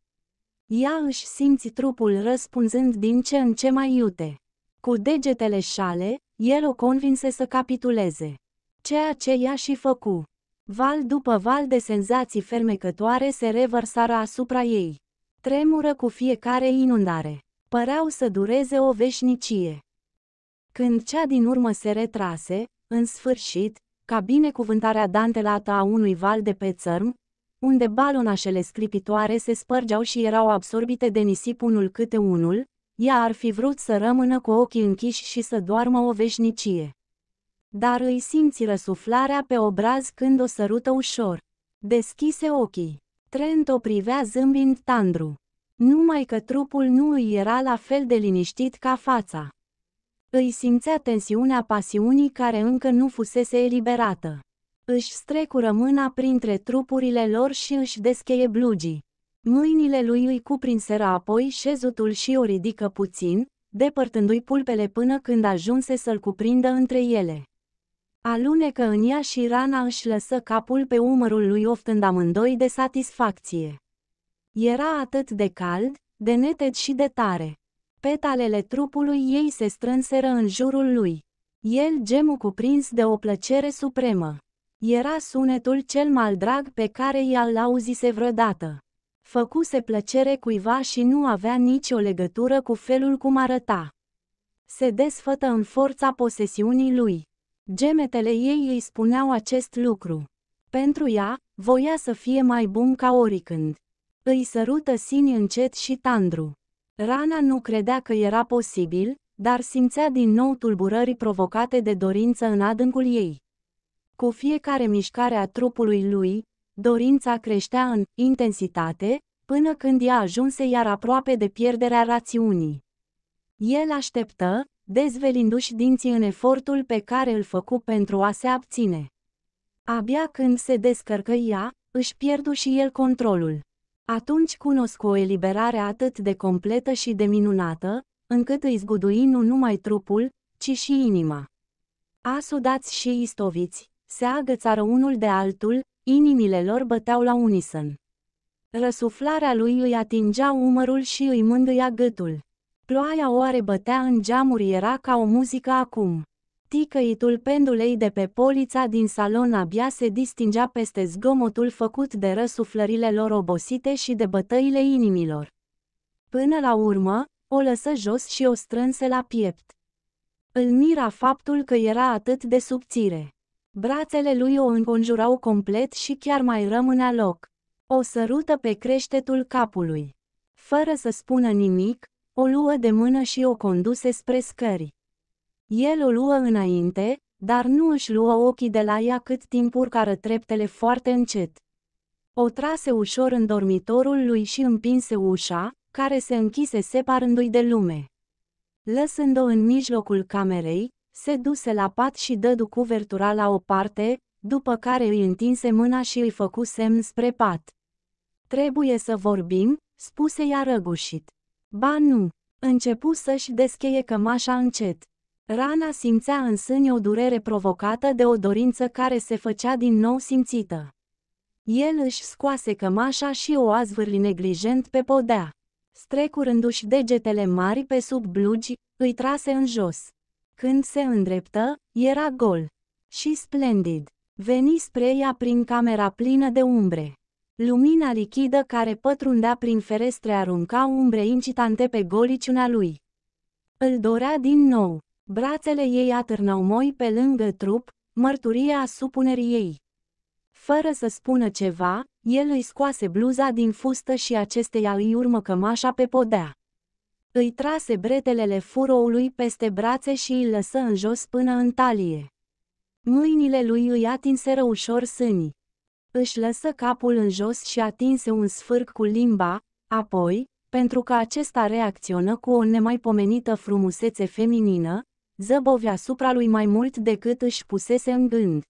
Ea își simți trupul răspunzând din ce în ce mai iute. Cu degetele șale, el o convinse să capituleze. Ceea ce ea și făcu. Val după val de senzații fermecătoare se revărsară asupra ei. Tremură cu fiecare inundare păreau să dureze o veșnicie. Când cea din urmă se retrase, în sfârșit, ca binecuvântarea dantelată a unui val de pe țărm, unde balonașele scripitoare se spărgeau și erau absorbite de nisip unul câte unul, ea ar fi vrut să rămână cu ochii închiși și să doarmă o veșnicie. Dar îi simți răsuflarea pe obraz când o sărută ușor. Deschise ochii. Trent o privea zâmbind tandru numai că trupul nu îi era la fel de liniștit ca fața. Îi simțea tensiunea pasiunii care încă nu fusese eliberată. Își strecură mâna printre trupurile lor și își descheie blugii. Mâinile lui îi cuprinseră apoi șezutul și o ridică puțin, depărtându-i pulpele până când ajunse să-l cuprindă între ele. Alunecă în ea și rana își lăsă capul pe umărul lui oftând amândoi de satisfacție. Era atât de cald, de neted și de tare. Petalele trupului ei se strânseră în jurul lui. El gemu cuprins de o plăcere supremă. Era sunetul cel mai drag pe care i-al auzise vreodată. Făcuse plăcere cuiva și nu avea nicio legătură cu felul cum arăta. Se desfătă în forța posesiunii lui. Gemetele ei îi spuneau acest lucru. Pentru ea, voia să fie mai bun ca oricând îi sărută Sini încet și tandru. Rana nu credea că era posibil, dar simțea din nou tulburări provocate de dorință în adâncul ei. Cu fiecare mișcare a trupului lui, dorința creștea în intensitate, până când ea ajunse iar aproape de pierderea rațiunii. El așteptă, dezvelindu-și dinții în efortul pe care îl făcu pentru a se abține. Abia când se descărcă ea, își pierdu și el controlul. Atunci cunosc o eliberare atât de completă și de minunată, încât îi zgudui nu numai trupul, ci și inima. Asudați și istoviți, se agățară unul de altul, inimile lor băteau la unison. Răsuflarea lui îi atingea umărul și îi mândâia gâtul. Ploaia oare bătea în geamuri era ca o muzică acum. Ticăitul pendulei de pe polița din salon abia se distingea peste zgomotul făcut de răsuflările lor obosite și de bătăile inimilor. Până la urmă, o lăsă jos și o strânse la piept. Îl mira faptul că era atât de subțire. Brațele lui o înconjurau complet și chiar mai rămânea loc. O sărută pe creștetul capului. Fără să spună nimic, o luă de mână și o conduse spre scări. El o luă înainte, dar nu își luă ochii de la ea cât timp urcară treptele foarte încet. O trase ușor în dormitorul lui și împinse ușa, care se închise separându-i de lume. Lăsând-o în mijlocul camerei, se duse la pat și dădu cuvertura la o parte, după care îi întinse mâna și îi făcu semn spre pat. Trebuie să vorbim, spuse ea răgușit. Ba nu, începu să-și descheie cămașa încet. Rana simțea în sâni o durere provocată de o dorință care se făcea din nou simțită. El își scoase cămașa și o azvârli neglijent pe podea. Strecurându-și degetele mari pe sub blugi, îi trase în jos. Când se îndreptă, era gol. Și splendid. Veni spre ea prin camera plină de umbre. Lumina lichidă care pătrundea prin ferestre arunca umbre incitante pe goliciuna lui. Îl dorea din nou. Brațele ei atârnau moi pe lângă trup, mărturia supunerii ei. Fără să spună ceva, el îi scoase bluza din fustă și acesteia îi urmă cămașa pe podea. Îi trase bretelele furoului peste brațe și îl lăsă în jos până în talie. Mâinile lui îi atinseră ușor sânii. Își lăsă capul în jos și atinse un sfârc cu limba, apoi, pentru că acesta reacționă cu o nemaipomenită frumusețe feminină, zăbovi asupra lui mai mult decât își pusese în gând.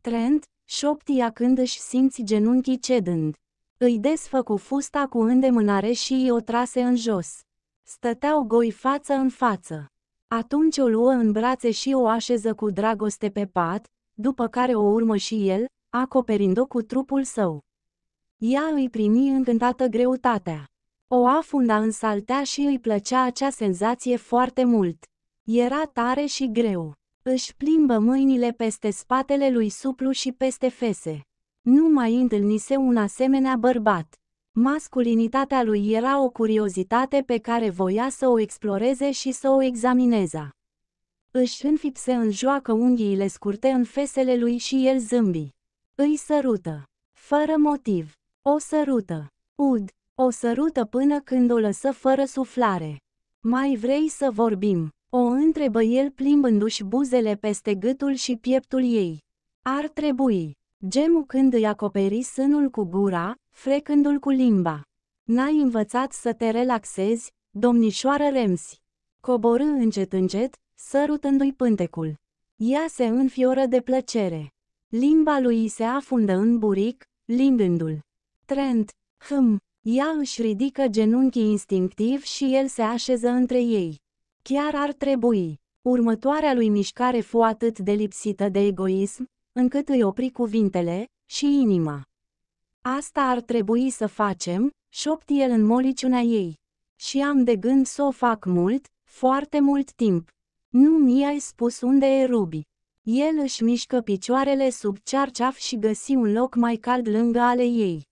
Trent, șoptia când își simți genunchii cedând. Îi desfăcu fusta cu îndemânare și îi o trase în jos. Stăteau goi față în față. Atunci o luă în brațe și o așeză cu dragoste pe pat, după care o urmă și el, acoperind-o cu trupul său. Ea îi primi încântată greutatea. O afunda în saltea și îi plăcea acea senzație foarte mult. Era tare și greu. Își plimbă mâinile peste spatele lui suplu și peste fese. Nu mai întâlnise un asemenea bărbat. Masculinitatea lui era o curiozitate pe care voia să o exploreze și să o examineze. Își înfipse în joacă unghiile scurte în fesele lui și el zâmbi. Îi sărută. Fără motiv. O sărută. Ud. O sărută până când o lăsă fără suflare. Mai vrei să vorbim? O întrebă el plimbându-și buzele peste gâtul și pieptul ei. Ar trebui. Gemu când îi acoperi sânul cu gura, frecându-l cu limba. N-ai învățat să te relaxezi, domnișoară Remsi. Coborâ încet încet, sărutându-i pântecul. Ea se înfioră de plăcere. Limba lui se afundă în buric, lingându-l. Trent, hm, ea își ridică genunchii instinctiv și el se așeză între ei. Chiar ar trebui. Următoarea lui mișcare fu atât de lipsită de egoism, încât îi opri cuvintele și inima. Asta ar trebui să facem, șopti el în moliciunea ei. Și am de gând să o fac mult, foarte mult timp. Nu mi-ai spus unde e rubi. El își mișcă picioarele sub cearceaf și găsi un loc mai cald lângă ale ei.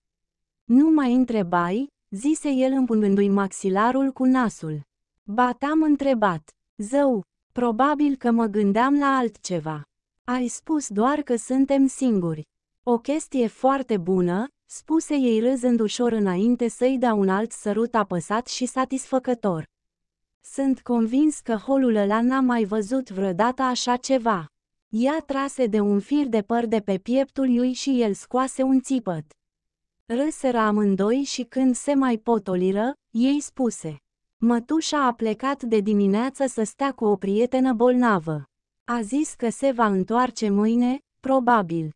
Nu mai întrebai, zise el împungându-i maxilarul cu nasul. Ba am întrebat. Zău, probabil că mă gândeam la altceva. Ai spus doar că suntem singuri. O chestie foarte bună, spuse ei râzând ușor înainte să-i dea un alt sărut apăsat și satisfăcător. Sunt convins că holul ăla n-a mai văzut vreodată așa ceva. Ea trase de un fir de păr de pe pieptul lui și el scoase un țipăt. Râseră amândoi și când se mai potoliră, ei spuse. Mătușa a plecat de dimineață să stea cu o prietenă bolnavă. A zis că se va întoarce mâine, probabil.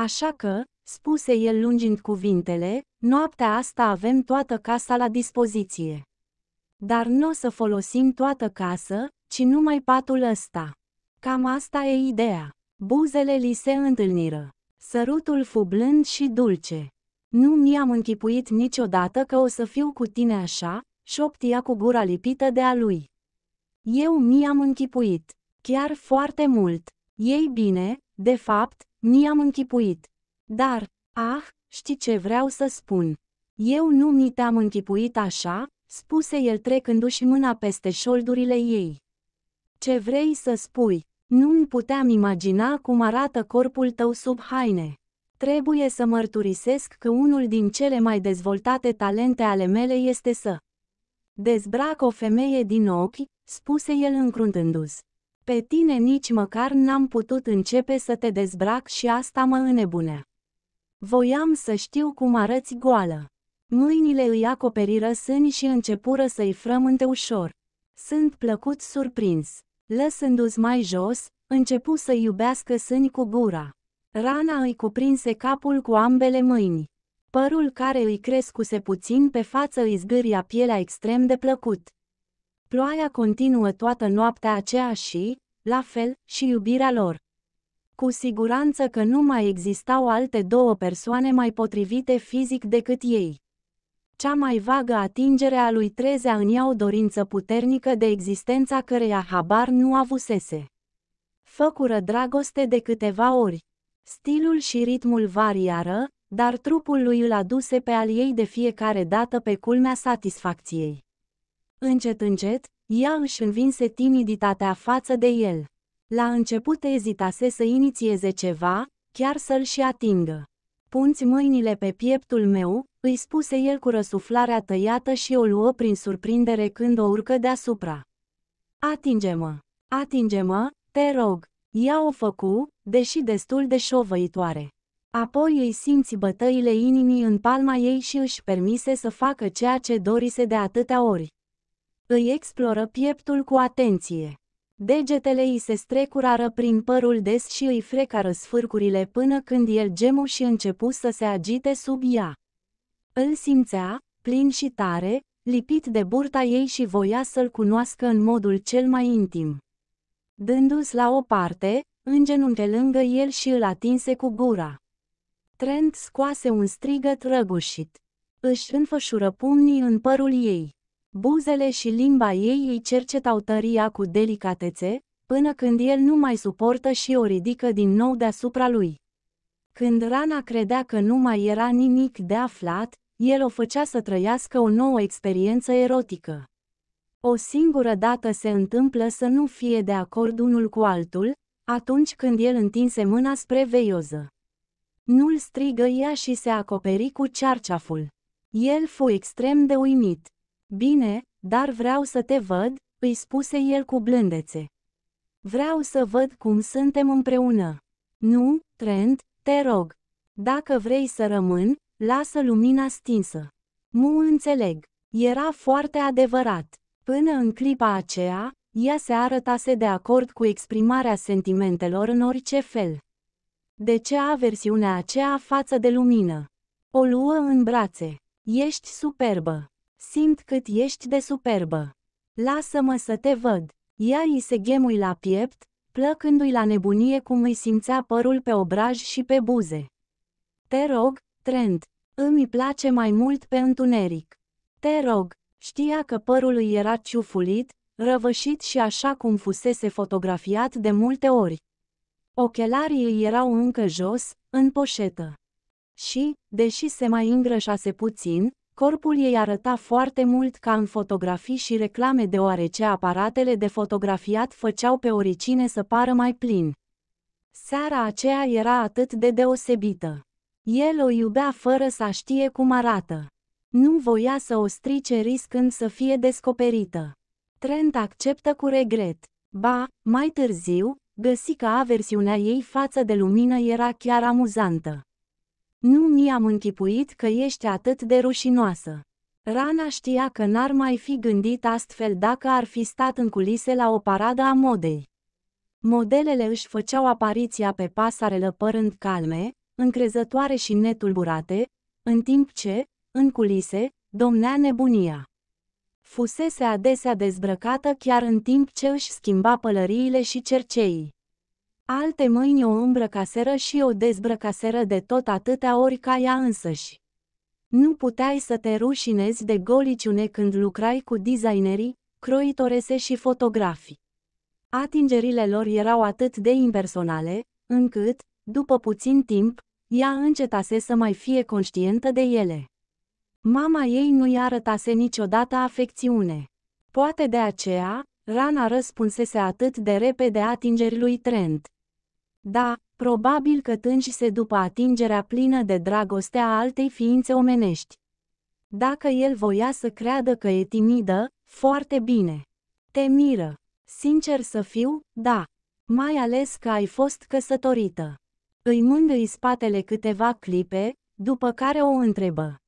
Așa că, spuse el lungind cuvintele, noaptea asta avem toată casa la dispoziție. Dar nu o să folosim toată casă, ci numai patul ăsta. Cam asta e ideea. Buzele li se întâlniră. Sărutul fu blând și dulce. Nu mi-am închipuit niciodată că o să fiu cu tine așa, șoptia cu gura lipită de a lui. Eu mi-am închipuit, chiar foarte mult. Ei bine, de fapt, mi-am închipuit. Dar, ah, știi ce vreau să spun. Eu nu mi te-am închipuit așa, spuse el trecându-și mâna peste șoldurile ei. Ce vrei să spui? Nu-mi puteam imagina cum arată corpul tău sub haine. Trebuie să mărturisesc că unul din cele mai dezvoltate talente ale mele este să Dezbrac o femeie din ochi, spuse el încruntându-s. Pe tine nici măcar n-am putut începe să te dezbrac și asta mă înnebunea. Voiam să știu cum arăți goală. Mâinile îi acoperiră sâni și începură să-i frământe ușor. Sunt plăcut surprins. Lăsându-ți mai jos, începu să iubească sâni cu gura. Rana îi cuprinse capul cu ambele mâini. Părul care îi crescuse puțin pe față îi zgâria pielea extrem de plăcut. Ploaia continuă toată noaptea aceea și, la fel, și iubirea lor. Cu siguranță că nu mai existau alte două persoane mai potrivite fizic decât ei. Cea mai vagă atingere a lui trezea în ea o dorință puternică de existența căreia habar nu avusese. Făcură dragoste de câteva ori. Stilul și ritmul variară, dar trupul lui îl aduse pe al ei de fiecare dată pe culmea satisfacției. Încet, încet, ea își învinse timiditatea față de el. La început ezitase să inițieze ceva, chiar să-l și atingă. Punți mâinile pe pieptul meu, îi spuse el cu răsuflarea tăiată și o luă prin surprindere când o urcă deasupra. Atinge-mă! Atinge-mă, te rog! Ea o făcu, deși destul de șovăitoare. Apoi îi simți bătăile inimii în palma ei și își permise să facă ceea ce dorise de atâtea ori. Îi exploră pieptul cu atenție. Degetele îi se strecurară prin părul des și îi frecară sfârcurile până când el gemu și începu să se agite sub ea. Îl simțea, plin și tare, lipit de burta ei și voia să-l cunoască în modul cel mai intim. Dându-s la o parte, îngenunte lângă el și îl atinse cu gura. Trent scoase un strigăt răgușit. Își înfășură pumnii în părul ei. Buzele și limba ei îi cercetau tăria cu delicatețe, până când el nu mai suportă și o ridică din nou deasupra lui. Când rana credea că nu mai era nimic de aflat, el o făcea să trăiască o nouă experiență erotică. O singură dată se întâmplă să nu fie de acord unul cu altul, atunci când el întinse mâna spre veioză. Nu-l strigă ea și se acoperi cu cearceaful. El fu extrem de uimit. Bine, dar vreau să te văd, îi spuse el cu blândețe. Vreau să văd cum suntem împreună. Nu, Trent, te rog. Dacă vrei să rămân, lasă lumina stinsă. Mu înțeleg. Era foarte adevărat. Până în clipa aceea, ea se arătase de acord cu exprimarea sentimentelor în orice fel. De ce aversiunea aceea față de lumină? O luă în brațe. Ești superbă. Simt cât ești de superbă. Lasă-mă să te văd. Ea îi se ghemui la piept, plăcându-i la nebunie cum îi simțea părul pe obraj și pe buze. Te rog, Trent, îmi place mai mult pe întuneric. Te rog, știa că părul îi era ciufulit, răvășit și așa cum fusese fotografiat de multe ori. Ochelarii îi erau încă jos, în poșetă. Și, deși se mai îngrășase puțin, corpul ei arăta foarte mult ca în fotografii și reclame deoarece aparatele de fotografiat făceau pe oricine să pară mai plin. Seara aceea era atât de deosebită. El o iubea fără să știe cum arată. Nu voia să o strice riscând să fie descoperită. Trent acceptă cu regret. Ba, mai târziu, găsi că aversiunea ei față de lumină era chiar amuzantă. Nu mi-am închipuit că ești atât de rușinoasă. Rana știa că n-ar mai fi gândit astfel dacă ar fi stat în culise la o paradă a modei. Modelele își făceau apariția pe pasarele părând calme, încrezătoare și netulburate, în timp ce, în culise, domnea nebunia fusese adesea dezbrăcată chiar în timp ce își schimba pălăriile și cerceii. Alte mâini o îmbrăcaseră și o dezbrăcaseră de tot atâtea ori ca ea însăși. Nu puteai să te rușinezi de goliciune când lucrai cu designerii, croitorese și fotografii. Atingerile lor erau atât de impersonale, încât, după puțin timp, ea încetase să mai fie conștientă de ele. Mama ei nu i arătase niciodată afecțiune. Poate de aceea, rana răspunsese atât de repede atingerii lui Trent. Da, probabil că tânjise după atingerea plină de dragoste a altei ființe omenești. Dacă el voia să creadă că e timidă, foarte bine. Te miră. Sincer să fiu, da. Mai ales că ai fost căsătorită. Îi mângâi spatele câteva clipe, după care o întrebă.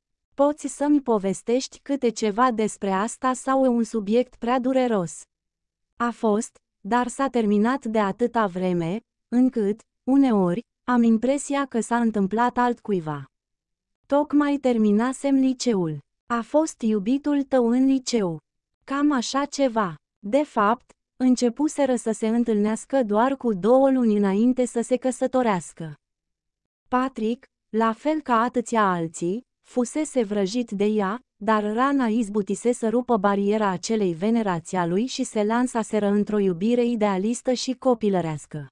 Poți să-mi povestești câte ceva despre asta sau e un subiect prea dureros? A fost, dar s-a terminat de atâta vreme, încât, uneori, am impresia că s-a întâmplat altcuiva. Tocmai terminasem liceul. A fost iubitul tău în liceu. Cam așa ceva. De fapt, începuseră să se întâlnească doar cu două luni înainte să se căsătorească. Patrick, la fel ca atâția alții, Fusese vrăjit de ea, dar rana izbutise să rupă bariera acelei venerații a lui și se lansaseră într-o iubire idealistă și copilărească.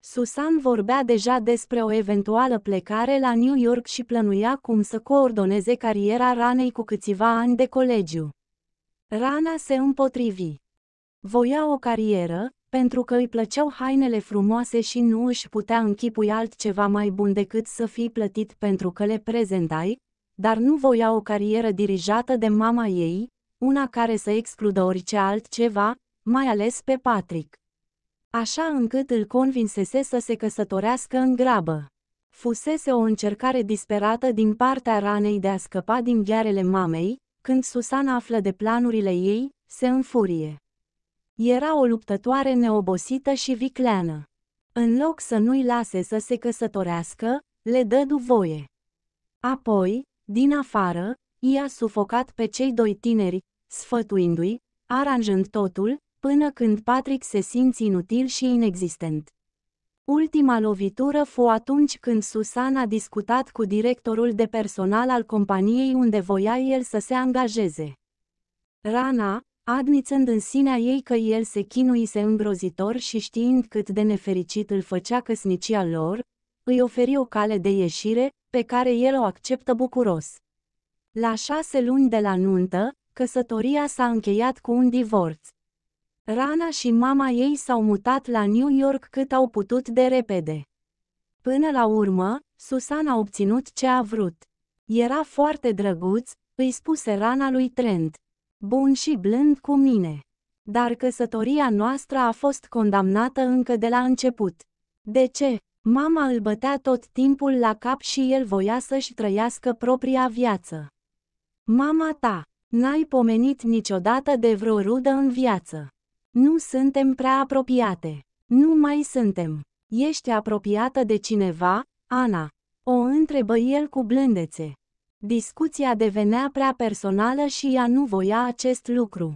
Susan vorbea deja despre o eventuală plecare la New York și plănuia cum să coordoneze cariera Ranei cu câțiva ani de colegiu. Rana se împotrivi. Voia o carieră, pentru că îi plăceau hainele frumoase și nu își putea închipui altceva mai bun decât să fii plătit pentru că le prezentai, dar nu voia o carieră dirijată de mama ei, una care să excludă orice altceva, mai ales pe Patrick. Așa încât îl convinsese să se căsătorească în grabă. Fusese o încercare disperată din partea ranei de a scăpa din ghearele mamei, când Susana află de planurile ei, se înfurie. Era o luptătoare neobosită și vicleană. În loc să nu-i lase să se căsătorească, le dădu voie. Apoi, din afară, i-a sufocat pe cei doi tineri, sfătuindu-i, aranjând totul, până când Patrick se simți inutil și inexistent. Ultima lovitură fu atunci când Susan a discutat cu directorul de personal al companiei unde voia el să se angajeze. Rana, admițând în sinea ei că el se chinuise îngrozitor și știind cât de nefericit îl făcea căsnicia lor, îi oferi o cale de ieșire, pe care el o acceptă bucuros. La șase luni de la nuntă, căsătoria s-a încheiat cu un divorț. Rana și mama ei s-au mutat la New York cât au putut de repede. Până la urmă, Susan a obținut ce a vrut. Era foarte drăguț, îi spuse Rana lui Trent. Bun și blând cu mine. Dar căsătoria noastră a fost condamnată încă de la început. De ce? Mama îl bătea tot timpul la cap și el voia să-și trăiască propria viață. Mama ta, n-ai pomenit niciodată de vreo rudă în viață. Nu suntem prea apropiate. Nu mai suntem. Ești apropiată de cineva, Ana? O întrebă el cu blândețe. Discuția devenea prea personală și ea nu voia acest lucru.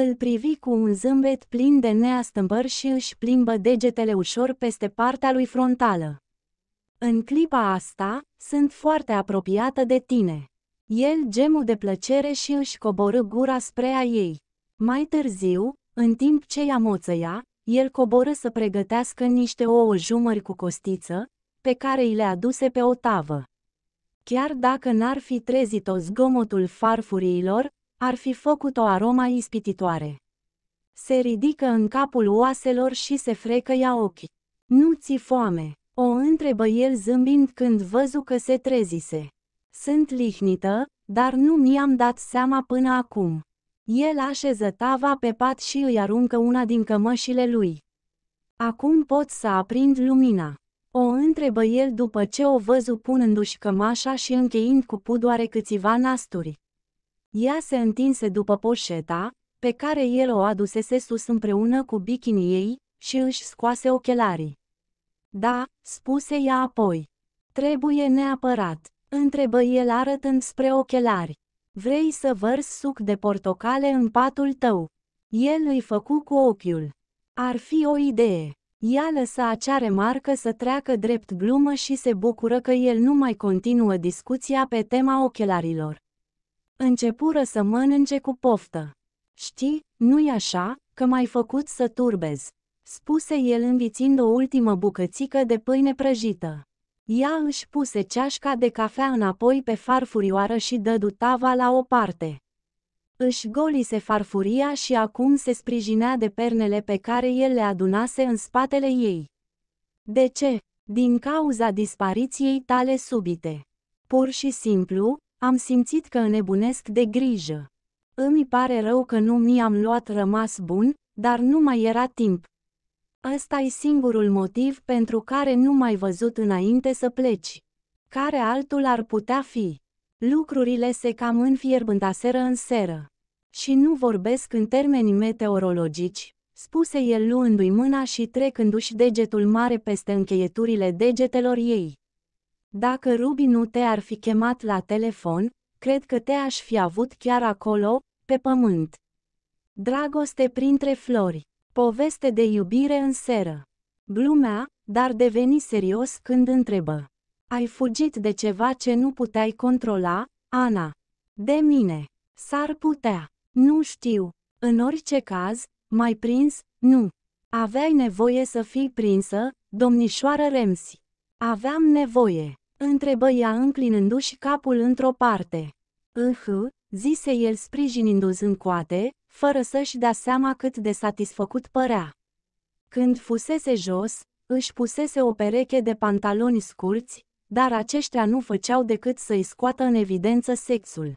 Îl privi cu un zâmbet plin de neastâmbăr și își plimbă degetele ușor peste partea lui frontală. În clipa asta, sunt foarte apropiată de tine. El gemu de plăcere și își coborâ gura spre a ei. Mai târziu, în timp ce ea moțăia, el coboră să pregătească niște ouă jumări cu costiță, pe care îi le aduse pe o tavă. Chiar dacă n-ar fi trezit-o zgomotul farfuriilor, ar fi făcut o aroma ispititoare. Se ridică în capul oaselor și se frecă ia ochii. Nu ți foame? O întrebă el zâmbind când văzu că se trezise. Sunt lihnită, dar nu mi-am dat seama până acum. El așeză tava pe pat și îi aruncă una din cămășile lui. Acum pot să aprind lumina. O întrebă el după ce o văzu punându-și cămașa și încheind cu pudoare câțiva nasturi. Ea se întinse după poșeta, pe care el o adusese sus împreună cu bikini ei, și își scoase ochelarii. Da, spuse ea apoi. Trebuie neapărat, întrebă el arătând spre ochelari. Vrei să vărs suc de portocale în patul tău? El îi făcu cu ochiul. Ar fi o idee. Ea lăsă acea remarcă să treacă drept glumă și se bucură că el nu mai continuă discuția pe tema ochelarilor. Începură să mănânce cu poftă. Știi, nu-i așa, că m-ai făcut să turbez? spuse el învițind o ultimă bucățică de pâine prăjită. Ea își puse ceașca de cafea înapoi pe farfurioară și dădu tava la o parte. Își golise farfuria și acum se sprijinea de pernele pe care el le adunase în spatele ei. De ce? Din cauza dispariției tale subite. Pur și simplu, am simțit că înnebunesc de grijă. Îmi pare rău că nu mi-am luat rămas bun, dar nu mai era timp. ăsta e singurul motiv pentru care nu m-ai văzut înainte să pleci. Care altul ar putea fi? Lucrurile se cam înfierbântaseră în seră. Și nu vorbesc în termeni meteorologici, spuse el luându-i mâna și trecându-și degetul mare peste încheieturile degetelor ei. Dacă Ruby nu te-ar fi chemat la telefon, cred că te-aș fi avut chiar acolo, pe pământ. Dragoste printre flori. Poveste de iubire în seră. Blumea, dar deveni serios când întrebă. Ai fugit de ceva ce nu puteai controla, Ana. De mine. S-ar putea. Nu știu. În orice caz, mai prins, nu. Aveai nevoie să fii prinsă, domnișoară Remsi. Aveam nevoie. Întrebă ea înclinându-și capul într-o parte. Îh, zise el sprijinindu-ți în coate, fără să-și dea seama cât de satisfăcut părea. Când fusese jos, își pusese o pereche de pantaloni scurți, dar aceștia nu făceau decât să-i scoată în evidență sexul.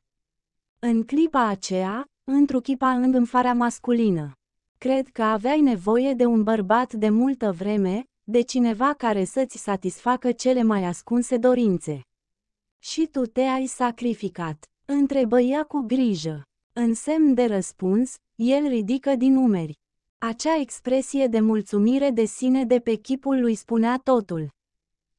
În clipa aceea, întruchipa îngânfarea masculină. Cred că aveai nevoie de un bărbat de multă vreme, de cineva care să-ți satisfacă cele mai ascunse dorințe. Și tu te-ai sacrificat, întrebă ea cu grijă. În semn de răspuns, el ridică din umeri. Acea expresie de mulțumire de sine de pe chipul lui spunea totul.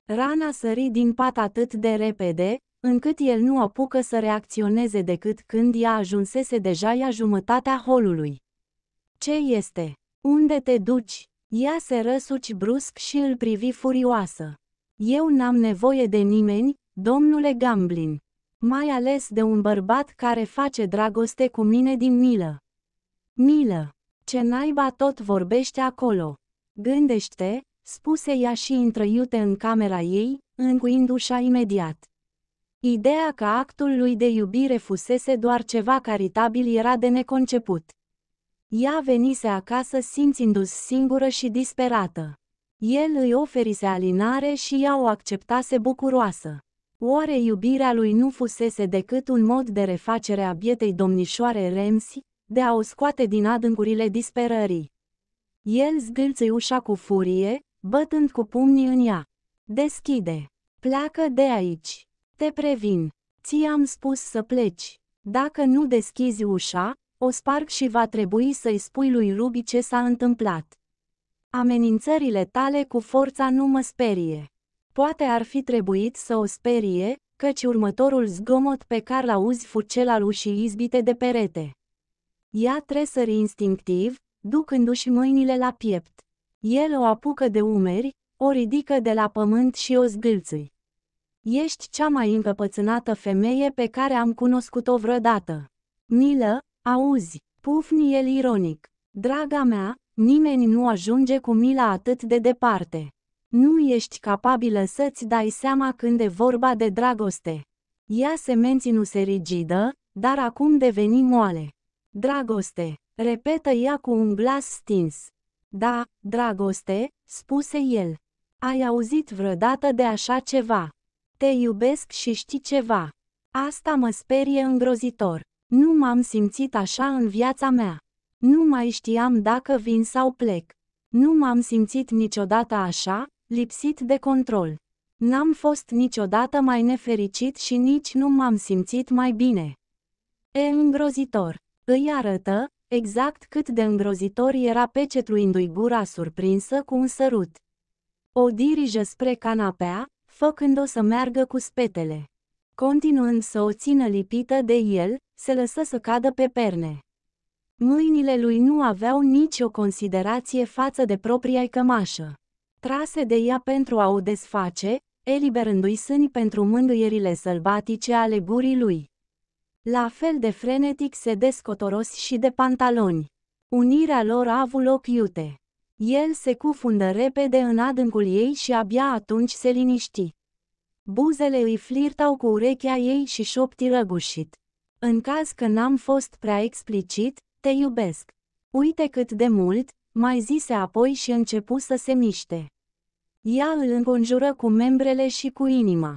Rana sări din pat atât de repede, încât el nu apucă să reacționeze decât când ea ajunsese deja ea jumătatea holului. Ce este? Unde te duci? Ea se răsuci brusc și îl privi furioasă. Eu n-am nevoie de nimeni, domnule Gamblin. Mai ales de un bărbat care face dragoste cu mine din milă. Milă, ce naiba tot vorbește acolo. Gândește, spuse ea și intră iute în camera ei, încuind ușa imediat. Ideea că actul lui de iubire fusese doar ceva caritabil era de neconceput. Ea venise acasă simțindu-se singură și disperată. El îi oferise alinare și ea o acceptase bucuroasă. Oare iubirea lui nu fusese decât un mod de refacere a bietei domnișoare Remsi, de a o scoate din adâncurile disperării? El zgâlță ușa cu furie, bătând cu pumnii în ea. Deschide! Pleacă de aici! Te previn! Ți-am spus să pleci! Dacă nu deschizi ușa, o sparg și va trebui să-i spui lui Rubi ce s-a întâmplat. Amenințările tale cu forța nu mă sperie. Poate ar fi trebuit să o sperie, căci următorul zgomot pe care l-auzi al și izbite de perete. Ea tresări instinctiv, ducându-și mâinile la piept. El o apucă de umeri, o ridică de la pământ și o zgâlțâi. Ești cea mai încăpățânată femeie pe care am cunoscut-o vreodată. Milă, Auzi, pufni el ironic. Draga mea, nimeni nu ajunge cu mila atât de departe. Nu ești capabilă să-ți dai seama când e vorba de dragoste. Ea se menținuse rigidă, dar acum deveni moale. Dragoste, repetă ea cu un glas stins. Da, dragoste, spuse el. Ai auzit vreodată de așa ceva? Te iubesc și știi ceva. Asta mă sperie îngrozitor. Nu m-am simțit așa în viața mea. Nu mai știam dacă vin sau plec. Nu m-am simțit niciodată așa, lipsit de control. N-am fost niciodată mai nefericit și nici nu m-am simțit mai bine. E îngrozitor. Îi arătă, exact cât de îngrozitor era pecetluindu-i gura surprinsă cu un sărut. O dirijă spre canapea, făcând-o să meargă cu spetele continuând să o țină lipită de el, se lăsă să cadă pe perne. Mâinile lui nu aveau nicio considerație față de propria cămașă. Trase de ea pentru a o desface, eliberându-i sâni pentru mângâierile sălbatice ale gurii lui. La fel de frenetic se descotoros și de pantaloni. Unirea lor a avut loc iute. El se cufundă repede în adâncul ei și abia atunci se liniști. Buzele îi flirtau cu urechea ei și șopti răgușit. În caz că n-am fost prea explicit, te iubesc. Uite cât de mult, mai zise apoi și începu să se miște. Ea îl înconjură cu membrele și cu inima.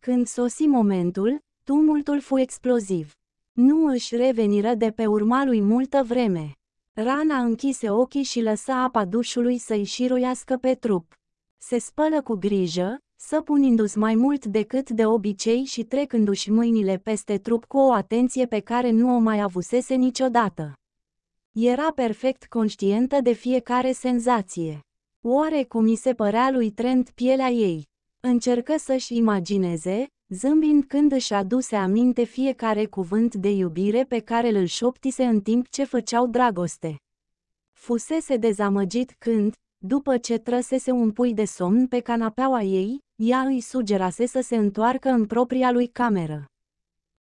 Când sosi momentul, tumultul fu exploziv. Nu își reveniră de pe urma lui multă vreme. Rana închise ochii și lăsa apa dușului să-i șiruiască pe trup. Se spălă cu grijă, săpunindu-ți mai mult decât de obicei și trecându-și mâinile peste trup cu o atenție pe care nu o mai avusese niciodată. Era perfect conștientă de fiecare senzație. Oare cum i se părea lui Trent pielea ei? Încercă să-și imagineze, zâmbind când își aduse aminte fiecare cuvânt de iubire pe care îl șoptise în timp ce făceau dragoste. Fusese dezamăgit când, după ce trăsese un pui de somn pe canapeaua ei, ea îi sugerase să se întoarcă în propria lui cameră.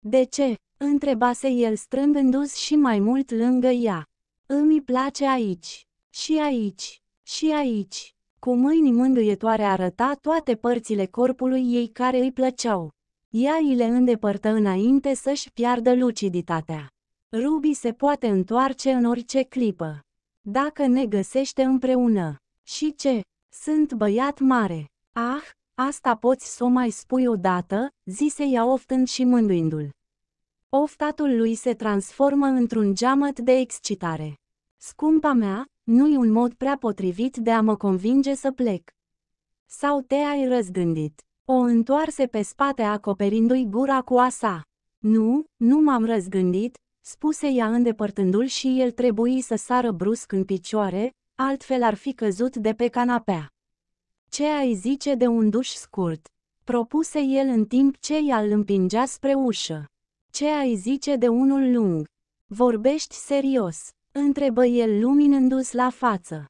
De ce? întrebase el strângându-se și mai mult lângă ea. Îmi place aici, și aici, și aici. Cu mâini mângâietoare arăta toate părțile corpului ei care îi plăceau. Ea îi le îndepărtă înainte să-și piardă luciditatea. Ruby se poate întoarce în orice clipă. Dacă ne găsește împreună. Și ce? Sunt băiat mare. Ah, Asta poți să o mai spui odată, zise ea oftând și mânduindu l Oftatul lui se transformă într-un geamăt de excitare. Scumpa mea, nu-i un mod prea potrivit de a mă convinge să plec. Sau te-ai răzgândit? O întoarse pe spate acoperindu-i gura cu a sa. Nu, nu m-am răzgândit, spuse ea îndepărtându-l și el trebuie să sară brusc în picioare, altfel ar fi căzut de pe canapea. Ce ai zice de un duș scurt? Propuse el în timp ce ea îl împingea spre ușă. Ce ai zice de unul lung? Vorbești serios? Întrebă el luminându-s la față.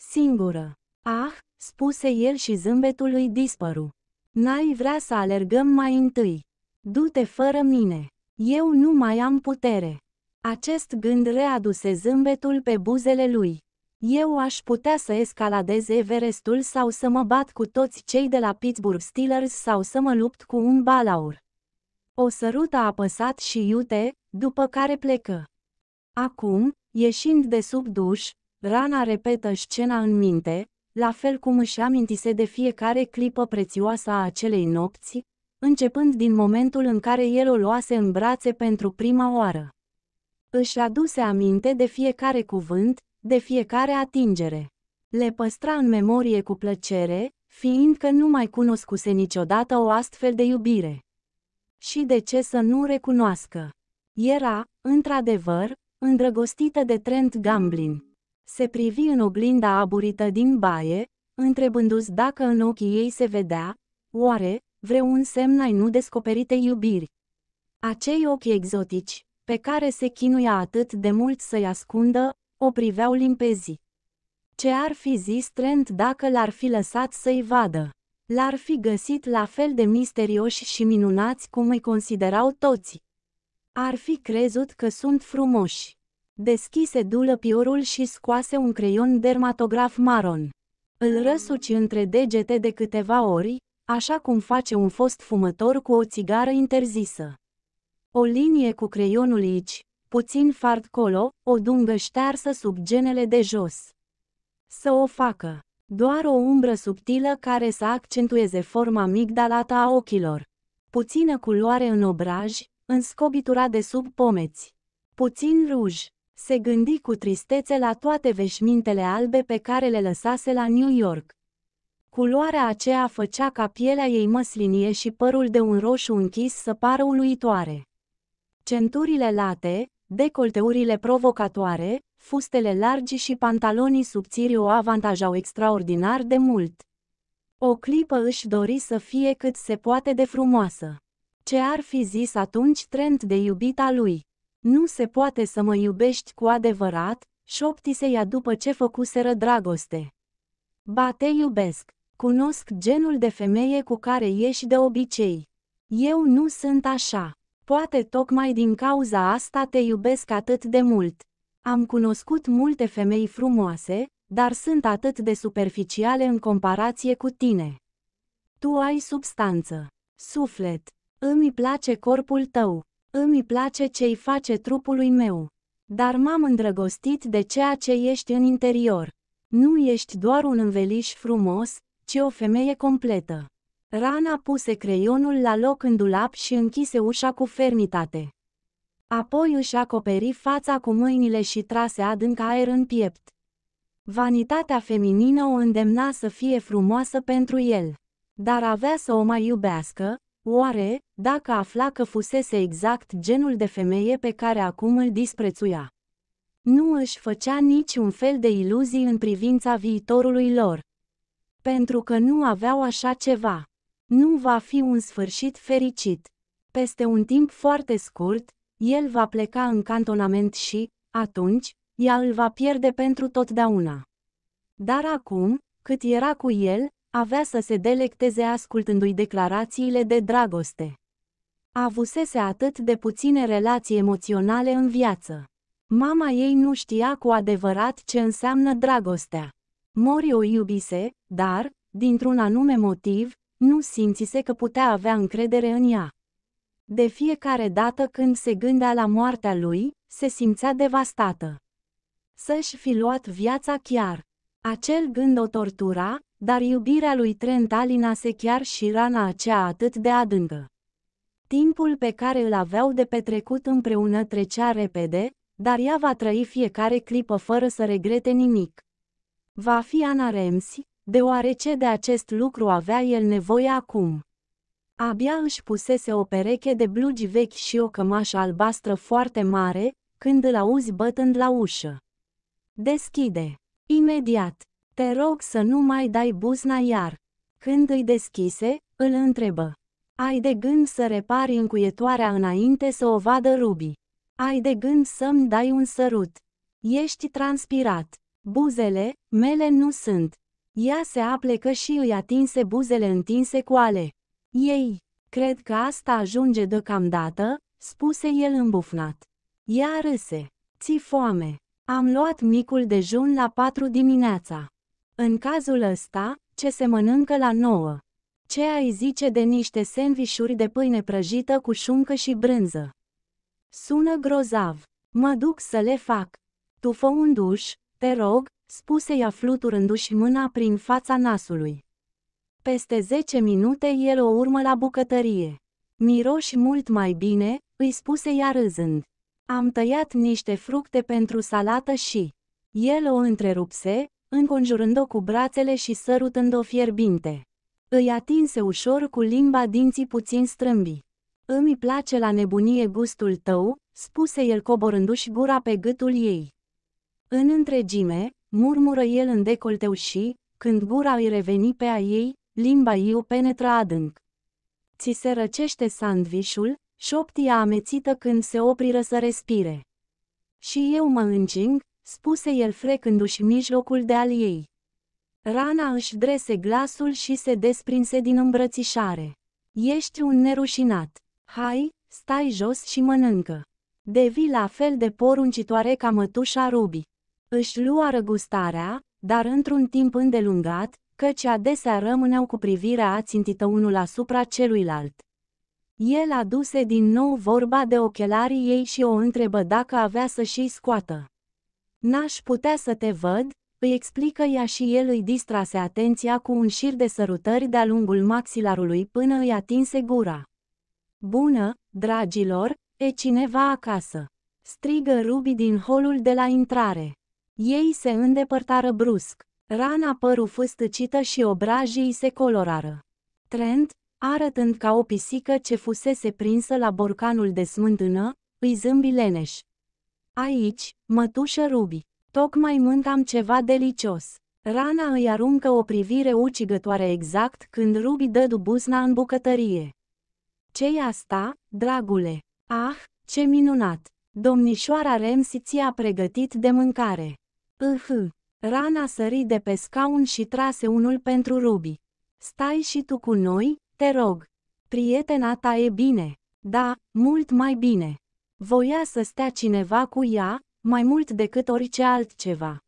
Singură. Ah, spuse el și zâmbetul lui dispăru. N-ai vrea să alergăm mai întâi. Du-te fără mine. Eu nu mai am putere. Acest gând readuse zâmbetul pe buzele lui. Eu aș putea să escaladez Everestul sau să mă bat cu toți cei de la Pittsburgh Steelers sau să mă lupt cu un balaur. O sărută a apăsat și iute, după care plecă. Acum, ieșind de sub duș, Rana repetă scena în minte, la fel cum își amintise de fiecare clipă prețioasă a acelei nopți, începând din momentul în care el o luase în brațe pentru prima oară. Își aduse aminte de fiecare cuvânt, de fiecare atingere. Le păstra în memorie cu plăcere, fiindcă nu mai cunoscuse niciodată o astfel de iubire. Și de ce să nu recunoască? Era, într-adevăr, îndrăgostită de Trent Gamblin. Se privi în oglinda aburită din baie, întrebându-ți dacă în ochii ei se vedea, oare, vreun semn ai nu descoperite iubiri. Acei ochi exotici, pe care se chinuia atât de mult să-i ascundă, o priveau limpezi. Ce ar fi zis Trent dacă l-ar fi lăsat să-i vadă? L-ar fi găsit la fel de misterioși și minunați cum îi considerau toți. Ar fi crezut că sunt frumoși. Deschise piorul și scoase un creion dermatograf maron. Îl răsuci între degete de câteva ori, așa cum face un fost fumător cu o țigară interzisă. O linie cu creionul aici, puțin fard colo, o dungă ștearsă sub genele de jos. Să o facă. Doar o umbră subtilă care să accentueze forma migdalată a ochilor. Puțină culoare în obraj, în scobitura de sub pomeți. Puțin ruj. Se gândi cu tristețe la toate veșmintele albe pe care le lăsase la New York. Culoarea aceea făcea ca pielea ei măslinie și părul de un roșu închis să pară uluitoare. Centurile late, Decolteurile provocatoare, fustele largi și pantalonii subțiri o avantajau extraordinar de mult. O clipă își dori să fie cât se poate de frumoasă. Ce ar fi zis atunci Trent de iubita lui? Nu se poate să mă iubești cu adevărat, șoptise ea după ce făcuseră dragoste. Ba te iubesc, cunosc genul de femeie cu care ieși de obicei. Eu nu sunt așa. Poate tocmai din cauza asta te iubesc atât de mult. Am cunoscut multe femei frumoase, dar sunt atât de superficiale în comparație cu tine. Tu ai substanță, suflet, îmi place corpul tău, îmi place ce-i face trupului meu. Dar m-am îndrăgostit de ceea ce ești în interior. Nu ești doar un înveliș frumos, ci o femeie completă. Rana puse creionul la loc în dulap și închise ușa cu fermitate. Apoi își acoperi fața cu mâinile și trase adânc aer în piept. Vanitatea feminină o îndemna să fie frumoasă pentru el. Dar avea să o mai iubească, oare, dacă afla că fusese exact genul de femeie pe care acum îl disprețuia. Nu își făcea niciun fel de iluzii în privința viitorului lor. Pentru că nu aveau așa ceva nu va fi un sfârșit fericit. Peste un timp foarte scurt, el va pleca în cantonament și, atunci, ea îl va pierde pentru totdeauna. Dar acum, cât era cu el, avea să se delecteze ascultându-i declarațiile de dragoste. Avusese atât de puține relații emoționale în viață. Mama ei nu știa cu adevărat ce înseamnă dragostea. Mori o iubise, dar, dintr-un anume motiv, nu simțise că putea avea încredere în ea. De fiecare dată când se gândea la moartea lui, se simțea devastată. Să-și fi luat viața chiar. Acel gând o tortura, dar iubirea lui Trent alinase chiar și rana aceea atât de adâncă. Timpul pe care îl aveau de petrecut împreună trecea repede, dar ea va trăi fiecare clipă fără să regrete nimic. Va fi Ana Remsi, deoarece de acest lucru avea el nevoie acum. Abia își pusese o pereche de blugi vechi și o cămașă albastră foarte mare, când îl auzi bătând la ușă. Deschide! Imediat! Te rog să nu mai dai buzna iar! Când îi deschise, îl întrebă. Ai de gând să repari încuietoarea înainte să o vadă Ruby. Ai de gând să-mi dai un sărut. Ești transpirat. Buzele mele nu sunt. Ea se aplecă și îi atinse buzele întinse cu ale. Ei, cred că asta ajunge deocamdată, spuse el îmbufnat. Ea râse. Ți foame. Am luat micul dejun la patru dimineața. În cazul ăsta, ce se mănâncă la nouă. Ce ai zice de niște sandvișuri de pâine prăjită cu șuncă și brânză? Sună grozav. Mă duc să le fac. Tu fă un duș, te rog, spuse ea fluturându-și mâna prin fața nasului. Peste zece minute el o urmă la bucătărie. Miroși mult mai bine, îi spuse ea râzând. Am tăiat niște fructe pentru salată și... El o întrerupse, înconjurând-o cu brațele și sărutând-o fierbinte. Îi atinse ușor cu limba dinții puțin strâmbi. Îmi place la nebunie gustul tău, spuse el coborându-și gura pe gâtul ei. În întregime, murmură el în decolteu și, când gura îi reveni pe a ei, limba ei o penetră adânc. Ți se răcește sandvișul, șoptia amețită când se opriră să respire. Și eu mă înging, spuse el frecându-și mijlocul de al ei. Rana își drese glasul și se desprinse din îmbrățișare. Ești un nerușinat. Hai, stai jos și mănâncă. Devi la fel de poruncitoare ca mătușa Rubi. Își lua răgustarea, dar într-un timp îndelungat, căci adesea rămâneau cu privirea ațintită unul asupra celuilalt. El aduse din nou vorba de ochelarii ei și o întrebă dacă avea să și scoată. N-aș putea să te văd, îi explică ea și el îi distrase atenția cu un șir de sărutări de-a lungul maxilarului până îi atinse gura. Bună, dragilor, e cineva acasă! Strigă Ruby din holul de la intrare. Ei se îndepărtară brusc. Rana păru fâstăcită și obrajii se colorară. Trent, arătând ca o pisică ce fusese prinsă la borcanul de smântână, îi zâmbi leneș. Aici, mătușă Rubi, tocmai mâncam ceva delicios. Rana îi aruncă o privire ucigătoare exact când Rubi dă dubuzna în bucătărie. ce asta, dragule? Ah, ce minunat! Domnișoara Remsi ți-a pregătit de mâncare. Uf, Rana sări de pe scaun și trase unul pentru Ruby. Stai și tu cu noi, te rog. Prietena ta e bine. Da, mult mai bine. Voia să stea cineva cu ea, mai mult decât orice altceva.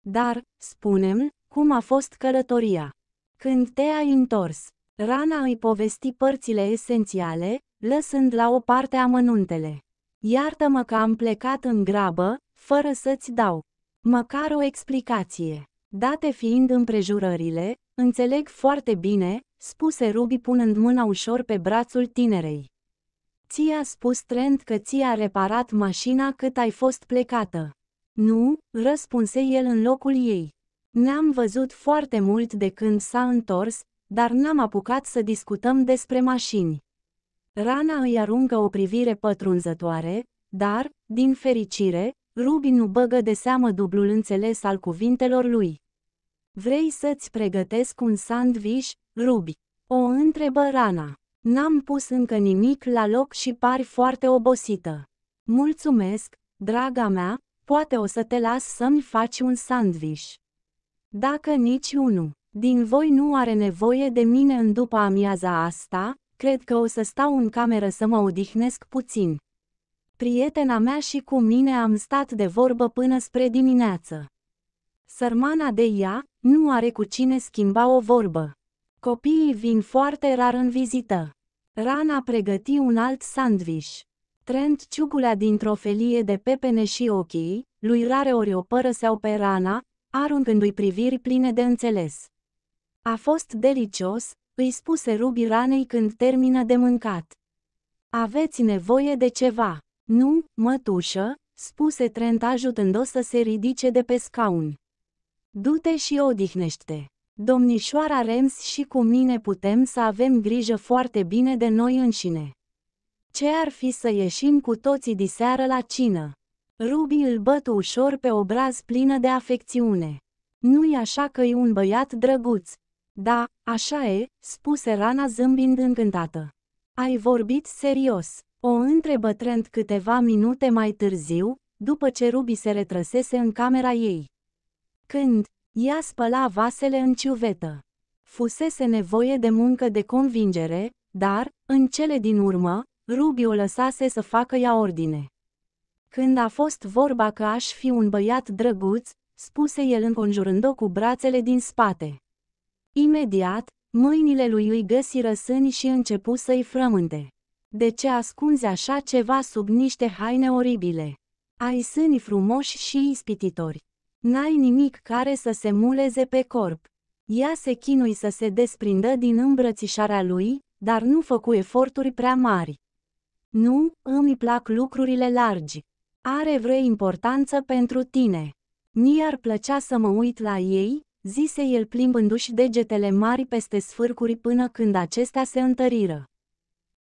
Dar, spunem, cum a fost călătoria? Când te-ai întors, Rana îi povesti părțile esențiale, lăsând la o parte amănuntele. Iartă-mă că am plecat în grabă, fără să-ți dau Măcar o explicație. Date fiind împrejurările, înțeleg foarte bine, spuse Ruby punând mâna ușor pe brațul tinerei. Ți-a spus Trent că ți-a reparat mașina cât ai fost plecată. Nu, răspunse el în locul ei. Ne-am văzut foarte mult de când s-a întors, dar n-am apucat să discutăm despre mașini. Rana îi aruncă o privire pătrunzătoare, dar, din fericire, Rubin nu băgă de seamă dublul înțeles al cuvintelor lui. Vrei să-ți pregătesc un sandwich, Rubi? O întrebă Rana. N-am pus încă nimic la loc și pari foarte obosită. Mulțumesc, draga mea, poate o să te las să-mi faci un sandwich. Dacă nici unul din voi nu are nevoie de mine în după amiaza asta, cred că o să stau în cameră să mă odihnesc puțin. Prietena mea și cu mine am stat de vorbă până spre dimineață. Sărmana de ea nu are cu cine schimba o vorbă. Copiii vin foarte rar în vizită. Rana pregăti un alt sandviș. Trent ciugulea dintr-o felie de pepene și ochii, lui rare ori o părăseau pe Rana, aruncându-i priviri pline de înțeles. A fost delicios, îi spuse Ruby Ranei când termină de mâncat. Aveți nevoie de ceva. Nu, mătușă, spuse Trent ajutând-o să se ridice de pe scaun. Du-te și odihnește-te. Domnișoara Rems și cu mine putem să avem grijă foarte bine de noi înșine. Ce ar fi să ieșim cu toții diseară la cină? Ruby îl bătu ușor pe obraz plină de afecțiune. Nu-i așa că e un băiat drăguț. Da, așa e, spuse Rana zâmbind încântată. Ai vorbit serios. O întrebă Trent câteva minute mai târziu, după ce Ruby se retrăsese în camera ei. Când ea spăla vasele în ciuvetă. Fusese nevoie de muncă de convingere, dar, în cele din urmă, Ruby o lăsase să facă ea ordine. Când a fost vorba că aș fi un băiat drăguț, spuse el înconjurând-o cu brațele din spate. Imediat, mâinile lui îi găsi răsâni și începu să-i frământe. De ce ascunzi așa ceva sub niște haine oribile? Ai sâni frumoși și ispititori. N-ai nimic care să se muleze pe corp. Ea se chinui să se desprindă din îmbrățișarea lui, dar nu făcu eforturi prea mari. Nu, îmi plac lucrurile largi. Are vreo importanță pentru tine. Mi-ar plăcea să mă uit la ei, zise el plimbându-și degetele mari peste sfârcuri până când acestea se întăriră.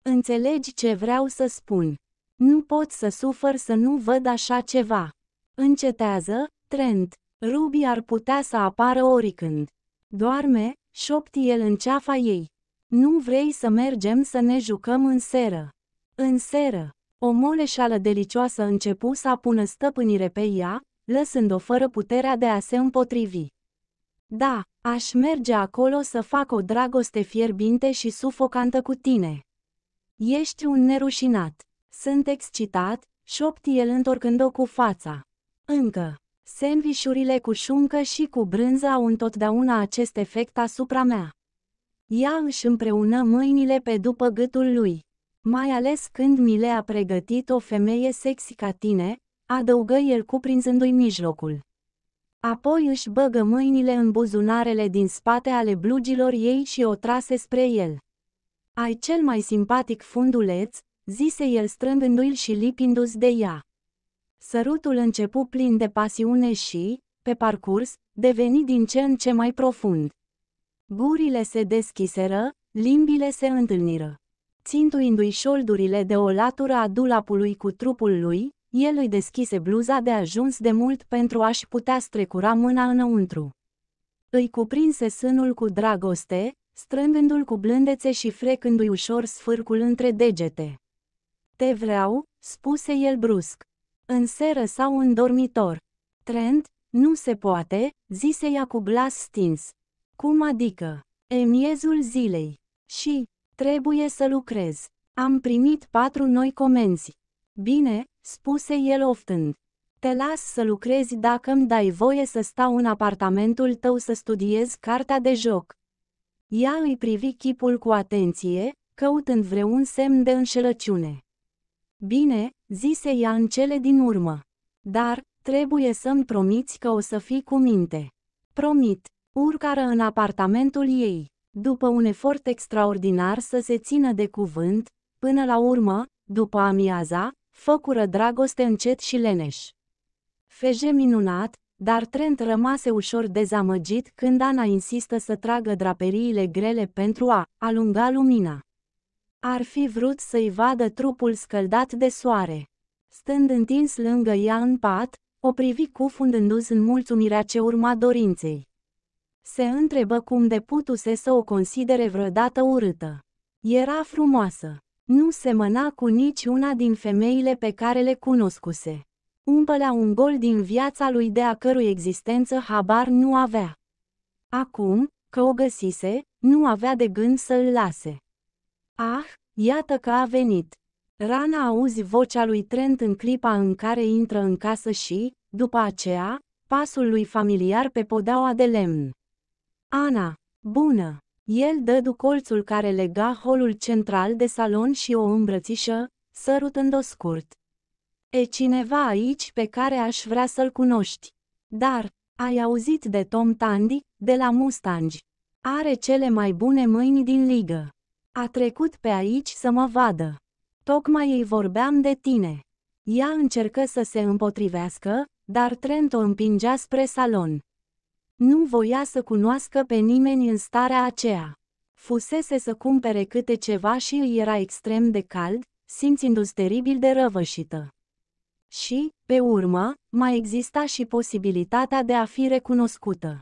Înțelegi ce vreau să spun. Nu pot să sufăr să nu văd așa ceva. Încetează, Trent. Ruby ar putea să apară oricând. Doarme, șopti el în ceafa ei. Nu vrei să mergem să ne jucăm în seră. În seră, o moleșală delicioasă începu să pună stăpânire pe ea, lăsând-o fără puterea de a se împotrivi. Da, aș merge acolo să fac o dragoste fierbinte și sufocantă cu tine. Ești un nerușinat. Sunt excitat, șopti el întorcând-o cu fața. Încă. Sandvișurile cu șuncă și cu brânză au întotdeauna acest efect asupra mea. Ea își împreună mâinile pe după gâtul lui. Mai ales când mi le-a pregătit o femeie sexy ca tine, adăugă el cuprinzându-i mijlocul. Apoi își băgă mâinile în buzunarele din spate ale blugilor ei și o trase spre el. Ai cel mai simpatic funduleț, zise el strângându l și lipindu-s de ea. Sărutul începu plin de pasiune și, pe parcurs, deveni din ce în ce mai profund. Gurile se deschiseră, limbile se întâlniră. Țintuindu-i șoldurile de o latură a dulapului cu trupul lui, el îi deschise bluza de ajuns de mult pentru a-și putea strecura mâna înăuntru. Îi cuprinse sânul cu dragoste, strângându-l cu blândețe și frecându-i ușor sfârcul între degete. Te vreau, spuse el brusc. În seră sau în dormitor. Trent, nu se poate, zise ea cu glas stins. Cum adică? E miezul zilei. Și, trebuie să lucrez. Am primit patru noi comenzi. Bine, spuse el oftând. Te las să lucrezi dacă îmi dai voie să stau în apartamentul tău să studiez cartea de joc. Ea îi privi chipul cu atenție, căutând vreun semn de înșelăciune. Bine, zise ea în cele din urmă. Dar, trebuie să-mi promiți că o să fii cu minte. Promit. Urcară în apartamentul ei. După un efort extraordinar să se țină de cuvânt, până la urmă, după amiaza, făcură dragoste încet și leneș. Feje minunat, dar Trent rămase ușor dezamăgit când Ana insistă să tragă draperiile grele pentru a alunga lumina. Ar fi vrut să-i vadă trupul scăldat de soare. Stând întins lângă ea în pat, o privi cufundându-se în mulțumirea ce urma dorinței. Se întrebă cum de putuse să o considere vreodată urâtă. Era frumoasă. Nu semăna cu niciuna din femeile pe care le cunoscuse. Umpălea un gol din viața lui de a cărui existență habar nu avea. Acum, că o găsise, nu avea de gând să-l lase. Ah, iată că a venit. Rana auzi vocea lui Trent în clipa în care intră în casă și, după aceea, pasul lui familiar pe podaua de lemn. Ana, bună! El dădu colțul care lega holul central de salon și o îmbrățișă, sărutând-o scurt. E cineva aici pe care aș vrea să-l cunoști. Dar, ai auzit de Tom Tandy, de la Mustang. Are cele mai bune mâini din ligă. A trecut pe aici să mă vadă. Tocmai ei vorbeam de tine. Ea încercă să se împotrivească, dar Trent o împingea spre salon. Nu voia să cunoască pe nimeni în starea aceea. Fusese să cumpere câte ceva și îi era extrem de cald, simțindu-se teribil de răvășită și, pe urmă, mai exista și posibilitatea de a fi recunoscută.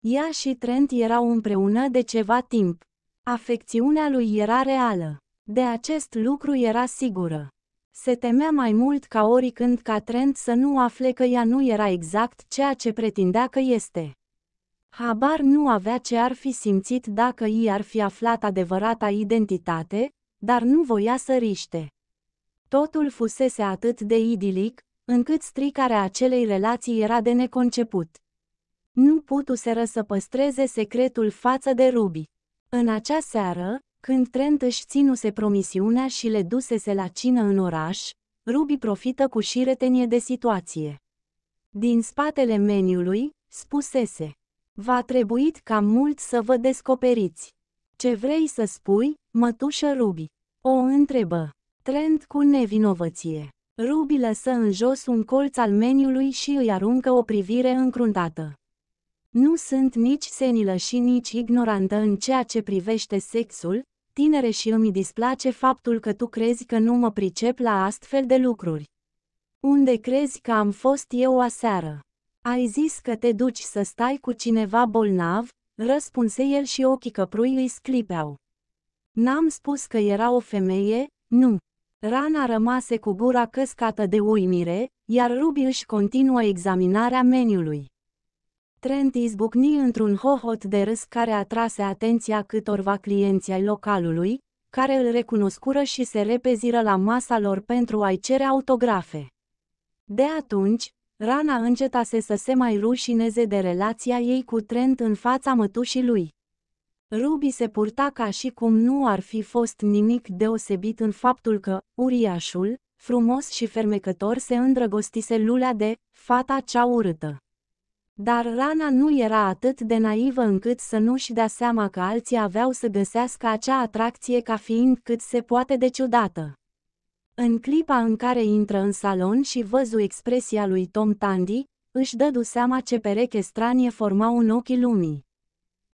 Ea și Trent erau împreună de ceva timp. Afecțiunea lui era reală. De acest lucru era sigură. Se temea mai mult ca oricând ca Trent să nu afle că ea nu era exact ceea ce pretindea că este. Habar nu avea ce ar fi simțit dacă i ar fi aflat adevărata identitate, dar nu voia să riște. Totul fusese atât de idilic, încât stricarea acelei relații era de neconceput. Nu putuseră să păstreze secretul față de Ruby. În acea seară, când Trent își ținuse promisiunea și le dusese la cină în oraș, Ruby profită cu șiretenie de situație. Din spatele meniului, spusese, Va trebuit cam mult să vă descoperiți. Ce vrei să spui, mătușă Ruby? O întrebă. Trent cu nevinovăție. Ruby lăsă în jos un colț al meniului și îi aruncă o privire încruntată. Nu sunt nici senilă și nici ignorantă în ceea ce privește sexul, tinere și îmi displace faptul că tu crezi că nu mă pricep la astfel de lucruri. Unde crezi că am fost eu aseară? Ai zis că te duci să stai cu cineva bolnav? Răspunse el și ochii căprui îi sclipeau. N-am spus că era o femeie, nu. Rana rămase cu gura căscată de uimire, iar Ruby își continuă examinarea meniului. Trent izbucni într-un hohot de râs care atrase atenția câtorva clienți ai localului, care îl recunoscură și se repeziră la masa lor pentru a-i cere autografe. De atunci, Rana încetase să se mai rușineze de relația ei cu Trent în fața mătușii lui. Ruby se purta ca și cum nu ar fi fost nimic deosebit în faptul că, uriașul, frumos și fermecător se îndrăgostise lulea de fata cea urâtă. Dar rana nu era atât de naivă încât să nu-și dea seama că alții aveau să găsească acea atracție ca fiind cât se poate de ciudată. În clipa în care intră în salon și văzu expresia lui Tom Tandy, își dădu seama ce pereche stranie formau în ochii lumii.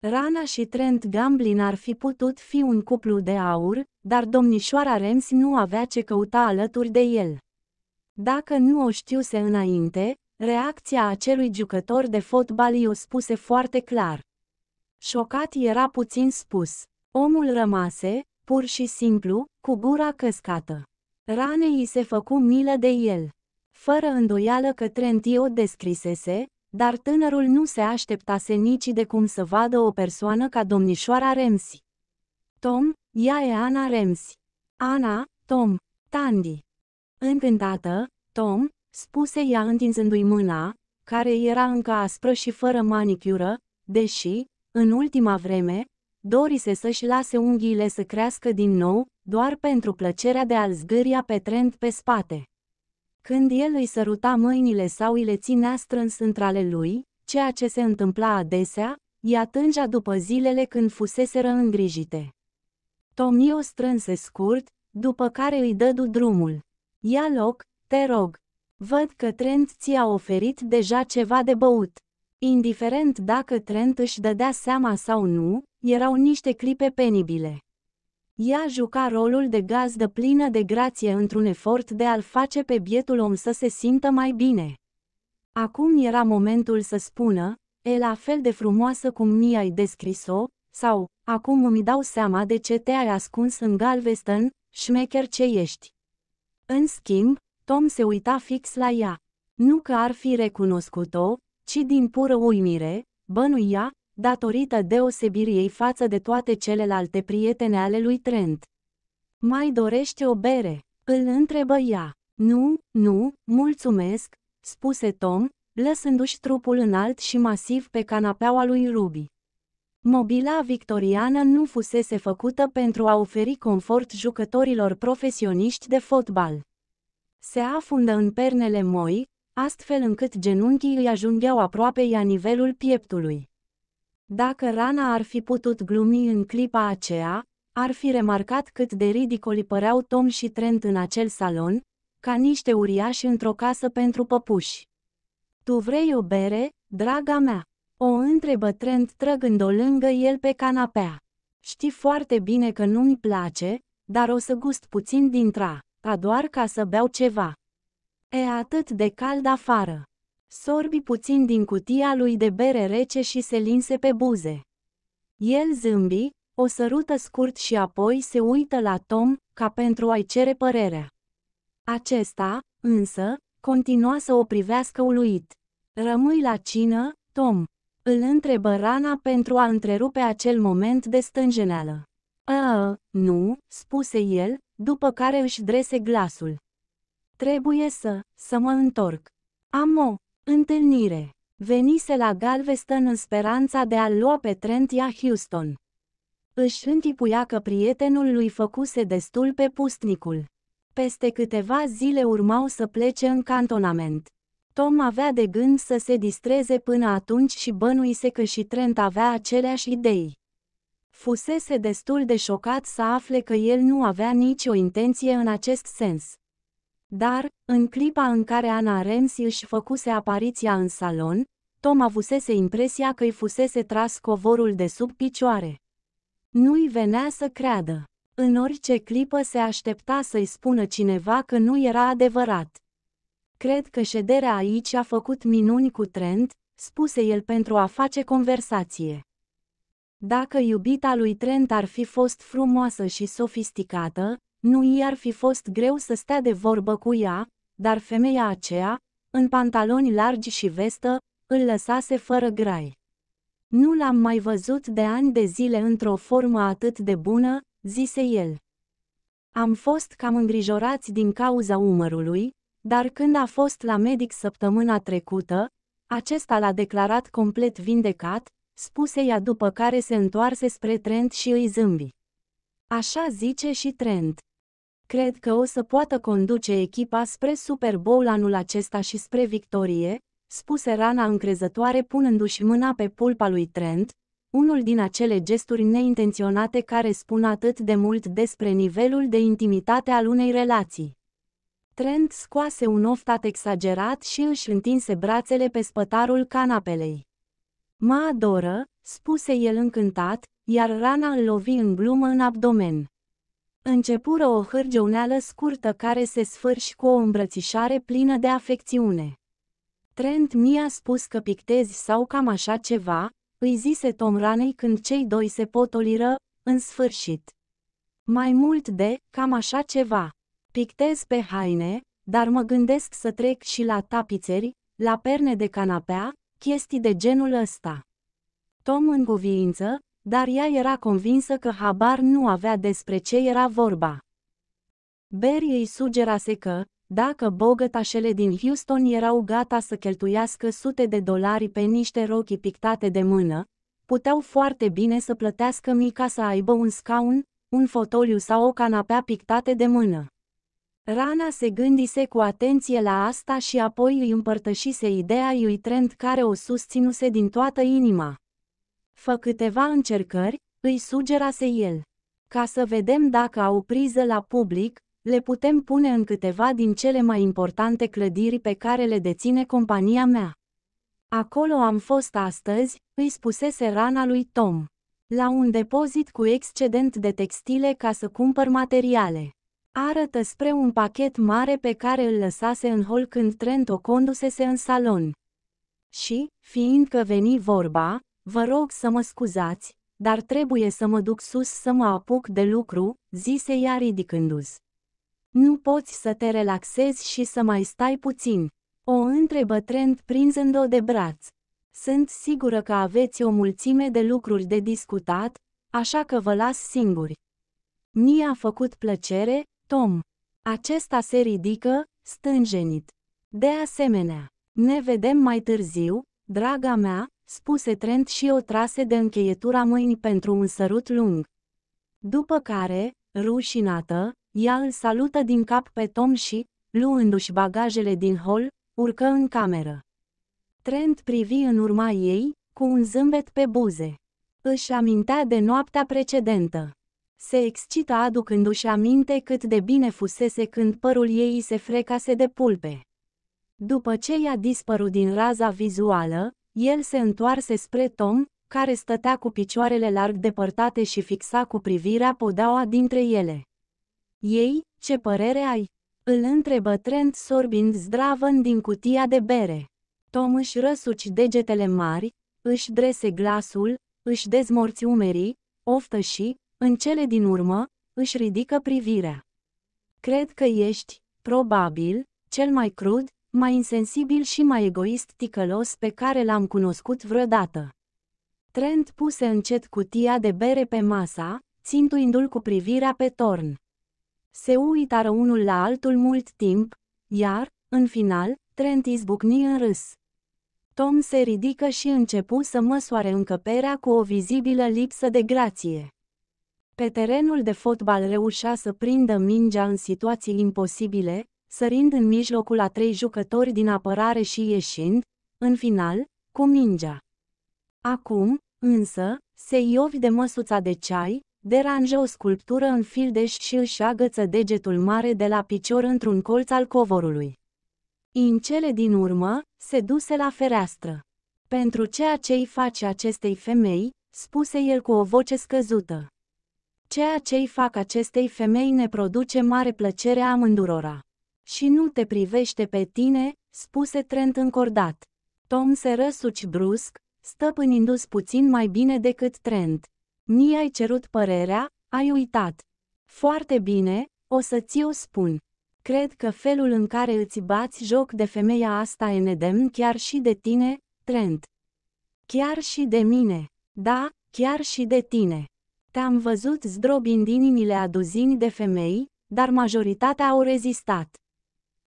Rana și Trent Gamblin ar fi putut fi un cuplu de aur, dar domnișoara Rems nu avea ce căuta alături de el. Dacă nu o știuse înainte, reacția acelui jucător de fotbal i-o spuse foarte clar. Șocat era puțin spus. Omul rămase, pur și simplu, cu gura căscată. Ranei i se făcu milă de el. Fără îndoială că Trent i-o descrisese, dar tânărul nu se așteptase nici de cum să vadă o persoană ca domnișoara Remsi. Tom, ea e Ana Remsi. Ana, Tom, Tandy. Încântată, Tom, spuse ea întinzându-i mâna, care era încă aspră și fără manicură, deși, în ultima vreme, dorise să-și lase unghiile să crească din nou, doar pentru plăcerea de a-l zgâria pe trend pe spate. Când el îi săruta mâinile sau îi le ținea strâns între ale lui, ceea ce se întâmpla adesea, i-a tângea după zilele când fuseseră îngrijite. o strânse scurt, după care îi dădu drumul. Ia loc, te rog. Văd că Trent ți-a oferit deja ceva de băut. Indiferent dacă Trent își dădea seama sau nu, erau niște clipe penibile. Ea juca rolul de gazdă plină de grație într-un efort de a-l face pe bietul om să se simtă mai bine. Acum era momentul să spună, e la fel de frumoasă cum mi-ai descris-o, sau, acum îmi dau seama de ce te-ai ascuns în Galveston, șmecher ce ești. În schimb, Tom se uita fix la ea. Nu că ar fi recunoscut-o, ci din pură uimire, bănuia, datorită deosebirii ei față de toate celelalte prietene ale lui Trent. Mai dorește o bere? Îl întrebă ea. Nu, nu, mulțumesc, spuse Tom, lăsându-și trupul înalt și masiv pe canapeaua lui Ruby. Mobila victoriană nu fusese făcută pentru a oferi confort jucătorilor profesioniști de fotbal. Se afundă în pernele moi, astfel încât genunchii îi ajungeau aproape la nivelul pieptului. Dacă Rana ar fi putut glumi în clipa aceea, ar fi remarcat cât de ridicoli păreau Tom și Trent în acel salon, ca niște uriași într-o casă pentru păpuși. Tu vrei o bere, draga mea? O întrebă Trent trăgând-o lângă el pe canapea. Știi foarte bine că nu-mi place, dar o să gust puțin dintr-a, ca doar ca să beau ceva. E atât de cald afară. Sorbi puțin din cutia lui de bere rece și se linse pe buze. El zâmbi, o sărută scurt și apoi se uită la Tom, ca pentru a-i cere părerea. Acesta, însă, continua să o privească uluit. Rămâi la cină, Tom. Îl întrebă Rana pentru a întrerupe acel moment de stânjeneală. A, nu, spuse el, după care își drese glasul. Trebuie să, să mă întorc. Am o Întâlnire. Venise la Galveston în speranța de a-l lua pe Trent ia Houston. Își întipuia că prietenul lui făcuse destul pe pustnicul. Peste câteva zile urmau să plece în cantonament. Tom avea de gând să se distreze până atunci și bănuise că și Trent avea aceleași idei. Fusese destul de șocat să afle că el nu avea nicio intenție în acest sens. Dar, în clipa în care Ana Rems își făcuse apariția în salon, Tom avusese impresia că îi fusese tras covorul de sub picioare. Nu-i venea să creadă. În orice clipă se aștepta să-i spună cineva că nu era adevărat. Cred că șederea aici a făcut minuni cu Trent, spuse el pentru a face conversație. Dacă iubita lui Trent ar fi fost frumoasă și sofisticată, nu i-ar fi fost greu să stea de vorbă cu ea, dar femeia aceea, în pantaloni largi și vestă, îl lăsase fără grai. Nu l-am mai văzut de ani de zile într-o formă atât de bună, zise el. Am fost cam îngrijorați din cauza umărului, dar când a fost la medic săptămâna trecută, acesta l-a declarat complet vindecat, spuse ea după care se întoarse spre Trent și îi zâmbi. Așa zice și Trent. Cred că o să poată conduce echipa spre Super Bowl anul acesta și spre victorie, spuse Rana încrezătoare punându-și mâna pe pulpa lui Trent, unul din acele gesturi neintenționate care spun atât de mult despre nivelul de intimitate al unei relații. Trent scoase un oftat exagerat și își întinse brațele pe spătarul canapelei. Mă adoră, spuse el încântat, iar rana îl lovi în glumă în abdomen. Începură o hârgeuneală scurtă care se sfârși cu o îmbrățișare plină de afecțiune. Trent mi-a spus că pictezi sau cam așa ceva, îi zise Tom Ranei când cei doi se potoliră, în sfârșit. Mai mult de, cam așa ceva. Pictez pe haine, dar mă gândesc să trec și la tapițeri, la perne de canapea, chestii de genul ăsta. Tom în cuviință, dar ea era convinsă că habar nu avea despre ce era vorba. Barry îi sugerase că, dacă bogătașele din Houston erau gata să cheltuiască sute de dolari pe niște rochi pictate de mână, puteau foarte bine să plătească mica să aibă un scaun, un fotoliu sau o canapea pictate de mână. Rana se gândise cu atenție la asta și apoi îi împărtășise ideea lui Trent care o susținuse din toată inima. Fă câteva încercări, îi sugerase el. Ca să vedem dacă au priză la public, le putem pune în câteva din cele mai importante clădiri pe care le deține compania mea. Acolo am fost astăzi, îi spusese rana lui Tom. La un depozit cu excedent de textile ca să cumpăr materiale. Arătă spre un pachet mare pe care îl lăsase în hol când Trent o condusese în salon. Și, fiindcă veni vorba, Vă rog să mă scuzați, dar trebuie să mă duc sus să mă apuc de lucru, zise ea ridicându-se. Nu poți să te relaxezi și să mai stai puțin. O întrebă Trent prinzând-o de braț. Sunt sigură că aveți o mulțime de lucruri de discutat, așa că vă las singuri. mi a făcut plăcere, Tom. Acesta se ridică, stânjenit. De asemenea, ne vedem mai târziu, draga mea, spuse Trent și o trase de încheietura mâinii pentru un sărut lung. După care, rușinată, ea îl salută din cap pe Tom și, luându-și bagajele din hol, urcă în cameră. Trent privi în urma ei, cu un zâmbet pe buze. Își amintea de noaptea precedentă. Se excită aducându-și aminte cât de bine fusese când părul ei se frecase de pulpe. După ce i-a dispărut din raza vizuală, el se întoarse spre Tom, care stătea cu picioarele larg depărtate și fixa cu privirea podaua dintre ele. Ei, ce părere ai? Îl întrebă Trent sorbind zdravăn din cutia de bere. Tom își răsuci degetele mari, își drese glasul, își dezmorți umerii, oftă și, în cele din urmă, își ridică privirea. Cred că ești, probabil, cel mai crud, mai insensibil și mai egoist ticălos pe care l-am cunoscut vreodată. Trent puse încet cutia de bere pe masa, țintuindu-l cu privirea pe torn. Se uitară unul la altul mult timp, iar, în final, Trent izbucni în râs. Tom se ridică și începu să măsoare încăperea cu o vizibilă lipsă de grație. Pe terenul de fotbal reușea să prindă mingea în situații imposibile, sărind în mijlocul a trei jucători din apărare și ieșind, în final, cu mingea. Acum, însă, se iovi de măsuța de ceai, deranjă o sculptură în fildeș și își agăță degetul mare de la picior într-un colț al covorului. În cele din urmă, se duse la fereastră. Pentru ceea ce îi face acestei femei, spuse el cu o voce scăzută. Ceea ce îi fac acestei femei ne produce mare plăcere amândurora. Și nu te privește pe tine, spuse Trent încordat. Tom se răsuci brusc, stăpânindu-s puțin mai bine decât Trent. Mi-ai cerut părerea, ai uitat. Foarte bine, o să ți-o spun. Cred că felul în care îți bați joc de femeia asta e nedemn chiar și de tine, Trent. Chiar și de mine. Da, chiar și de tine. Te-am văzut zdrobind inimile a duzini de femei, dar majoritatea au rezistat.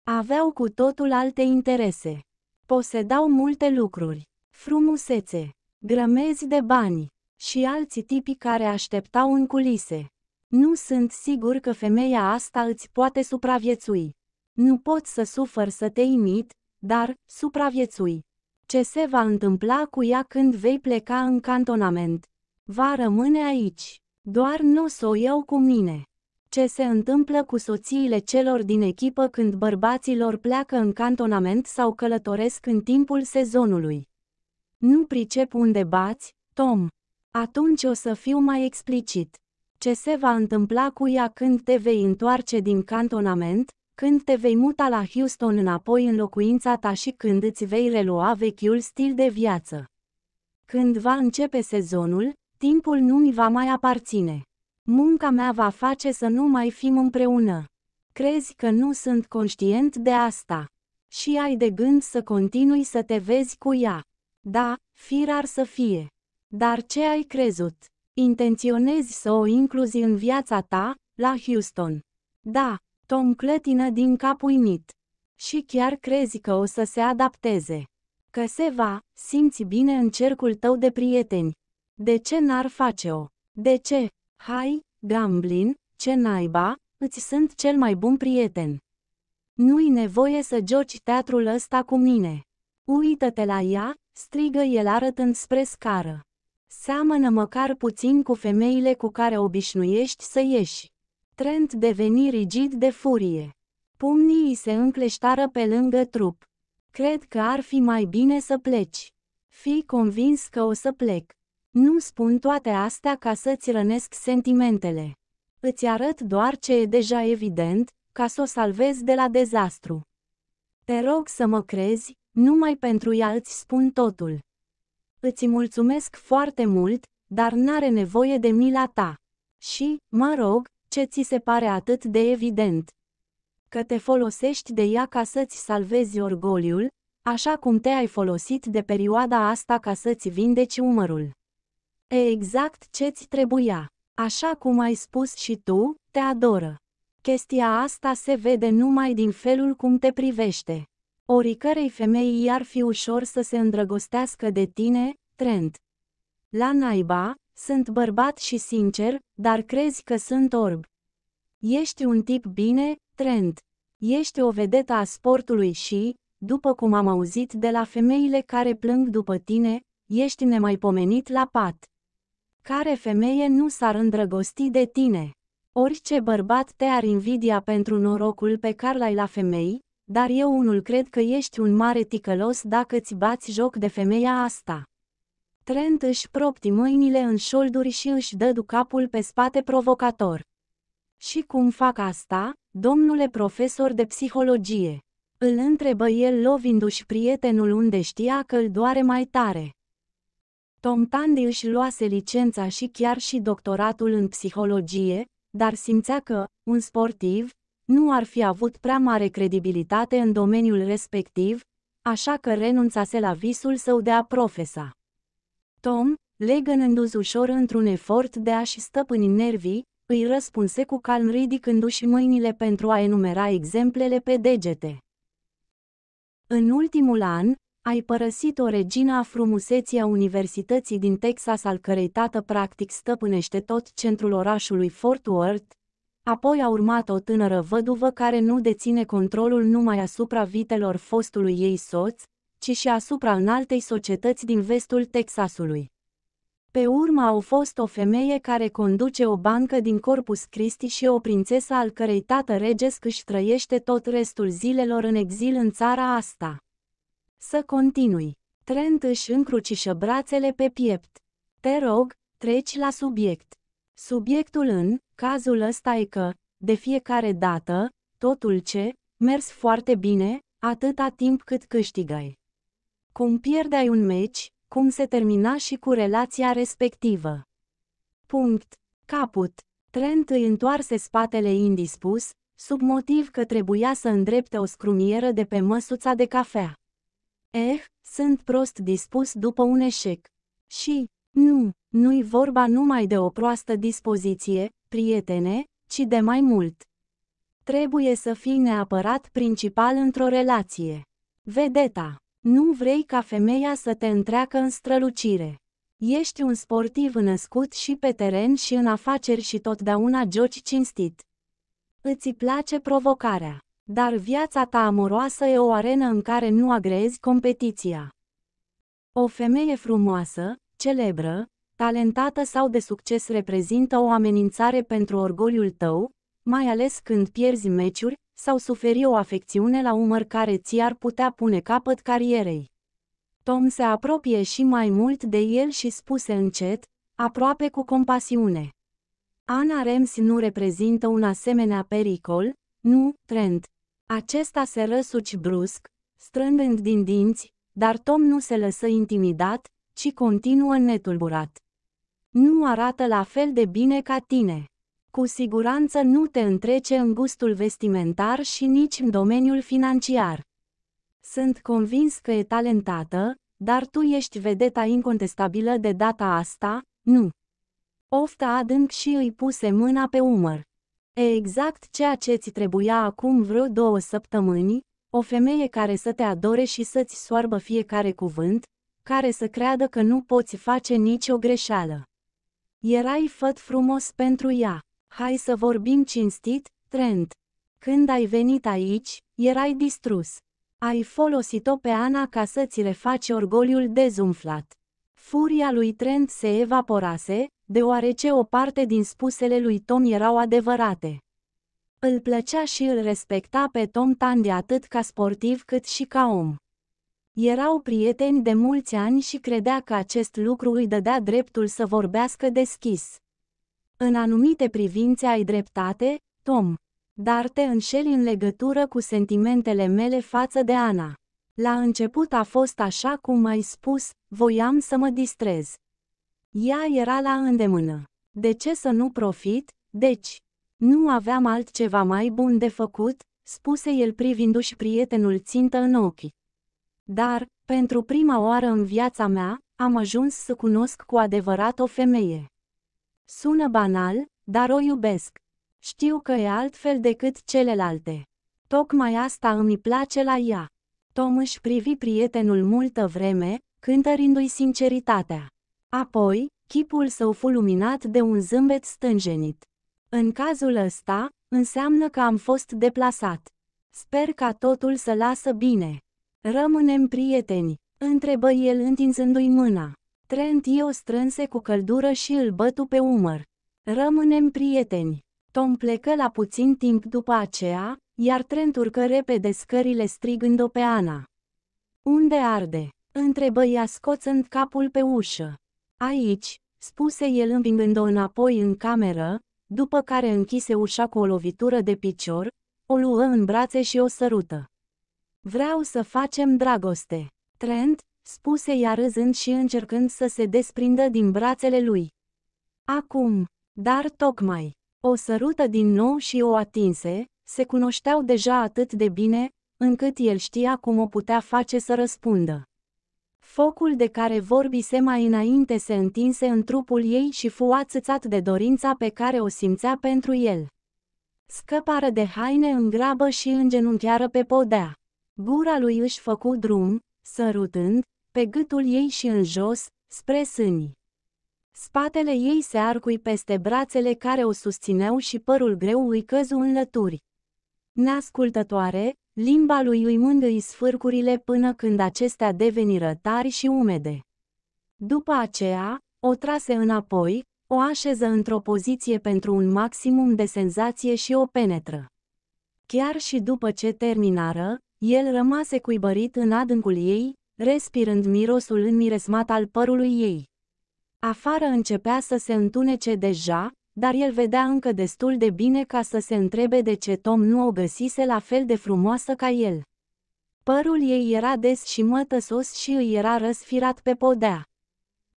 Aveau cu totul alte interese. Posedau multe lucruri, frumusețe, grămezi de bani și alții tipi care așteptau în culise. Nu sunt sigur că femeia asta îți poate supraviețui. Nu pot să sufăr să te imit, dar supraviețui. Ce se va întâmpla cu ea când vei pleca în cantonament? Va rămâne aici. Doar nu o o iau cu mine ce se întâmplă cu soțiile celor din echipă când bărbații lor pleacă în cantonament sau călătoresc în timpul sezonului. Nu pricep unde bați, Tom. Atunci o să fiu mai explicit. Ce se va întâmpla cu ea când te vei întoarce din cantonament, când te vei muta la Houston înapoi în locuința ta și când îți vei relua vechiul stil de viață. Când va începe sezonul, timpul nu mi va mai aparține. Munca mea va face să nu mai fim împreună. Crezi că nu sunt conștient de asta. Și ai de gând să continui să te vezi cu ea. Da, fir ar să fie. Dar ce ai crezut? Intenționezi să o incluzi în viața ta, la Houston. Da, Tom clătină din cap uimit. Și chiar crezi că o să se adapteze. Că se va, simți bine în cercul tău de prieteni. De ce n-ar face-o? De ce? Hai, Gamblin, ce naiba, îți sunt cel mai bun prieten. Nu-i nevoie să joci teatrul ăsta cu mine. Uită-te la ea, strigă el arătând spre scară. Seamănă măcar puțin cu femeile cu care obișnuiești să ieși. Trent deveni rigid de furie. Pumnii îi se încleștară pe lângă trup. Cred că ar fi mai bine să pleci. Fii convins că o să plec. Nu spun toate astea ca să-ți rănesc sentimentele. Îți arăt doar ce e deja evident, ca să o salvez de la dezastru. Te rog să mă crezi, numai pentru ea îți spun totul. Îți mulțumesc foarte mult, dar n-are nevoie de mila ta. Și, mă rog, ce ți se pare atât de evident? Că te folosești de ea ca să-ți salvezi orgoliul, așa cum te-ai folosit de perioada asta ca să-ți vindeci umărul. E Exact ce-ți trebuia. Așa cum ai spus și tu, te adoră. Chestia asta se vede numai din felul cum te privește. Oricărei femei i-ar fi ușor să se îndrăgostească de tine, Trent. La naiba, sunt bărbat și sincer, dar crezi că sunt orb. Ești un tip bine, Trent. Ești o vedetă a sportului și, după cum am auzit de la femeile care plâng după tine, ești nemaipomenit la pat care femeie nu s-ar îndrăgosti de tine. Orice bărbat te-ar invidia pentru norocul pe care l-ai la femei, dar eu unul cred că ești un mare ticălos dacă îți bați joc de femeia asta. Trent își propti mâinile în șolduri și își dădu capul pe spate provocator. Și cum fac asta, domnule profesor de psihologie? Îl întrebă el lovindu-și prietenul unde știa că îl doare mai tare. Tom Tandy își luase licența și chiar și doctoratul în psihologie, dar simțea că, un sportiv, nu ar fi avut prea mare credibilitate în domeniul respectiv, așa că renunțase la visul său de a profesa. Tom, legănându-zi ușor într-un efort de a-și stăpâni nervii, îi răspunse cu calm ridicându-și mâinile pentru a enumera exemplele pe degete. În ultimul an, ai părăsit o regina a frumuseții a Universității din Texas al cărei tată practic stăpânește tot centrul orașului Fort Worth, apoi a urmat o tânără văduvă care nu deține controlul numai asupra vitelor fostului ei soț, ci și asupra înaltei societăți din vestul Texasului. Pe urmă au fost o femeie care conduce o bancă din Corpus Christi și o prințesă al cărei tată regesc își trăiește tot restul zilelor în exil în țara asta să continui. Trent își încrucișă brațele pe piept. Te rog, treci la subiect. Subiectul în cazul ăsta e că, de fiecare dată, totul ce, mers foarte bine, atâta timp cât câștigai. Cum pierdeai un meci, cum se termina și cu relația respectivă. Punct. Caput. Trent îi întoarse spatele indispus, sub motiv că trebuia să îndrepte o scrumieră de pe măsuța de cafea. Eh, sunt prost dispus după un eșec. Și, nu, nu-i vorba numai de o proastă dispoziție, prietene, ci de mai mult. Trebuie să fii neapărat principal într-o relație. Vedeta, nu vrei ca femeia să te întreacă în strălucire. Ești un sportiv născut și pe teren și în afaceri și totdeauna joci cinstit. Îți place provocarea. Dar viața ta amoroasă e o arenă în care nu agrezi competiția. O femeie frumoasă, celebră, talentată sau de succes reprezintă o amenințare pentru orgoliul tău, mai ales când pierzi meciuri sau suferi o afecțiune la umăr care ți-ar putea pune capăt carierei. Tom se apropie și mai mult de el și spuse încet, aproape cu compasiune. Ana Rems nu reprezintă un asemenea pericol, nu, Trent, acesta se răsuci brusc, strângând din dinți, dar Tom nu se lăsă intimidat, ci continuă netulburat. Nu arată la fel de bine ca tine. Cu siguranță nu te întrece în gustul vestimentar și nici în domeniul financiar. Sunt convins că e talentată, dar tu ești vedeta incontestabilă de data asta, nu. Ofta adânc și îi puse mâna pe umăr. E exact ceea ce ți trebuia acum vreo două săptămâni, o femeie care să te adore și să-ți soarbă fiecare cuvânt, care să creadă că nu poți face nicio greșeală. Erai făt frumos pentru ea. Hai să vorbim cinstit, Trent. Când ai venit aici, erai distrus. Ai folosit-o pe Ana ca să-ți refaci orgoliul dezumflat. Furia lui Trent se evaporase, deoarece o parte din spusele lui Tom erau adevărate. Îl plăcea și îl respecta pe Tom Tandy atât ca sportiv cât și ca om. Erau prieteni de mulți ani și credea că acest lucru îi dădea dreptul să vorbească deschis. În anumite privințe ai dreptate, Tom, dar te înșeli în legătură cu sentimentele mele față de Ana. La început a fost așa cum ai spus, voiam să mă distrez. Ea era la îndemână. De ce să nu profit? Deci, nu aveam altceva mai bun de făcut, spuse el privindu-și prietenul țintă în ochi. Dar, pentru prima oară în viața mea, am ajuns să cunosc cu adevărat o femeie. Sună banal, dar o iubesc. Știu că e altfel decât celelalte. Tocmai asta îmi place la ea. Tom își privi prietenul multă vreme, cântărindu-i sinceritatea. Apoi, chipul său fu luminat de un zâmbet stânjenit. În cazul ăsta, înseamnă că am fost deplasat. Sper ca totul să lasă bine. Rămânem prieteni, întrebă el întinzându-i mâna. Trent e o strânse cu căldură și îl bătu pe umăr. Rămânem prieteni. Tom plecă la puțin timp după aceea, iar Trent urcă repede scările strigând-o pe Ana. Unde arde? întrebă ea scoțând capul pe ușă. Aici, spuse el împingând-o înapoi în cameră, după care închise ușa cu o lovitură de picior, o luă în brațe și o sărută. Vreau să facem dragoste. Trent, spuse ea râzând și încercând să se desprindă din brațele lui. Acum, dar tocmai, o sărută din nou și o atinse, se cunoșteau deja atât de bine, încât el știa cum o putea face să răspundă. Focul de care vorbise mai înainte se întinse în trupul ei și fu ațățat de dorința pe care o simțea pentru el. Scăpară de haine în grabă și îngenunchiară pe podea. Gura lui își făcu drum, sărutând, pe gâtul ei și în jos, spre sâni. Spatele ei se arcui peste brațele care o susțineau și părul greu îi căzu în lături. Neascultătoare, Limba lui îi mângâi sfârcurile până când acestea deveniră tari și umede. După aceea, o trase înapoi, o așeză într-o poziție pentru un maximum de senzație și o penetră. Chiar și după ce terminară, el rămase cuibărit în adâncul ei, respirând mirosul înmiresmat al părului ei. Afară începea să se întunece deja, dar el vedea încă destul de bine ca să se întrebe de ce Tom nu o găsise la fel de frumoasă ca el. Părul ei era des și mătăsos și îi era răsfirat pe podea.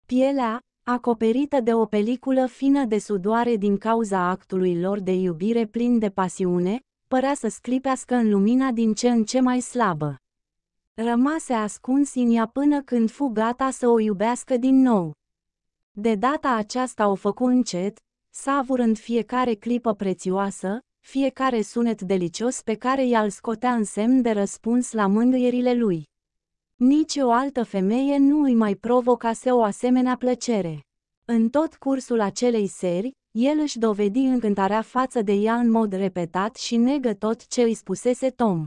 Pielea, acoperită de o peliculă fină de sudoare din cauza actului lor de iubire plin de pasiune, părea să sclipească în lumina din ce în ce mai slabă. Rămase ascuns în ea până când fu gata să o iubească din nou. De data aceasta o făcu încet, savurând fiecare clipă prețioasă, fiecare sunet delicios pe care i-al scotea în semn de răspuns la mângâierile lui. Nici o altă femeie nu îi mai provocase o asemenea plăcere. În tot cursul acelei seri, el își dovedi încântarea față de ea în mod repetat și negă tot ce îi spusese Tom.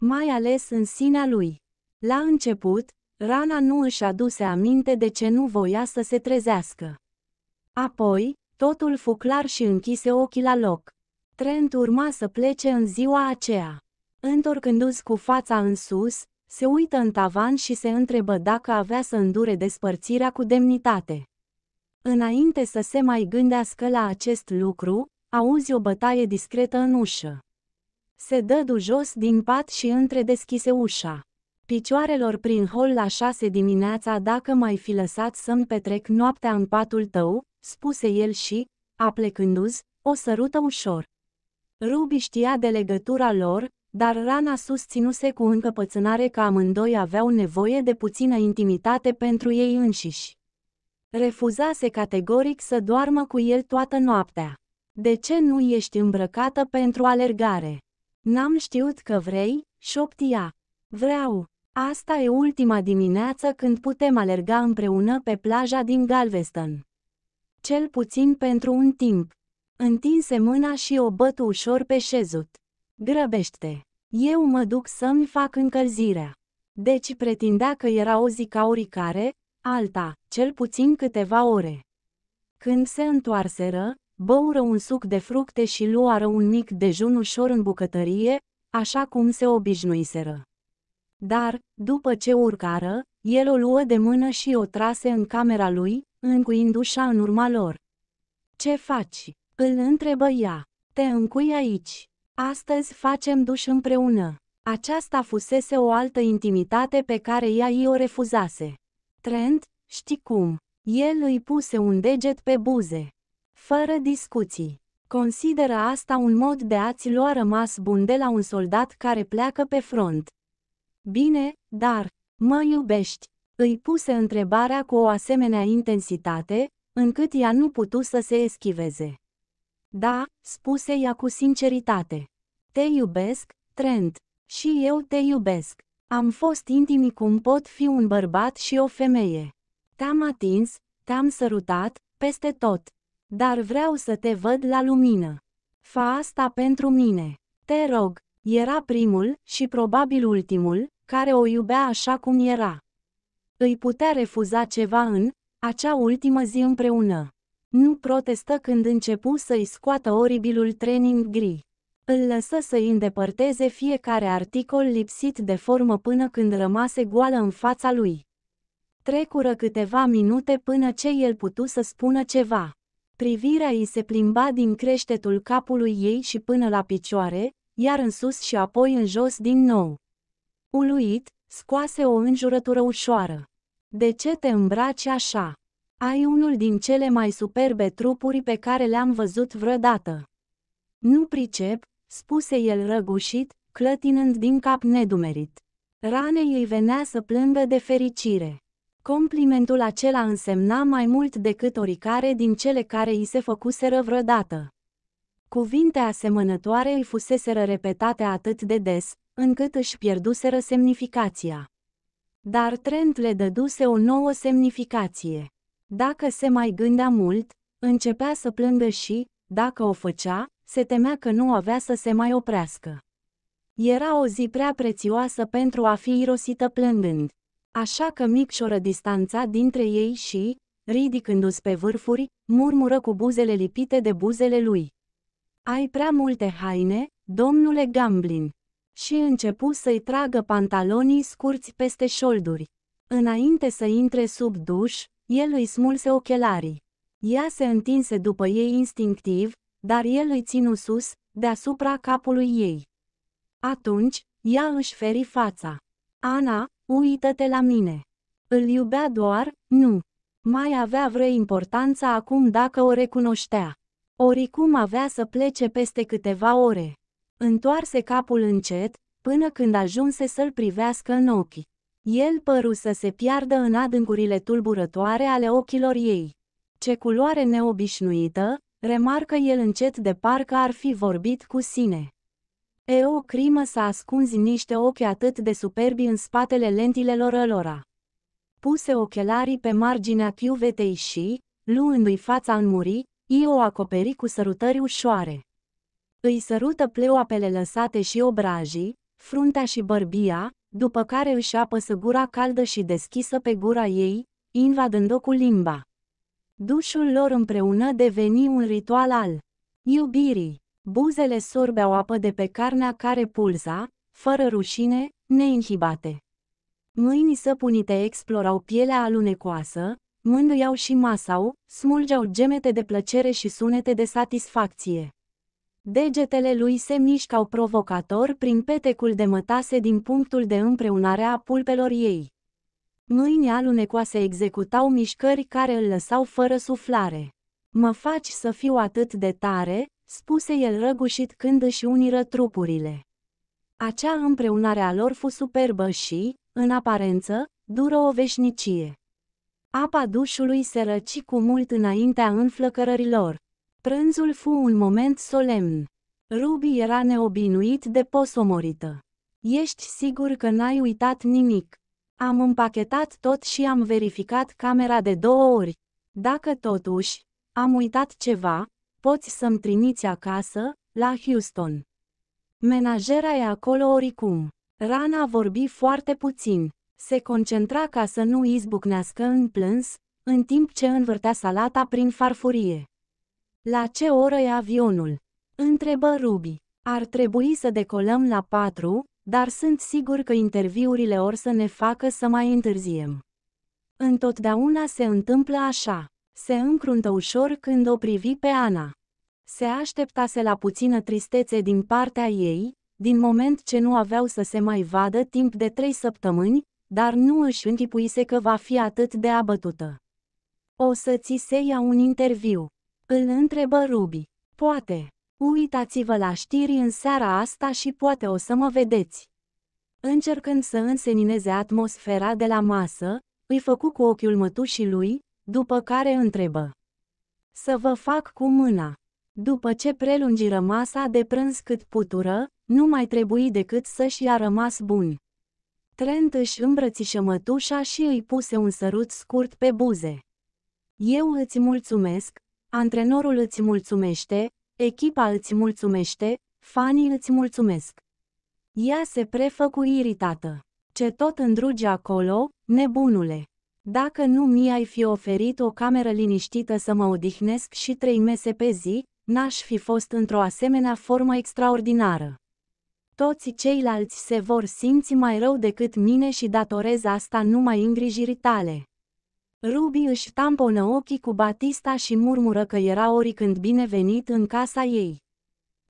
Mai ales în sinea lui. La început, Rana nu își aduse aminte de ce nu voia să se trezească. Apoi, Totul fu clar și închise ochii la loc. Trent urma să plece în ziua aceea. Întorcându-se cu fața în sus, se uită în tavan și se întrebă dacă avea să îndure despărțirea cu demnitate. Înainte să se mai gândească la acest lucru, auzi o bătaie discretă în ușă. Se dădu jos din pat și întredeschise ușa. Picioarelor prin hol la șase dimineața dacă mai fi lăsat să-mi petrec noaptea în patul tău, spuse el și, aplecându-ți, o sărută ușor. Ruby știa de legătura lor, dar Rana susținuse cu încăpățânare că amândoi aveau nevoie de puțină intimitate pentru ei înșiși. Refuzase categoric să doarmă cu el toată noaptea. De ce nu ești îmbrăcată pentru alergare? N-am știut că vrei, șoptia. Vreau. Asta e ultima dimineață când putem alerga împreună pe plaja din Galveston cel puțin pentru un timp. Întinse mâna și o bătu ușor pe șezut. Grăbește! Eu mă duc să-mi fac încălzirea. Deci pretindea că era o zi ca oricare, alta, cel puțin câteva ore. Când se întoarseră, băură un suc de fructe și luară un mic dejun ușor în bucătărie, așa cum se obișnuiseră. Dar, după ce urcară, el o luă de mână și o trase în camera lui, încuindu ușa în urma lor. Ce faci?" îl întrebă ea. Te încui aici. Astăzi facem duș împreună. Aceasta fusese o altă intimitate pe care ea i o refuzase. Trent, știi cum? El îi puse un deget pe buze. Fără discuții. Consideră asta un mod de a-ți lua rămas bun de la un soldat care pleacă pe front. Bine, dar, Mă iubești? Îi puse întrebarea cu o asemenea intensitate, încât ea nu putu să se eschiveze. Da, spuse ea cu sinceritate. Te iubesc, Trent. Și eu te iubesc. Am fost intimi cum pot fi un bărbat și o femeie. Te-am atins, te-am sărutat, peste tot. Dar vreau să te văd la lumină. Fa asta pentru mine. Te rog, era primul și probabil ultimul, care o iubea așa cum era. Îi putea refuza ceva în acea ultimă zi împreună. Nu protestă când începu să-i scoată oribilul training gri. Îl lăsă să-i îndepărteze fiecare articol lipsit de formă până când rămase goală în fața lui. Trecură câteva minute până ce el putu să spună ceva. Privirea îi se plimba din creștetul capului ei și până la picioare, iar în sus și apoi în jos din nou. Uluit, scoase o înjurătură ușoară. De ce te îmbraci așa? Ai unul din cele mai superbe trupuri pe care le-am văzut vreodată. Nu pricep, spuse el răgușit, clătinând din cap nedumerit. Ranei îi venea să plângă de fericire. Complimentul acela însemna mai mult decât oricare din cele care îi se făcuseră vreodată. Cuvinte asemănătoare îi fuseseră repetate atât de des, încât își pierduseră semnificația. Dar Trent le dăduse o nouă semnificație. Dacă se mai gândea mult, începea să plângă și, dacă o făcea, se temea că nu avea să se mai oprească. Era o zi prea prețioasă pentru a fi irosită plângând. Așa că micșoră distanța dintre ei și, ridicându-se pe vârfuri, murmură cu buzele lipite de buzele lui. Ai prea multe haine, domnule Gamblin. Și începu să-i tragă pantalonii scurți peste șolduri. Înainte să intre sub duș, el îi smulse ochelarii. Ea se întinse după ei instinctiv, dar el îi ținu sus, deasupra capului ei. Atunci, ea își feri fața. Ana, uită-te la mine. Îl iubea doar, nu. Mai avea vreo importanță acum dacă o recunoștea. Oricum avea să plece peste câteva ore. Întoarse capul încet, până când ajunse să-l privească în ochi. El păru să se piardă în adâncurile tulburătoare ale ochilor ei. Ce culoare neobișnuită, remarcă el încet de parcă ar fi vorbit cu sine. E o crimă să ascunzi niște ochi atât de superbi în spatele lentilelor lora. Puse ochelarii pe marginea chiuvetei și, luându-i fața în muri, I o acoperi cu sărutări ușoare. Îi sărută pleoapele lăsate și obrajii, fruntea și bărbia, după care își apăsă gura caldă și deschisă pe gura ei, invadând-o cu limba. Dușul lor împreună deveni un ritual al iubirii. Buzele sorbeau apă de pe carnea care pulsa, fără rușine, neinhibate. Mâinii săpunite explorau pielea alunecoasă, mânduiau și masau, smulgeau gemete de plăcere și sunete de satisfacție. Degetele lui se mișcau provocator prin petecul de mătase din punctul de împreunare a pulpelor ei. Mâini alunecoase executau mișcări care îl lăsau fără suflare. Mă faci să fiu atât de tare, spuse el răgușit când își uniră trupurile. Acea împreunare a lor fu superbă și, în aparență, dură o veșnicie. Apa dușului se răci cu mult înaintea înflăcărărilor. Prânzul fu un moment solemn. Ruby era neobinuit de posomorită. Ești sigur că n-ai uitat nimic. Am împachetat tot și am verificat camera de două ori. Dacă totuși am uitat ceva, poți să-mi trimiți acasă, la Houston. Menajera e acolo oricum. Rana vorbi foarte puțin. Se concentra ca să nu izbucnească în plâns, în timp ce învârtea salata prin farfurie. La ce oră e avionul? Întrebă Ruby. Ar trebui să decolăm la patru, dar sunt sigur că interviurile or să ne facă să mai întârziem. Întotdeauna se întâmplă așa. Se încruntă ușor când o privi pe Ana. Se așteptase la puțină tristețe din partea ei, din moment ce nu aveau să se mai vadă timp de trei săptămâni, dar nu își închipuise că va fi atât de abătută. O să ți se ia un interviu. Îl întrebă Ruby. Poate. Uitați-vă la știri în seara asta și poate o să mă vedeți. Încercând să însenineze atmosfera de la masă, îi făcu cu ochiul mătușii lui, după care întrebă. Să vă fac cu mâna. După ce prelungiră masa de prânz cât putură, nu mai trebuie decât să-și a rămas bun. Trent își îmbrățișă mătușa și îi puse un sărut scurt pe buze. Eu îți mulțumesc, antrenorul îți mulțumește, echipa îți mulțumește, fanii îți mulțumesc. Ea se prefăcu iritată. Ce tot îndruge acolo, nebunule. Dacă nu mi-ai fi oferit o cameră liniștită să mă odihnesc și trei mese pe zi, n-aș fi fost într-o asemenea formă extraordinară toți ceilalți se vor simți mai rău decât mine și datorez asta numai îngrijirii tale. Ruby își tamponă ochii cu Batista și murmură că era oricând binevenit în casa ei.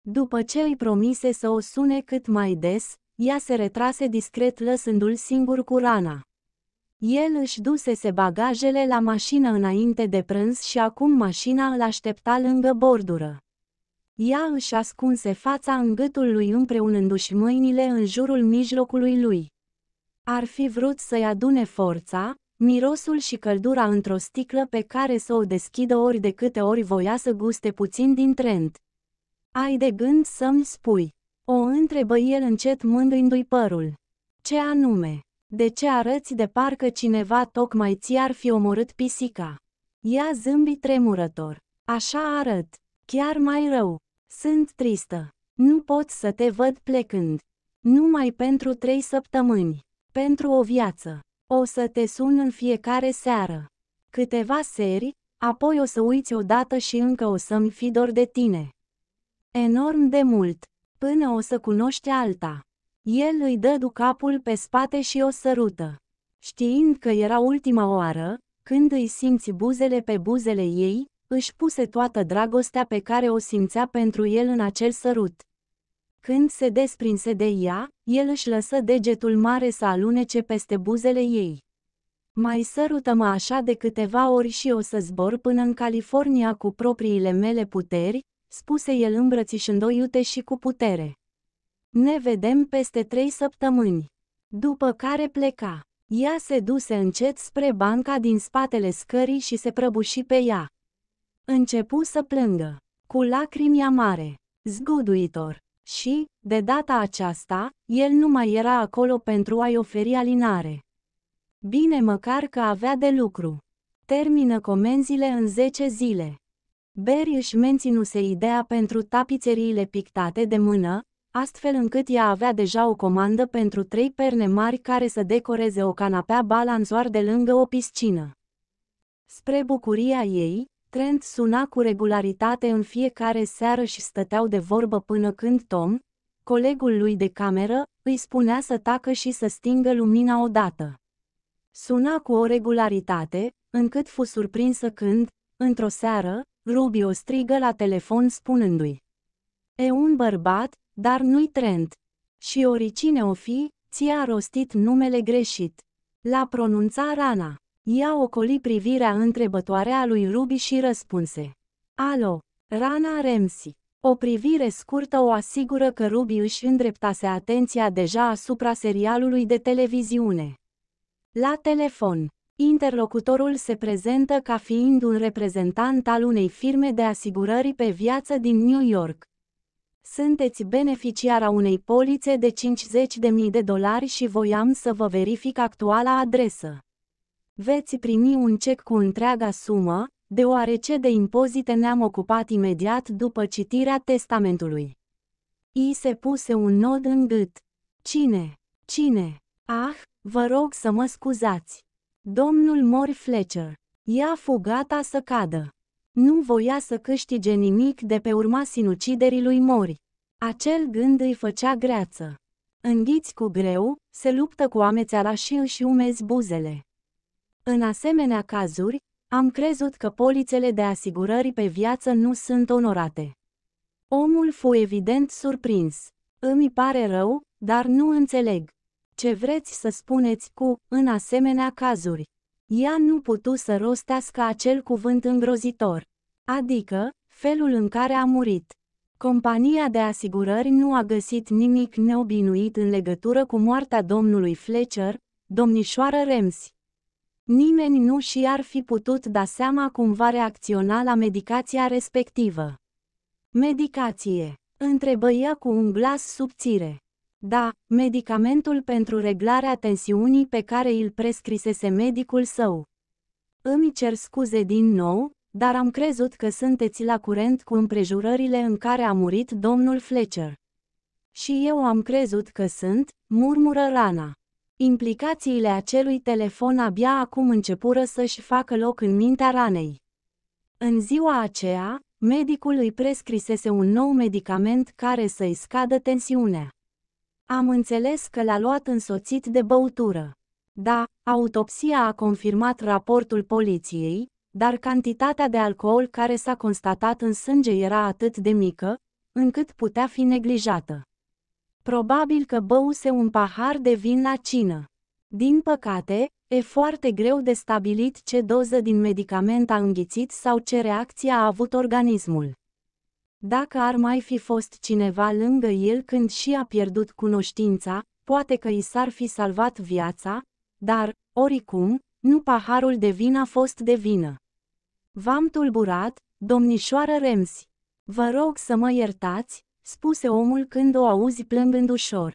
După ce îi promise să o sune cât mai des, ea se retrase discret lăsându-l singur cu rana. El își dusese bagajele la mașină înainte de prânz și acum mașina îl aștepta lângă bordură. Ea își ascunse fața în gâtul lui împreunându-și mâinile în jurul mijlocului lui. Ar fi vrut să-i adune forța, mirosul și căldura într-o sticlă pe care să o deschidă ori de câte ori voia să guste puțin din trend. Ai de gând să-mi spui. O întrebă el încet mândrindu-i părul. Ce anume? De ce arăți de parcă cineva tocmai ți-ar fi omorât pisica? Ea zâmbi tremurător. Așa arăt. Chiar mai rău. Sunt tristă. Nu pot să te văd plecând. Numai pentru trei săptămâni. Pentru o viață. O să te sun în fiecare seară. Câteva seri, apoi o să uiți odată și încă o să-mi fi dor de tine. Enorm de mult, până o să cunoști alta. El îi dădu capul pe spate și o sărută. Știind că era ultima oară, când îi simți buzele pe buzele ei, își puse toată dragostea pe care o simțea pentru el în acel sărut. Când se desprinse de ea, el își lăsă degetul mare să alunece peste buzele ei. Mai sărută-mă așa de câteva ori și o să zbor până în California cu propriile mele puteri, spuse el îmbrățișând-o iute și cu putere. Ne vedem peste trei săptămâni. După care pleca. Ea se duse încet spre banca din spatele scării și se prăbuși pe ea. Începu să plângă, cu lacrimi amare, zguduitor. Și, de data aceasta, el nu mai era acolo pentru a-i oferi alinare. Bine măcar că avea de lucru. Termină comenzile în 10 zile. Beri își menținuse ideea pentru tapițeriile pictate de mână, astfel încât ea avea deja o comandă pentru trei perne mari care să decoreze o canapea balanzoar de lângă o piscină. Spre bucuria ei, Trent suna cu regularitate în fiecare seară și stăteau de vorbă până când Tom, colegul lui de cameră, îi spunea să tacă și să stingă lumina odată. Suna cu o regularitate, încât fu surprinsă când, într-o seară, o strigă la telefon spunându-i E un bărbat, dar nu-i Trent. Și oricine o fi, ți-a rostit numele greșit. La pronunța Rana. Ea ocoli privirea întrebătoare a lui Ruby și răspunse. Alo, Rana Remsi. O privire scurtă o asigură că Ruby își îndreptase atenția deja asupra serialului de televiziune. La telefon, interlocutorul se prezentă ca fiind un reprezentant al unei firme de asigurări pe viață din New York. Sunteți beneficiara unei polițe de 50.000 de dolari și voiam să vă verific actuala adresă veți primi un cec cu întreaga sumă, deoarece de impozite ne-am ocupat imediat după citirea testamentului. I se puse un nod în gât. Cine? Cine? Ah, vă rog să mă scuzați. Domnul Mori Fletcher. Ea fu gata să cadă. Nu voia să câștige nimic de pe urma sinuciderii lui Mori. Acel gând îi făcea greață. Înghiți cu greu, se luptă cu amețeala și își umezi buzele. În asemenea cazuri, am crezut că polițele de asigurări pe viață nu sunt onorate. Omul fu evident surprins. Îmi pare rău, dar nu înțeleg. Ce vreți să spuneți cu, în asemenea cazuri? Ea nu putu să rostească acel cuvânt îngrozitor. Adică, felul în care a murit. Compania de asigurări nu a găsit nimic neobinuit în legătură cu moartea domnului Fletcher, domnișoară Remsi. Nimeni nu și ar fi putut da seama cum va reacționa la medicația respectivă. Medicație. Întrebă ea cu un glas subțire. Da, medicamentul pentru reglarea tensiunii pe care îl prescrisese medicul său. Îmi cer scuze din nou, dar am crezut că sunteți la curent cu împrejurările în care a murit domnul Fletcher. Și eu am crezut că sunt, murmură Rana. Implicațiile acelui telefon abia acum începură să-și facă loc în mintea ranei. În ziua aceea, medicul îi prescrisese un nou medicament care să-i scadă tensiunea. Am înțeles că l-a luat însoțit de băutură. Da, autopsia a confirmat raportul poliției, dar cantitatea de alcool care s-a constatat în sânge era atât de mică, încât putea fi neglijată. Probabil că băuse un pahar de vin la cină. Din păcate, e foarte greu de stabilit ce doză din medicament a înghițit sau ce reacție a avut organismul. Dacă ar mai fi fost cineva lângă el când și a pierdut cunoștința, poate că i s-ar fi salvat viața, dar, oricum, nu paharul de vin a fost de vină. V-am tulburat, domnișoară Remzi. Vă rog să mă iertați, spuse omul când o auzi plângând ușor.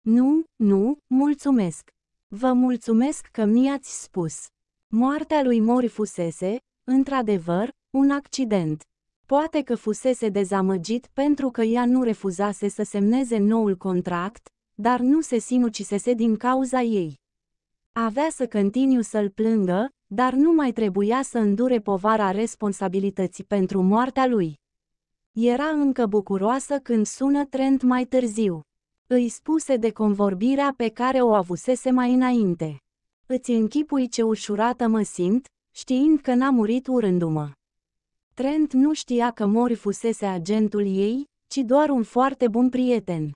Nu, nu, mulțumesc. Vă mulțumesc că mi-ați spus. Moartea lui Mori fusese, într-adevăr, un accident. Poate că fusese dezamăgit pentru că ea nu refuzase să semneze noul contract, dar nu se sinucisese din cauza ei. Avea să continu să-l plângă, dar nu mai trebuia să îndure povara responsabilității pentru moartea lui. Era încă bucuroasă când sună Trent mai târziu. Îi spuse de convorbirea pe care o avusese mai înainte. Îți închipui ce ușurată mă simt, știind că n-a murit urându-mă. Trent nu știa că Mori fusese agentul ei, ci doar un foarte bun prieten.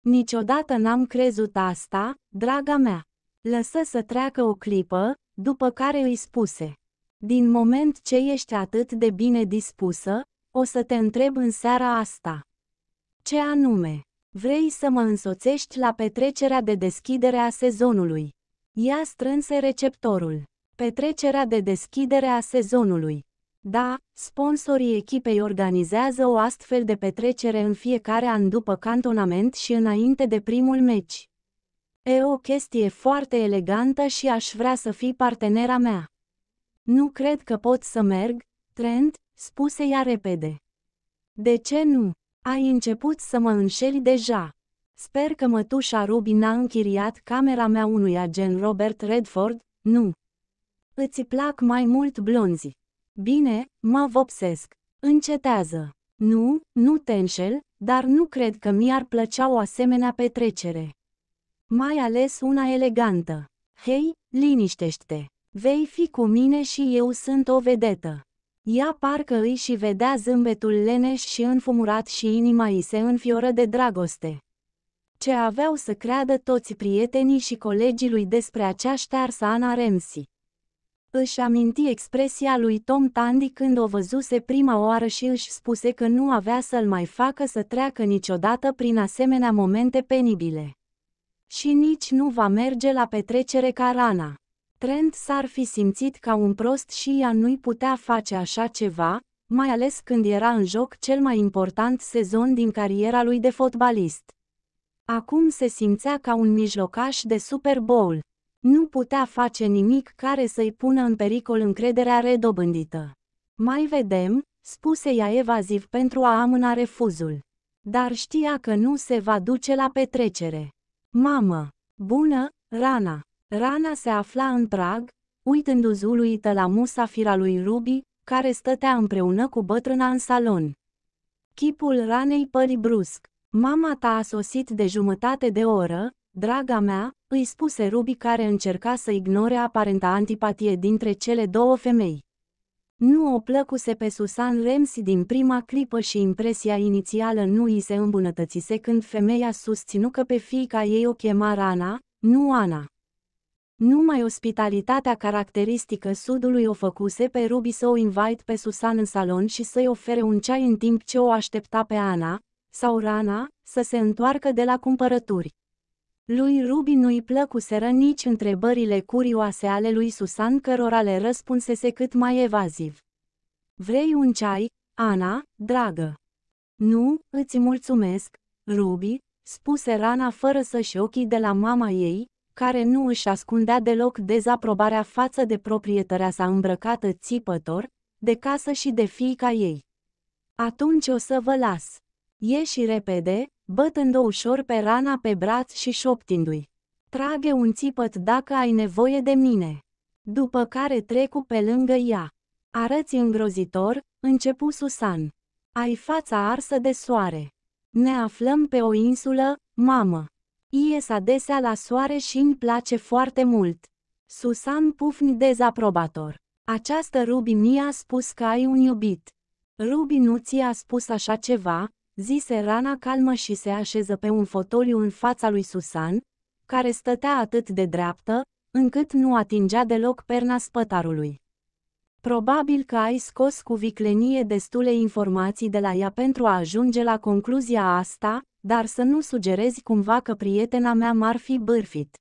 Niciodată n-am crezut asta, draga mea. Lăsă să treacă o clipă, după care îi spuse. Din moment ce ești atât de bine dispusă, o să te întreb în seara asta. Ce anume? Vrei să mă însoțești la petrecerea de deschidere a sezonului? Ea strânse receptorul. Petrecerea de deschidere a sezonului. Da, sponsorii echipei organizează o astfel de petrecere în fiecare an după cantonament și înainte de primul meci. E o chestie foarte elegantă și aș vrea să fii partenera mea. Nu cred că pot să merg, Trent, spuse ea repede. De ce nu? Ai început să mă înșeli deja. Sper că mătușa Ruby n-a închiriat camera mea unui agent Robert Redford, nu. Îți plac mai mult blonzi. Bine, mă vopsesc. Încetează. Nu, nu te înșel, dar nu cred că mi-ar plăcea o asemenea petrecere. Mai ales una elegantă. Hei, liniștește-te. Vei fi cu mine și eu sunt o vedetă. Ea parcă îi și vedea zâmbetul leneș și înfumurat și inima îi se înfioră de dragoste. Ce aveau să creadă toți prietenii și colegii lui despre acea ștearsă Ana Remsi. Își aminti expresia lui Tom Tandy când o văzuse prima oară și își spuse că nu avea să-l mai facă să treacă niciodată prin asemenea momente penibile. Și nici nu va merge la petrecere ca Rana. Trent s-ar fi simțit ca un prost și ea nu-i putea face așa ceva, mai ales când era în joc cel mai important sezon din cariera lui de fotbalist. Acum se simțea ca un mijlocaș de Super Bowl. Nu putea face nimic care să-i pună în pericol încrederea redobândită. Mai vedem, spuse ea evaziv pentru a amâna refuzul. Dar știa că nu se va duce la petrecere. Mamă, bună, Rana! Rana se afla în prag, uitându-ți uluită la musafira lui Ruby, care stătea împreună cu bătrâna în salon. Chipul ranei pări brusc. Mama ta a sosit de jumătate de oră, draga mea, îi spuse Ruby care încerca să ignore aparenta antipatie dintre cele două femei. Nu o plăcuse pe Susan Remsi din prima clipă și impresia inițială nu i se îmbunătățise când femeia susținu că pe fiica ei o chema Rana, nu Ana. Numai ospitalitatea caracteristică sudului o făcuse pe Ruby să o invite pe Susan în salon și să-i ofere un ceai în timp ce o aștepta pe Ana, sau Rana, să se întoarcă de la cumpărături. Lui Ruby nu-i plăcuseră nici întrebările curioase ale lui Susan cărora le răspunsese cât mai evaziv. Vrei un ceai, Ana, dragă? Nu, îți mulțumesc, Ruby, spuse Rana fără să-și ochii de la mama ei, care nu își ascundea deloc dezaprobarea față de proprietărea sa îmbrăcată țipător, de casă și de fiica ei. Atunci o să vă las. Ieși repede, bătând-o ușor pe rana pe braț și șoptindu-i. Trage un țipăt dacă ai nevoie de mine. După care trecu pe lângă ea. Arăți îngrozitor, începu Susan. Ai fața arsă de soare. Ne aflăm pe o insulă, mamă. Ies adesea la soare și îmi place foarte mult. Susan pufni dezaprobator. Această Ruby mi-a spus că ai un iubit. Ruby nu ți-a spus așa ceva, zise Rana calmă și se așeză pe un fotoliu în fața lui Susan, care stătea atât de dreaptă, încât nu atingea deloc perna spătarului. Probabil că ai scos cu viclenie destule informații de la ea pentru a ajunge la concluzia asta, dar să nu sugerezi cumva că prietena mea m-ar fi bârfit.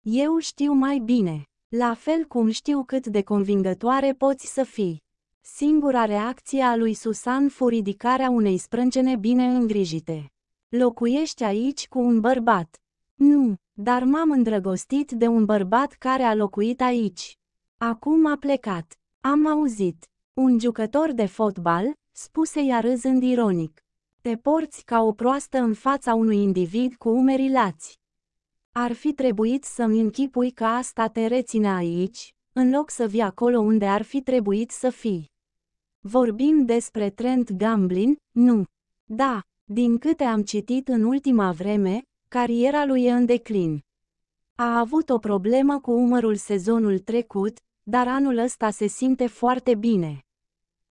Eu știu mai bine, la fel cum știu cât de convingătoare poți să fii. Singura reacție a lui Susan fu ridicarea unei sprâncene bine îngrijite. Locuiești aici cu un bărbat. Nu, dar m-am îndrăgostit de un bărbat care a locuit aici. Acum a plecat. Am auzit. Un jucător de fotbal, spuse ea râzând ironic. Te porți ca o proastă în fața unui individ cu umeri lați. Ar fi trebuit să-mi închipui că asta te reține aici, în loc să vii acolo unde ar fi trebuit să fii. Vorbim despre Trent Gamblin, nu. Da, din câte am citit în ultima vreme, cariera lui e în declin. A avut o problemă cu umărul sezonul trecut, dar anul ăsta se simte foarte bine.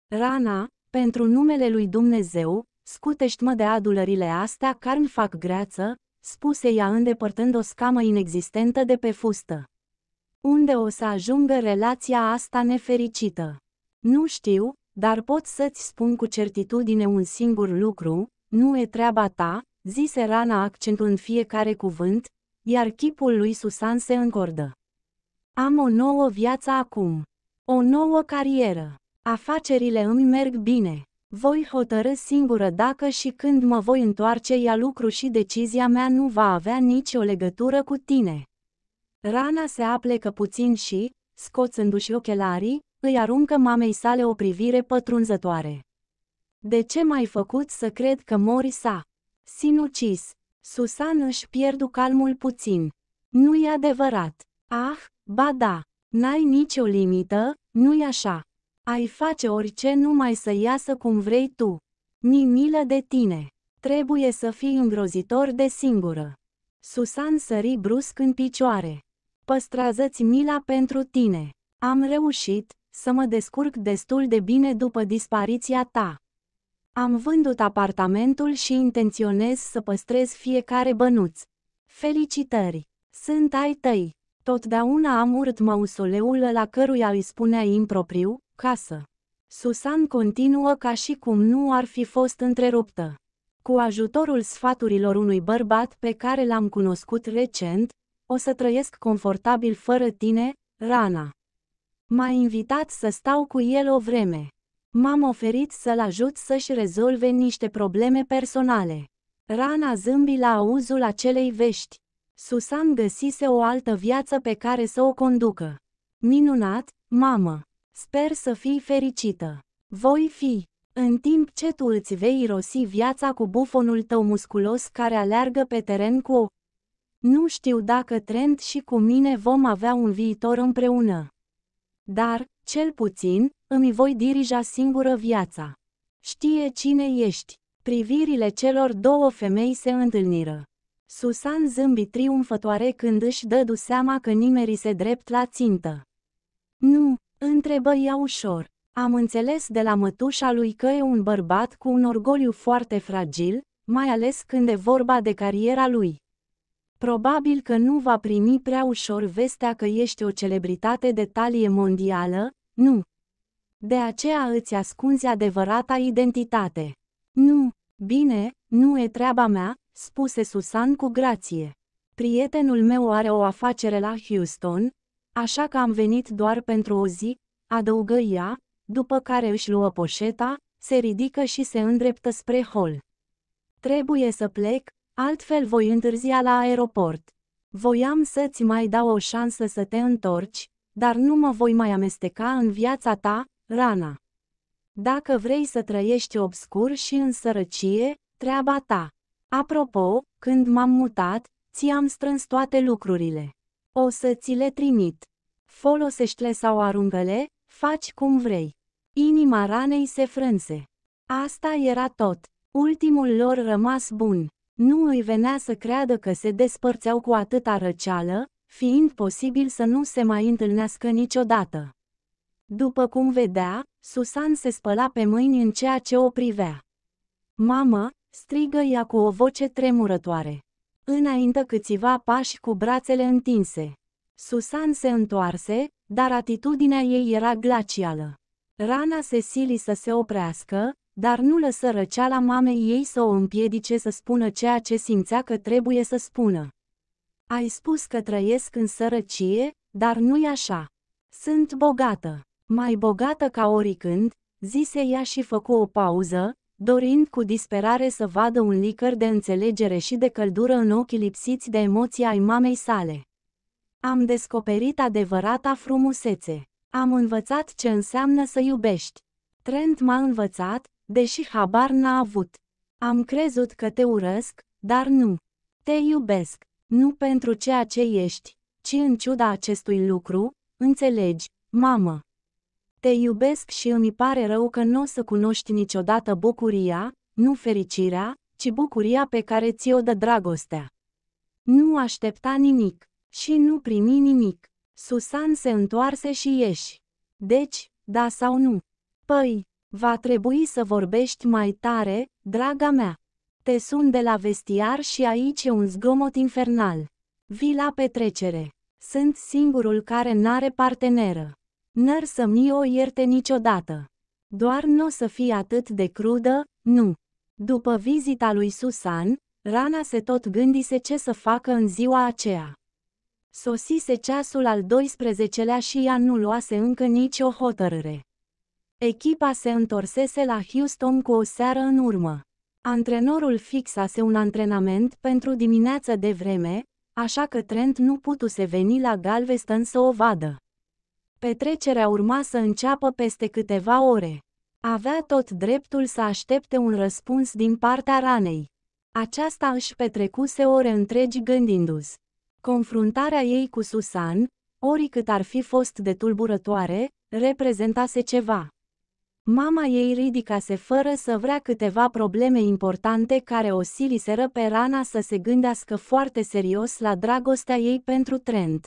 Rana, pentru numele lui Dumnezeu, Scutești-mă de adulările astea care îmi fac greață, spuse ea îndepărtând o scamă inexistentă de pe fustă. Unde o să ajungă relația asta nefericită? Nu știu, dar pot să-ți spun cu certitudine un singur lucru, nu e treaba ta, zise Rana accentuând fiecare cuvânt, iar chipul lui Susan se încordă. Am o nouă viață acum, o nouă carieră, afacerile îmi merg bine. Voi hotărâ singură dacă și când mă voi întoarce ea lucru și decizia mea nu va avea nicio legătură cu tine. Rana se aplecă puțin și, scoțându-și ochelarii, îi aruncă mamei sale o privire pătrunzătoare. De ce m-ai făcut să cred că mori sa? Sinucis. Susan își pierdu calmul puțin. Nu i adevărat. Ah, ba da, n-ai nicio limită, nu-i așa? Ai face orice numai să iasă cum vrei tu. Mi milă de tine. Trebuie să fii îngrozitor de singură. Susan sări brusc în picioare. Păstrează-ți mila pentru tine. Am reușit să mă descurc destul de bine după dispariția ta. Am vândut apartamentul și intenționez să păstrez fiecare bănuț. Felicitări! Sunt ai tăi! Totdeauna am urât mausoleul la căruia îi spunea impropriu, casă. Susan continuă ca și cum nu ar fi fost întreruptă. Cu ajutorul sfaturilor unui bărbat pe care l-am cunoscut recent, o să trăiesc confortabil fără tine, Rana. M-a invitat să stau cu el o vreme. M-am oferit să-l ajut să-și rezolve niște probleme personale. Rana zâmbi la auzul acelei vești. Susan găsise o altă viață pe care să o conducă. Minunat, mamă! Sper să fii fericită! Voi fi! În timp ce tu îți vei irosi viața cu bufonul tău musculos care aleargă pe teren cu o... Nu știu dacă Trent și cu mine vom avea un viitor împreună. Dar, cel puțin, îmi voi dirija singură viața. Știe cine ești. Privirile celor două femei se întâlniră. Susan zâmbi triumfătoare când își dădu seama că nimeni se drept la țintă. Nu, întrebă ea ușor. Am înțeles de la mătușa lui că e un bărbat cu un orgoliu foarte fragil, mai ales când e vorba de cariera lui. Probabil că nu va primi prea ușor vestea că ești o celebritate de talie mondială, nu. De aceea îți ascunzi adevărata identitate. Nu, bine, nu e treaba mea, spuse Susan cu grație. Prietenul meu are o afacere la Houston, așa că am venit doar pentru o zi, adăugă ea, după care își luă poșeta, se ridică și se îndreptă spre hol. Trebuie să plec, altfel voi întârzia la aeroport. Voiam să-ți mai dau o șansă să te întorci, dar nu mă voi mai amesteca în viața ta, Rana. Dacă vrei să trăiești obscur și în sărăcie, treaba ta. Apropo, când m-am mutat, ți-am strâns toate lucrurile. O să ți le trimit. Folosește-le sau arunge-le, faci cum vrei. Inima ranei se frânse. Asta era tot. Ultimul lor rămas bun. Nu îi venea să creadă că se despărțeau cu atâta răceală, fiind posibil să nu se mai întâlnească niciodată. După cum vedea, Susan se spăla pe mâini în ceea ce o privea. Mamă, strigă ea cu o voce tremurătoare. Înaintă câțiva pași cu brațele întinse. Susan se întoarse, dar atitudinea ei era glacială. Rana se sili să se oprească, dar nu lăsă răceala mamei ei să o împiedice să spună ceea ce simțea că trebuie să spună. Ai spus că trăiesc în sărăcie, dar nu-i așa. Sunt bogată, mai bogată ca oricând, zise ea și făcu o pauză, dorind cu disperare să vadă un licăr de înțelegere și de căldură în ochii lipsiți de emoția ai mamei sale. Am descoperit adevărata frumusețe. Am învățat ce înseamnă să iubești. Trent m-a învățat, deși habar n-a avut. Am crezut că te urăsc, dar nu. Te iubesc, nu pentru ceea ce ești, ci în ciuda acestui lucru, înțelegi, mamă. Te iubesc și îmi pare rău că nu o să cunoști niciodată bucuria, nu fericirea, ci bucuria pe care ți-o dă dragostea. Nu aștepta nimic și nu primi nimic. Susan se întoarse și ieși. Deci, da sau nu? Păi, va trebui să vorbești mai tare, draga mea. Te sun de la vestiar și aici e un zgomot infernal. Vii la petrecere. Sunt singurul care n-are parteneră. N-ar să mi o ierte niciodată. Doar nu o să fie atât de crudă, nu. După vizita lui Susan, Rana se tot gândise ce să facă în ziua aceea. Sosise ceasul al 12-lea și ea nu luase încă nicio hotărâre. Echipa se întorsese la Houston cu o seară în urmă. Antrenorul fixase un antrenament pentru dimineață de vreme, așa că Trent nu putuse veni la Galveston să o vadă. Petrecerea urma să înceapă peste câteva ore. Avea tot dreptul să aștepte un răspuns din partea ranei. Aceasta își petrecuse ore întregi gândindu se Confruntarea ei cu Susan, oricât ar fi fost de tulburătoare, reprezentase ceva. Mama ei ridicase fără să vrea câteva probleme importante care o siliseră pe Rana să se gândească foarte serios la dragostea ei pentru Trent.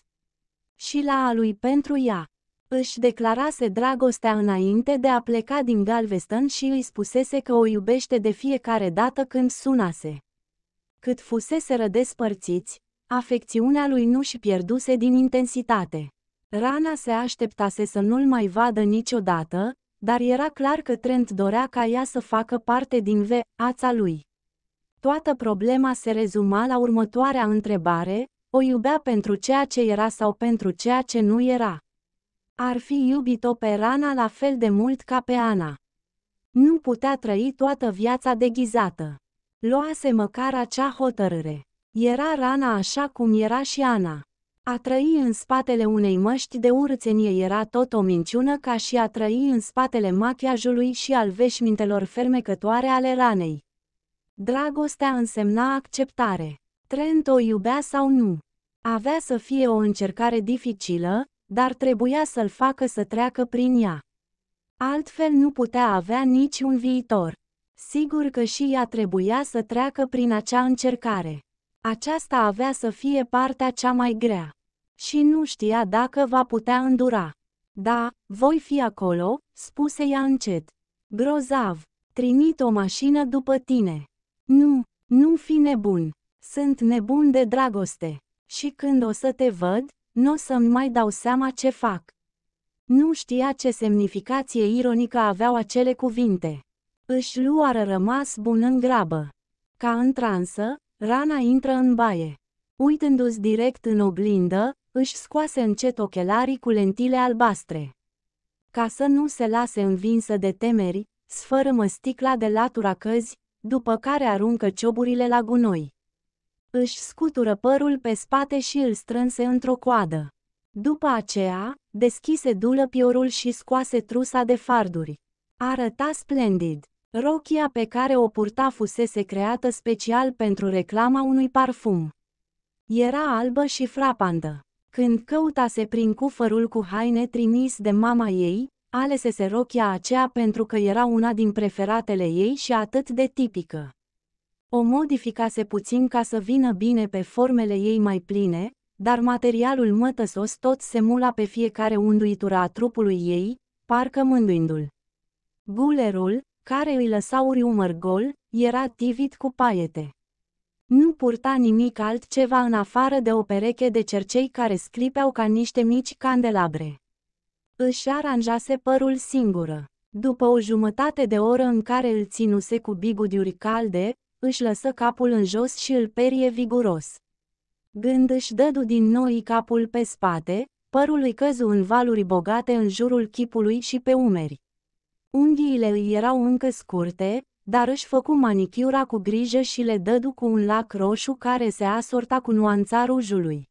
Și la a lui pentru ea. Își declarase dragostea înainte de a pleca din Galveston și îi spusese că o iubește de fiecare dată când sunase. Cât fuseseră despărțiți, afecțiunea lui nu și pierduse din intensitate. Rana se așteptase să nu-l mai vadă niciodată, dar era clar că Trent dorea ca ea să facă parte din viața lui. Toată problema se rezuma la următoarea întrebare, o iubea pentru ceea ce era sau pentru ceea ce nu era. Ar fi iubit-o pe Rana la fel de mult ca pe Ana. Nu putea trăi toată viața deghizată. Luase măcar acea hotărâre. Era Rana așa cum era și Ana. A trăi în spatele unei măști de urțenie era tot o minciună ca și a trăi în spatele machiajului și al veșmintelor fermecătoare ale ranei. Dragostea însemna acceptare. Trent o iubea sau nu. Avea să fie o încercare dificilă, dar trebuia să-l facă să treacă prin ea. Altfel nu putea avea niciun viitor. Sigur că și ea trebuia să treacă prin acea încercare. Aceasta avea să fie partea cea mai grea. Și nu știa dacă va putea îndura. Da, voi fi acolo, spuse ea încet. Grozav, trimit o mașină după tine. Nu, nu fi nebun. Sunt nebun de dragoste. Și când o să te văd, nu o să-mi mai dau seama ce fac. Nu știa ce semnificație ironică aveau acele cuvinte. Își luară rămas bun în grabă. Ca în transă, Rana intră în baie. Uitându-se direct în oglindă, își scoase încet ochelarii cu lentile albastre. Ca să nu se lase învinsă de temeri, sfărâmă sticla de latura căzi, după care aruncă cioburile la gunoi își scutură părul pe spate și îl strânse într-o coadă. După aceea, deschise dulăpiorul și scoase trusa de farduri. Arăta splendid. Rochia pe care o purta fusese creată special pentru reclama unui parfum. Era albă și frapantă. Când căutase prin cufărul cu haine trimis de mama ei, alesese rochia aceea pentru că era una din preferatele ei și atât de tipică. O modificase puțin ca să vină bine pe formele ei mai pline, dar materialul mătăsos tot se mula pe fiecare unduitură a trupului ei, parcă mânduindu-l. Gulerul, care îi lăsa umăr gol, era tivit cu paiete. Nu purta nimic altceva în afară de o pereche de cercei care sclipeau ca niște mici candelabre. Își aranjase părul singură. După o jumătate de oră în care îl ținuse cu bigudiuri calde, își lăsă capul în jos și îl perie viguros. Gând își dădu din noi capul pe spate, părul îi căzu în valuri bogate în jurul chipului și pe umeri. Unghiile îi erau încă scurte, dar își făcu manicura cu grijă și le dădu cu un lac roșu care se asorta cu nuanța rujului.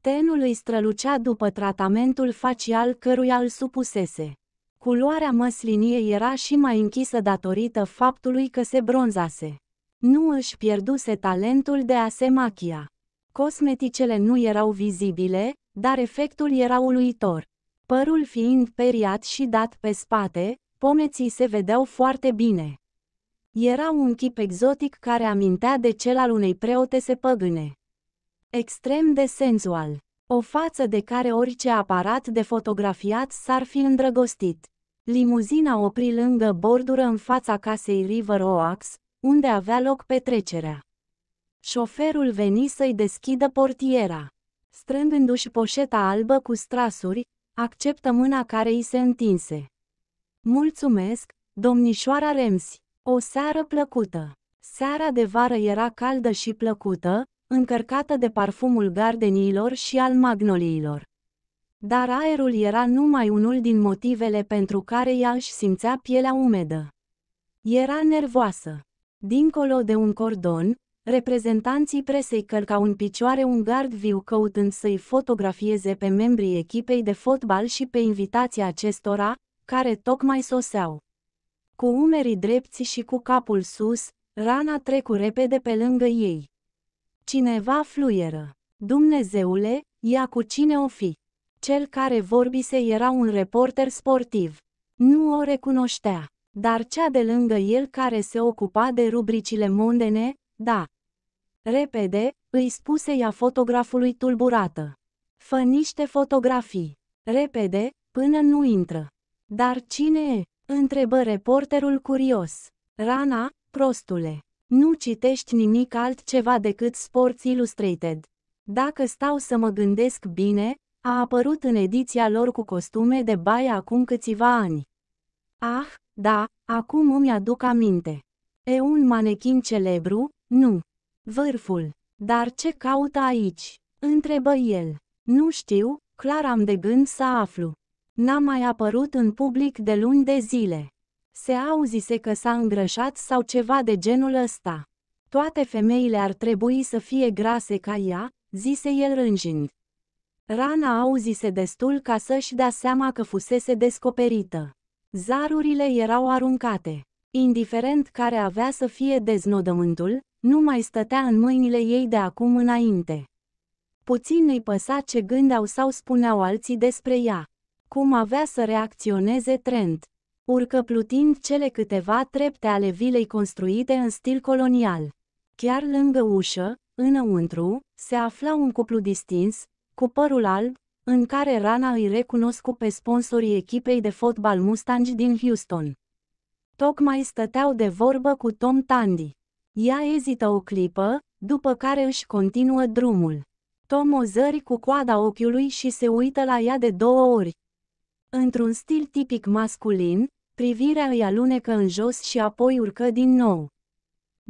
Tenul îi strălucea după tratamentul facial căruia îl supusese. Culoarea măsliniei era și mai închisă datorită faptului că se bronzase. Nu își pierduse talentul de a se machia. Cosmeticele nu erau vizibile, dar efectul era uluitor. Părul fiind periat și dat pe spate, pomeții se vedeau foarte bine. Era un chip exotic care amintea de cel al unei preotese păgâne. Extrem de sensual, O față de care orice aparat de fotografiat s-ar fi îndrăgostit. Limuzina opri lângă bordură în fața casei River Oaks, unde avea loc petrecerea. Șoferul veni să-i deschidă portiera. Strângându-și poșeta albă cu strasuri, acceptă mâna care îi se întinse. Mulțumesc, domnișoara Remsi. o seară plăcută. Seara de vară era caldă și plăcută, încărcată de parfumul gardeniilor și al magnoliilor. Dar aerul era numai unul din motivele pentru care ea își simțea pielea umedă. Era nervoasă. Dincolo de un cordon, reprezentanții presei călcau în picioare un gard viu căutând să-i fotografieze pe membrii echipei de fotbal și pe invitația acestora, care tocmai soseau. Cu umerii drepți și cu capul sus, rana trecu repede pe lângă ei. Cineva fluieră. Dumnezeule, ea cu cine o fi? Cel care vorbise era un reporter sportiv. Nu o recunoștea dar cea de lângă el care se ocupa de rubricile mondene, da. Repede, îi spuse ea fotografului tulburată. Fă niște fotografii. Repede, până nu intră. Dar cine e? Întrebă reporterul curios. Rana, prostule. Nu citești nimic altceva decât Sports Illustrated. Dacă stau să mă gândesc bine, a apărut în ediția lor cu costume de baie acum câțiva ani. Ah, da, acum îmi aduc aminte. E un manechin celebru? Nu. Vârful. Dar ce caută aici? Întrebă el. Nu știu, clar am de gând să aflu. N-a mai apărut în public de luni de zile. Se auzise că s-a îngrășat sau ceva de genul ăsta. Toate femeile ar trebui să fie grase ca ea, zise el rânjind. Rana auzise destul ca să-și dea seama că fusese descoperită. Zarurile erau aruncate. Indiferent care avea să fie deznodământul, nu mai stătea în mâinile ei de acum înainte. Puțin îi păsa ce gândeau sau spuneau alții despre ea. Cum avea să reacționeze Trent? Urcă plutind cele câteva trepte ale vilei construite în stil colonial. Chiar lângă ușă, înăuntru, se afla un cuplu distins, cu părul alb, în care Rana îi recunoscu pe sponsorii echipei de fotbal Mustangi din Houston. Tocmai stăteau de vorbă cu Tom Tandy. Ea ezită o clipă, după care își continuă drumul. Tom o zări cu coada ochiului și se uită la ea de două ori. Într-un stil tipic masculin, privirea îi alunecă în jos și apoi urcă din nou.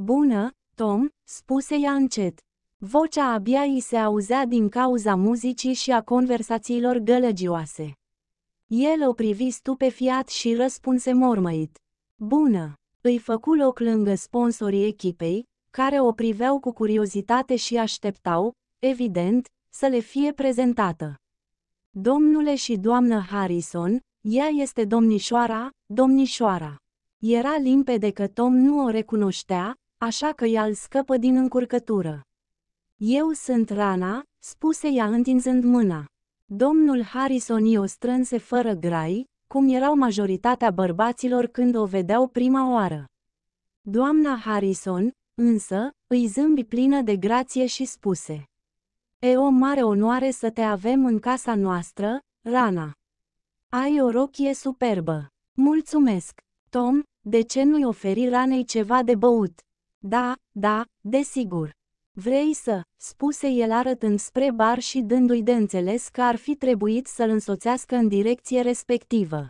Bună, Tom, spuse ea încet. Vocea abia îi se auzea din cauza muzicii și a conversațiilor gălăgioase. El o privi stupefiat și răspunse mormăit. Bună! Îi făcu loc lângă sponsorii echipei, care o priveau cu curiozitate și așteptau, evident, să le fie prezentată. Domnule și doamnă Harrison, ea este domnișoara, domnișoara. Era limpede că Tom nu o recunoștea, așa că i al scăpă din încurcătură. Eu sunt rana, spuse ea întinzând mâna. Domnul Harrison i o strânse fără grai, cum erau majoritatea bărbaților când o vedeau prima oară. Doamna Harrison, însă, îi zâmbi plină de grație și spuse. E o mare onoare să te avem în casa noastră, Rana. Ai o rochie superbă. Mulțumesc, Tom, de ce nu-i oferi ranei ceva de băut? Da, da, desigur. Vrei să, spuse el arătând spre bar și dându-i de înțeles că ar fi trebuit să-l însoțească în direcție respectivă.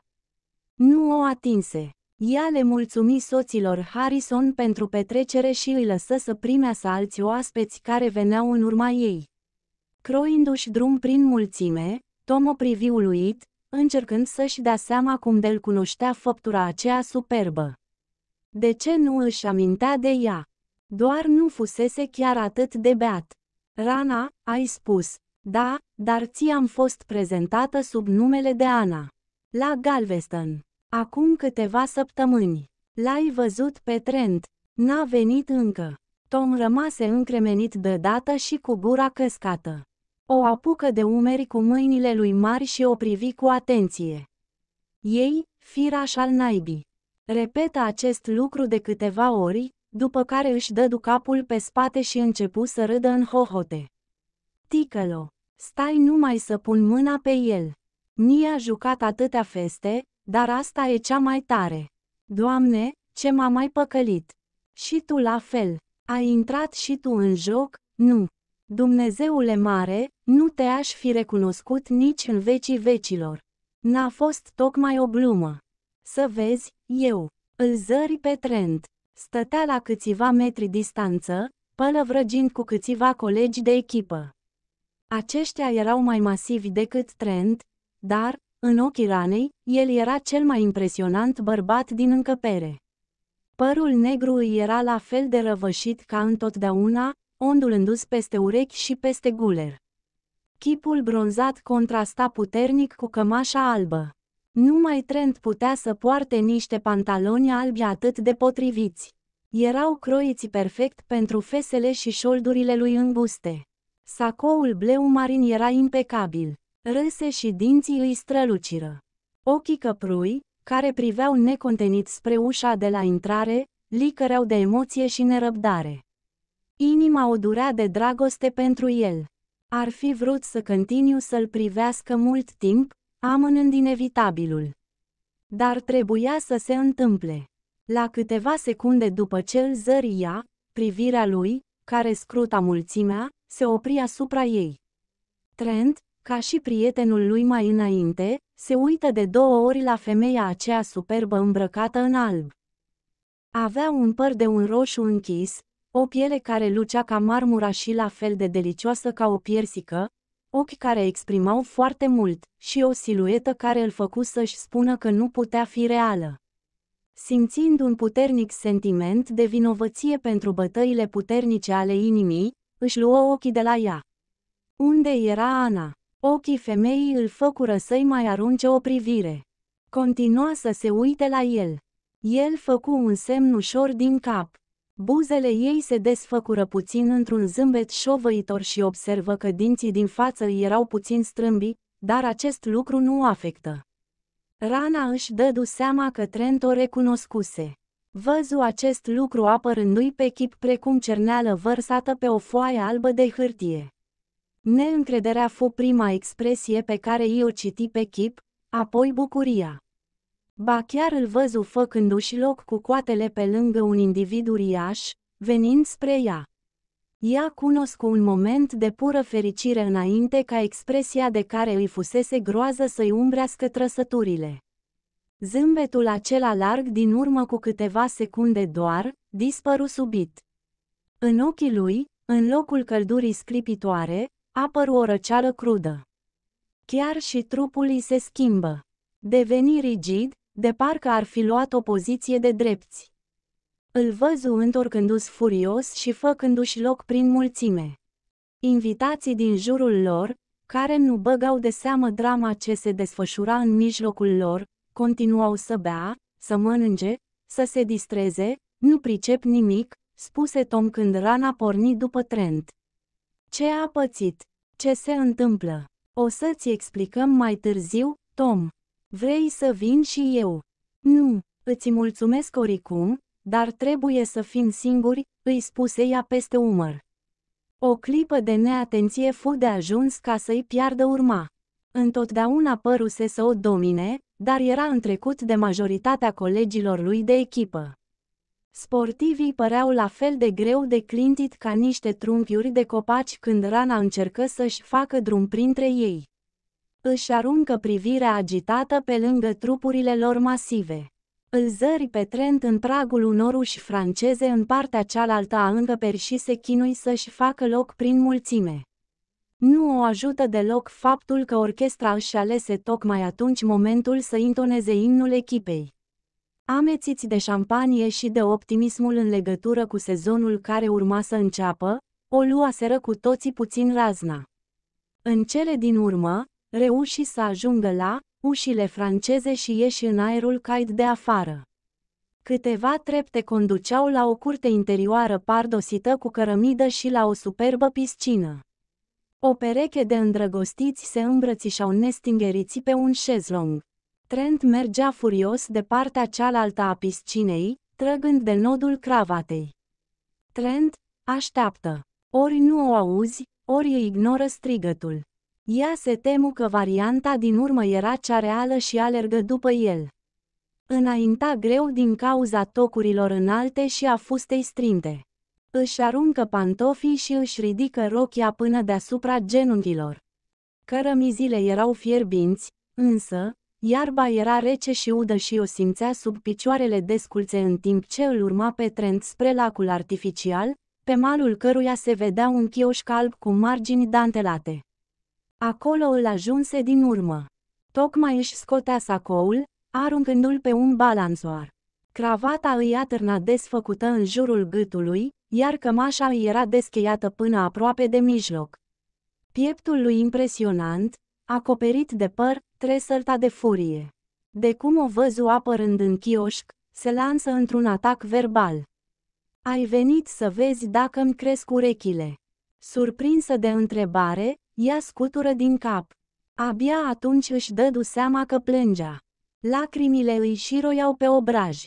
Nu o atinse. Ea le mulțumi soților Harrison pentru petrecere și îi lăsă să primească alți oaspeți care veneau în urma ei. Croindu-și drum prin mulțime, Tom o privi uluit, încercând să-și dea seama cum de-l cunoștea făptura aceea superbă. De ce nu își amintea de ea? Doar nu fusese chiar atât de beat. Rana, ai spus, da, dar ți-am fost prezentată sub numele de Ana. La Galveston. Acum câteva săptămâni. L-ai văzut pe Trent. N-a venit încă. Tom rămase încremenit deodată și cu gura căscată. O apucă de umeri cu mâinile lui mari și o privi cu atenție. Ei, firaș al naibii. Repetă acest lucru de câteva ori, după care își dădu capul pe spate și începu să râdă în hohote. Ticălo, stai numai să pun mâna pe el. mi a jucat atâtea feste, dar asta e cea mai tare. Doamne, ce m-a mai păcălit! Și tu la fel, ai intrat și tu în joc, nu. Dumnezeule mare, nu te-aș fi recunoscut nici în vecii vecilor. N-a fost tocmai o glumă. Să vezi, eu, îl zări pe trend. Stătea la câțiva metri distanță, pălăvrăgind cu câțiva colegi de echipă. Aceștia erau mai masivi decât Trent, dar, în ochii ranei, el era cel mai impresionant bărbat din încăpere. Părul negru îi era la fel de răvășit ca întotdeauna, ondulându-se peste urechi și peste guler. Chipul bronzat contrasta puternic cu cămașa albă. Numai Trent putea să poarte niște pantaloni albi atât de potriviți. Erau croiți perfect pentru fesele și șoldurile lui înguste. Sacoul bleu marin era impecabil. Râse și dinții îi străluciră. Ochii căprui, care priveau necontenit spre ușa de la intrare, licăreau de emoție și nerăbdare. Inima o durea de dragoste pentru el. Ar fi vrut să continu să-l privească mult timp, Amânând inevitabilul. Dar trebuia să se întâmple. La câteva secunde după ce îl zăria, privirea lui, care scruta mulțimea, se opri asupra ei. Trent, ca și prietenul lui mai înainte, se uită de două ori la femeia aceea superbă îmbrăcată în alb. Avea un păr de un roșu închis, o piele care lucea ca marmura și la fel de delicioasă ca o piersică, ochi care exprimau foarte mult și o siluetă care îl făcu să-și spună că nu putea fi reală. Simțind un puternic sentiment de vinovăție pentru bătăile puternice ale inimii, își luă ochii de la ea. Unde era Ana? Ochii femeii îl făcură să-i mai arunce o privire. Continua să se uite la el. El făcu un semn ușor din cap. Buzele ei se desfăcură puțin într-un zâmbet șovăitor și observă că dinții din față erau puțin strâmbi, dar acest lucru nu afectă. Rana își dădu seama că Trent o recunoscuse. Văzu acest lucru apărându-i pe chip precum cerneală vărsată pe o foaie albă de hârtie. Neîncrederea fu prima expresie pe care i-o citi pe chip, apoi bucuria. Ba chiar îl văzu făcându-și loc cu coatele pe lângă un individ uriaș, venind spre ea. Ea cunoscu un moment de pură fericire înainte ca expresia de care îi fusese groază să-i umbrească trăsăturile. Zâmbetul acela larg din urmă cu câteva secunde doar, dispăru subit. În ochii lui, în locul căldurii sclipitoare, apăru o răceală crudă. Chiar și trupul îi se schimbă. Deveni rigid, de parcă ar fi luat o poziție de drepți. Îl văzu întorcându-se furios și făcându-și loc prin mulțime. Invitații din jurul lor, care nu băgau de seamă drama ce se desfășura în mijlocul lor, continuau să bea, să mănânce, să se distreze, nu pricep nimic, spuse Tom când rana porni după Trent. Ce a pățit? Ce se întâmplă? O să-ți explicăm mai târziu, Tom. Vrei să vin și eu? Nu, îți mulțumesc oricum, dar trebuie să fim singuri, îi spuse ea peste umăr. O clipă de neatenție fu de ajuns ca să-i piardă urma. Întotdeauna păruse să o domine, dar era întrecut de majoritatea colegilor lui de echipă. Sportivii păreau la fel de greu de clintit ca niște trunchiuri de copaci când rana încercă să-și facă drum printre ei. Își aruncă privirea agitată pe lângă trupurile lor masive. Îl zări pe Trent în pragul unor uși franceze în partea cealaltă a îngăperi și se chinui să-și facă loc prin mulțime. Nu o ajută deloc faptul că orchestra își alese tocmai atunci momentul să intoneze imnul echipei. Amețiți de șampanie și de optimismul în legătură cu sezonul care urma să înceapă, o luaseră cu toții puțin razna. În cele din urmă, reuși să ajungă la ușile franceze și ieși în aerul caid de afară. Câteva trepte conduceau la o curte interioară pardosită cu cărămidă și la o superbă piscină. O pereche de îndrăgostiți se îmbrățișau nestingeriți pe un șezlong. Trent mergea furios de partea cealaltă a piscinei, trăgând de nodul cravatei. Trent, așteaptă. Ori nu o auzi, ori îi ignoră strigătul. Ea se temu că varianta din urmă era cea reală și alergă după el. Înainta greu din cauza tocurilor înalte și a fustei strinte. Își aruncă pantofii și își ridică rochia până deasupra genunchilor. Cărămizile erau fierbinți, însă, iarba era rece și udă și o simțea sub picioarele desculțe în timp ce îl urma pe trend spre lacul artificial, pe malul căruia se vedea un chioșc alb cu margini dantelate. Acolo îl ajunse din urmă. Tocmai își scotea sacoul, aruncându-l pe un balanțoar. Cravata îi atârna desfăcută în jurul gâtului, iar cămașa îi era descheiată până aproape de mijloc. Pieptul lui impresionant, acoperit de păr, tresărta de furie. De cum o văzu apărând în chioșc, se lansă într-un atac verbal. Ai venit să vezi dacă îmi cresc urechile. Surprinsă de întrebare, ea scutură din cap. Abia atunci își dădu seama că plângea. Lacrimile îi șiroiau pe obraj.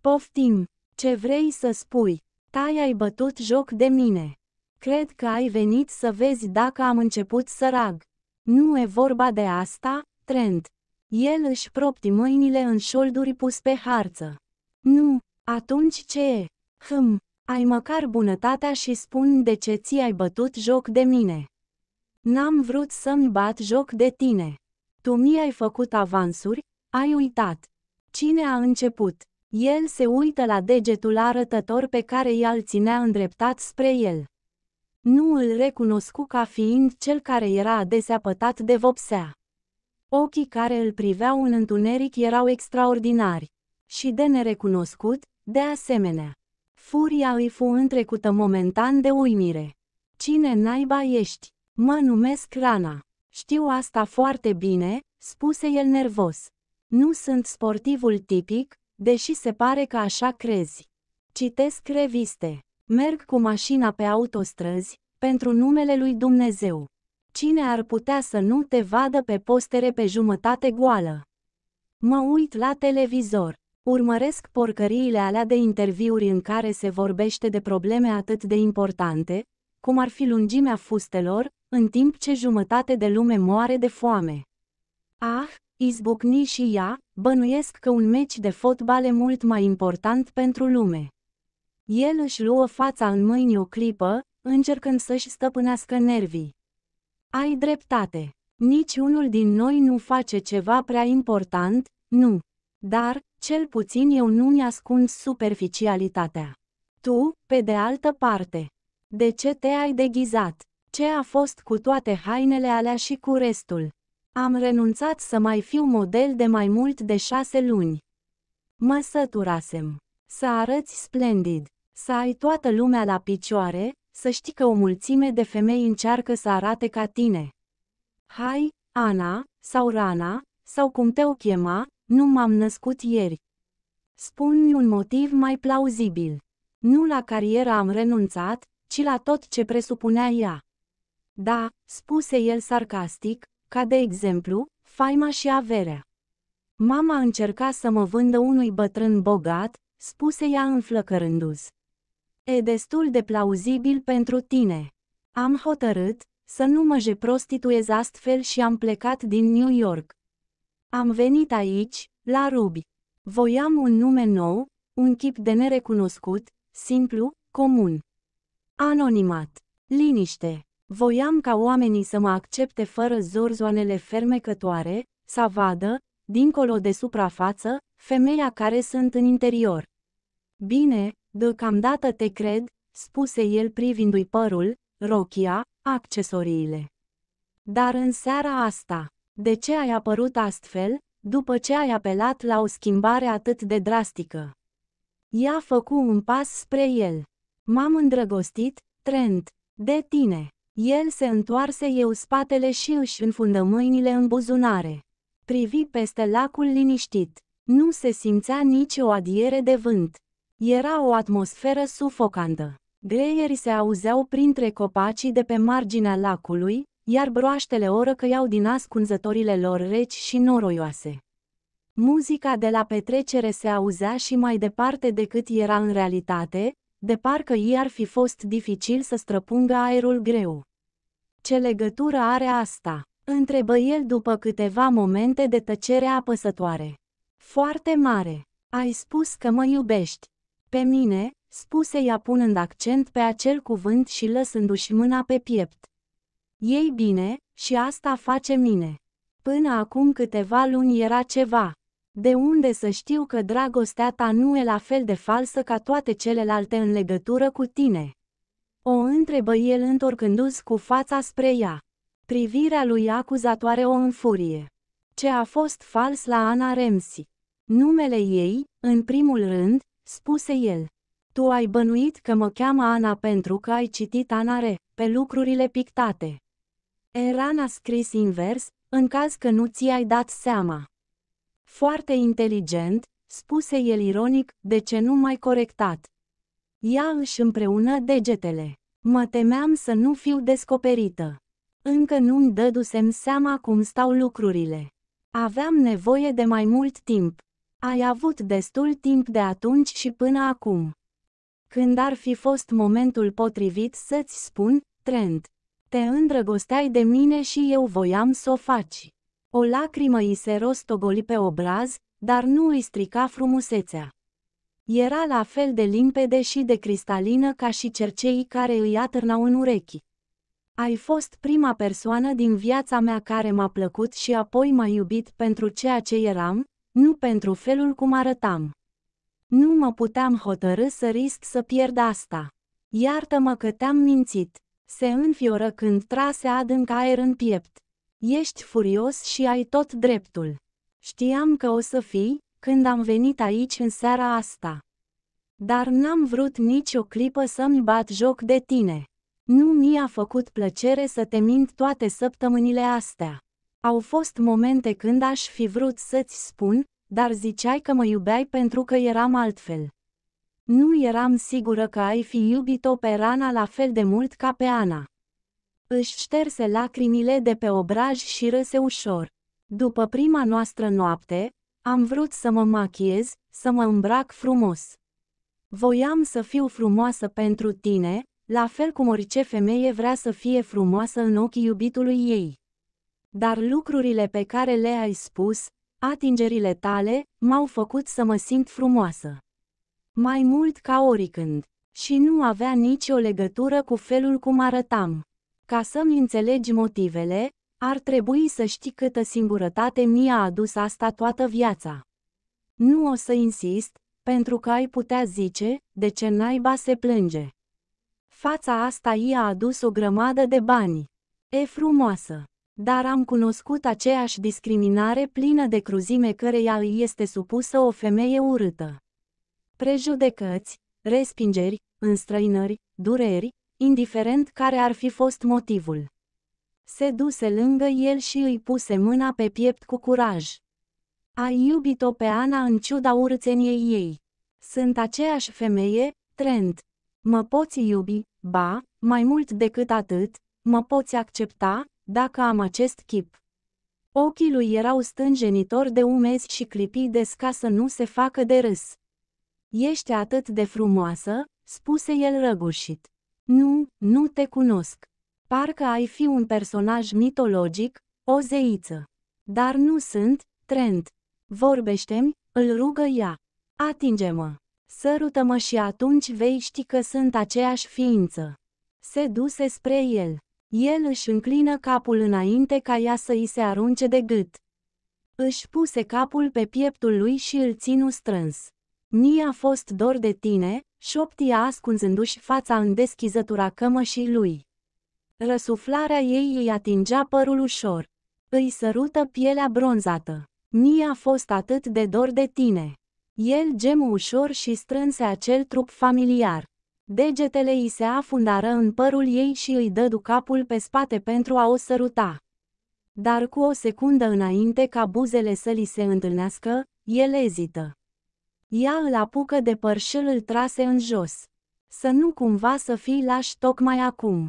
Poftim, ce vrei să spui? Tai ai bătut joc de mine. Cred că ai venit să vezi dacă am început să rag. Nu e vorba de asta, Trent. El își propti mâinile în șolduri pus pe harță. Nu, atunci ce e? Hm, ai măcar bunătatea și spun de ce ți-ai bătut joc de mine. N-am vrut să-mi bat joc de tine. Tu mi-ai făcut avansuri, ai uitat. Cine a început? El se uită la degetul arătător pe care i al ținea îndreptat spre el. Nu îl recunoscu ca fiind cel care era adesea pătat de vopsea. Ochii care îl priveau în întuneric erau extraordinari și de nerecunoscut, de asemenea. Furia îi fu întrecută momentan de uimire. Cine naiba ești? Mă numesc Rana. Știu asta foarte bine, spuse el nervos. Nu sunt sportivul tipic, deși se pare că așa crezi. Citesc reviste. Merg cu mașina pe autostrăzi, pentru numele lui Dumnezeu. Cine ar putea să nu te vadă pe postere pe jumătate goală? Mă uit la televizor. Urmăresc porcăriile alea de interviuri în care se vorbește de probleme atât de importante, cum ar fi lungimea fustelor, în timp ce jumătate de lume moare de foame. Ah, izbucni și ea, bănuiesc că un meci de fotbal e mult mai important pentru lume. El își luă fața în mâini o clipă, încercând să-și stăpânească nervii. Ai dreptate. Nici unul din noi nu face ceva prea important, nu. Dar, cel puțin eu nu-mi ascund superficialitatea. Tu, pe de altă parte. De ce te-ai deghizat? Ce a fost cu toate hainele alea și cu restul? Am renunțat să mai fiu model de mai mult de șase luni. Mă săturasem. Să arăți splendid. Să ai toată lumea la picioare, să știi că o mulțime de femei încearcă să arate ca tine. Hai, Ana, sau Rana, sau cum te-o chema, nu m-am născut ieri. Spun un motiv mai plauzibil. Nu la cariera am renunțat, ci la tot ce presupunea ea. Da, spuse el sarcastic, ca de exemplu, faima și averea. Mama încerca să mă vândă unui bătrân bogat, spuse ea înflăcărându-s. E destul de plauzibil pentru tine. Am hotărât să nu mă jeprostituez astfel și am plecat din New York. Am venit aici, la Rubi. Voiam un nume nou, un chip de nerecunoscut, simplu, comun. Anonimat. Liniște. Voiam ca oamenii să mă accepte fără zorzoanele fermecătoare, să vadă, dincolo de suprafață, femeia care sunt în interior. Bine, deocamdată te cred, spuse el privindu-i părul, rochia, accesoriile. Dar în seara asta, de ce ai apărut astfel, după ce ai apelat la o schimbare atât de drastică? Ea făcu un pas spre el. M-am îndrăgostit, Trent, de tine. El se întoarse eu spatele și își înfundă mâinile în buzunare. Privi peste lacul liniștit. Nu se simțea nici o adiere de vânt. Era o atmosferă sufocantă. Greierii se auzeau printre copacii de pe marginea lacului, iar broaștele oră căiau din ascunzătorile lor reci și noroioase. Muzica de la petrecere se auzea și mai departe decât era în realitate, de parcă i ar fi fost dificil să străpungă aerul greu. Ce legătură are asta? Întrebă el după câteva momente de tăcere apăsătoare. Foarte mare. Ai spus că mă iubești. Pe mine, spuse ea punând accent pe acel cuvânt și lăsându-și mâna pe piept. Ei bine, și asta face mine. Până acum câteva luni era ceva. De unde să știu că dragostea ta nu e la fel de falsă ca toate celelalte în legătură cu tine? O întrebă el întorcându-se cu fața spre ea. Privirea lui acuzatoare o înfurie. Ce a fost fals la Ana Remsi. Numele ei, în primul rând, spuse el. Tu ai bănuit că mă cheamă Ana pentru că ai citit Ana Re, pe lucrurile pictate. Eran a scris invers, în caz că nu ți-ai dat seama. Foarte inteligent, spuse el ironic, de ce nu mai corectat. Ea își împreună degetele. Mă temeam să nu fiu descoperită. Încă nu-mi dădusem seama cum stau lucrurile. Aveam nevoie de mai mult timp. Ai avut destul timp de atunci și până acum. Când ar fi fost momentul potrivit să-ți spun, Trent, te îndrăgosteai de mine și eu voiam să o faci. O lacrimă îi se rostogoli pe obraz, dar nu îi strica frumusețea. Era la fel de limpede și de cristalină ca și cerceii care îi atârnau în urechi. Ai fost prima persoană din viața mea care m-a plăcut și apoi m-a iubit pentru ceea ce eram, nu pentru felul cum arătam. Nu mă puteam hotărâ să risc să pierd asta. Iartă-mă că te-am mințit. Se înfioră când trase adânc aer în piept. Ești furios și ai tot dreptul. Știam că o să fii, când am venit aici în seara asta. Dar n-am vrut nici o clipă să-mi bat joc de tine. Nu mi-a făcut plăcere să te mint toate săptămânile astea. Au fost momente când aș fi vrut să-ți spun, dar ziceai că mă iubeai pentru că eram altfel. Nu eram sigură că ai fi iubit-o pe Rana la fel de mult ca pe Ana. Își șterse lacrimile de pe obraj și râse ușor. După prima noastră noapte, am vrut să mă machiez, să mă îmbrac frumos. Voiam să fiu frumoasă pentru tine, la fel cum orice femeie vrea să fie frumoasă în ochii iubitului ei. Dar lucrurile pe care le-ai spus, atingerile tale, m-au făcut să mă simt frumoasă. Mai mult ca oricând. Și nu avea nicio legătură cu felul cum arătam. Ca să-mi înțelegi motivele, ar trebui să știi câtă singurătate mi-a adus asta toată viața. Nu o să insist, pentru că ai putea zice, de ce naiba se plânge. Fața asta i-a adus o grămadă de bani. E frumoasă. Dar am cunoscut aceeași discriminare plină de cruzime căreia îi este supusă o femeie urâtă. Prejudecăți, respingeri, înstrăinări, dureri, indiferent care ar fi fost motivul. Se duse lângă el și îi puse mâna pe piept cu curaj. A iubit-o pe Ana în ciuda urțeniei ei. Sunt aceeași femeie, Trent. Mă poți iubi, ba, mai mult decât atât, mă poți accepta, dacă am acest chip. Ochii lui erau stânjenitori de umezi și clipii de ca să nu se facă de râs. Ești atât de frumoasă, spuse el răgușit. Nu, nu te cunosc. Parcă ai fi un personaj mitologic, o zeiță. Dar nu sunt, Trent. Vorbește-mi, îl rugă ea. Atinge-mă. Sărută-mă și atunci vei ști că sunt aceeași ființă. Se duse spre el. El își înclină capul înainte ca ea să îi se arunce de gât. Își puse capul pe pieptul lui și îl ținu strâns. Mi-a fost dor de tine, șoptia ascunzându-și fața în deschizătura cămășii lui. Răsuflarea ei îi atingea părul ușor. Îi sărută pielea bronzată. mi a fost atât de dor de tine. El gemu ușor și strânse acel trup familiar. Degetele îi se afundară în părul ei și îi dădu capul pe spate pentru a o săruta. Dar cu o secundă înainte ca buzele să li se întâlnească, el ezită. Ea îl apucă de păr și îl trase în jos. Să nu cumva să fii lași tocmai acum.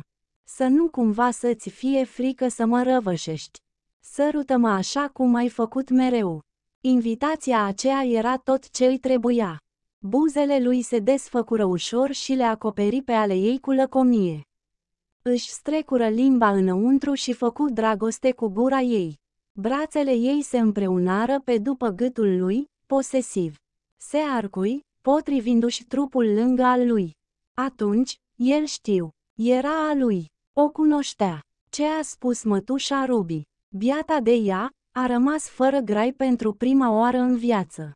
Să nu cumva să-ți fie frică să mă răvășești. Sărută-mă așa cum ai făcut mereu. Invitația aceea era tot ce îi trebuia. Buzele lui se desfăcură ușor și le acoperi pe ale ei cu lăcomie. Își strecură limba înăuntru și făcu dragoste cu gura ei. Brațele ei se împreunară pe după gâtul lui, posesiv. Se arcui, potrivindu-și trupul lângă al lui. Atunci, el știu, era a lui. O cunoștea. Ce a spus mătușa Ruby? Biata de ea a rămas fără grai pentru prima oară în viață.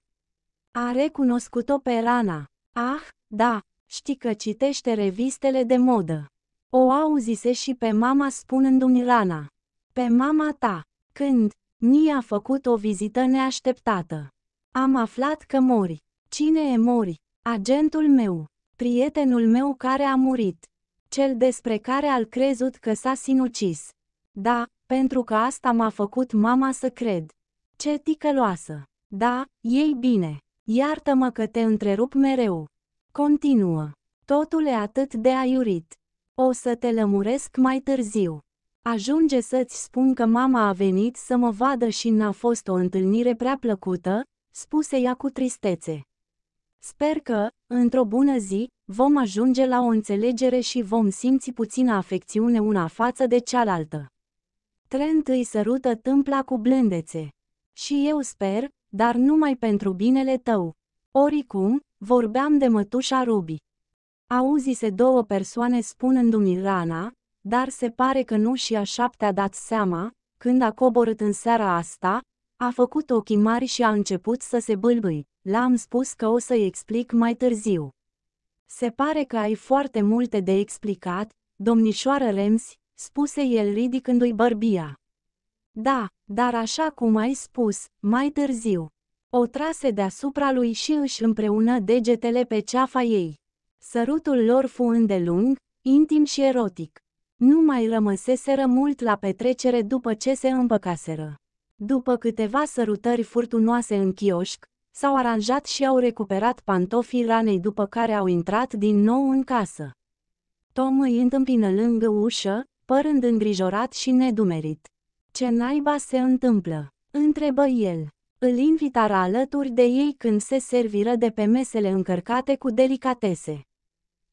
A recunoscut-o pe Rana. Ah, da, știi că citește revistele de modă. O auzise și pe mama spunându-mi Rana. Pe mama ta, când mi a făcut o vizită neașteptată. Am aflat că mori. Cine e mori? Agentul meu, prietenul meu care a murit cel despre care al crezut că s-a sinucis. Da, pentru că asta m-a făcut mama să cred. Ce ticăloasă! Da, ei bine. Iartă-mă că te întrerup mereu. Continuă. Totul e atât de aiurit. O să te lămuresc mai târziu. Ajunge să-ți spun că mama a venit să mă vadă și n-a fost o întâlnire prea plăcută, spuse ea cu tristețe. Sper că, într-o bună zi, vom ajunge la o înțelegere și vom simți puțină afecțiune una față de cealaltă. Trent îi sărută tâmpla cu blândețe. Și eu sper, dar numai pentru binele tău. Oricum, vorbeam de mătușa Ruby. Auzise două persoane spunându-mi rana, dar se pare că nu și a șaptea dat seama, când a coborât în seara asta, a făcut ochii mari și a început să se bâlbâi. L-am spus că o să-i explic mai târziu. Se pare că ai foarte multe de explicat, domnișoară Rems, spuse el ridicându-i bărbia. Da, dar așa cum ai spus, mai târziu. O trase deasupra lui și își împreună degetele pe ceafa ei. Sărutul lor fu îndelung, intim și erotic. Nu mai rămăseseră mult la petrecere după ce se împăcaseră. După câteva sărutări furtunoase în chioșc, S-au aranjat și au recuperat pantofii ranei după care au intrat din nou în casă. Tom îi întâmpină lângă ușă, părând îngrijorat și nedumerit. Ce naiba se întâmplă? Întrebă el. Îl invitară alături de ei când se serviră de pe mesele încărcate cu delicatese.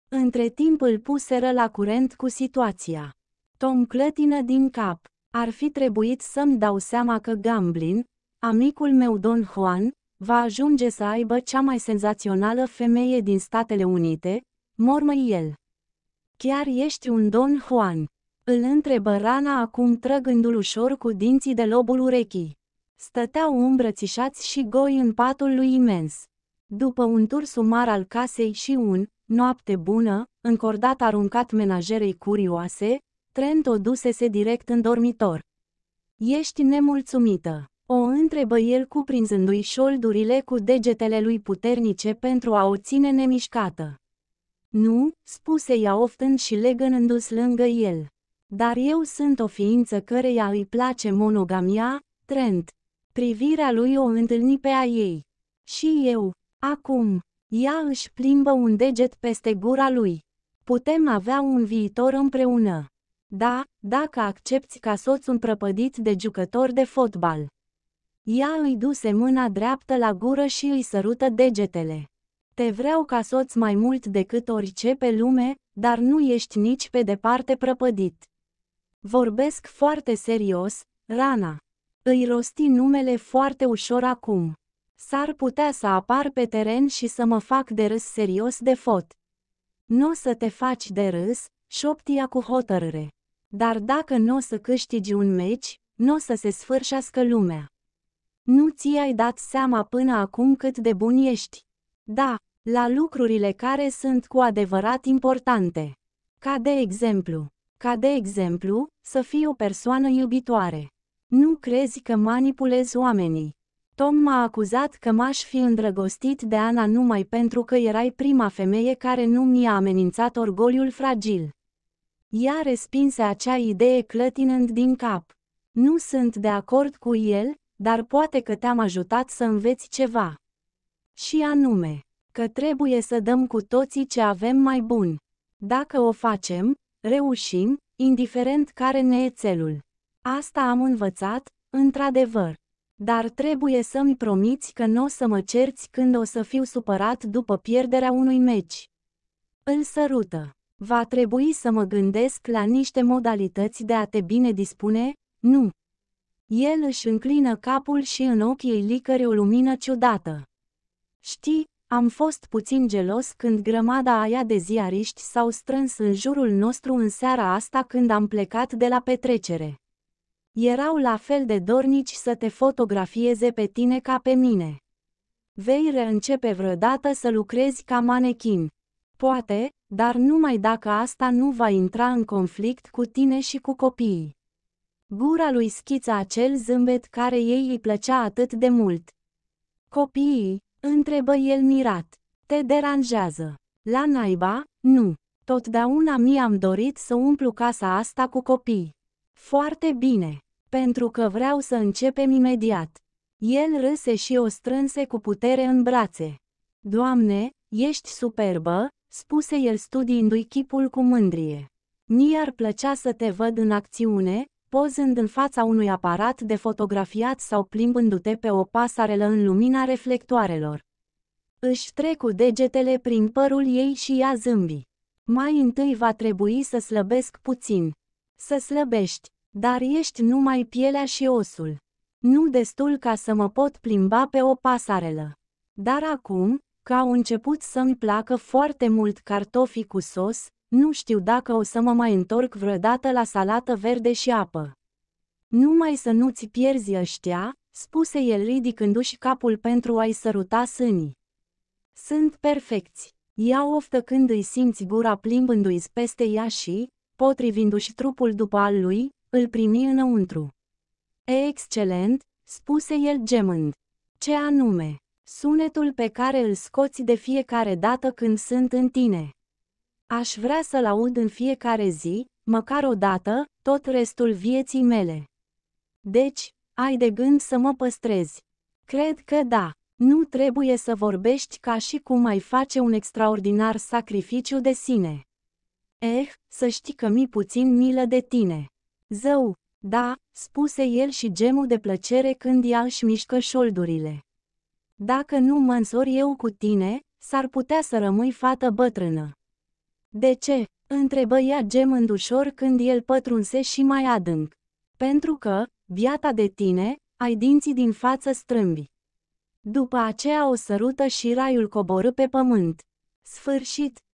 Între timp îl puseră la curent cu situația. Tom clătină din cap. Ar fi trebuit să-mi dau seama că Gamblin, amicul meu Don Juan, va ajunge să aibă cea mai senzațională femeie din Statele Unite, mormăi el. Chiar ești un Don Juan? Îl întrebă Rana acum trăgându-l ușor cu dinții de lobul urechii. Stăteau îmbrățișați și goi în patul lui imens. După un tur sumar al casei și un, noapte bună, încordat aruncat menajerei curioase, Trent o dusese direct în dormitor. Ești nemulțumită. O întrebă el cuprinzându-i șoldurile cu degetele lui puternice pentru a o ține nemișcată. Nu, spuse ea oftând și legănându se lângă el. Dar eu sunt o ființă căreia îi place monogamia, Trent. Privirea lui o întâlni pe a ei. Și eu, acum, ea își plimbă un deget peste gura lui. Putem avea un viitor împreună. Da, dacă accepti ca soț un prăpădit de jucător de fotbal. Ea îi duse mâna dreaptă la gură și îi sărută degetele. Te vreau ca soț mai mult decât orice pe lume, dar nu ești nici pe departe prăpădit. Vorbesc foarte serios, Rana. Îi rosti numele foarte ușor acum. S-ar putea să apar pe teren și să mă fac de râs serios de fot. Nu o să te faci de râs, șoptia cu hotărâre. Dar dacă nu o să câștigi un meci, nu o să se sfârșească lumea. Nu ți-ai dat seama până acum cât de bun ești. Da, la lucrurile care sunt cu adevărat importante. Ca de exemplu, ca de exemplu, să fii o persoană iubitoare. Nu crezi că manipulezi oamenii. Tom m-a acuzat că m-aș fi îndrăgostit de Ana numai pentru că erai prima femeie care nu mi-a amenințat orgoliul fragil. Ea respinse acea idee clătinând din cap. Nu sunt de acord cu el, dar poate că te-am ajutat să înveți ceva. Și anume, că trebuie să dăm cu toții ce avem mai bun. Dacă o facem, reușim, indiferent care ne e țelul. Asta am învățat, într-adevăr. Dar trebuie să-mi promiți că nu o să mă cerți când o să fiu supărat după pierderea unui meci. Îl sărută. Va trebui să mă gândesc la niște modalități de a te bine dispune? Nu. El își înclină capul și în ochii îi licăre o lumină ciudată. Știi, am fost puțin gelos când grămada aia de ziariști s-au strâns în jurul nostru în seara asta când am plecat de la petrecere. Erau la fel de dornici să te fotografieze pe tine ca pe mine. Vei reîncepe vreodată să lucrezi ca manechin. Poate, dar numai dacă asta nu va intra în conflict cu tine și cu copiii. Gura lui schița acel zâmbet care ei îi plăcea atât de mult. Copiii, întrebă el mirat, te deranjează. La naiba, nu. Totdeauna mi-am dorit să umplu casa asta cu copii. Foarte bine, pentru că vreau să începem imediat. El râse și o strânse cu putere în brațe. Doamne, ești superbă, spuse el studiindu-i chipul cu mândrie. Mi-ar plăcea să te văd în acțiune, pozând în fața unui aparat de fotografiat sau plimbându-te pe o pasarelă în lumina reflectoarelor. Își trecu degetele prin părul ei și ea zâmbi. Mai întâi va trebui să slăbesc puțin. Să slăbești, dar ești numai pielea și osul. Nu destul ca să mă pot plimba pe o pasarelă. Dar acum, că au început să-mi placă foarte mult cartofii cu sos, nu știu dacă o să mă mai întorc vreodată la salată verde și apă. Numai să nu-ți pierzi ăștia, spuse el ridicându-și capul pentru a-i săruta sânii. Sunt perfecți. Ia oftă când îi simți gura plimbându-i peste ea și, potrivindu-și trupul după al lui, îl primi înăuntru. E Excelent, spuse el gemând. Ce anume? Sunetul pe care îl scoți de fiecare dată când sunt în tine. Aș vrea să-l aud în fiecare zi, măcar o dată, tot restul vieții mele. Deci, ai de gând să mă păstrezi? Cred că da. Nu trebuie să vorbești ca și cum ai face un extraordinar sacrificiu de sine. Eh, să știi că mi puțin milă de tine. Zău, da, spuse el și gemul de plăcere când ea își mișcă șoldurile. Dacă nu mă însor eu cu tine, s-ar putea să rămâi fată bătrână. De ce? întrebă ea gemând ușor când el pătrunse și mai adânc. Pentru că, biata de tine, ai dinții din față strâmbi. După aceea o sărută și raiul coborâ pe pământ. Sfârșit,